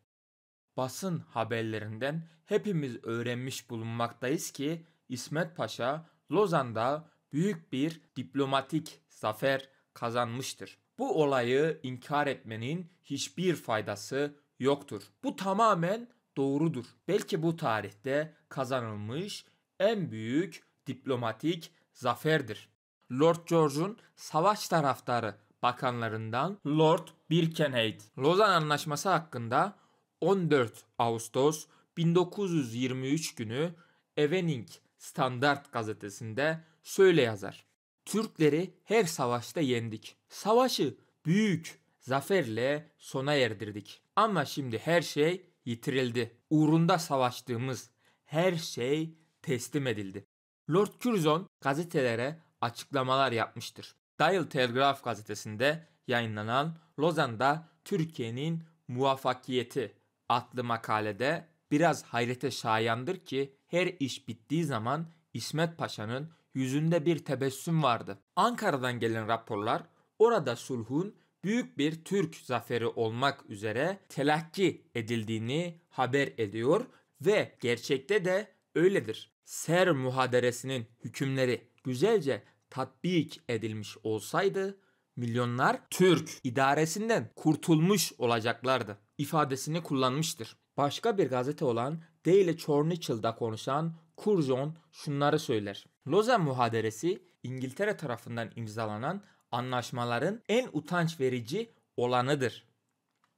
Basın haberlerinden hepimiz öğrenmiş bulunmaktayız ki İsmet Paşa Lozan'da büyük bir diplomatik zafer kazanmıştır. Bu olayı inkar etmenin hiçbir faydası yoktur. Bu tamamen doğrudur. Belki bu tarihte kazanılmış en büyük diplomatik zaferdir. Lord George'un savaş taraftarı bakanlarından Lord Birkenhead, Lozan Anlaşması hakkında 14 Ağustos 1923 günü Evening Standard gazetesinde şöyle yazar. Türkleri her savaşta yendik. Savaşı büyük zaferle sona erdirdik. Ama şimdi her şey yitirildi. Uğrunda savaştığımız her şey teslim edildi. Lord Curzon gazetelere açıklamalar yapmıştır. Dial Telegraph gazetesinde yayınlanan Lozan'da Türkiye'nin muvaffakiyeti adlı makalede biraz hayrete şayandır ki her iş bittiği zaman İsmet Paşa'nın yüzünde bir tebessüm vardı. Ankara'dan gelen raporlar orada sulhun büyük bir Türk zaferi olmak üzere telakki edildiğini haber ediyor ve gerçekte de öyledir. Ser muhaderesinin hükümleri güzelce tatbik edilmiş olsaydı milyonlar Türk idaresinden kurtulmuş olacaklardı ifadesini kullanmıştır. Başka bir gazete olan Daily Chronicle'da konuşan Curzon şunları söyler. Lozan Muhaderesi İngiltere tarafından imzalanan anlaşmaların en utanç verici olanıdır.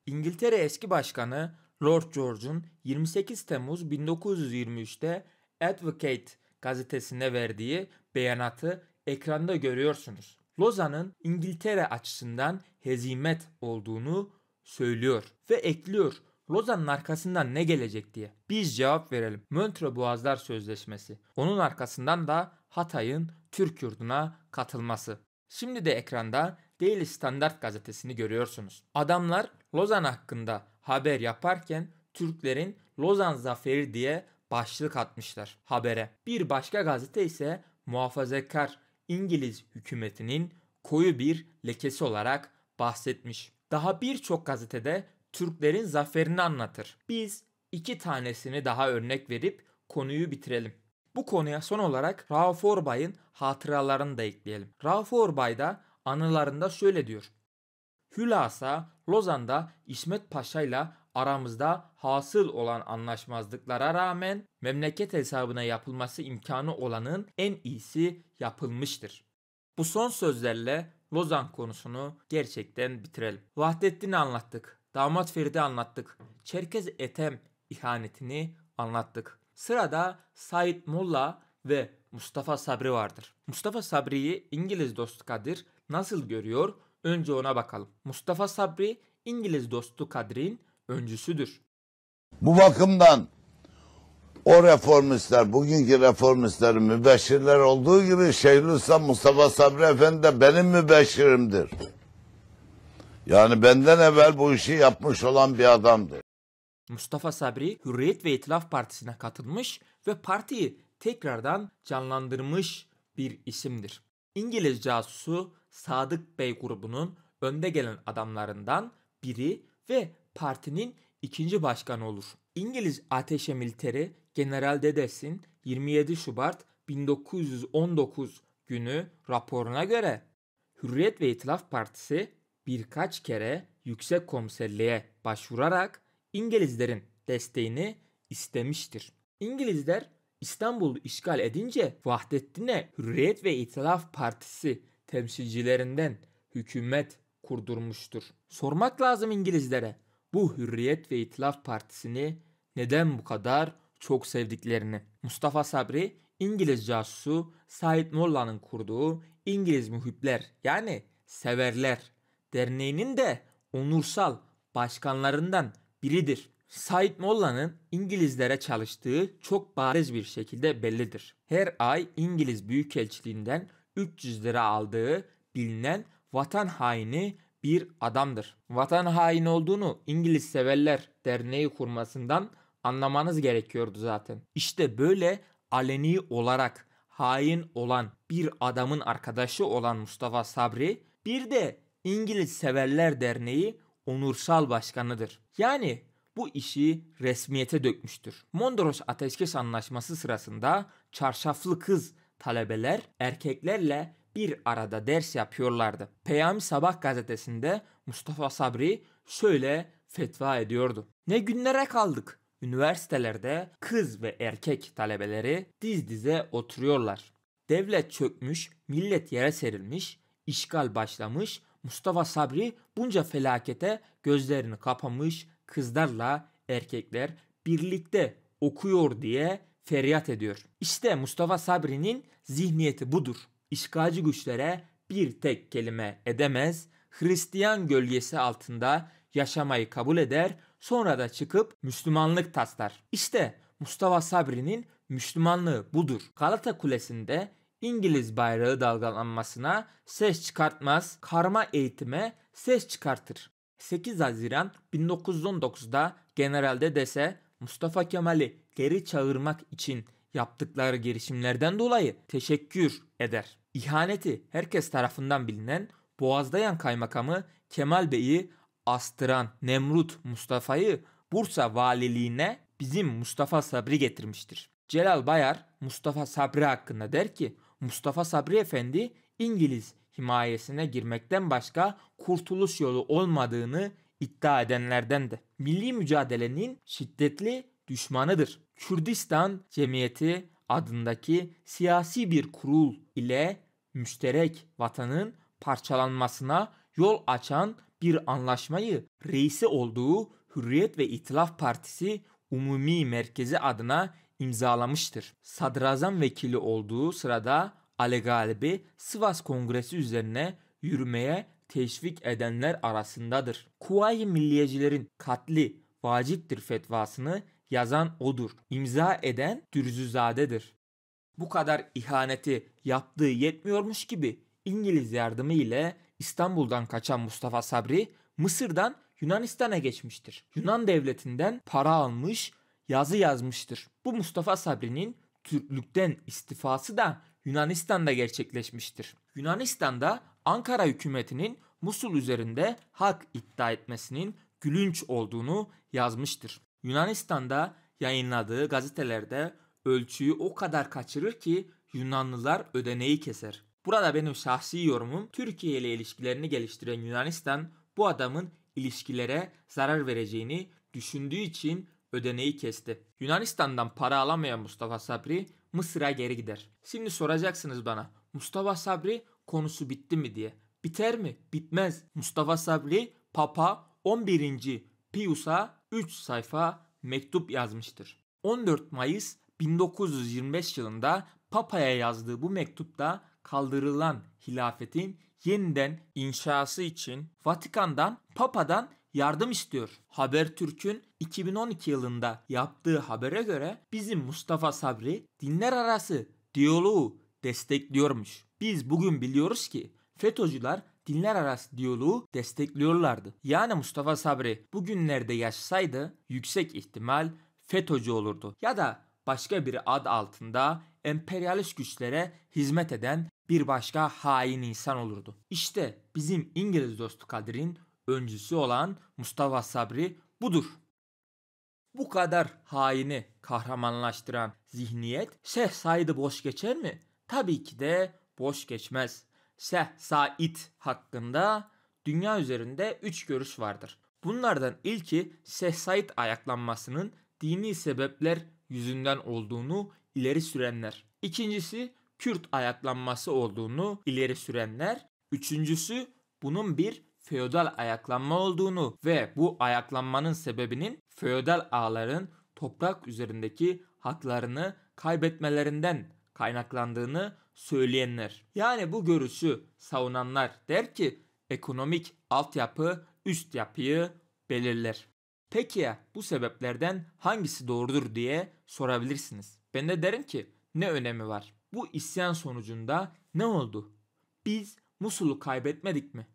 İngiltere eski başkanı Lord George'un 28 Temmuz 1923'te Advocate gazetesine verdiği beyanatı ekranda görüyorsunuz. Lozan'ın İngiltere açısından hezimet olduğunu söylüyor ve ekliyor. Lozan'ın arkasından ne gelecek diye. Biz cevap verelim. Möntre Boğazlar Sözleşmesi. Onun arkasından da Hatay'ın Türk yurduna katılması. Şimdi de ekranda Daily Standard gazetesini görüyorsunuz. Adamlar Lozan hakkında haber yaparken Türklerin Lozan Zaferi diye başlık atmışlar habere. Bir başka gazete ise muhafazakar İngiliz hükümetinin koyu bir lekesi olarak bahsetmiş. Daha birçok gazetede Türklerin zaferini anlatır. Biz iki tanesini daha örnek verip konuyu bitirelim. Bu konuya son olarak Rauf Orbay'ın hatıralarını da ekleyelim. Rauf Orbay da anılarında şöyle diyor. Hülasa Lozan'da İsmet Paşa ile aramızda hasıl olan anlaşmazlıklara rağmen memleket hesabına yapılması imkanı olanın en iyisi yapılmıştır. Bu son sözlerle Lozan konusunu gerçekten bitirelim. Vahdettin'i anlattık, Damat Ferid'i anlattık, Çerkez Etem ihanetini anlattık. Sırada Said Molla ve Mustafa Sabri vardır. Mustafa Sabri'yi İngiliz dostu Kadir nasıl görüyor? Önce ona bakalım. Mustafa Sabri İngiliz dostu Kadir'in öncüsüdür. Bu bakımdan o reformistler, bugünkü reformistler mübeşirler olduğu gibi Şeyhülislam Mustafa Sabri Efendi de benim mübeşirimdir. Yani benden evvel bu işi yapmış olan bir adamdır. Mustafa Sabri Hürriyet ve İtilaf Partisi'ne katılmış ve partiyi tekrardan canlandırmış bir isimdir. İngiliz casusu Sadık Bey grubunun önde gelen adamlarından biri ve partinin ikinci başkanı olur. İngiliz ateşe militeri General Dedes'in 27 Şubat 1919 günü raporuna göre Hürriyet ve İtilaf Partisi birkaç kere yüksek komiserliğe başvurarak İngilizlerin desteğini istemiştir. İngilizler İstanbul'u işgal edince Vahdettin'e Hürriyet ve İtilaf Partisi temsilcilerinden hükümet kurdurmuştur. Sormak lazım İngilizlere bu Hürriyet ve İtilaf Partisi'ni neden bu kadar çok sevdiklerini. Mustafa Sabri İngiliz casusu Said Molla'nın kurduğu İngiliz Muhipler yani Severler Derneği'nin de onursal başkanlarından biridir. Said Molla'nın İngilizlere çalıştığı çok bariz bir şekilde bellidir. Her ay İngiliz Büyükelçiliğinden 300 lira aldığı bilinen vatan haini bir adamdır. Vatan haini olduğunu İngiliz Severler Derneği kurmasından anlamanız gerekiyordu zaten. İşte böyle aleni olarak hain olan bir adamın arkadaşı olan Mustafa Sabri bir de İngiliz Severler Derneği onursal başkanıdır. Yani bu işi resmiyete dökmüştür. Mondros Ateşkes Anlaşması sırasında çarşaflı kız talebeler erkeklerle bir arada ders yapıyorlardı. Peyami Sabah gazetesinde Mustafa Sabri şöyle fetva ediyordu. Ne günlere kaldık. Üniversitelerde kız ve erkek talebeleri diz dize oturuyorlar. Devlet çökmüş, millet yere serilmiş, işgal başlamış, Mustafa Sabri bunca felakete gözlerini kapamış kızlarla erkekler birlikte okuyor diye feryat ediyor. İşte Mustafa Sabri'nin zihniyeti budur. İşgalci güçlere bir tek kelime edemez, Hristiyan gölgesi altında yaşamayı kabul eder, sonra da çıkıp Müslümanlık taslar. İşte Mustafa Sabri'nin Müslümanlığı budur. Galata Kulesi'nde İngiliz bayrağı dalgalanmasına ses çıkartmaz, karma eğitime ses çıkartır. 8 Haziran 1919'da generalde dese Mustafa Kemal'i geri çağırmak için yaptıkları girişimlerden dolayı teşekkür eder. İhaneti herkes tarafından bilinen Boğazdayan kaymakamı Kemal Bey'i astıran Nemrut Mustafa'yı Bursa valiliğine bizim Mustafa Sabri getirmiştir. Celal Bayar Mustafa Sabri hakkında der ki Mustafa Sabri Efendi İngiliz himayesine girmekten başka kurtuluş yolu olmadığını iddia edenlerden de. Milli mücadelenin şiddetli düşmanıdır. Kürdistan Cemiyeti adındaki siyasi bir kurul ile müşterek vatanın parçalanmasına yol açan bir anlaşmayı reisi olduğu Hürriyet ve İtilaf Partisi Umumi Merkezi adına imzalamıştır. Sadrazam vekili olduğu sırada Ali Galibi Sivas Kongresi üzerine yürümeye teşvik edenler arasındadır. Kuvayi milliyecilerin katli vaciptir fetvasını yazan odur. İmza eden Dürüzüzade'dir. Bu kadar ihaneti yaptığı yetmiyormuş gibi İngiliz yardımı ile İstanbul'dan kaçan Mustafa Sabri Mısır'dan Yunanistan'a geçmiştir. Yunan devletinden para almış yazı yazmıştır. Bu Mustafa Sabri'nin Türklükten istifası da Yunanistan'da gerçekleşmiştir. Yunanistan'da Ankara hükümetinin Musul üzerinde hak iddia etmesinin gülünç olduğunu yazmıştır. Yunanistan'da yayınladığı gazetelerde ölçüyü o kadar kaçırır ki Yunanlılar ödeneği keser. Burada benim şahsi yorumum Türkiye ile ilişkilerini geliştiren Yunanistan bu adamın ilişkilere zarar vereceğini düşündüğü için ödeneği kesti. Yunanistan'dan para alamayan Mustafa Sabri Mısır'a geri gider. Şimdi soracaksınız bana Mustafa Sabri konusu bitti mi diye. Biter mi? Bitmez. Mustafa Sabri Papa 11. Pius'a 3 sayfa mektup yazmıştır. 14 Mayıs 1925 yılında Papa'ya yazdığı bu mektupta kaldırılan hilafetin yeniden inşası için Vatikan'dan Papa'dan yardım istiyor. Habertürk'ün 2012 yılında yaptığı habere göre bizim Mustafa Sabri dinler arası diyaloğu destekliyormuş. Biz bugün biliyoruz ki FETÖ'cüler dinler arası diyaloğu destekliyorlardı. Yani Mustafa Sabri bugünlerde yaşsaydı yüksek ihtimal FETÖ'cü olurdu. Ya da başka bir ad altında emperyalist güçlere hizmet eden bir başka hain insan olurdu. İşte bizim İngiliz dostu Kadir'in öncüsü olan Mustafa Sabri budur. Bu kadar haini kahramanlaştıran zihniyet Şeyh Said'i boş geçer mi? Tabii ki de boş geçmez. Şeyh Said hakkında dünya üzerinde üç görüş vardır. Bunlardan ilki Şeyh Said ayaklanmasının dini sebepler yüzünden olduğunu ileri sürenler. İkincisi Kürt ayaklanması olduğunu ileri sürenler. Üçüncüsü bunun bir feodal ayaklanma olduğunu ve bu ayaklanmanın sebebinin feodal ağların toprak üzerindeki haklarını kaybetmelerinden kaynaklandığını söyleyenler. Yani bu görüşü savunanlar der ki ekonomik altyapı üst yapıyı belirler. Peki ya bu sebeplerden hangisi doğrudur diye sorabilirsiniz. Ben de derim ki ne önemi var? Bu isyan sonucunda ne oldu? Biz Musul'u kaybetmedik mi?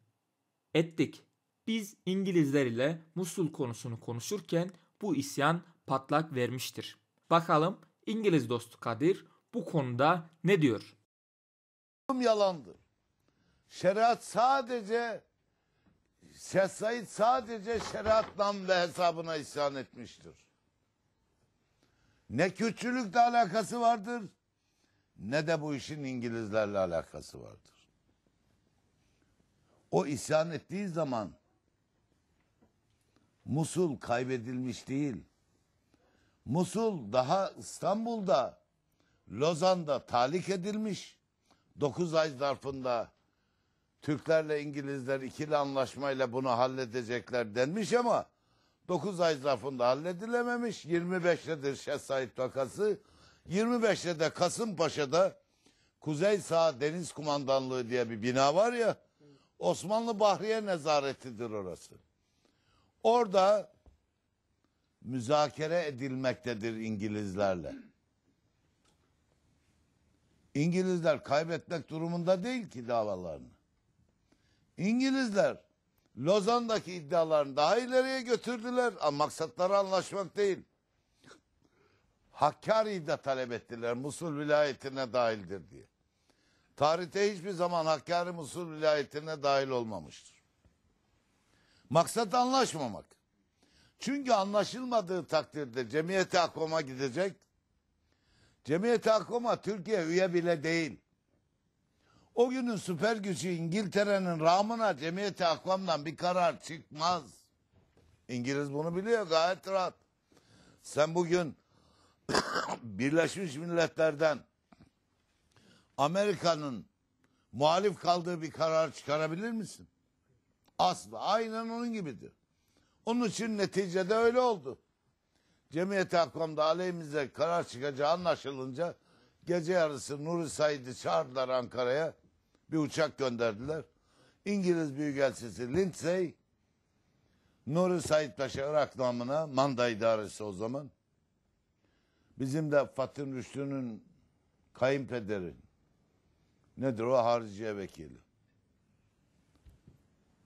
ettik. Biz İngilizler ile Musul konusunu konuşurken bu isyan patlak vermiştir. Bakalım İngiliz dostu Kadir bu konuda ne diyor? yalandır. Şeriat sadece Şeyh Said sadece şeriat ve hesabına isyan etmiştir. Ne Kürtçülükle alakası vardır ne de bu işin İngilizlerle alakası vardır. O isyan ettiği zaman Musul kaybedilmiş değil. Musul daha İstanbul'da, Lozan'da talik edilmiş. 9 ay zarfında Türklerle İngilizler ikili anlaşmayla bunu halledecekler denmiş ama 9 ay zarfında halledilememiş. 25'tedir Şeh Said vakası. 25'te de Kasımpaşa'da Kuzey Sağ Deniz Kumandanlığı diye bir bina var ya Osmanlı Bahriye Nezaretidir orası. Orada müzakere edilmektedir İngilizlerle. İngilizler kaybetmek durumunda değil ki davalarını. İngilizler Lozan'daki iddialarını daha ileriye götürdüler ama maksatları anlaşmak değil. Hakkari'yi de talep ettiler Musul vilayetine dahildir diye tarihte hiçbir zaman Hakkari Musul vilayetlerine dahil olmamıştır. Maksat anlaşmamak. Çünkü anlaşılmadığı takdirde Cemiyet-i gidecek. Cemiyet-i Türkiye üye bile değil. O günün süper gücü İngiltere'nin rağmına Cemiyet-i bir karar çıkmaz. İngiliz bunu biliyor gayet rahat. Sen bugün Birleşmiş Milletler'den Amerika'nın muhalif kaldığı bir karar çıkarabilir misin? Asla. Aynen onun gibidir. Onun için neticede öyle oldu. Cemiyet-i aleyhimize karar çıkacağı anlaşılınca gece yarısı Nuri Said'i çağırdılar Ankara'ya. Bir uçak gönderdiler. İngiliz Büyükelçisi Lindsay Nuri Said Paşa Irak namına manda idaresi o zaman. Bizim de Fatih Rüştü'nün kayınpederi Nedir o? Hariciye vekili.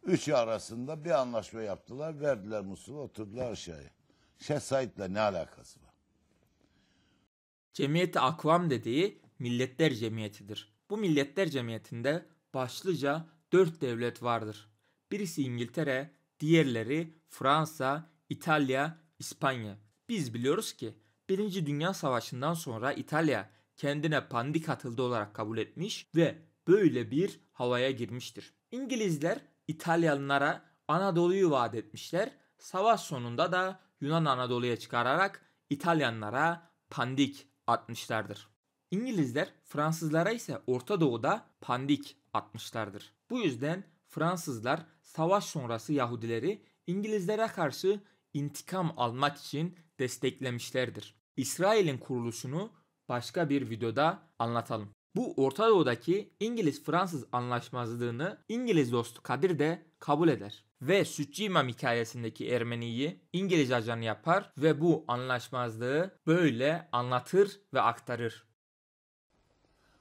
Üç arasında bir anlaşma yaptılar. Verdiler Musul'u oturdular aşağıya. Şeyh Said'le ne alakası var? Cemiyeti akvam dediği milletler cemiyetidir. Bu milletler cemiyetinde başlıca dört devlet vardır. Birisi İngiltere, diğerleri Fransa, İtalya, İspanya. Biz biliyoruz ki Birinci Dünya Savaşı'ndan sonra İtalya kendine pandik atıldı olarak kabul etmiş ve böyle bir havaya girmiştir. İngilizler İtalyanlara Anadolu'yu vaat etmişler. Savaş sonunda da Yunan Anadolu'ya çıkararak İtalyanlara pandik atmışlardır. İngilizler Fransızlara ise Orta Doğu'da pandik atmışlardır. Bu yüzden Fransızlar savaş sonrası Yahudileri İngilizlere karşı intikam almak için desteklemişlerdir. İsrail'in kuruluşunu başka bir videoda anlatalım. Bu Orta Doğu'daki İngiliz-Fransız anlaşmazlığını İngiliz dostu Kadir de kabul eder. Ve Sütçü İmam hikayesindeki Ermeni'yi İngiliz ajanı yapar ve bu anlaşmazlığı böyle anlatır ve aktarır.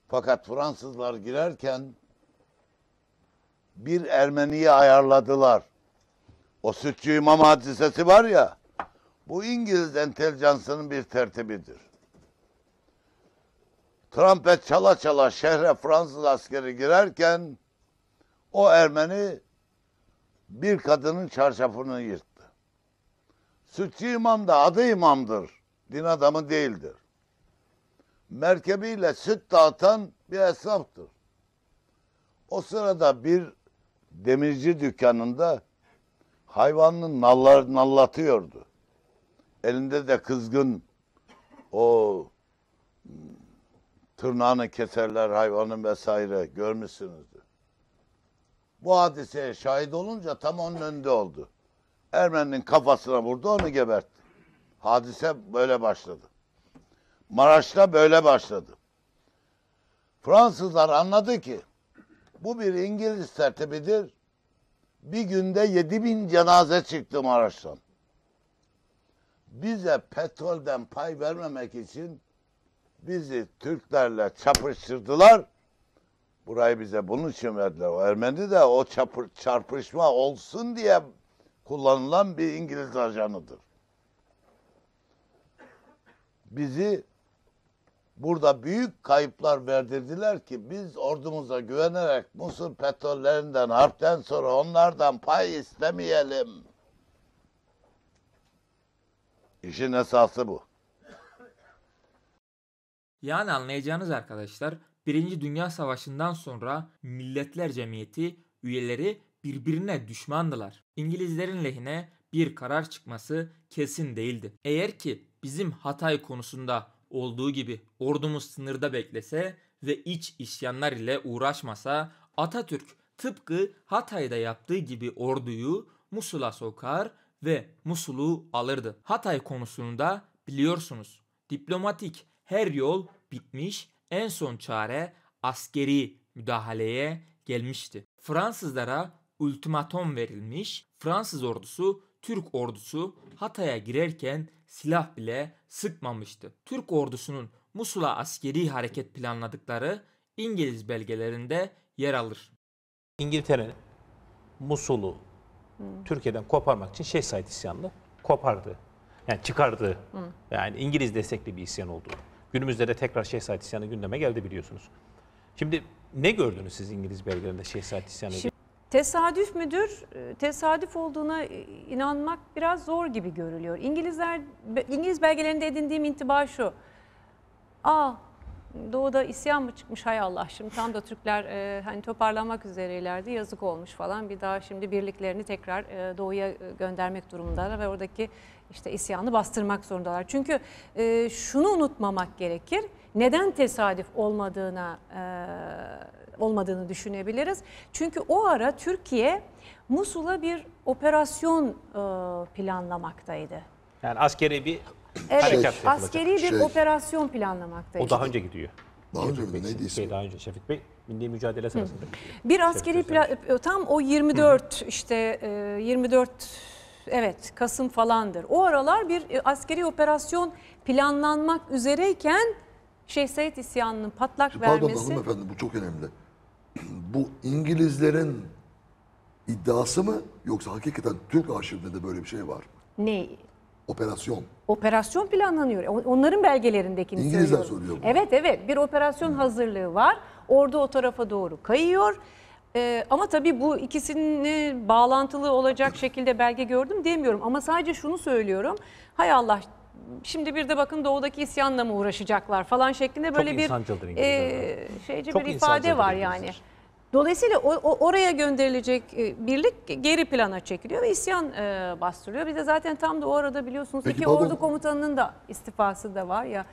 Fakat Fransızlar girerken bir Ermeni'yi ayarladılar. O Sütçü İmam hadisesi var ya, bu İngiliz entelijansının bir tertibidir. Trampet çala çala şehre Fransız askeri girerken o Ermeni bir kadının çarşafını yırttı. Sütçü imam da adı imamdır. Din adamı değildir. Merkebiyle süt dağıtan bir esnaftır. O sırada bir demirci dükkanında hayvanını nallar, nallatıyordu. Elinde de kızgın o Tırnağını keserler hayvanın vesaire görmüşsünüzdür. Bu hadiseye şahit olunca tam onun önünde oldu. Ermeninin kafasına vurdu onu gebertti. Hadise böyle başladı. Maraş'ta böyle başladı. Fransızlar anladı ki bu bir İngiliz tertibidir. Bir günde 7 bin cenaze çıktı Maraş'tan. Bize petrolden pay vermemek için bizi Türklerle çapıştırdılar. Burayı bize bunun için verdiler. O Ermeni de o çapır, çarpışma olsun diye kullanılan bir İngiliz ajanıdır. Bizi burada büyük kayıplar verdirdiler ki biz ordumuza güvenerek Musul petrollerinden harpten sonra onlardan pay istemeyelim. İşin esası bu. Yani anlayacağınız arkadaşlar Birinci Dünya Savaşı'ndan sonra Milletler Cemiyeti üyeleri birbirine düşmandılar. İngilizlerin lehine bir karar çıkması kesin değildi. Eğer ki bizim Hatay konusunda olduğu gibi ordumuz sınırda beklese ve iç isyanlar ile uğraşmasa Atatürk tıpkı Hatay'da yaptığı gibi orduyu Musul'a sokar ve Musul'u alırdı. Hatay konusunda biliyorsunuz diplomatik her yol bitmiş, en son çare askeri müdahaleye gelmişti. Fransızlara ultimatom verilmiş, Fransız ordusu Türk ordusu Hatay'a girerken silah bile sıkmamıştı. Türk ordusunun Musul'a askeri hareket planladıkları İngiliz belgelerinde yer alır. İngiltere Musul'u hmm. Türkiye'den koparmak için Şehzade isyanını kopardı. Yani çıkardı. Hmm. Yani İngiliz destekli bir isyan oldu. Günümüzde de tekrar Şehzade İsyanı gündeme geldi biliyorsunuz. Şimdi ne gördünüz siz İngiliz belgelerinde Şehzade İsyanı Şimdi, Tesadüf müdür? Ee, tesadüf olduğuna e, inanmak biraz zor gibi görülüyor. İngilizler İngiliz belgelerinde edindiğim intiba şu. Aa doğuda isyan mı çıkmış hay Allah şimdi tam da Türkler e, hani toparlamak üzerelerdi yazık olmuş falan bir daha şimdi birliklerini tekrar e, doğuya e, göndermek durumundalar ve oradaki işte isyanı bastırmak zorundalar. Çünkü e, şunu unutmamak gerekir. Neden tesadüf olmadığına e, olmadığını düşünebiliriz. Çünkü o ara Türkiye Musul'a bir operasyon e, planlamaktaydı. Yani askeri bir evet, harekat şey, askeri bir şey. operasyon planlamaktaydı. O daha önce gidiyor. Daha önce mi? Neydi ismi? Daha önce Şefik Bey milli mücadele sırasında. Bir askeri plan, tam o 24 işte 24 e, evet Kasım falandır. O aralar bir e, askeri operasyon planlanmak üzereyken Şeyh Said isyanının patlak Şimdi vermesi... Pardon efendim, bu çok önemli. Bu İngilizlerin iddiası mı yoksa hakikaten Türk arşivinde de böyle bir şey var mı? Ne? Operasyon. Operasyon planlanıyor. E, onların belgelerindekini İngilizler söylüyorum. söylüyor bunu. Evet evet bir operasyon Hı. hazırlığı var. Ordu o tarafa doğru kayıyor. Ee, ama tabii bu ikisini bağlantılı olacak şekilde belge gördüm demiyorum. Ama sadece şunu söylüyorum. Hay Allah şimdi bir de bakın doğudaki isyanla mı uğraşacaklar falan şeklinde böyle e, Çok bir e, İngilizler. bir ifade var yani. Dolayısıyla o, o- oraya gönderilecek e, birlik geri plana çekiliyor ve isyan e, bastırılıyor. Bir de zaten tam da o arada biliyorsunuz Peki, iki pardon. ordu komutanının da istifası da var ya.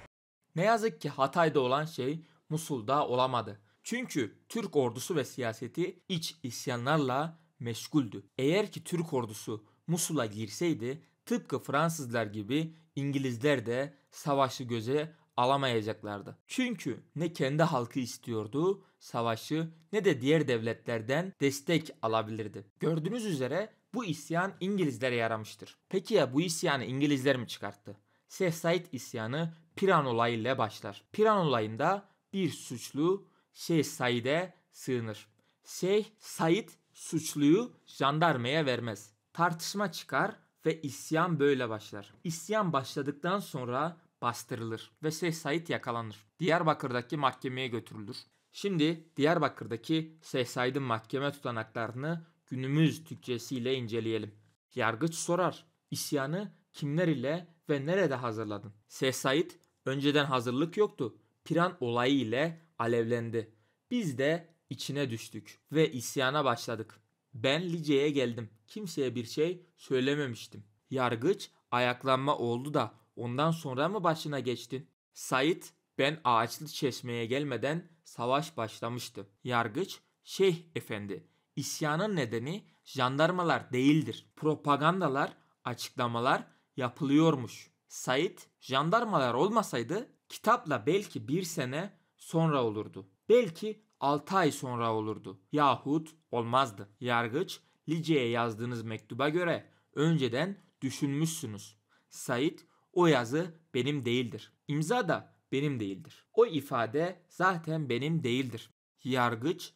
Ne yazık ki Hatay'da olan şey Musul'da olamadı. Çünkü Türk ordusu ve siyaseti iç isyanlarla meşguldü. Eğer ki Türk ordusu Musul'a girseydi tıpkı Fransızlar gibi İngilizler de savaşı göze alamayacaklardı. Çünkü ne kendi halkı istiyordu savaşı ne de diğer devletlerden destek alabilirdi. Gördüğünüz üzere bu isyan İngilizlere yaramıştır. Peki ya bu isyanı İngilizler mi çıkarttı? Seh isyanı Piran olayı ile başlar. Piran olayında bir suçlu Şeyh Said'e sığınır. Şeyh Said suçluyu jandarmaya vermez. Tartışma çıkar ve isyan böyle başlar. İsyan başladıktan sonra bastırılır ve Şeyh Said yakalanır. Diyarbakır'daki mahkemeye götürülür. Şimdi Diyarbakır'daki Şeyh Said'in mahkeme tutanaklarını günümüz Türkçesiyle inceleyelim. Yargıç sorar. İsyanı kimler ile ve nerede hazırladın? Şeyh Said önceden hazırlık yoktu. Piran olayı ile alevlendi. Biz de içine düştük ve isyana başladık. Ben Lice'ye geldim. Kimseye bir şey söylememiştim. Yargıç ayaklanma oldu da ondan sonra mı başına geçtin? Said ben ağaçlı çeşmeye gelmeden savaş başlamıştı. Yargıç Şeyh Efendi isyanın nedeni jandarmalar değildir. Propagandalar, açıklamalar yapılıyormuş. Said jandarmalar olmasaydı kitapla belki bir sene sonra olurdu. Belki 6 ay sonra olurdu. Yahut olmazdı. Yargıç Lice'ye yazdığınız mektuba göre önceden düşünmüşsünüz. Said o yazı benim değildir. İmza da benim değildir. O ifade zaten benim değildir. Yargıç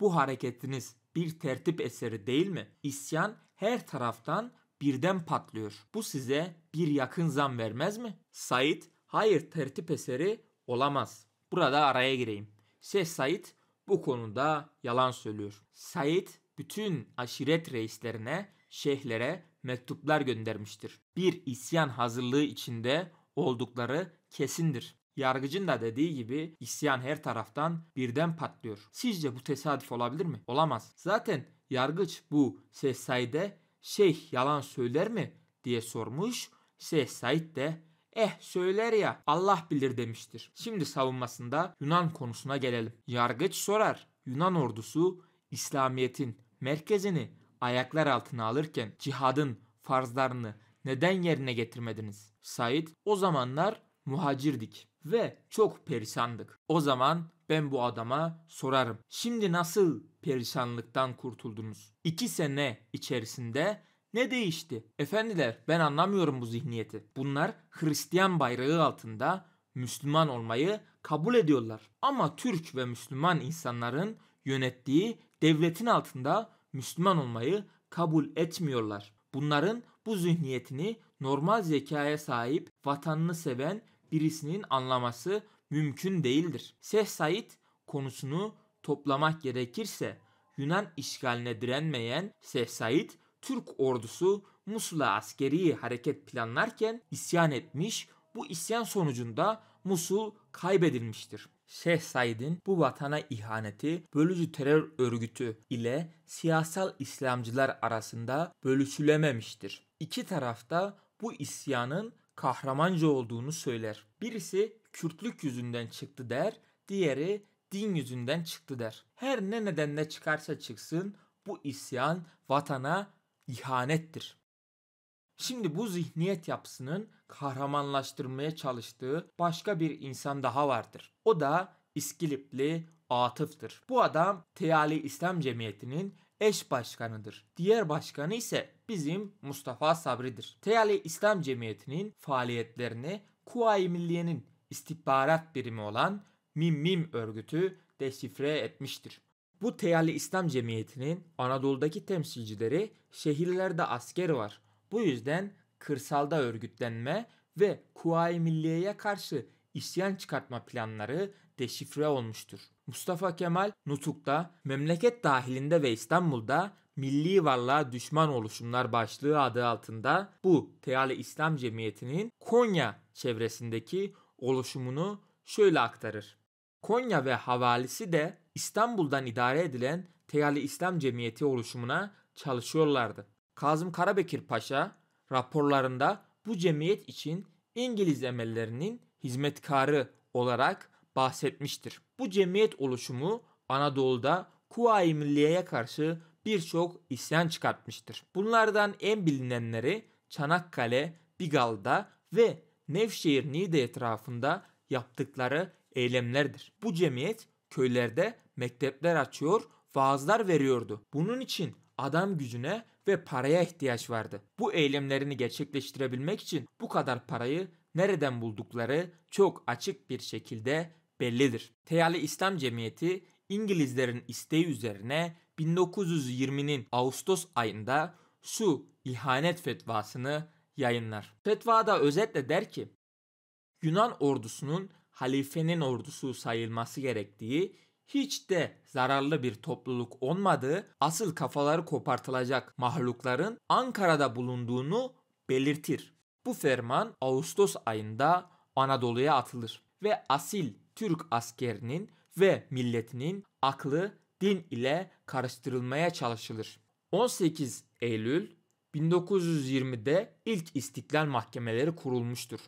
bu hareketiniz bir tertip eseri değil mi? İsyan her taraftan birden patlıyor. Bu size bir yakın zam vermez mi? Said hayır tertip eseri olamaz. Burada araya gireyim. Şeyh Said bu konuda yalan söylüyor. Said bütün aşiret reislerine, şeyhlere mektuplar göndermiştir. Bir isyan hazırlığı içinde oldukları kesindir. Yargıcın da dediği gibi isyan her taraftan birden patlıyor. Sizce bu tesadüf olabilir mi? Olamaz. Zaten yargıç bu Şeyh Said'e şeyh yalan söyler mi diye sormuş. Şeyh Said de Eh söyler ya Allah bilir demiştir. Şimdi savunmasında Yunan konusuna gelelim. Yargıç sorar. Yunan ordusu İslamiyet'in merkezini ayaklar altına alırken cihadın farzlarını neden yerine getirmediniz? Said o zamanlar muhacirdik ve çok perişandık. O zaman ben bu adama sorarım. Şimdi nasıl perişanlıktan kurtuldunuz? İki sene içerisinde ne değişti? Efendiler ben anlamıyorum bu zihniyeti. Bunlar Hristiyan bayrağı altında Müslüman olmayı kabul ediyorlar. Ama Türk ve Müslüman insanların yönettiği devletin altında Müslüman olmayı kabul etmiyorlar. Bunların bu zihniyetini normal zekaya sahip, vatanını seven birisinin anlaması mümkün değildir. Seh Said konusunu toplamak gerekirse Yunan işgaline direnmeyen Seh Said Türk ordusu Musul'a askeri hareket planlarken isyan etmiş, bu isyan sonucunda Musul kaybedilmiştir. Şeyh Said'in bu vatana ihaneti bölücü terör örgütü ile siyasal İslamcılar arasında bölüşülememiştir. İki tarafta bu isyanın kahramanca olduğunu söyler. Birisi Kürtlük yüzünden çıktı der, diğeri din yüzünden çıktı der. Her ne nedenle çıkarsa çıksın bu isyan vatana ihanettir. Şimdi bu zihniyet yapısının kahramanlaştırmaya çalıştığı başka bir insan daha vardır. O da İskilipli Atıf'tır. Bu adam Teali İslam Cemiyeti'nin eş başkanıdır. Diğer başkanı ise bizim Mustafa Sabri'dir. Teali İslam Cemiyeti'nin faaliyetlerini Kuvayi Milliye'nin istihbarat birimi olan Mim Mim örgütü deşifre etmiştir. Bu teyalli İslam cemiyetinin Anadolu'daki temsilcileri şehirlerde asker var. Bu yüzden kırsalda örgütlenme ve Kuvayi Milliye'ye karşı isyan çıkartma planları deşifre olmuştur. Mustafa Kemal Nutuk'ta, memleket dahilinde ve İstanbul'da Milli Varlığa Düşman Oluşumlar başlığı adı altında bu Teali İslam Cemiyeti'nin Konya çevresindeki oluşumunu şöyle aktarır. Konya ve havalisi de İstanbul'dan idare edilen Teyali İslam Cemiyeti oluşumuna çalışıyorlardı. Kazım Karabekir Paşa raporlarında bu cemiyet için İngiliz emellerinin hizmetkarı olarak bahsetmiştir. Bu cemiyet oluşumu Anadolu'da Kuvayi Milliye'ye karşı birçok isyan çıkartmıştır. Bunlardan en bilinenleri Çanakkale, Bigal'da ve Nevşehir Niğde etrafında yaptıkları eylemlerdir. Bu cemiyet köylerde mektepler açıyor, vaazlar veriyordu. Bunun için adam gücüne ve paraya ihtiyaç vardı. Bu eylemlerini gerçekleştirebilmek için bu kadar parayı nereden buldukları çok açık bir şekilde bellidir. Teyali İslam Cemiyeti İngilizlerin isteği üzerine 1920'nin Ağustos ayında şu ihanet fetvasını yayınlar. Fetvada özetle der ki Yunan ordusunun halifenin ordusu sayılması gerektiği hiç de zararlı bir topluluk olmadığı, asıl kafaları kopartılacak mahlukların Ankara'da bulunduğunu belirtir. Bu ferman Ağustos ayında Anadolu'ya atılır ve asil Türk askerinin ve milletinin aklı din ile karıştırılmaya çalışılır. 18 Eylül 1920'de ilk istiklal mahkemeleri kurulmuştur.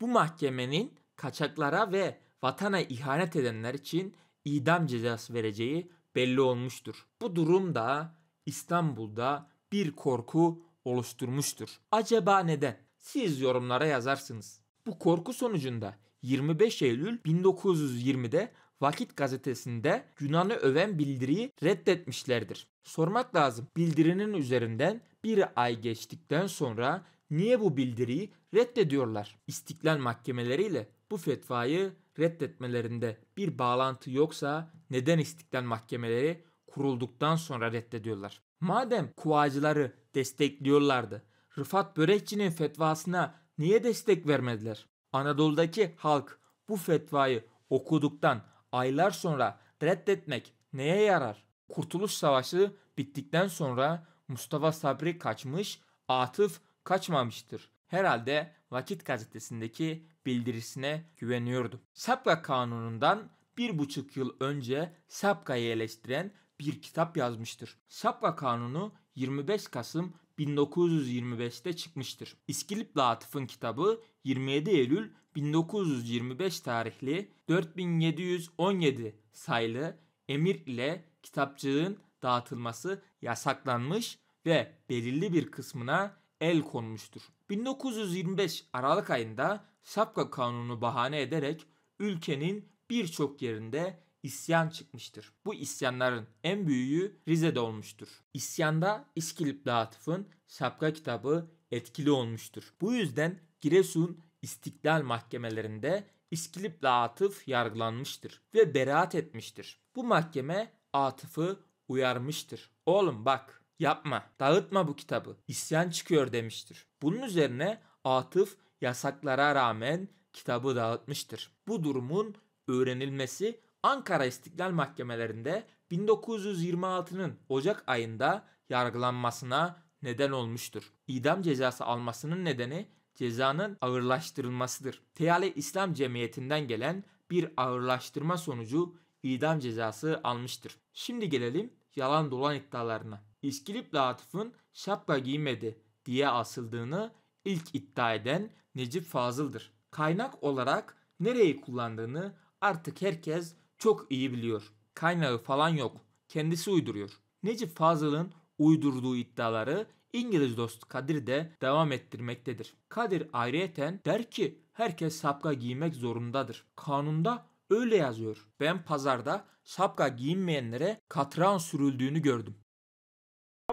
Bu mahkemenin kaçaklara ve vatana ihanet edenler için idam cezası vereceği belli olmuştur. Bu durum da İstanbul'da bir korku oluşturmuştur. Acaba neden? Siz yorumlara yazarsınız. Bu korku sonucunda 25 Eylül 1920'de Vakit gazetesinde Yunan'ı öven bildiriyi reddetmişlerdir. Sormak lazım. Bildirinin üzerinden bir ay geçtikten sonra niye bu bildiriyi reddediyorlar? İstiklal mahkemeleriyle bu fetvayı reddetmelerinde bir bağlantı yoksa neden istiklal mahkemeleri kurulduktan sonra reddediyorlar? Madem kuvacıları destekliyorlardı, Rıfat Börekçi'nin fetvasına niye destek vermediler? Anadolu'daki halk bu fetvayı okuduktan aylar sonra reddetmek neye yarar? Kurtuluş Savaşı bittikten sonra Mustafa Sabri kaçmış, Atıf kaçmamıştır herhalde Vakit gazetesindeki bildirisine güveniyordu. Sapka kanunundan bir buçuk yıl önce Sapka'yı eleştiren bir kitap yazmıştır. Sapka kanunu 25 Kasım 1925'te çıkmıştır. İskilip Latif'in kitabı 27 Eylül 1925 tarihli 4717 sayılı emir ile kitapçığın dağıtılması yasaklanmış ve belirli bir kısmına el konmuştur. 1925 Aralık ayında sapka kanunu bahane ederek ülkenin birçok yerinde isyan çıkmıştır. Bu isyanların en büyüğü Rize'de olmuştur. İsyanda İskilip Dağıtıf'ın şapka kitabı etkili olmuştur. Bu yüzden Giresun İstiklal Mahkemelerinde İskilip Dağıtıf yargılanmıştır ve beraat etmiştir. Bu mahkeme Atıf'ı uyarmıştır. Oğlum bak yapma, dağıtma bu kitabı, isyan çıkıyor demiştir. Bunun üzerine Atıf yasaklara rağmen kitabı dağıtmıştır. Bu durumun öğrenilmesi Ankara İstiklal Mahkemelerinde 1926'nın Ocak ayında yargılanmasına neden olmuştur. İdam cezası almasının nedeni cezanın ağırlaştırılmasıdır. Teale İslam Cemiyeti'nden gelen bir ağırlaştırma sonucu idam cezası almıştır. Şimdi gelelim yalan dolan iddialarına. İskilip Latif'in şapka giymedi diye asıldığını ilk iddia eden Necip Fazıl'dır. Kaynak olarak nereyi kullandığını artık herkes çok iyi biliyor. Kaynağı falan yok. Kendisi uyduruyor. Necip Fazıl'ın uydurduğu iddiaları İngiliz dostu Kadir de devam ettirmektedir. Kadir ayrıyeten der ki herkes şapka giymek zorundadır. Kanunda öyle yazıyor. Ben pazarda şapka giyinmeyenlere katran sürüldüğünü gördüm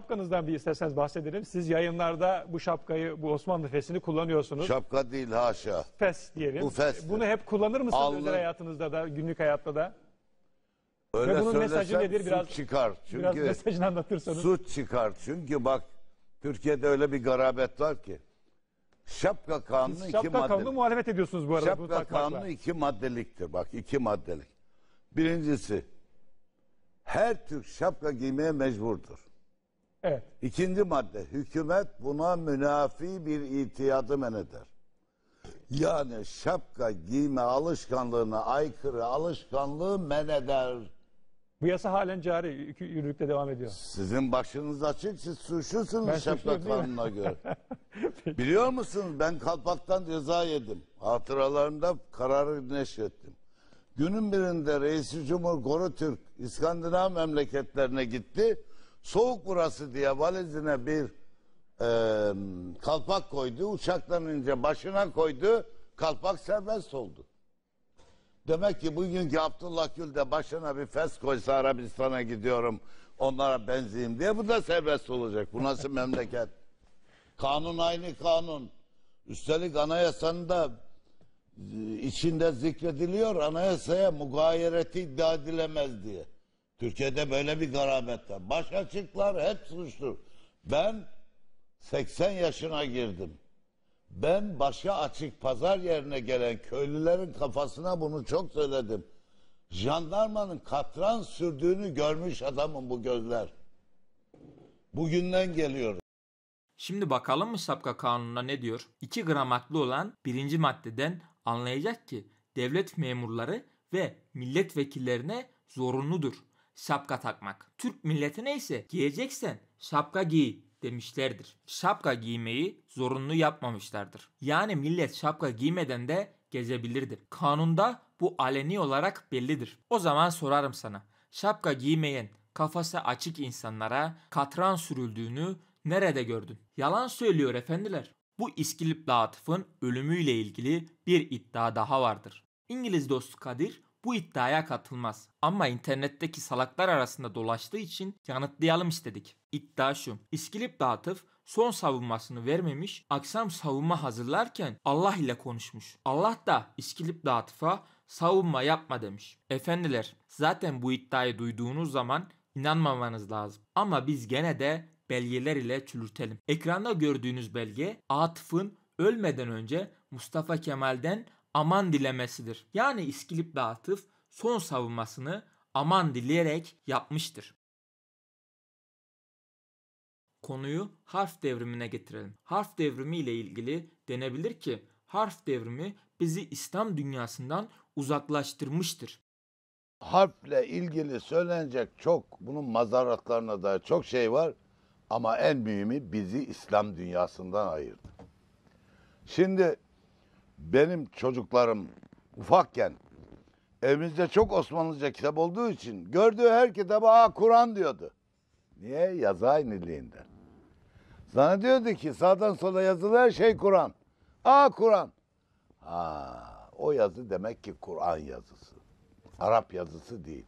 şapkanızdan bir isterseniz bahsedelim. Siz yayınlarda bu şapkayı, bu Osmanlı fesini kullanıyorsunuz. Şapka değil haşa. Fes diyelim. Bu fes. Bunu hep kullanır mısınız Alnı- özel hayatınızda da, günlük hayatta da? Öyle Ve bunun mesajı nedir? Biraz- çıkar. Çünkü Biraz mesajını anlatırsanız. Suç çıkar çünkü bak Türkiye'de öyle bir garabet var ki. Şapka kanunu Siz iki şapka madde. kanunu muhalefet ediyorsunuz bu arada. bunu Şapka takmakla. kanunu iki maddeliktir bak iki maddelik. Birincisi her Türk şapka giymeye mecburdur. Evet. İkinci madde hükümet buna münafi bir itiyadı men eder. Yani şapka giyme alışkanlığına aykırı alışkanlığı men eder. Bu yasa halen cari yürürlükte devam ediyor. Sizin başınız açık siz suçlusunuz ben şapka kanununa göre. Biliyor musunuz ben kalpaktan ceza yedim. Hatıralarımda kararı neşrettim. Günün birinde reisi cumhur Türk İskandinav memleketlerine gitti soğuk burası diye valizine bir e, kalpak koydu. Uçaktan ince başına koydu. Kalpak serbest oldu. Demek ki bugünkü Abdullah Gül de başına bir fes koysa Arabistan'a gidiyorum onlara benzeyeyim diye bu da serbest olacak. Bu nasıl memleket? Kanun aynı kanun. Üstelik anayasanda içinde zikrediliyor anayasaya mugayereti iddia edilemez diye. Türkiye'de böyle bir garabet var. Başka çıklar hep suçlu. Ben 80 yaşına girdim. Ben başka açık pazar yerine gelen köylülerin kafasına bunu çok söyledim. Jandarmanın katran sürdüğünü görmüş adamın bu gözler. Bugünden geliyor. Şimdi bakalım mı şapka kanununa ne diyor? 2 gram aklı olan birinci maddeden anlayacak ki devlet memurları ve milletvekillerine zorunludur şapka takmak. Türk milleti neyse giyeceksen şapka giy demişlerdir. Şapka giymeyi zorunlu yapmamışlardır. Yani millet şapka giymeden de gezebilirdi. Kanunda bu aleni olarak bellidir. O zaman sorarım sana. Şapka giymeyen kafası açık insanlara katran sürüldüğünü nerede gördün? Yalan söylüyor efendiler. Bu İskilip Dağıtıf'ın ölümüyle ilgili bir iddia daha vardır. İngiliz dostu Kadir bu iddiaya katılmaz. Ama internetteki salaklar arasında dolaştığı için yanıtlayalım istedik. İddia şu. İskilip Dağıtıf son savunmasını vermemiş, akşam savunma hazırlarken Allah ile konuşmuş. Allah da İskilip Dağıtıf'a savunma yapma demiş. Efendiler zaten bu iddiayı duyduğunuz zaman inanmamanız lazım. Ama biz gene de belgeler ile çürütelim. Ekranda gördüğünüz belge Atıf'ın ölmeden önce Mustafa Kemal'den aman dilemesidir. Yani İskilip ve Atıf son savunmasını aman dileyerek yapmıştır. Konuyu harf devrimine getirelim. Harf devrimi ile ilgili denebilir ki harf devrimi bizi İslam dünyasından uzaklaştırmıştır. Harfle ilgili söylenecek çok bunun mazaratlarına da çok şey var ama en mühimi bizi İslam dünyasından ayırdı. Şimdi benim çocuklarım ufakken evimizde çok Osmanlıca kitap olduğu için gördüğü her kitaba Aa, Kur'an diyordu. Niye? Yazı ayniliğinden. Sana diyordu ki sağdan sola yazılı her şey Kur'an. Aa Kur'an. Ha, o yazı demek ki Kur'an yazısı. Arap yazısı değil.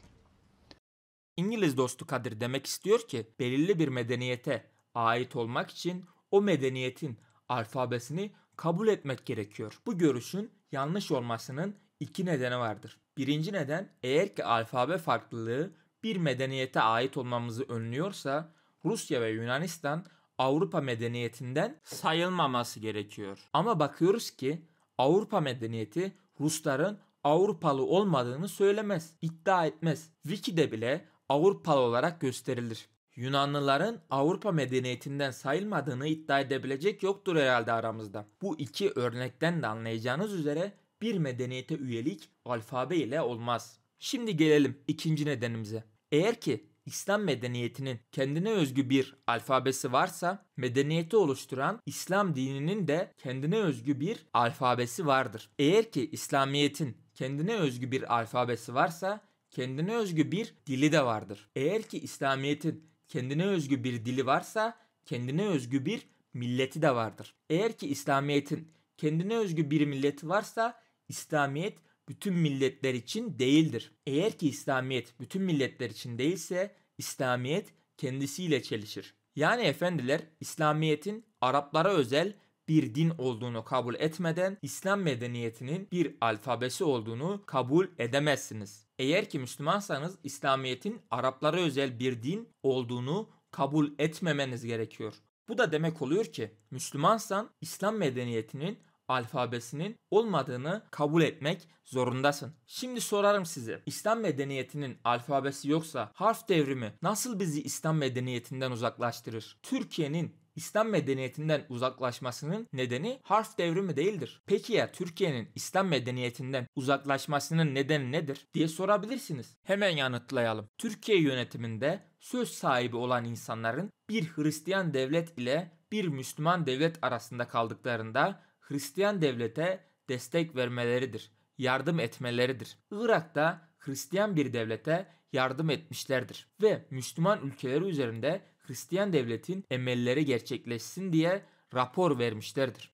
İngiliz dostu Kadir demek istiyor ki belirli bir medeniyete ait olmak için o medeniyetin alfabesini kabul etmek gerekiyor. Bu görüşün yanlış olmasının iki nedeni vardır. Birinci neden eğer ki alfabe farklılığı bir medeniyete ait olmamızı önlüyorsa Rusya ve Yunanistan Avrupa medeniyetinden sayılmaması gerekiyor. Ama bakıyoruz ki Avrupa medeniyeti Rusların Avrupalı olmadığını söylemez, iddia etmez. Wiki'de bile Avrupalı olarak gösterilir. Yunanlıların Avrupa medeniyetinden sayılmadığını iddia edebilecek yoktur herhalde aramızda. Bu iki örnekten de anlayacağınız üzere bir medeniyete üyelik alfabe ile olmaz. Şimdi gelelim ikinci nedenimize. Eğer ki İslam medeniyetinin kendine özgü bir alfabesi varsa medeniyeti oluşturan İslam dininin de kendine özgü bir alfabesi vardır. Eğer ki İslamiyet'in kendine özgü bir alfabesi varsa kendine özgü bir dili de vardır. Eğer ki İslamiyet'in kendine özgü bir dili varsa kendine özgü bir milleti de vardır. Eğer ki İslamiyet'in kendine özgü bir milleti varsa İslamiyet bütün milletler için değildir. Eğer ki İslamiyet bütün milletler için değilse İslamiyet kendisiyle çelişir. Yani efendiler İslamiyet'in Araplara özel bir din olduğunu kabul etmeden İslam medeniyetinin bir alfabesi olduğunu kabul edemezsiniz. Eğer ki Müslümansanız İslamiyet'in Araplara özel bir din olduğunu kabul etmemeniz gerekiyor. Bu da demek oluyor ki Müslümansan İslam medeniyetinin alfabesinin olmadığını kabul etmek zorundasın. Şimdi sorarım size. İslam medeniyetinin alfabesi yoksa harf devrimi nasıl bizi İslam medeniyetinden uzaklaştırır? Türkiye'nin İslam medeniyetinden uzaklaşmasının nedeni harf devrimi değildir. Peki ya Türkiye'nin İslam medeniyetinden uzaklaşmasının nedeni nedir diye sorabilirsiniz. Hemen yanıtlayalım. Türkiye yönetiminde söz sahibi olan insanların bir Hristiyan devlet ile bir Müslüman devlet arasında kaldıklarında Hristiyan devlete destek vermeleridir, yardım etmeleridir. Irak'ta Hristiyan bir devlete yardım etmişlerdir ve Müslüman ülkeleri üzerinde Hristiyan devletin emelleri gerçekleşsin diye rapor vermişlerdir.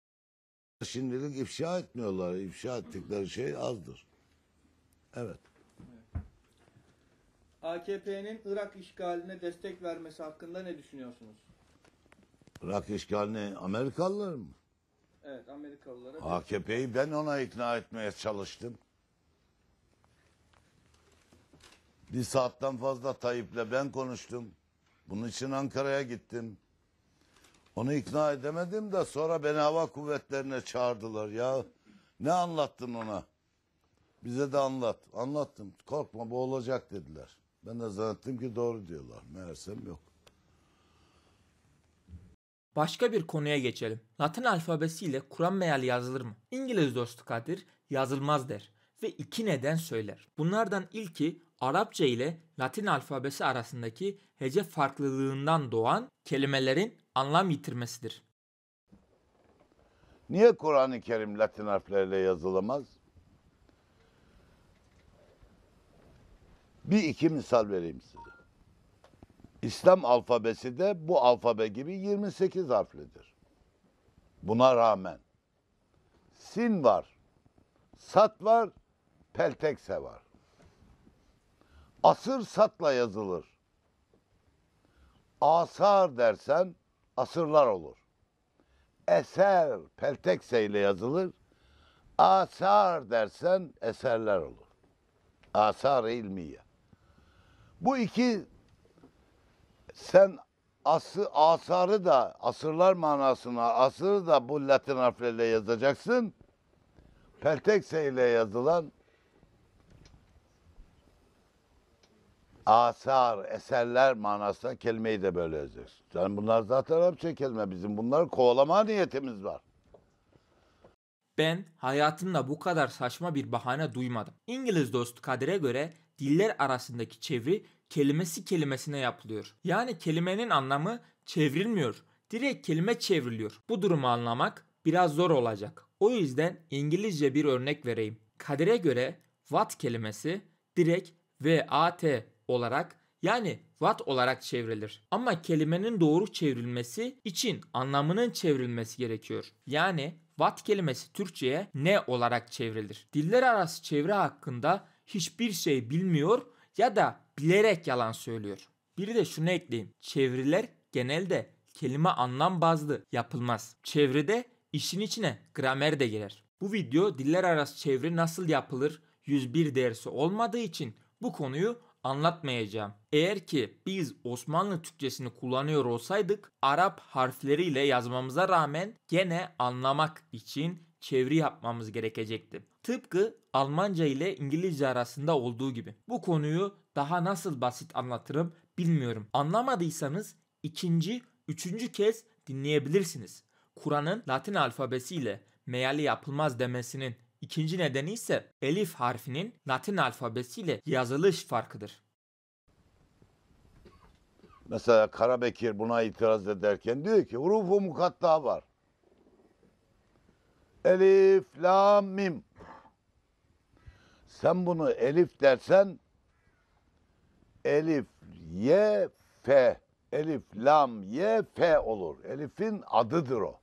Şimdilik ifşa etmiyorlar. İfşa ettikleri şey azdır. Evet. AKP'nin Irak işgaline destek vermesi hakkında ne düşünüyorsunuz? Irak işgalini Amerikalılar mı? Evet Amerikalılara. AKP'yi ben ona ikna etmeye çalıştım. Bir saatten fazla Tayyip'le ben konuştum. Bunun için Ankara'ya gittim. Onu ikna edemedim de sonra beni hava kuvvetlerine çağırdılar ya. Ne anlattın ona? Bize de anlat. Anlattım. Korkma bu olacak dediler. Ben de zannettim ki doğru diyorlar. Meğersem yok. Başka bir konuya geçelim. Latin alfabesiyle Kur'an meali yazılır mı? İngiliz dostu Kadir yazılmaz der ve iki neden söyler. Bunlardan ilki Arapça ile Latin alfabesi arasındaki hece farklılığından doğan kelimelerin anlam yitirmesidir. Niye Kur'an-ı Kerim Latin harfleriyle yazılamaz? Bir iki misal vereyim size. İslam alfabesi de bu alfabe gibi 28 harflidir. Buna rağmen sin var, sat var, peltekse var asır satla yazılır. Asar dersen asırlar olur. Eser peltekse ile yazılır. Asar dersen eserler olur. Asar ilmiye. Bu iki sen ası, asarı da asırlar manasına asırı da bu Latin harfleriyle yazacaksın. Peltekse ile yazılan asar, eserler manasına kelimeyi de böyle yazacaksın. Yani bunlar zaten Arapça kelime bizim. Bunları kovalama niyetimiz var. Ben hayatımda bu kadar saçma bir bahane duymadım. İngiliz dost Kadir'e göre diller arasındaki çeviri kelimesi kelimesine yapılıyor. Yani kelimenin anlamı çevrilmiyor. Direkt kelime çevriliyor. Bu durumu anlamak biraz zor olacak. O yüzden İngilizce bir örnek vereyim. Kadir'e göre what kelimesi direkt V-A-T olarak yani vat olarak çevrilir. Ama kelimenin doğru çevrilmesi için anlamının çevrilmesi gerekiyor. Yani vat kelimesi Türkçe'ye ne olarak çevrilir? Diller arası çevre hakkında hiçbir şey bilmiyor ya da bilerek yalan söylüyor. Bir de şunu ekleyeyim. Çeviriler genelde kelime anlam bazlı yapılmaz. Çevrede işin içine gramer de girer. Bu video diller arası çeviri nasıl yapılır 101 dersi olmadığı için bu konuyu anlatmayacağım. Eğer ki biz Osmanlı Türkçesini kullanıyor olsaydık Arap harfleriyle yazmamıza rağmen gene anlamak için çeviri yapmamız gerekecekti. Tıpkı Almanca ile İngilizce arasında olduğu gibi. Bu konuyu daha nasıl basit anlatırım bilmiyorum. Anlamadıysanız ikinci, üçüncü kez dinleyebilirsiniz. Kur'an'ın Latin alfabesiyle meyali yapılmaz demesinin İkinci nedeni ise elif harfinin Latin alfabesiyle yazılış farkıdır. Mesela Karabekir buna itiraz ederken diyor ki hurufu mukatta var. Elif, lam, mim. Sen bunu elif dersen elif, ye, fe. Elif, lam, ye, fe olur. Elif'in adıdır o.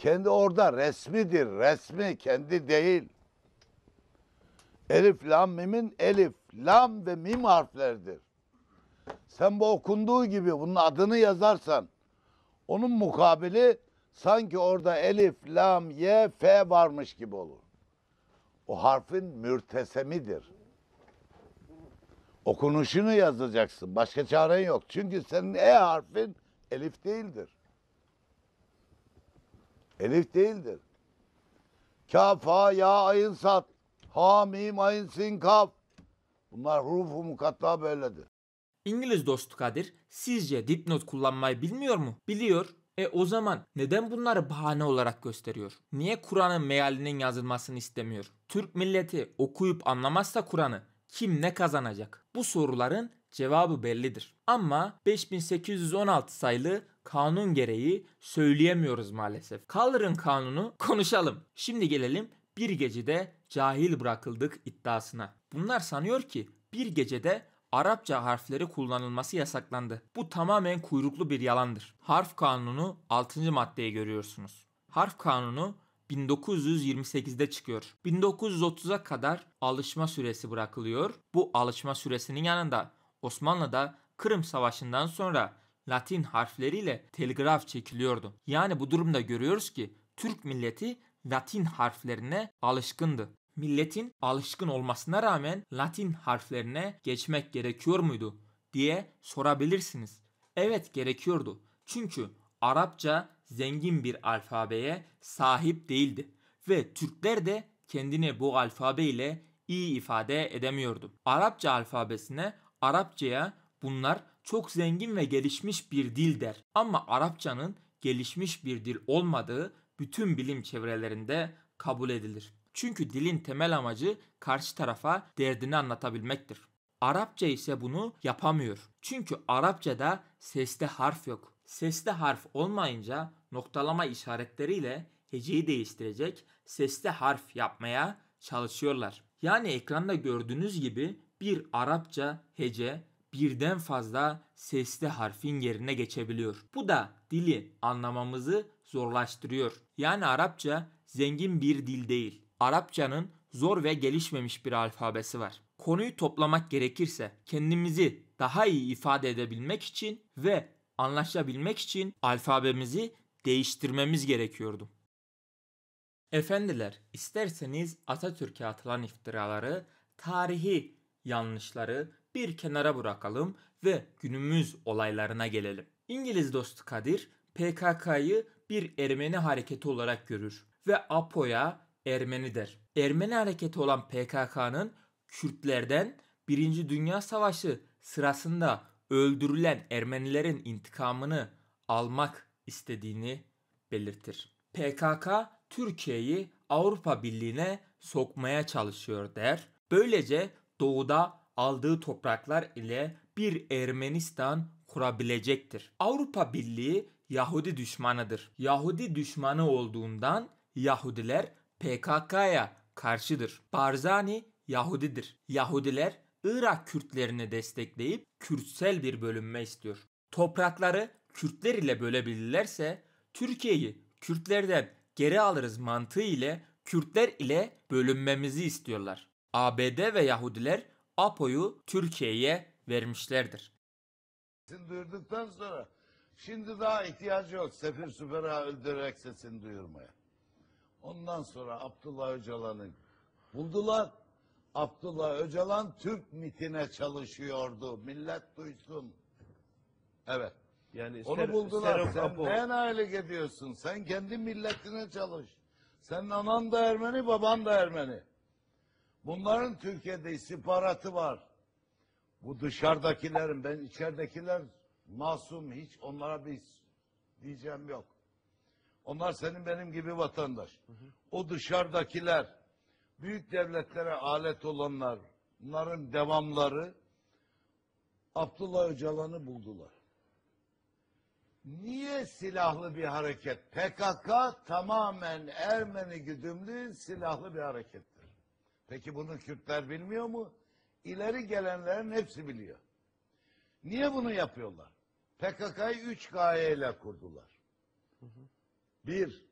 Kendi orada resmidir. Resmi kendi değil. Elif lam mimin elif, lam ve mim harfleridir. Sen bu okunduğu gibi bunun adını yazarsan onun mukabili sanki orada elif, lam, ye, f varmış gibi olur. O harfin mürtesemidir. Okunuşunu yazacaksın. Başka çaren yok. Çünkü senin e harfin elif değildir. Elif değildir. Kaf, ya, ayın, sat. Ha, mim, ayın, sin, kaf. Bunlar huruf-u mukatta böyledir. İngiliz dostu Kadir sizce dipnot kullanmayı bilmiyor mu? Biliyor. E o zaman neden bunları bahane olarak gösteriyor? Niye Kur'an'ın mealinin yazılmasını istemiyor? Türk milleti okuyup anlamazsa Kur'an'ı kim ne kazanacak? Bu soruların cevabı bellidir. Ama 5816 sayılı kanun gereği söyleyemiyoruz maalesef. Kalırın kanunu konuşalım. Şimdi gelelim bir gecede cahil bırakıldık iddiasına. Bunlar sanıyor ki bir gecede Arapça harfleri kullanılması yasaklandı. Bu tamamen kuyruklu bir yalandır. Harf kanunu 6. maddeye görüyorsunuz. Harf kanunu 1928'de çıkıyor. 1930'a kadar alışma süresi bırakılıyor. Bu alışma süresinin yanında Osmanlı'da Kırım Savaşı'ndan sonra Latin harfleriyle telgraf çekiliyordu. Yani bu durumda görüyoruz ki Türk milleti Latin harflerine alışkındı. Milletin alışkın olmasına rağmen Latin harflerine geçmek gerekiyor muydu diye sorabilirsiniz. Evet gerekiyordu. Çünkü Arapça zengin bir alfabeye sahip değildi ve Türkler de kendini bu alfabe ile iyi ifade edemiyordu. Arapça alfabesine, Arapçaya bunlar çok zengin ve gelişmiş bir dil der. Ama Arapçanın gelişmiş bir dil olmadığı bütün bilim çevrelerinde kabul edilir. Çünkü dilin temel amacı karşı tarafa derdini anlatabilmektir. Arapça ise bunu yapamıyor. Çünkü Arapçada sesli harf yok. Sesli harf olmayınca noktalama işaretleriyle heceyi değiştirecek sesli harf yapmaya çalışıyorlar. Yani ekranda gördüğünüz gibi bir Arapça hece birden fazla sesli harfin yerine geçebiliyor. Bu da dili anlamamızı zorlaştırıyor. Yani Arapça zengin bir dil değil. Arapçanın zor ve gelişmemiş bir alfabesi var. Konuyu toplamak gerekirse kendimizi daha iyi ifade edebilmek için ve anlaşabilmek için alfabemizi değiştirmemiz gerekiyordu. Efendiler, isterseniz Atatürk'e atılan iftiraları, tarihi yanlışları bir kenara bırakalım ve günümüz olaylarına gelelim. İngiliz dostu Kadir PKK'yı bir Ermeni hareketi olarak görür ve APO'ya Ermeni der. Ermeni hareketi olan PKK'nın Kürtlerden 1. Dünya Savaşı sırasında öldürülen Ermenilerin intikamını almak istediğini belirtir. PKK Türkiye'yi Avrupa Birliği'ne sokmaya çalışıyor der. Böylece doğuda aldığı topraklar ile bir Ermenistan kurabilecektir. Avrupa Birliği Yahudi düşmanıdır. Yahudi düşmanı olduğundan Yahudiler PKK'ya karşıdır. Barzani Yahudidir. Yahudiler Irak Kürtlerini destekleyip Kürtsel bir bölünme istiyor. Toprakları Kürtler ile bölebilirlerse Türkiye'yi Kürtlerden geri alırız mantığı ile Kürtler ile bölünmemizi istiyorlar. ABD ve Yahudiler APO'yu Türkiye'ye vermişlerdir. Sesini duyurduktan sonra şimdi daha ihtiyacı yok Sefir Süper'a öldürerek sesini duyurmaya. Ondan sonra Abdullah Öcalan'ın buldular. Abdullah Öcalan Türk mitine çalışıyordu. Millet duysun. Evet. Yani Onu ser, buldular. Ser, sen Apo. ne aylık ediyorsun? Sen kendi milletine çalış. Senin anan da Ermeni, baban da Ermeni. Bunların Türkiye'de istihbaratı var. Bu dışarıdakilerin, ben içeridekiler masum hiç onlara bir diyeceğim yok. Onlar senin benim gibi vatandaş. Hı hı. O dışarıdakiler, büyük devletlere alet olanlar, bunların devamları Abdullah Öcalan'ı buldular. Niye silahlı bir hareket? PKK tamamen Ermeni güdümlü silahlı bir hareket. Peki bunu Kürtler bilmiyor mu? İleri gelenlerin hepsi biliyor. Niye bunu yapıyorlar? PKK'yı üç gaye ile kurdular. Bir,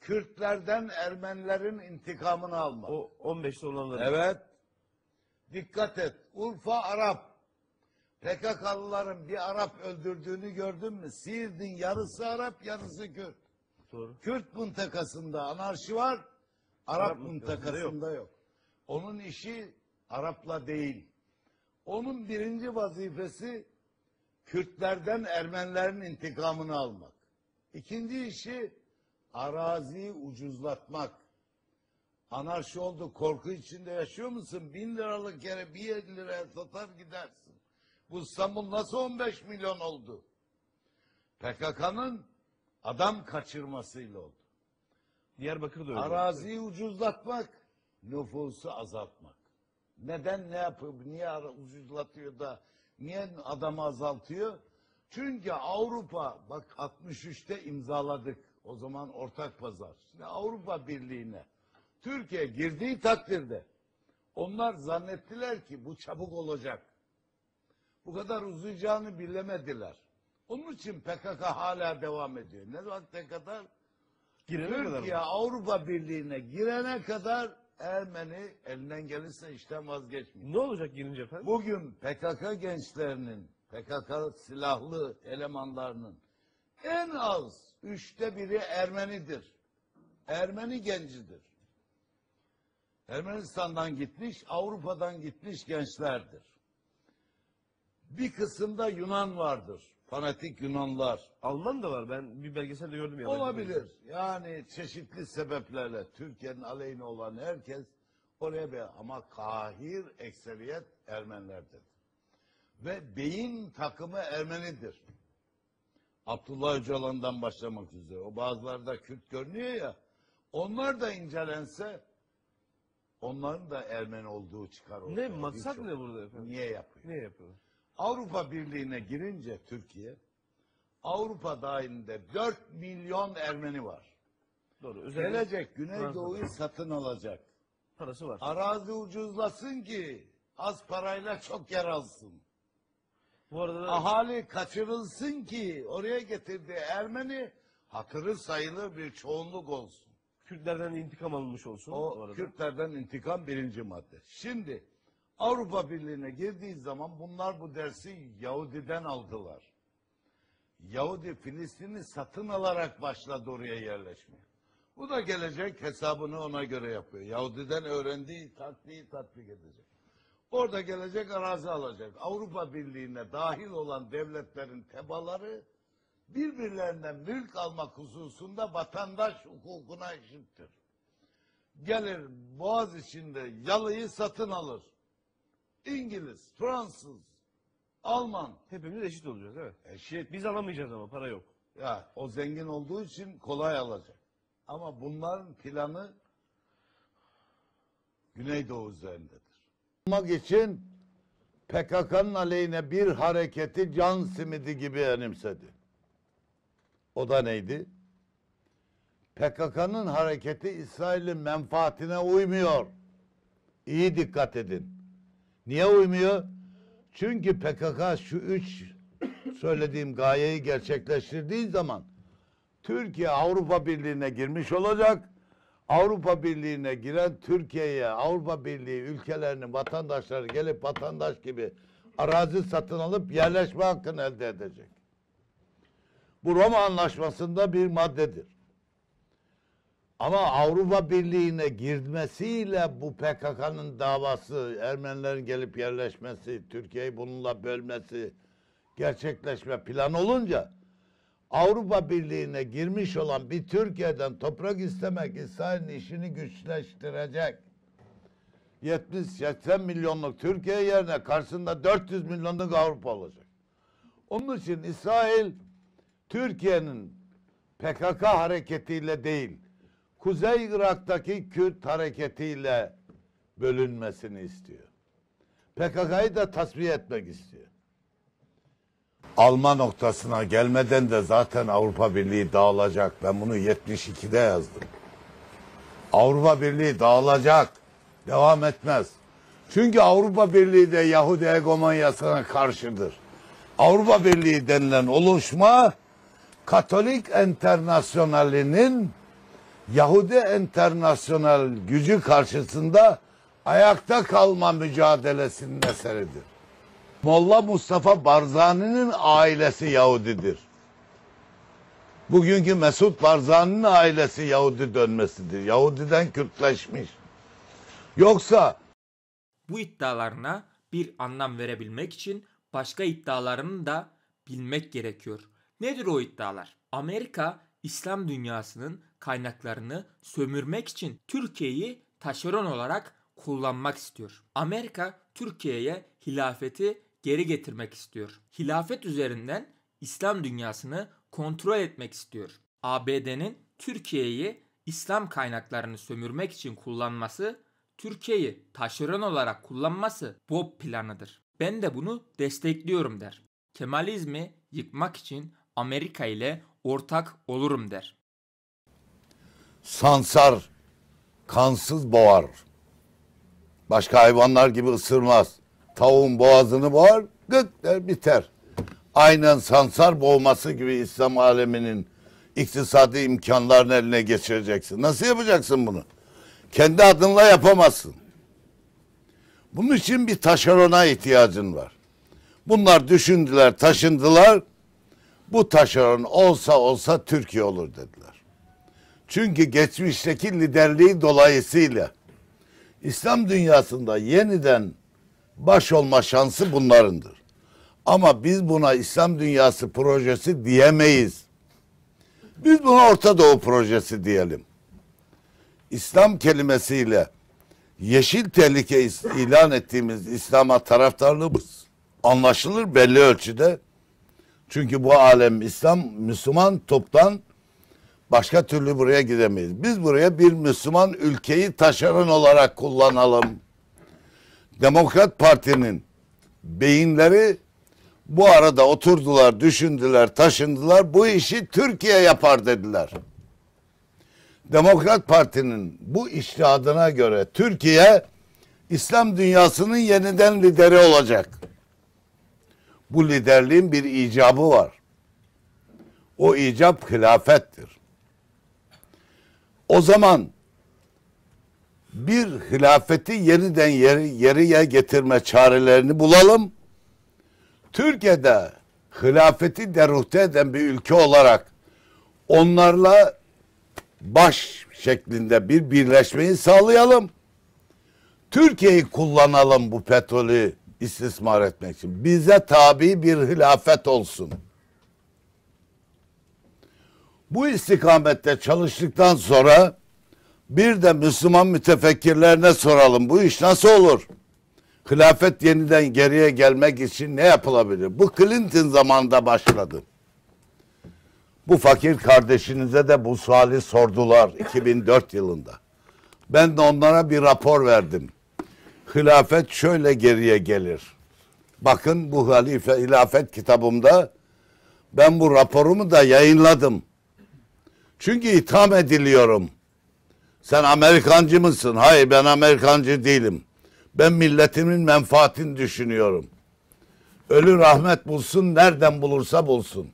Kürtlerden Ermenilerin intikamını almak. O 15 olanları. Evet. Dikkat et. Urfa Arap. PKK'lıların bir Arap öldürdüğünü gördün mü? Siirt'in yarısı Arap, yarısı Kürt. Doğru. Kürt mıntakasında anarşi var, Arap, Arap mıntakasında yok. yok. Onun işi Arapla değil. Onun birinci vazifesi Kürtlerden Ermenilerin intikamını almak. İkinci işi araziyi ucuzlatmak. Anarşi oldu, korku içinde yaşıyor musun? Bin liralık yere bir liraya satar gidersin. Bu İstanbul nasıl 15 milyon oldu? PKK'nın adam kaçırmasıyla oldu. Diyarbakır'da öyle. Araziyi ucuzlatmak, nüfusu azaltmak. Neden ne yapıp niye ucuzlatıyor da niye adamı azaltıyor? Çünkü Avrupa bak 63'te imzaladık o zaman ortak pazar. Şimdi Avrupa Birliği'ne Türkiye girdiği takdirde onlar zannettiler ki bu çabuk olacak. Bu kadar uzayacağını bilemediler. Onun için PKK hala devam ediyor. Ne vakte kadar? Girene Türkiye kadar Avrupa Birliği'ne girene kadar Ermeni elinden gelirse işten vazgeçmiyor. Ne olacak gelince efendim? Bugün PKK gençlerinin, PKK silahlı elemanlarının en az üçte biri Ermenidir. Ermeni gencidir. Ermenistan'dan gitmiş, Avrupa'dan gitmiş gençlerdir. Bir kısımda Yunan vardır fanatik Yunanlar. Alman da var. Ben bir belgeselde gördüm. ya. Olabilir. Yani çeşitli sebeplerle Türkiye'nin aleyhine olan herkes oraya bir ama kahir ekseriyet Ermenilerdir. Ve beyin takımı Ermenidir. Abdullah Öcalan'dan başlamak üzere. O bazılarda Kürt görünüyor ya. Onlar da incelense onların da Ermen olduğu çıkar Ne maksat ne burada efendim? Niye yapıyor? Ne yapıyorlar? Avrupa Birliği'ne girince Türkiye, Avrupa dahilinde 4 milyon Ermeni var. Doğru. Özellikle Gelecek Güneydoğu'yu satın alacak. Parası var. Arazi ucuzlasın ki az parayla çok yer alsın. Bu arada da... Ahali kaçırılsın ki oraya getirdiği Ermeni hatırı sayılır bir çoğunluk olsun. Kürtlerden intikam alınmış olsun. O, o Kürtlerden intikam birinci madde. Şimdi Avrupa Birliği'ne girdiği zaman bunlar bu dersi Yahudi'den aldılar. Yahudi Filistin'i satın alarak başladı oraya yerleşmeye. Bu da gelecek hesabını ona göre yapıyor. Yahudi'den öğrendiği taktiği tatbik edecek. Orada gelecek arazi alacak. Avrupa Birliği'ne dahil olan devletlerin tebaları birbirlerinden mülk almak hususunda vatandaş hukukuna eşittir. Gelir boğaz içinde yalıyı satın alır. İngiliz, Fransız, Alman. Hepimiz eşit olacağız değil mi? Eşit. Biz alamayacağız ama para yok. Ya o zengin olduğu için kolay alacak. Ama bunların planı Güneydoğu üzerindedir. Almak için PKK'nın aleyhine bir hareketi can simidi gibi önemsedi. O da neydi? PKK'nın hareketi İsrail'in menfaatine uymuyor. İyi dikkat edin. Niye uymuyor? Çünkü PKK şu üç söylediğim gayeyi gerçekleştirdiği zaman Türkiye Avrupa Birliği'ne girmiş olacak. Avrupa Birliği'ne giren Türkiye'ye Avrupa Birliği ülkelerinin vatandaşları gelip vatandaş gibi arazi satın alıp yerleşme hakkını elde edecek. Bu Roma Anlaşması'nda bir maddedir. Ama Avrupa Birliği'ne girmesiyle bu PKK'nın davası, Ermenilerin gelip yerleşmesi, Türkiye'yi bununla bölmesi, gerçekleşme plan olunca Avrupa Birliği'ne girmiş olan bir Türkiye'den toprak istemek İsrail'in işini güçleştirecek. 70-80 milyonluk Türkiye yerine karşısında 400 milyonluk Avrupa olacak. Onun için İsrail Türkiye'nin PKK hareketiyle değil, Kuzey Irak'taki Kürt hareketiyle bölünmesini istiyor. PKK'yı da tasfiye etmek istiyor. Alma noktasına gelmeden de zaten Avrupa Birliği dağılacak. Ben bunu 72'de yazdım. Avrupa Birliği dağılacak. Devam etmez. Çünkü Avrupa Birliği de Yahudi egomanyasına karşıdır. Avrupa Birliği denilen oluşma Katolik Enternasyonali'nin Yahudi enternasyonel gücü karşısında ayakta kalma mücadelesinin eseridir. Molla Mustafa Barzani'nin ailesi Yahudidir. Bugünkü Mesut Barzani'nin ailesi Yahudi dönmesidir. Yahudiden Kürtleşmiş. Yoksa bu iddialarına bir anlam verebilmek için başka iddialarını da bilmek gerekiyor. Nedir o iddialar? Amerika İslam dünyasının kaynaklarını sömürmek için Türkiye'yi taşeron olarak kullanmak istiyor. Amerika Türkiye'ye hilafeti geri getirmek istiyor. Hilafet üzerinden İslam dünyasını kontrol etmek istiyor. ABD'nin Türkiye'yi İslam kaynaklarını sömürmek için kullanması, Türkiye'yi taşeron olarak kullanması Bob planıdır. Ben de bunu destekliyorum der. Kemalizmi yıkmak için Amerika ile ortak olurum der sansar, kansız boğar. Başka hayvanlar gibi ısırmaz. Tavuğun boğazını boğar, gık der biter. Aynen sansar boğması gibi İslam aleminin iktisadi imkanlarını eline geçireceksin. Nasıl yapacaksın bunu? Kendi adınla yapamazsın. Bunun için bir taşerona ihtiyacın var. Bunlar düşündüler, taşındılar. Bu taşeron olsa olsa Türkiye olur dediler. Çünkü geçmişteki liderliği dolayısıyla İslam dünyasında yeniden baş olma şansı bunlarındır. Ama biz buna İslam dünyası projesi diyemeyiz. Biz buna Orta Doğu projesi diyelim. İslam kelimesiyle yeşil tehlike ilan ettiğimiz İslam'a taraftarlığımız anlaşılır belli ölçüde. Çünkü bu alem İslam Müslüman toptan Başka türlü buraya gidemeyiz. Biz buraya bir Müslüman ülkeyi taşeron olarak kullanalım. Demokrat Parti'nin beyinleri bu arada oturdular, düşündüler, taşındılar. Bu işi Türkiye yapar dediler. Demokrat Parti'nin bu iştihadına göre Türkiye İslam dünyasının yeniden lideri olacak. Bu liderliğin bir icabı var. O icap hilafettir. O zaman bir hilafeti yeniden yeri, yeriye getirme çarelerini bulalım. Türkiye'de hilafeti deruhte eden bir ülke olarak onlarla baş şeklinde bir birleşmeyi sağlayalım. Türkiye'yi kullanalım bu petrolü istismar etmek için. Bize tabi bir hilafet olsun. Bu istikamette çalıştıktan sonra bir de Müslüman mütefekkirlerine soralım. Bu iş nasıl olur? Hilafet yeniden geriye gelmek için ne yapılabilir? Bu Clinton zamanında başladı. Bu fakir kardeşinize de bu suali sordular 2004 yılında. Ben de onlara bir rapor verdim. Hilafet şöyle geriye gelir. Bakın bu halife, hilafet kitabımda ben bu raporumu da yayınladım. Çünkü itham ediliyorum. Sen Amerikancı mısın? Hayır ben Amerikancı değilim. Ben milletimin menfaatini düşünüyorum. Ölü rahmet bulsun nereden bulursa bulsun.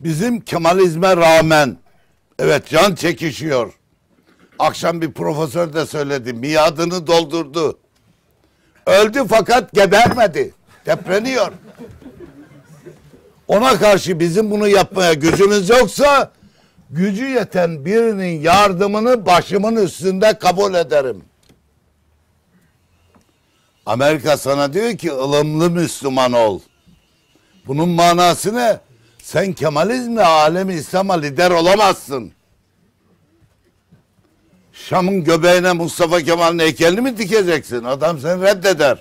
Bizim Kemalizme rağmen evet can çekişiyor. Akşam bir profesör de söyledi. Miadını doldurdu. Öldü fakat gebermedi. Depreniyor. Ona karşı bizim bunu yapmaya gücümüz yoksa gücü yeten birinin yardımını başımın üstünde kabul ederim. Amerika sana diyor ki ılımlı Müslüman ol. Bunun manası ne? Sen Kemalizmle alemi İslam'a lider olamazsın. Şam'ın göbeğine Mustafa Kemal'in heykelini mi dikeceksin? Adam seni reddeder.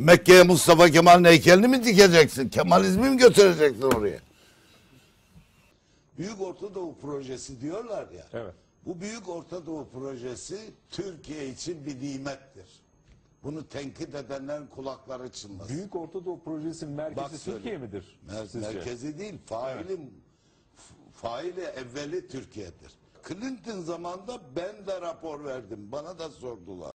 Mekke'ye Mustafa Kemal'in heykelini mi dikeceksin? Kemalizmi mi götüreceksin oraya? Büyük Orta Doğu projesi diyorlar ya. Evet. Bu Büyük Orta Doğu projesi Türkiye için bir nimettir. Bunu tenkit edenlerin kulakları çınlasın. Büyük Orta Doğu projesinin merkezi Bak, Türkiye midir? Mer sizce? Merkezi değil, faili, evet. faili evveli Türkiye'dir. Clinton zamanında ben de rapor verdim. Bana da sordular.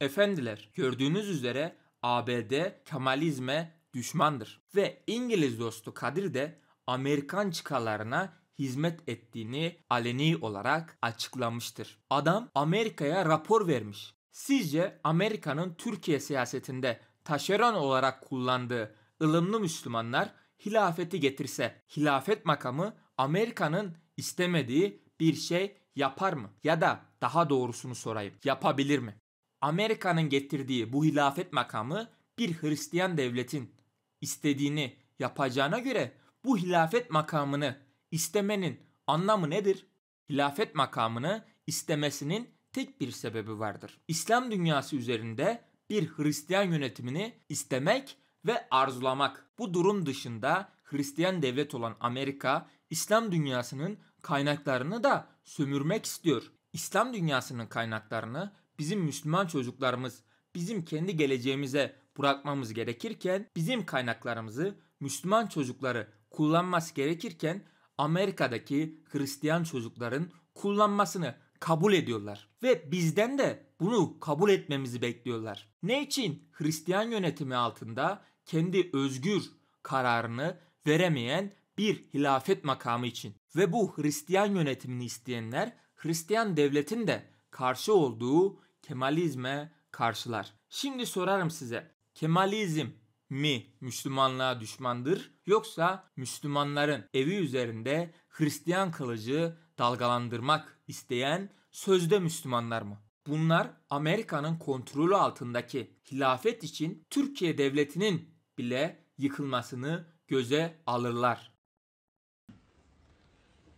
Efendiler, gördüğünüz üzere ABD Kemalizme düşmandır. Ve İngiliz dostu Kadir de Amerikan çıkarlarına hizmet ettiğini aleni olarak açıklamıştır. Adam Amerika'ya rapor vermiş. Sizce Amerika'nın Türkiye siyasetinde taşeron olarak kullandığı ılımlı Müslümanlar hilafeti getirse hilafet makamı Amerika'nın istemediği bir şey yapar mı? Ya da daha doğrusunu sorayım. Yapabilir mi? Amerika'nın getirdiği bu hilafet makamı bir Hristiyan devletin istediğini yapacağına göre bu hilafet makamını istemenin anlamı nedir? Hilafet makamını istemesinin tek bir sebebi vardır. İslam dünyası üzerinde bir Hristiyan yönetimini istemek ve arzulamak. Bu durum dışında Hristiyan devlet olan Amerika İslam dünyasının kaynaklarını da sömürmek istiyor. İslam dünyasının kaynaklarını bizim Müslüman çocuklarımız bizim kendi geleceğimize bırakmamız gerekirken bizim kaynaklarımızı Müslüman çocukları kullanması gerekirken Amerika'daki Hristiyan çocukların kullanmasını kabul ediyorlar ve bizden de bunu kabul etmemizi bekliyorlar. Ne için Hristiyan yönetimi altında kendi özgür kararını veremeyen bir hilafet makamı için ve bu Hristiyan yönetimini isteyenler Hristiyan devletin de karşı olduğu Kemalizme karşılar. Şimdi sorarım size. Kemalizm mi Müslümanlığa düşmandır yoksa Müslümanların evi üzerinde Hristiyan kılıcı dalgalandırmak isteyen sözde Müslümanlar mı? Bunlar Amerika'nın kontrolü altındaki hilafet için Türkiye devletinin bile yıkılmasını göze alırlar.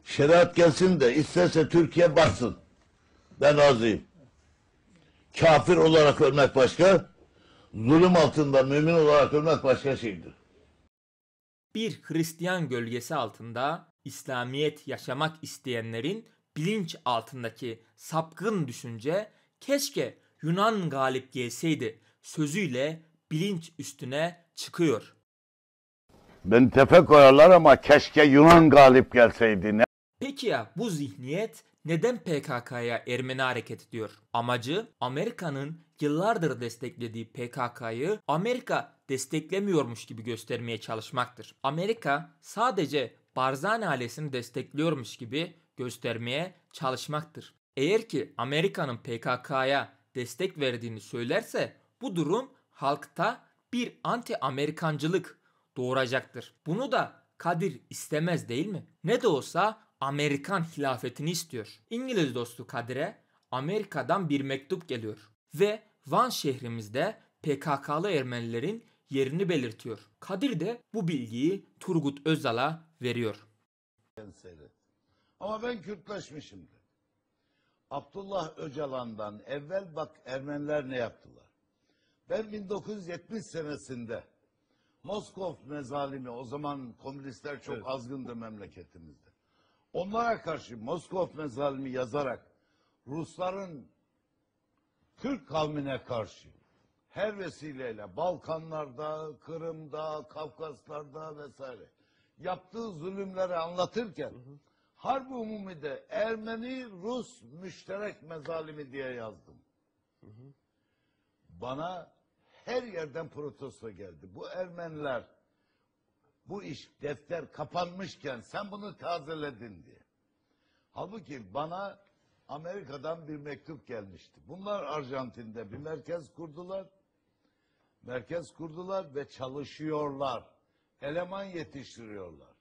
Şeriat gelsin de isterse Türkiye batsın. Ben razıyım. Kafir olarak ölmek başka, zulüm altında mümin olarak ölmek başka şeydir. Bir Hristiyan gölgesi altında İslamiyet yaşamak isteyenlerin bilinç altındaki sapkın düşünce keşke Yunan galip gelseydi sözüyle bilinç üstüne çıkıyor. Ben tefek koyarlar ama keşke Yunan galip gelseydi. Ne? Peki ya bu zihniyet neden PKK'ya Ermeni hareket diyor? Amacı Amerika'nın yıllardır desteklediği PKK'yı Amerika desteklemiyormuş gibi göstermeye çalışmaktır. Amerika sadece Barzani ailesini destekliyormuş gibi göstermeye çalışmaktır. Eğer ki Amerika'nın PKK'ya destek verdiğini söylerse bu durum halkta bir anti-Amerikancılık doğuracaktır. Bunu da Kadir istemez değil mi? Ne de olsa Amerikan hilafetini istiyor. İngiliz dostu Kadir'e Amerika'dan bir mektup geliyor ve Van şehrimizde PKK'lı Ermenilerin yerini belirtiyor. Kadir de bu bilgiyi Turgut Özal'a veriyor. Ama ben Kürtleşmişim. Abdullah Öcalan'dan evvel bak Ermeniler ne yaptılar. Ben 1970 senesinde Moskov mezalimi o zaman komünistler çok evet. azgındı memleketimizde. Onlara karşı Moskov mezalimi yazarak Rusların Türk kavmine karşı her vesileyle Balkanlarda, Kırım'da, Kafkaslar'da vesaire yaptığı zulümleri anlatırken hı hı. Harbi Umumi'de Ermeni Rus müşterek mezalimi diye yazdım. Hı hı. Bana her yerden protesto geldi. Bu Ermeniler bu iş defter kapanmışken sen bunu tazeledin diye. Halbuki bana Amerika'dan bir mektup gelmişti. Bunlar Arjantin'de bir merkez kurdular. Merkez kurdular ve çalışıyorlar. Eleman yetiştiriyorlar.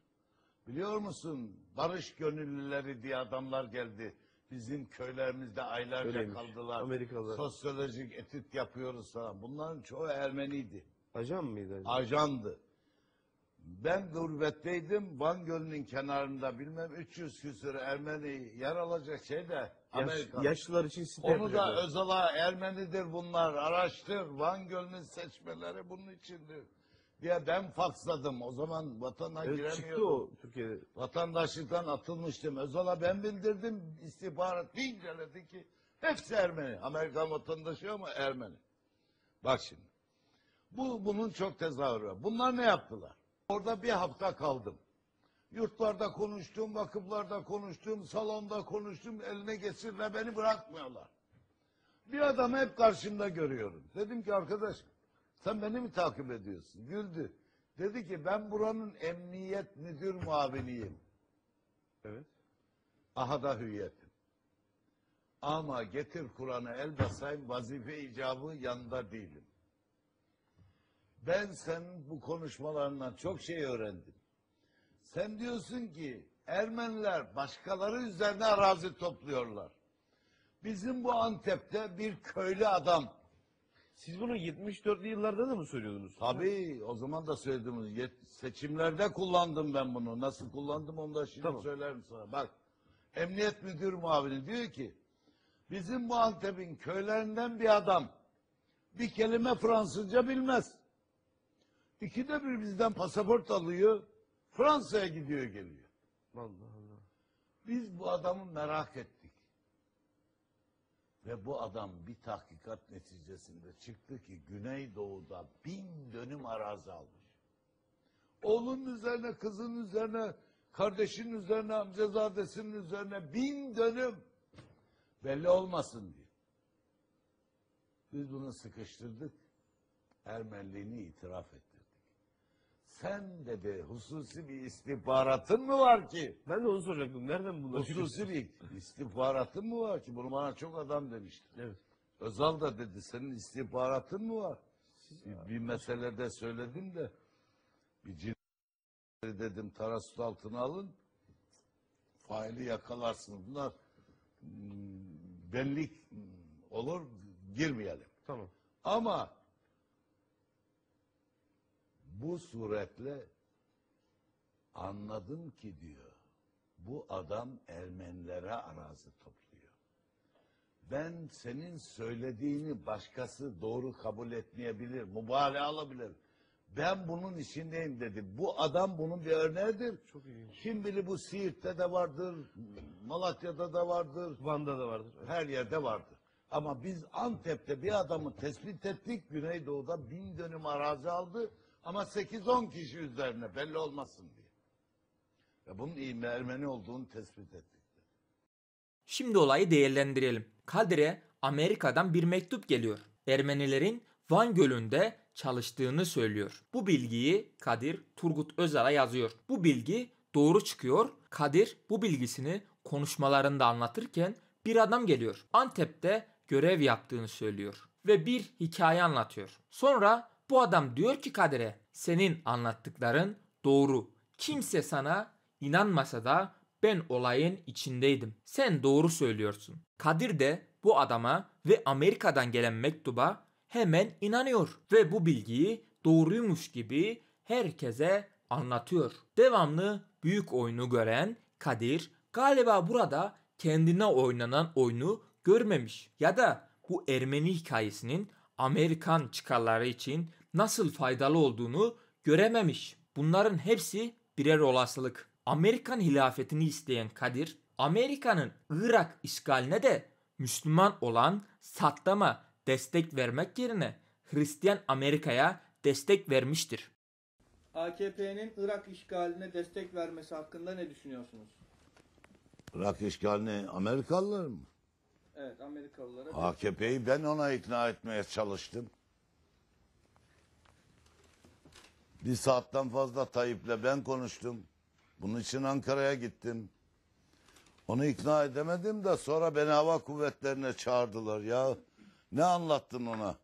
Biliyor musun barış gönüllüleri diye adamlar geldi. Bizim köylerimizde aylarca Öyleymiş. kaldılar. Amerikalılar. Sosyolojik etüt yapıyoruz falan. Bunların çoğu Ermeniydi. Ajan mıydı? Ajandı. Ben gurbetteydim. Van Gölü'nün kenarında bilmem 300 küsür Ermeni yer alacak şey de Amerika. Yaş, yaşlılar için site Onu da yapıyorlar. Özal'a Ermenidir bunlar araştır. Van Gölü'nün seçmeleri bunun içindir diye ben faksladım. O zaman vatana evet, Çıktı giremiyordum. o Türkiye'de. Vatandaşlıktan atılmıştım. Özal'a ben bildirdim. İstihbarat inceledi ki hepsi Ermeni. Amerikan vatandaşı ama Ermeni. Bak şimdi. Bu bunun çok tezahürü. Bunlar ne yaptılar? Orada bir hafta kaldım. Yurtlarda konuştum, vakıflarda konuştum, salonda konuştum, eline geçirle beni bırakmıyorlar. Bir adamı hep karşımda görüyorum. Dedim ki arkadaş sen beni mi takip ediyorsun? Güldü. Dedi ki ben buranın emniyet müdür muaviniyim. Evet. Aha da hüviyetim. Ama getir Kur'an'ı el basayım vazife icabı yanında değilim. Ben senin bu konuşmalarından çok şey öğrendim. Sen diyorsun ki Ermeniler başkaları üzerine arazi topluyorlar. Bizim bu Antep'te bir köylü adam. Siz bunu 74'lü yıllarda da mı söylüyordunuz? Tabii o zaman da söyledim. Seçimlerde kullandım ben bunu. Nasıl kullandım onu da şimdi tamam. söylerim sana. Bak emniyet müdür muavini diyor ki bizim bu Antep'in köylerinden bir adam bir kelime Fransızca bilmez. İkide bir bizden pasaport alıyor. Fransa'ya gidiyor geliyor. Allah Allah. Biz bu adamı merak ettik. Ve bu adam bir tahkikat neticesinde çıktı ki Güneydoğu'da bin dönüm arazi almış. Oğlunun üzerine, kızın üzerine, kardeşin üzerine, amcazadesinin üzerine bin dönüm belli olmasın diye. Biz bunu sıkıştırdık. Ermenliğini itiraf etti. Sen dedi hususi bir istihbaratın mı var ki? Ben de onu soracaktım. Nereden bunlar? Hususi bir istihbaratın mı var ki? Bunu bana çok adam demişti. Evet. Özal da dedi senin istihbaratın mı var? Bir, bir meselede söyledim de bir cin dedim tarasut altına alın faili yakalarsın Bunlar hmm, bellik olur girmeyelim. Tamam. Ama bu suretle anladım ki diyor bu adam Ermenilere arazi topluyor. Ben senin söylediğini başkası doğru kabul etmeyebilir, mübalağa alabilir. Ben bunun içindeyim dedi. Bu adam bunun bir örneğidir. Çok iyi. Kim bilir bu Siirt'te de vardır, Malatya'da da vardır. Van'da da vardır. Her yerde vardır. Ama biz Antep'te bir adamı tespit ettik. Güneydoğu'da bin dönüm arazi aldı. Ama 8-10 kişi üzerine belli olmasın diye. Ve bunun iyi mermeni olduğunu tespit ettik. Şimdi olayı değerlendirelim. Kadir'e Amerika'dan bir mektup geliyor. Ermenilerin Van Gölü'nde çalıştığını söylüyor. Bu bilgiyi Kadir Turgut Özal'a yazıyor. Bu bilgi doğru çıkıyor. Kadir bu bilgisini konuşmalarında anlatırken bir adam geliyor. Antep'te görev yaptığını söylüyor ve bir hikaye anlatıyor. Sonra bu adam diyor ki Kadir'e senin anlattıkların doğru. Kimse sana inanmasa da ben olayın içindeydim. Sen doğru söylüyorsun. Kadir de bu adama ve Amerika'dan gelen mektuba hemen inanıyor ve bu bilgiyi doğruymuş gibi herkese anlatıyor. Devamlı büyük oyunu gören Kadir galiba burada kendine oynanan oyunu görmemiş ya da bu Ermeni hikayesinin Amerikan çıkarları için nasıl faydalı olduğunu görememiş. Bunların hepsi birer olasılık. Amerikan hilafetini isteyen Kadir, Amerika'nın Irak işgaline de Müslüman olan Saddam'a destek vermek yerine Hristiyan Amerika'ya destek vermiştir. AKP'nin Irak işgaline destek vermesi hakkında ne düşünüyorsunuz? Irak işgalini Amerikalılar mı? Evet Amerikalılara. AKP'yi ben ona ikna etmeye çalıştım. Bir saatten fazla Tayyip'le ben konuştum. Bunun için Ankara'ya gittim. Onu ikna edemedim de sonra beni hava kuvvetlerine çağırdılar ya. Ne anlattın ona?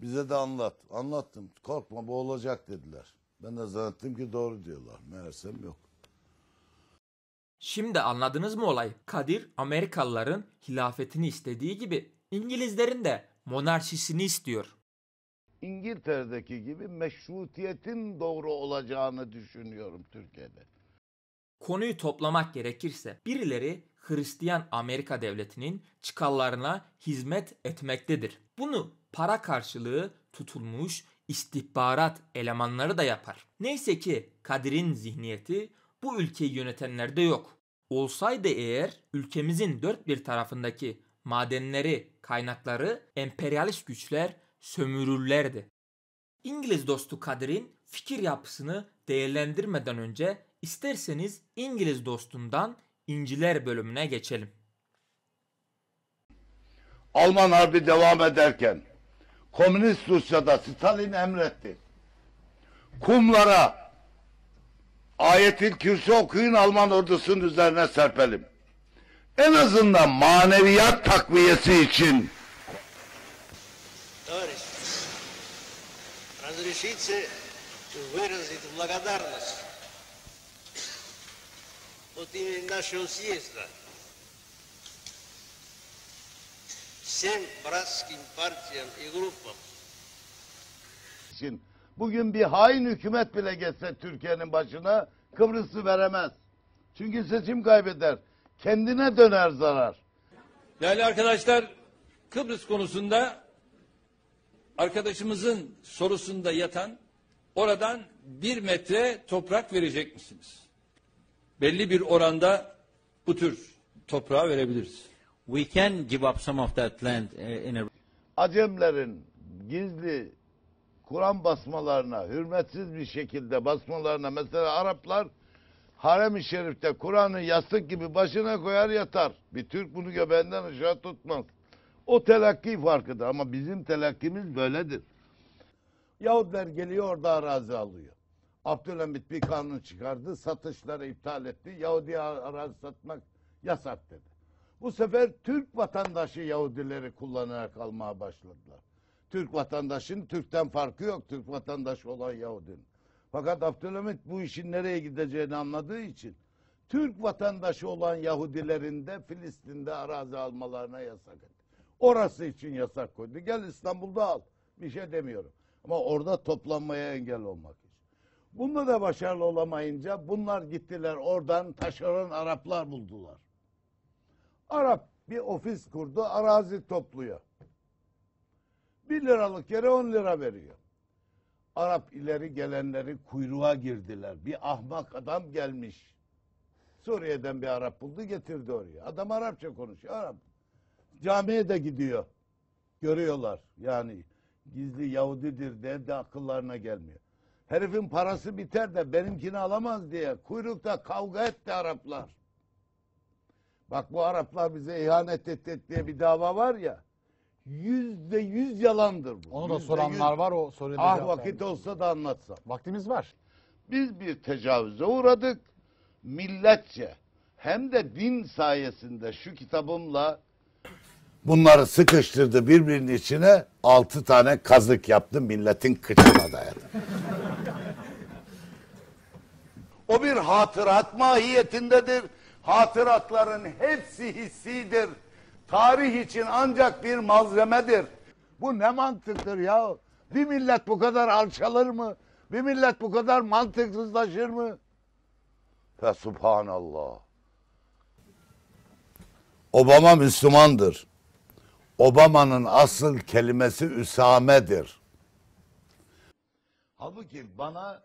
Bize de anlat. Anlattım. Korkma bu olacak dediler. Ben de zannettim ki doğru diyorlar. Meğersem yok. Şimdi anladınız mı olay? Kadir Amerikalıların hilafetini istediği gibi İngilizlerin de monarşisini istiyor. İngiltere'deki gibi meşrutiyetin doğru olacağını düşünüyorum Türkiye'de. Konuyu toplamak gerekirse birileri Hristiyan Amerika devletinin çıkarlarına hizmet etmektedir. Bunu para karşılığı tutulmuş istihbarat elemanları da yapar. Neyse ki Kadir'in zihniyeti bu ülkeyi yönetenlerde yok. Olsaydı eğer ülkemizin dört bir tarafındaki madenleri, kaynakları emperyalist güçler sömürürlerdi. İngiliz dostu Kadir'in fikir yapısını değerlendirmeden önce isterseniz İngiliz dostundan İnciler bölümüne geçelim. Alman Harbi devam ederken Komünist Rusya'da Stalin emretti. Kumlara, ayetin kürsü okuyun Alman ordusunun üzerine serpelim. En azından maneviyat takviyesi için. разрешите выразить благодарность от имени нашего съезда всем братским партиям и группам. Bugün bir hain hükümet bile geçse Türkiye'nin başına Kıbrıs'ı veremez. Çünkü seçim kaybeder. Kendine döner zarar. Değerli arkadaşlar Kıbrıs konusunda arkadaşımızın sorusunda yatan oradan bir metre toprak verecek misiniz? Belli bir oranda bu tür toprağı verebiliriz. We can give up some of that land eh, in a... Acemlerin gizli Kur'an basmalarına, hürmetsiz bir şekilde basmalarına mesela Araplar Harem-i Şerif'te Kur'an'ı yastık gibi başına koyar yatar. Bir Türk bunu göbeğinden aşağı tutmaz. O telakki farkıdır ama bizim telakkimiz böyledir. Yahudiler geliyor da arazi alıyor. Abdülhamit bir kanun çıkardı, satışları iptal etti. Yahudi arazi satmak yasak dedi. Bu sefer Türk vatandaşı Yahudileri kullanarak almaya başladılar. Türk vatandaşın Türk'ten farkı yok. Türk vatandaşı olan Yahudinin. Fakat Abdülhamit bu işin nereye gideceğini anladığı için Türk vatandaşı olan Yahudilerin de Filistin'de arazi almalarına yasak etti. Orası için yasak koydu. Gel İstanbul'da al. Bir şey demiyorum. Ama orada toplanmaya engel olmak için. Bunda da başarılı olamayınca bunlar gittiler oradan taşeron Araplar buldular. Arap bir ofis kurdu, arazi topluyor. 1 liralık yere 10 lira veriyor. Arap ileri gelenleri kuyruğa girdiler. Bir ahmak adam gelmiş. Suriye'den bir Arap buldu getirdi oraya. Adam Arapça konuşuyor. Arap. Camiye de gidiyor. Görüyorlar yani gizli Yahudidir de de akıllarına gelmiyor. Herifin parası biter de benimkini alamaz diye kuyrukta kavga etti Araplar. Bak bu Araplar bize ihanet etti diye bir dava var ya yüzde yüz yalandır bu. Onu da Yüzde soranlar var o soruyu da Ah cevap vakit vermiyor. olsa da anlatsa. Vaktimiz var. Biz bir tecavüze uğradık. Milletçe hem de din sayesinde şu kitabımla bunları sıkıştırdı birbirinin içine altı tane kazık yaptı milletin kıçına dayadı. O bir hatırat mahiyetindedir. Hatıratların hepsi hissidir. Tarih için ancak bir malzemedir. Bu ne mantıktır ya? Bir millet bu kadar alçalır mı? Bir millet bu kadar mantıksızlaşır mı? Ve subhanallah. Obama Müslümandır. Obama'nın asıl kelimesi Üsame'dir. Halbuki bana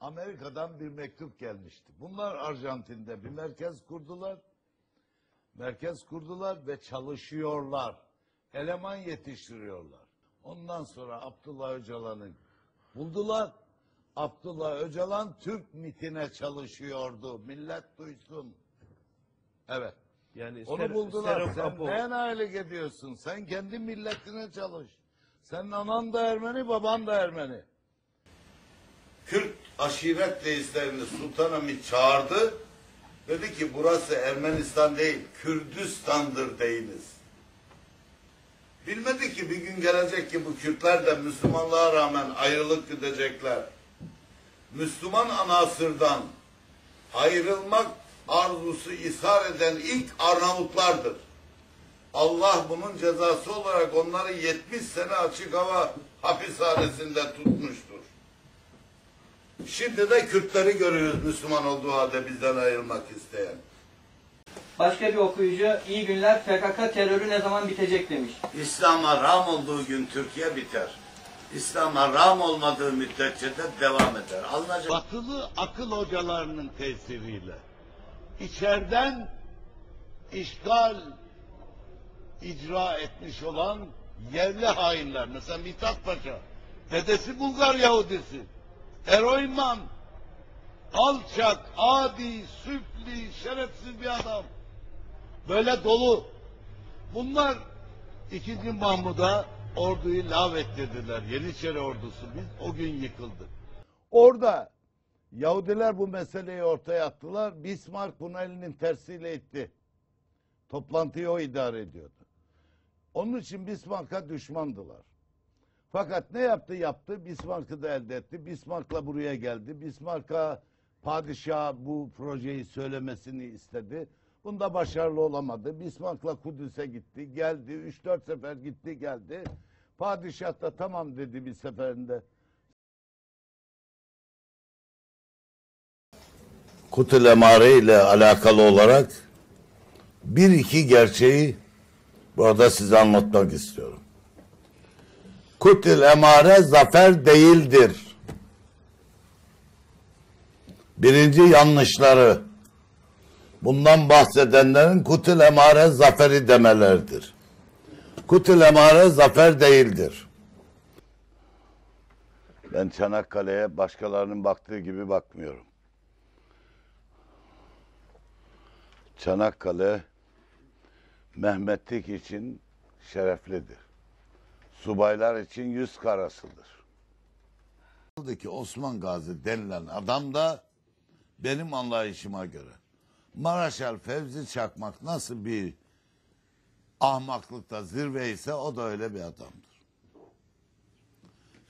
Amerika'dan bir mektup gelmişti. Bunlar Arjantin'de bir merkez kurdular merkez kurdular ve çalışıyorlar. Eleman yetiştiriyorlar. Ondan sonra Abdullah Öcalan'ı buldular. Abdullah Öcalan Türk mitine çalışıyordu. Millet duysun. Evet. Yani Onu ser, buldular. sen neye naillik ediyorsun? Sen kendi milletine çalış. Senin anan da Ermeni, baban da Ermeni. Kürt aşiret reislerini Sultan Hamid çağırdı. Dedi ki burası Ermenistan değil, Kürdistan'dır deyiniz. Bilmedi ki bir gün gelecek ki bu Kürtler de Müslümanlığa rağmen ayrılık gidecekler. Müslüman anasırdan ayrılmak arzusu ishar eden ilk Arnavutlardır. Allah bunun cezası olarak onları 70 sene açık hava hapishanesinde tutmuş. Şimdi de Kürtleri görüyoruz Müslüman olduğu halde bizden ayrılmak isteyen. Başka bir okuyucu, iyi günler PKK terörü ne zaman bitecek demiş. İslam'a ram olduğu gün Türkiye biter. İslam'a ram olmadığı müddetçe de devam eder. Alınacak... Batılı akıl hocalarının tesiriyle içeriden işgal icra etmiş olan yerli hainler. Mesela Mithat Paşa, dedesi Bulgar Yahudisi. Eroyman, alçak, adi, süpli, şerefsiz bir adam. Böyle dolu. Bunlar ikinci Mahmud'a orduyu lav lağvettirdiler. Yeniçeri ordusu. Biz o gün yıkıldık. Orada Yahudiler bu meseleyi ortaya attılar. Bismarck bunu elinin tersiyle itti. Toplantıyı o idare ediyordu. Onun için Bismarck'a düşmandılar. Fakat ne yaptı yaptı Bismarck'ı da elde etti. Bismarck'la buraya geldi. Bismarck'a padişah bu projeyi söylemesini istedi. Bunda başarılı olamadı. Bismarck'la Kudüs'e gitti. Geldi. 3-4 sefer gitti geldi. Padişah da tamam dedi bir seferinde. Kutul Emare ile alakalı olarak bir iki gerçeği burada size anlatmak istiyorum kutil emare zafer değildir. Birinci yanlışları bundan bahsedenlerin kutil emare zaferi demelerdir. Kutil emare zafer değildir. Ben Çanakkale'ye başkalarının baktığı gibi bakmıyorum. Çanakkale Mehmetlik için şereflidir subaylar için yüz karasıdır. Buradaki Osman Gazi denilen adam da benim anlayışıma göre Maraşal Fevzi Çakmak nasıl bir ahmaklıkta zirve ise o da öyle bir adamdır.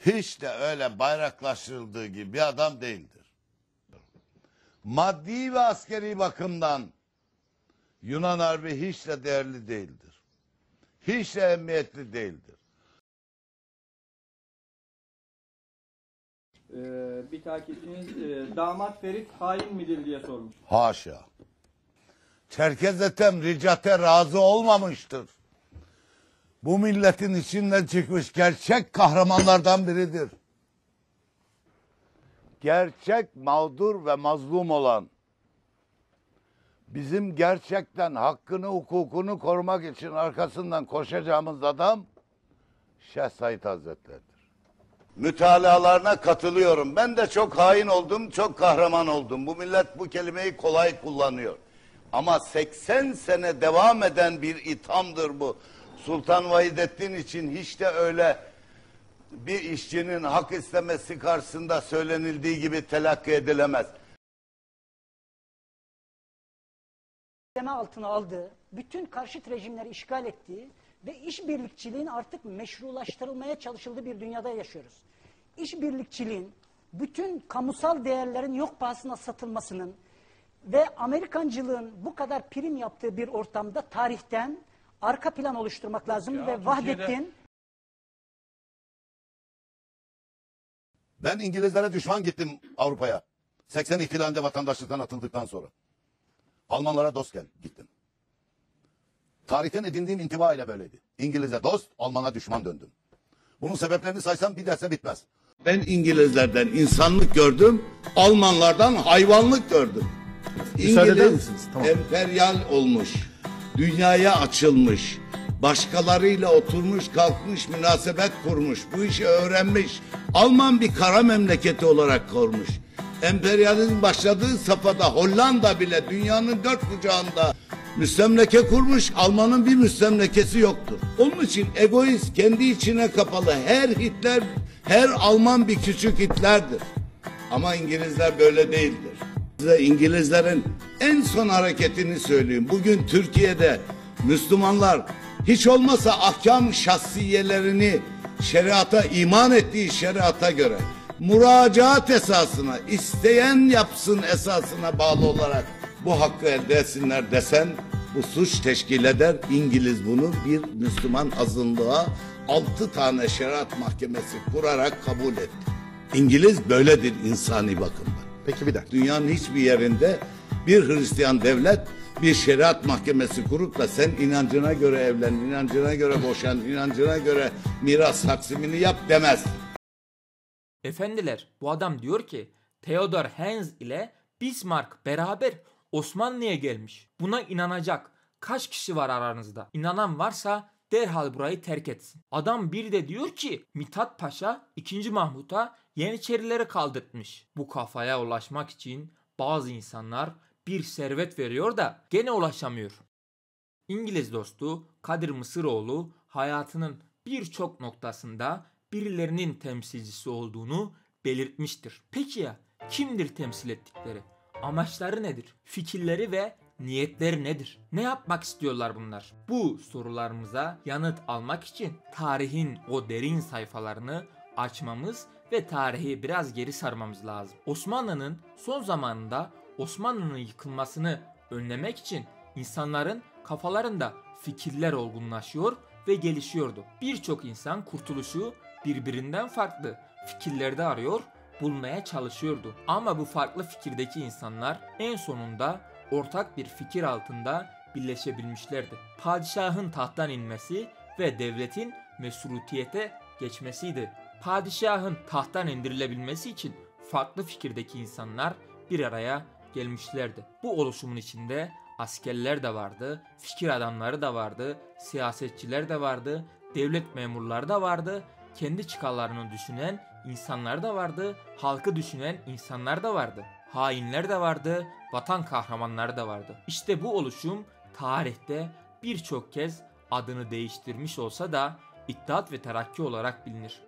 Hiç de öyle bayraklaştırıldığı gibi bir adam değildir. Maddi ve askeri bakımdan Yunan Harbi hiç de değerli değildir. Hiç de emniyetli değildir. Ee, bir takipçiniz e, damat Ferit hain midir diye sormuş. Haşa. Çerkez etem ricate razı olmamıştır. Bu milletin içinden çıkmış gerçek kahramanlardan biridir. Gerçek mağdur ve mazlum olan bizim gerçekten hakkını hukukunu korumak için arkasından koşacağımız adam Şeyh Said Hazretleri mütalalarına katılıyorum. Ben de çok hain oldum, çok kahraman oldum. Bu millet bu kelimeyi kolay kullanıyor. Ama 80 sene devam eden bir ithamdır bu. Sultan Vahidettin için hiç de öyle bir işçinin hak istemesi karşısında söylenildiği gibi telakki edilemez. Deme altına aldığı, bütün karşıt rejimleri işgal ettiği ve işbirlikçiliğin artık meşrulaştırılmaya çalışıldığı bir dünyada yaşıyoruz işbirlikçiliğin, bütün kamusal değerlerin yok pahasına satılmasının ve Amerikancılığın bu kadar prim yaptığı bir ortamda tarihten arka plan oluşturmak lazım ya, ve Türkiye'de... Vahdettin Ben İngilizlere düşman gittim Avrupa'ya. 80 ihtilalinde vatandaşlıktan atıldıktan sonra. Almanlara dost gel, gittim. Tarihten edindiğim intiba ile böyleydi. İngiliz'e dost, Alman'a düşman döndüm. Bunun sebeplerini saysam bir derse bitmez. Ben İngilizlerden insanlık gördüm, Almanlardan hayvanlık gördüm. Müsaade İngiliz Tamam. emperyal olmuş, dünyaya açılmış, başkalarıyla oturmuş, kalkmış, münasebet kurmuş, bu işi öğrenmiş. Alman bir kara memleketi olarak kormuş. Emperyalizm başladığı safhada Hollanda bile dünyanın dört kucağında müstemleke kurmuş. Alman'ın bir müstemlekesi yoktur. Onun için egoist, kendi içine kapalı her Hitler, her Alman bir küçük Hitler'dir. Ama İngilizler böyle değildir. Size İngilizlerin en son hareketini söyleyeyim. Bugün Türkiye'de Müslümanlar hiç olmasa ahkam şahsiyelerini şeriata iman ettiği şeriata göre muracaat esasına, isteyen yapsın esasına bağlı olarak bu hakkı elde etsinler desen bu suç teşkil eder. İngiliz bunu bir Müslüman azınlığa altı tane şeriat mahkemesi kurarak kabul etti. İngiliz böyledir insani bakımdan. Peki bir dakika. Dünyanın hiçbir yerinde bir Hristiyan devlet bir şeriat mahkemesi kurup da sen inancına göre evlen, inancına göre boşan, inancına göre miras taksimini yap demez. Efendiler bu adam diyor ki Theodor Heinz ile Bismarck beraber Osmanlı'ya gelmiş. Buna inanacak kaç kişi var aranızda? İnanan varsa derhal burayı terk etsin. Adam bir de diyor ki Mithat Paşa 2. Mahmut'a Yeniçerileri kaldırtmış. Bu kafaya ulaşmak için bazı insanlar bir servet veriyor da gene ulaşamıyor. İngiliz dostu Kadir Mısıroğlu hayatının birçok noktasında birilerinin temsilcisi olduğunu belirtmiştir. Peki ya kimdir temsil ettikleri? Amaçları nedir? Fikirleri ve niyetleri nedir? Ne yapmak istiyorlar bunlar? Bu sorularımıza yanıt almak için tarihin o derin sayfalarını açmamız ve tarihi biraz geri sarmamız lazım. Osmanlı'nın son zamanında Osmanlı'nın yıkılmasını önlemek için insanların kafalarında fikirler olgunlaşıyor ve gelişiyordu. Birçok insan kurtuluşu birbirinden farklı fikirlerde arıyor bulmaya çalışıyordu. Ama bu farklı fikirdeki insanlar en sonunda ortak bir fikir altında birleşebilmişlerdi. Padişahın tahttan inmesi ve devletin mesuliyete geçmesiydi. Padişahın tahttan indirilebilmesi için farklı fikirdeki insanlar bir araya gelmişlerdi. Bu oluşumun içinde askerler de vardı, fikir adamları da vardı, siyasetçiler de vardı, devlet memurları da vardı, kendi çıkarlarını düşünen insanlar da vardı, halkı düşünen insanlar da vardı. Hainler de vardı, vatan kahramanları da vardı. İşte bu oluşum tarihte birçok kez adını değiştirmiş olsa da İttihat ve Terakki olarak bilinir.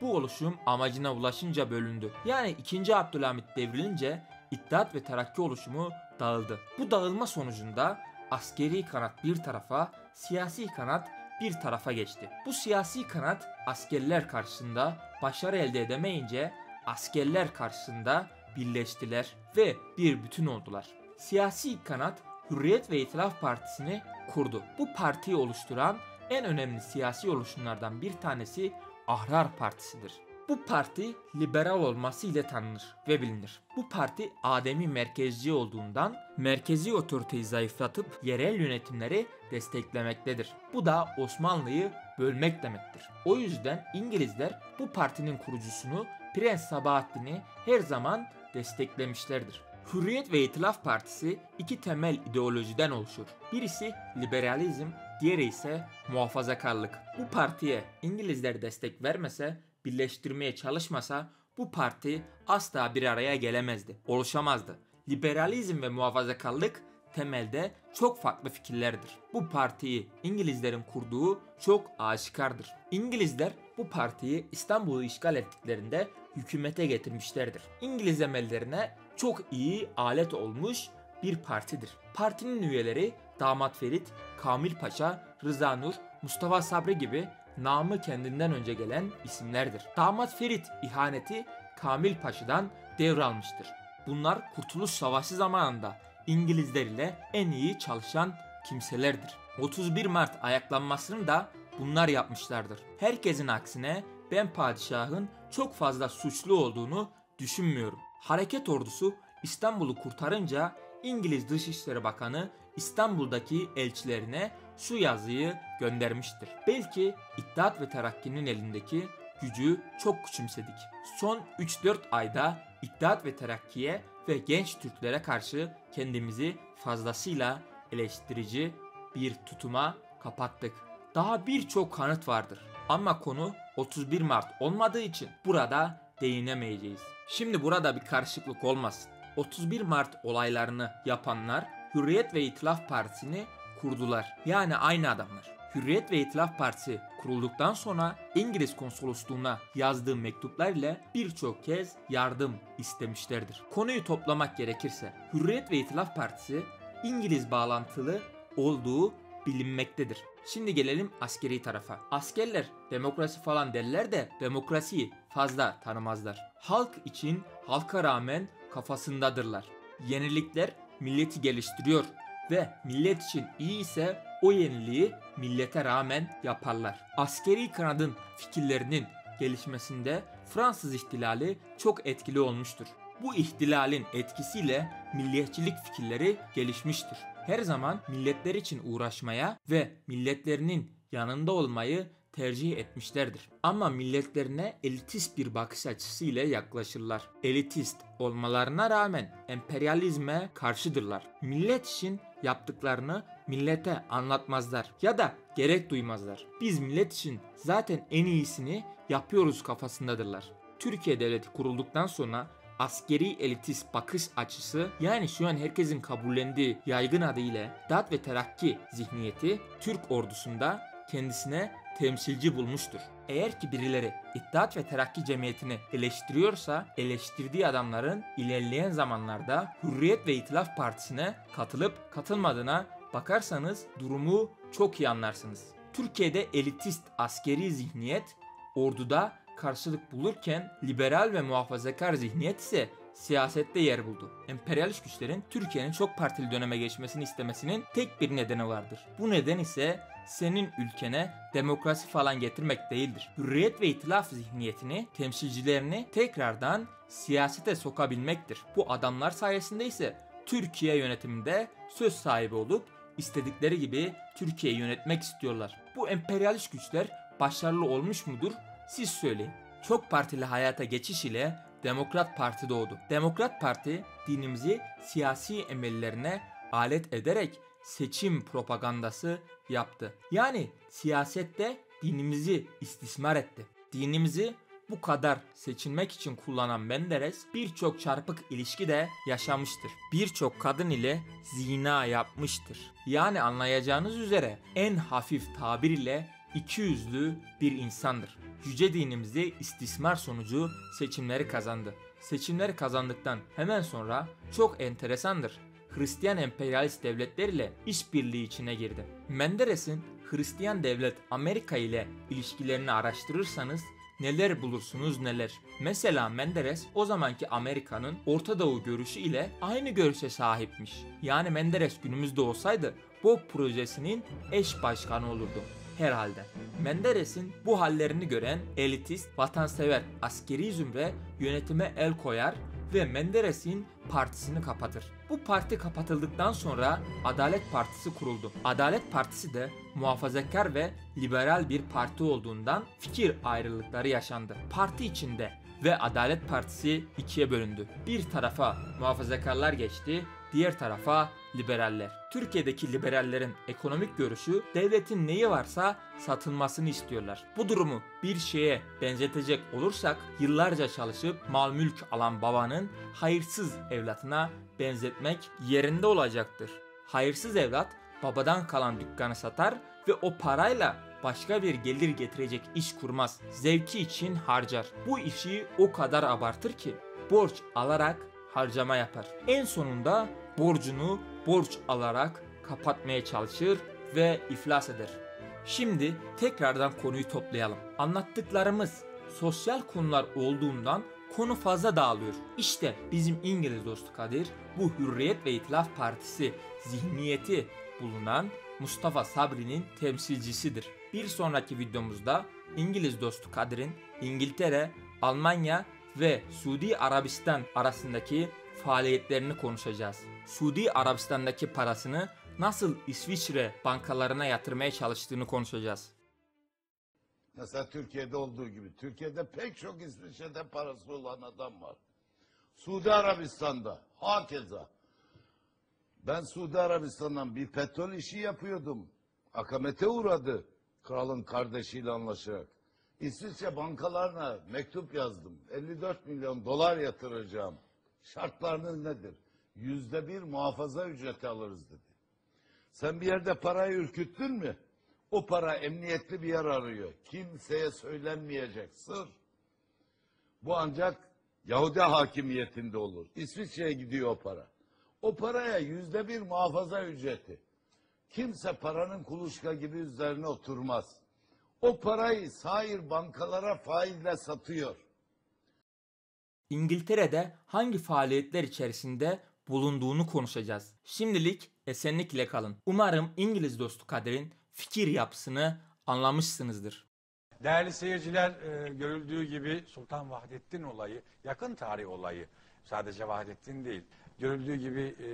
Bu oluşum amacına ulaşınca bölündü. Yani 2. Abdülhamit devrilince İttihat ve Terakki oluşumu dağıldı. Bu dağılma sonucunda askeri kanat bir tarafa, siyasi kanat bir tarafa geçti. Bu siyasi kanat askerler karşısında başarı elde edemeyince askerler karşısında birleştiler ve bir bütün oldular. Siyasi kanat Hürriyet ve İtilaf Partisi'ni kurdu. Bu partiyi oluşturan en önemli siyasi oluşumlardan bir tanesi Ahrar Partisi'dir. Bu parti liberal olması ile tanınır ve bilinir. Bu parti Adem'i merkezci olduğundan merkezi otoriteyi zayıflatıp yerel yönetimleri desteklemektedir. Bu da Osmanlı'yı bölmek demektir. O yüzden İngilizler bu partinin kurucusunu Prens Sabahattin'i her zaman desteklemişlerdir. Hürriyet ve İtilaf Partisi iki temel ideolojiden oluşur. Birisi liberalizm, diğeri ise muhafazakarlık. Bu partiye İngilizler destek vermese, birleştirmeye çalışmasa bu parti asla bir araya gelemezdi, oluşamazdı. Liberalizm ve muhafazakarlık temelde çok farklı fikirlerdir. Bu partiyi İngilizlerin kurduğu çok aşikardır. İngilizler bu partiyi İstanbul'u işgal ettiklerinde hükümete getirmişlerdir. İngiliz emellerine çok iyi alet olmuş bir partidir. Partinin üyeleri Damat Ferit, Kamil Paşa, Rıza Nur, Mustafa Sabri gibi namı kendinden önce gelen isimlerdir. Damat Ferit ihaneti Kamil Paşa'dan devralmıştır. Bunlar Kurtuluş Savaşı zamanında İngilizler ile en iyi çalışan kimselerdir. 31 Mart ayaklanmasını da bunlar yapmışlardır. Herkesin aksine ben padişahın çok fazla suçlu olduğunu düşünmüyorum. Hareket ordusu İstanbul'u kurtarınca İngiliz Dışişleri Bakanı İstanbul'daki elçilerine şu yazıyı göndermiştir. Belki İttihat ve Terakki'nin elindeki gücü çok küçümsedik. Son 3-4 ayda İttihat ve Terakki'ye ve genç Türklere karşı kendimizi fazlasıyla eleştirici bir tutuma kapattık. Daha birçok kanıt vardır. Ama konu 31 Mart olmadığı için burada değinemeyeceğiz. Şimdi burada bir karışıklık olmasın. 31 Mart olaylarını yapanlar Hürriyet ve İtilaf Partisi'ni kurdular. Yani aynı adamlar. Hürriyet ve İtilaf Partisi kurulduktan sonra İngiliz konsolosluğuna yazdığı mektuplar ile birçok kez yardım istemişlerdir. Konuyu toplamak gerekirse Hürriyet ve İtilaf Partisi İngiliz bağlantılı olduğu bilinmektedir. Şimdi gelelim askeri tarafa. Askerler demokrasi falan derler de demokrasiyi fazla tanımazlar. Halk için halka rağmen kafasındadırlar. Yenilikler milleti geliştiriyor ve millet için iyi ise o yeniliği millete rağmen yaparlar. Askeri kanadın fikirlerinin gelişmesinde Fransız ihtilali çok etkili olmuştur. Bu ihtilalin etkisiyle milliyetçilik fikirleri gelişmiştir. Her zaman milletler için uğraşmaya ve milletlerinin yanında olmayı tercih etmişlerdir. Ama milletlerine elitist bir bakış açısıyla yaklaşırlar. Elitist olmalarına rağmen emperyalizme karşıdırlar. Millet için yaptıklarını millete anlatmazlar ya da gerek duymazlar. Biz millet için zaten en iyisini yapıyoruz kafasındadırlar. Türkiye Devleti kurulduktan sonra askeri elitist bakış açısı yani şu an herkesin kabullendiği yaygın adıyla dat ve terakki zihniyeti Türk ordusunda kendisine temsilci bulmuştur. Eğer ki birileri İttihat ve Terakki Cemiyeti'ni eleştiriyorsa eleştirdiği adamların ilerleyen zamanlarda Hürriyet ve İtilaf Partisi'ne katılıp katılmadığına bakarsanız durumu çok iyi anlarsınız. Türkiye'de elitist askeri zihniyet orduda karşılık bulurken liberal ve muhafazakar zihniyet ise siyasette yer buldu. Emperyalist güçlerin Türkiye'nin çok partili döneme geçmesini istemesinin tek bir nedeni vardır. Bu neden ise senin ülkene demokrasi falan getirmek değildir. Hürriyet ve itilaf zihniyetini, temsilcilerini tekrardan siyasete sokabilmektir. Bu adamlar sayesinde ise Türkiye yönetiminde söz sahibi olup istedikleri gibi Türkiye'yi yönetmek istiyorlar. Bu emperyalist güçler başarılı olmuş mudur? Siz söyleyin. Çok partili hayata geçiş ile Demokrat Parti doğdu. Demokrat Parti dinimizi siyasi emellerine alet ederek seçim propagandası yaptı. Yani siyasette dinimizi istismar etti. Dinimizi bu kadar seçilmek için kullanan Menderes birçok çarpık ilişki de yaşamıştır. Birçok kadın ile zina yapmıştır. Yani anlayacağınız üzere en hafif tabir ile iki yüzlü bir insandır. Yüce dinimizi istismar sonucu seçimleri kazandı. Seçimleri kazandıktan hemen sonra çok enteresandır. Hristiyan emperyalist devletleriyle işbirliği içine girdi. Menderes'in Hristiyan devlet Amerika ile ilişkilerini araştırırsanız neler bulursunuz neler. Mesela Menderes o zamanki Amerika'nın Orta Doğu görüşü ile aynı görüşe sahipmiş. Yani Menderes günümüzde olsaydı bu projesinin eş başkanı olurdu herhalde. Menderes'in bu hallerini gören elitist, vatansever askeri zümre yönetime el koyar ve Menderes'in partisini kapatır. Bu parti kapatıldıktan sonra Adalet Partisi kuruldu. Adalet Partisi de muhafazakar ve liberal bir parti olduğundan fikir ayrılıkları yaşandı. Parti içinde ve Adalet Partisi ikiye bölündü. Bir tarafa muhafazakarlar geçti, diğer tarafa liberaller. Türkiye'deki liberallerin ekonomik görüşü devletin neyi varsa satılmasını istiyorlar. Bu durumu bir şeye benzetecek olursak yıllarca çalışıp mal mülk alan babanın hayırsız evlatına benzetmek yerinde olacaktır. Hayırsız evlat babadan kalan dükkanı satar ve o parayla başka bir gelir getirecek iş kurmaz. Zevki için harcar. Bu işi o kadar abartır ki borç alarak harcama yapar. En sonunda borcunu borç alarak kapatmaya çalışır ve iflas eder. Şimdi tekrardan konuyu toplayalım. Anlattıklarımız sosyal konular olduğundan konu fazla dağılıyor. İşte bizim İngiliz dostu Kadir bu Hürriyet ve İtilaf Partisi zihniyeti bulunan Mustafa Sabri'nin temsilcisidir. Bir sonraki videomuzda İngiliz dostu Kadir'in İngiltere, Almanya ve Suudi Arabistan arasındaki faaliyetlerini konuşacağız. Suudi Arabistan'daki parasını nasıl İsviçre bankalarına yatırmaya çalıştığını konuşacağız. Mesela Türkiye'de olduğu gibi. Türkiye'de pek çok İsviçre'de parası olan adam var. Suudi Arabistan'da hakeza. Ben Suudi Arabistan'dan bir petrol işi yapıyordum. Akamete uğradı kralın kardeşiyle anlaşarak. İsviçre bankalarına mektup yazdım. 54 milyon dolar yatıracağım. Şartlarınız nedir? Yüzde bir muhafaza ücreti alırız dedi. Sen bir yerde parayı ürküttün mü? O para emniyetli bir yer arıyor. Kimseye söylenmeyecek sır. Bu ancak Yahudi hakimiyetinde olur. İsviçre'ye gidiyor o para. O paraya yüzde bir muhafaza ücreti. Kimse paranın kuluçka gibi üzerine oturmaz. O parayı sair bankalara faizle satıyor. İngiltere'de hangi faaliyetler içerisinde bulunduğunu konuşacağız. Şimdilik esenlikle kalın. Umarım İngiliz dostu Kadir'in fikir yapısını anlamışsınızdır. Değerli seyirciler e, görüldüğü gibi Sultan Vahdettin olayı yakın tarih olayı sadece Vahdettin değil görüldüğü gibi e,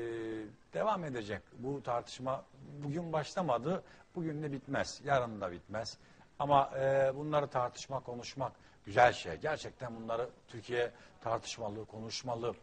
devam edecek bu tartışma bugün başlamadı bugün de bitmez yarın da bitmez ama e, bunları tartışmak konuşmak güzel şey gerçekten bunları Türkiye tartışmalı konuşmalı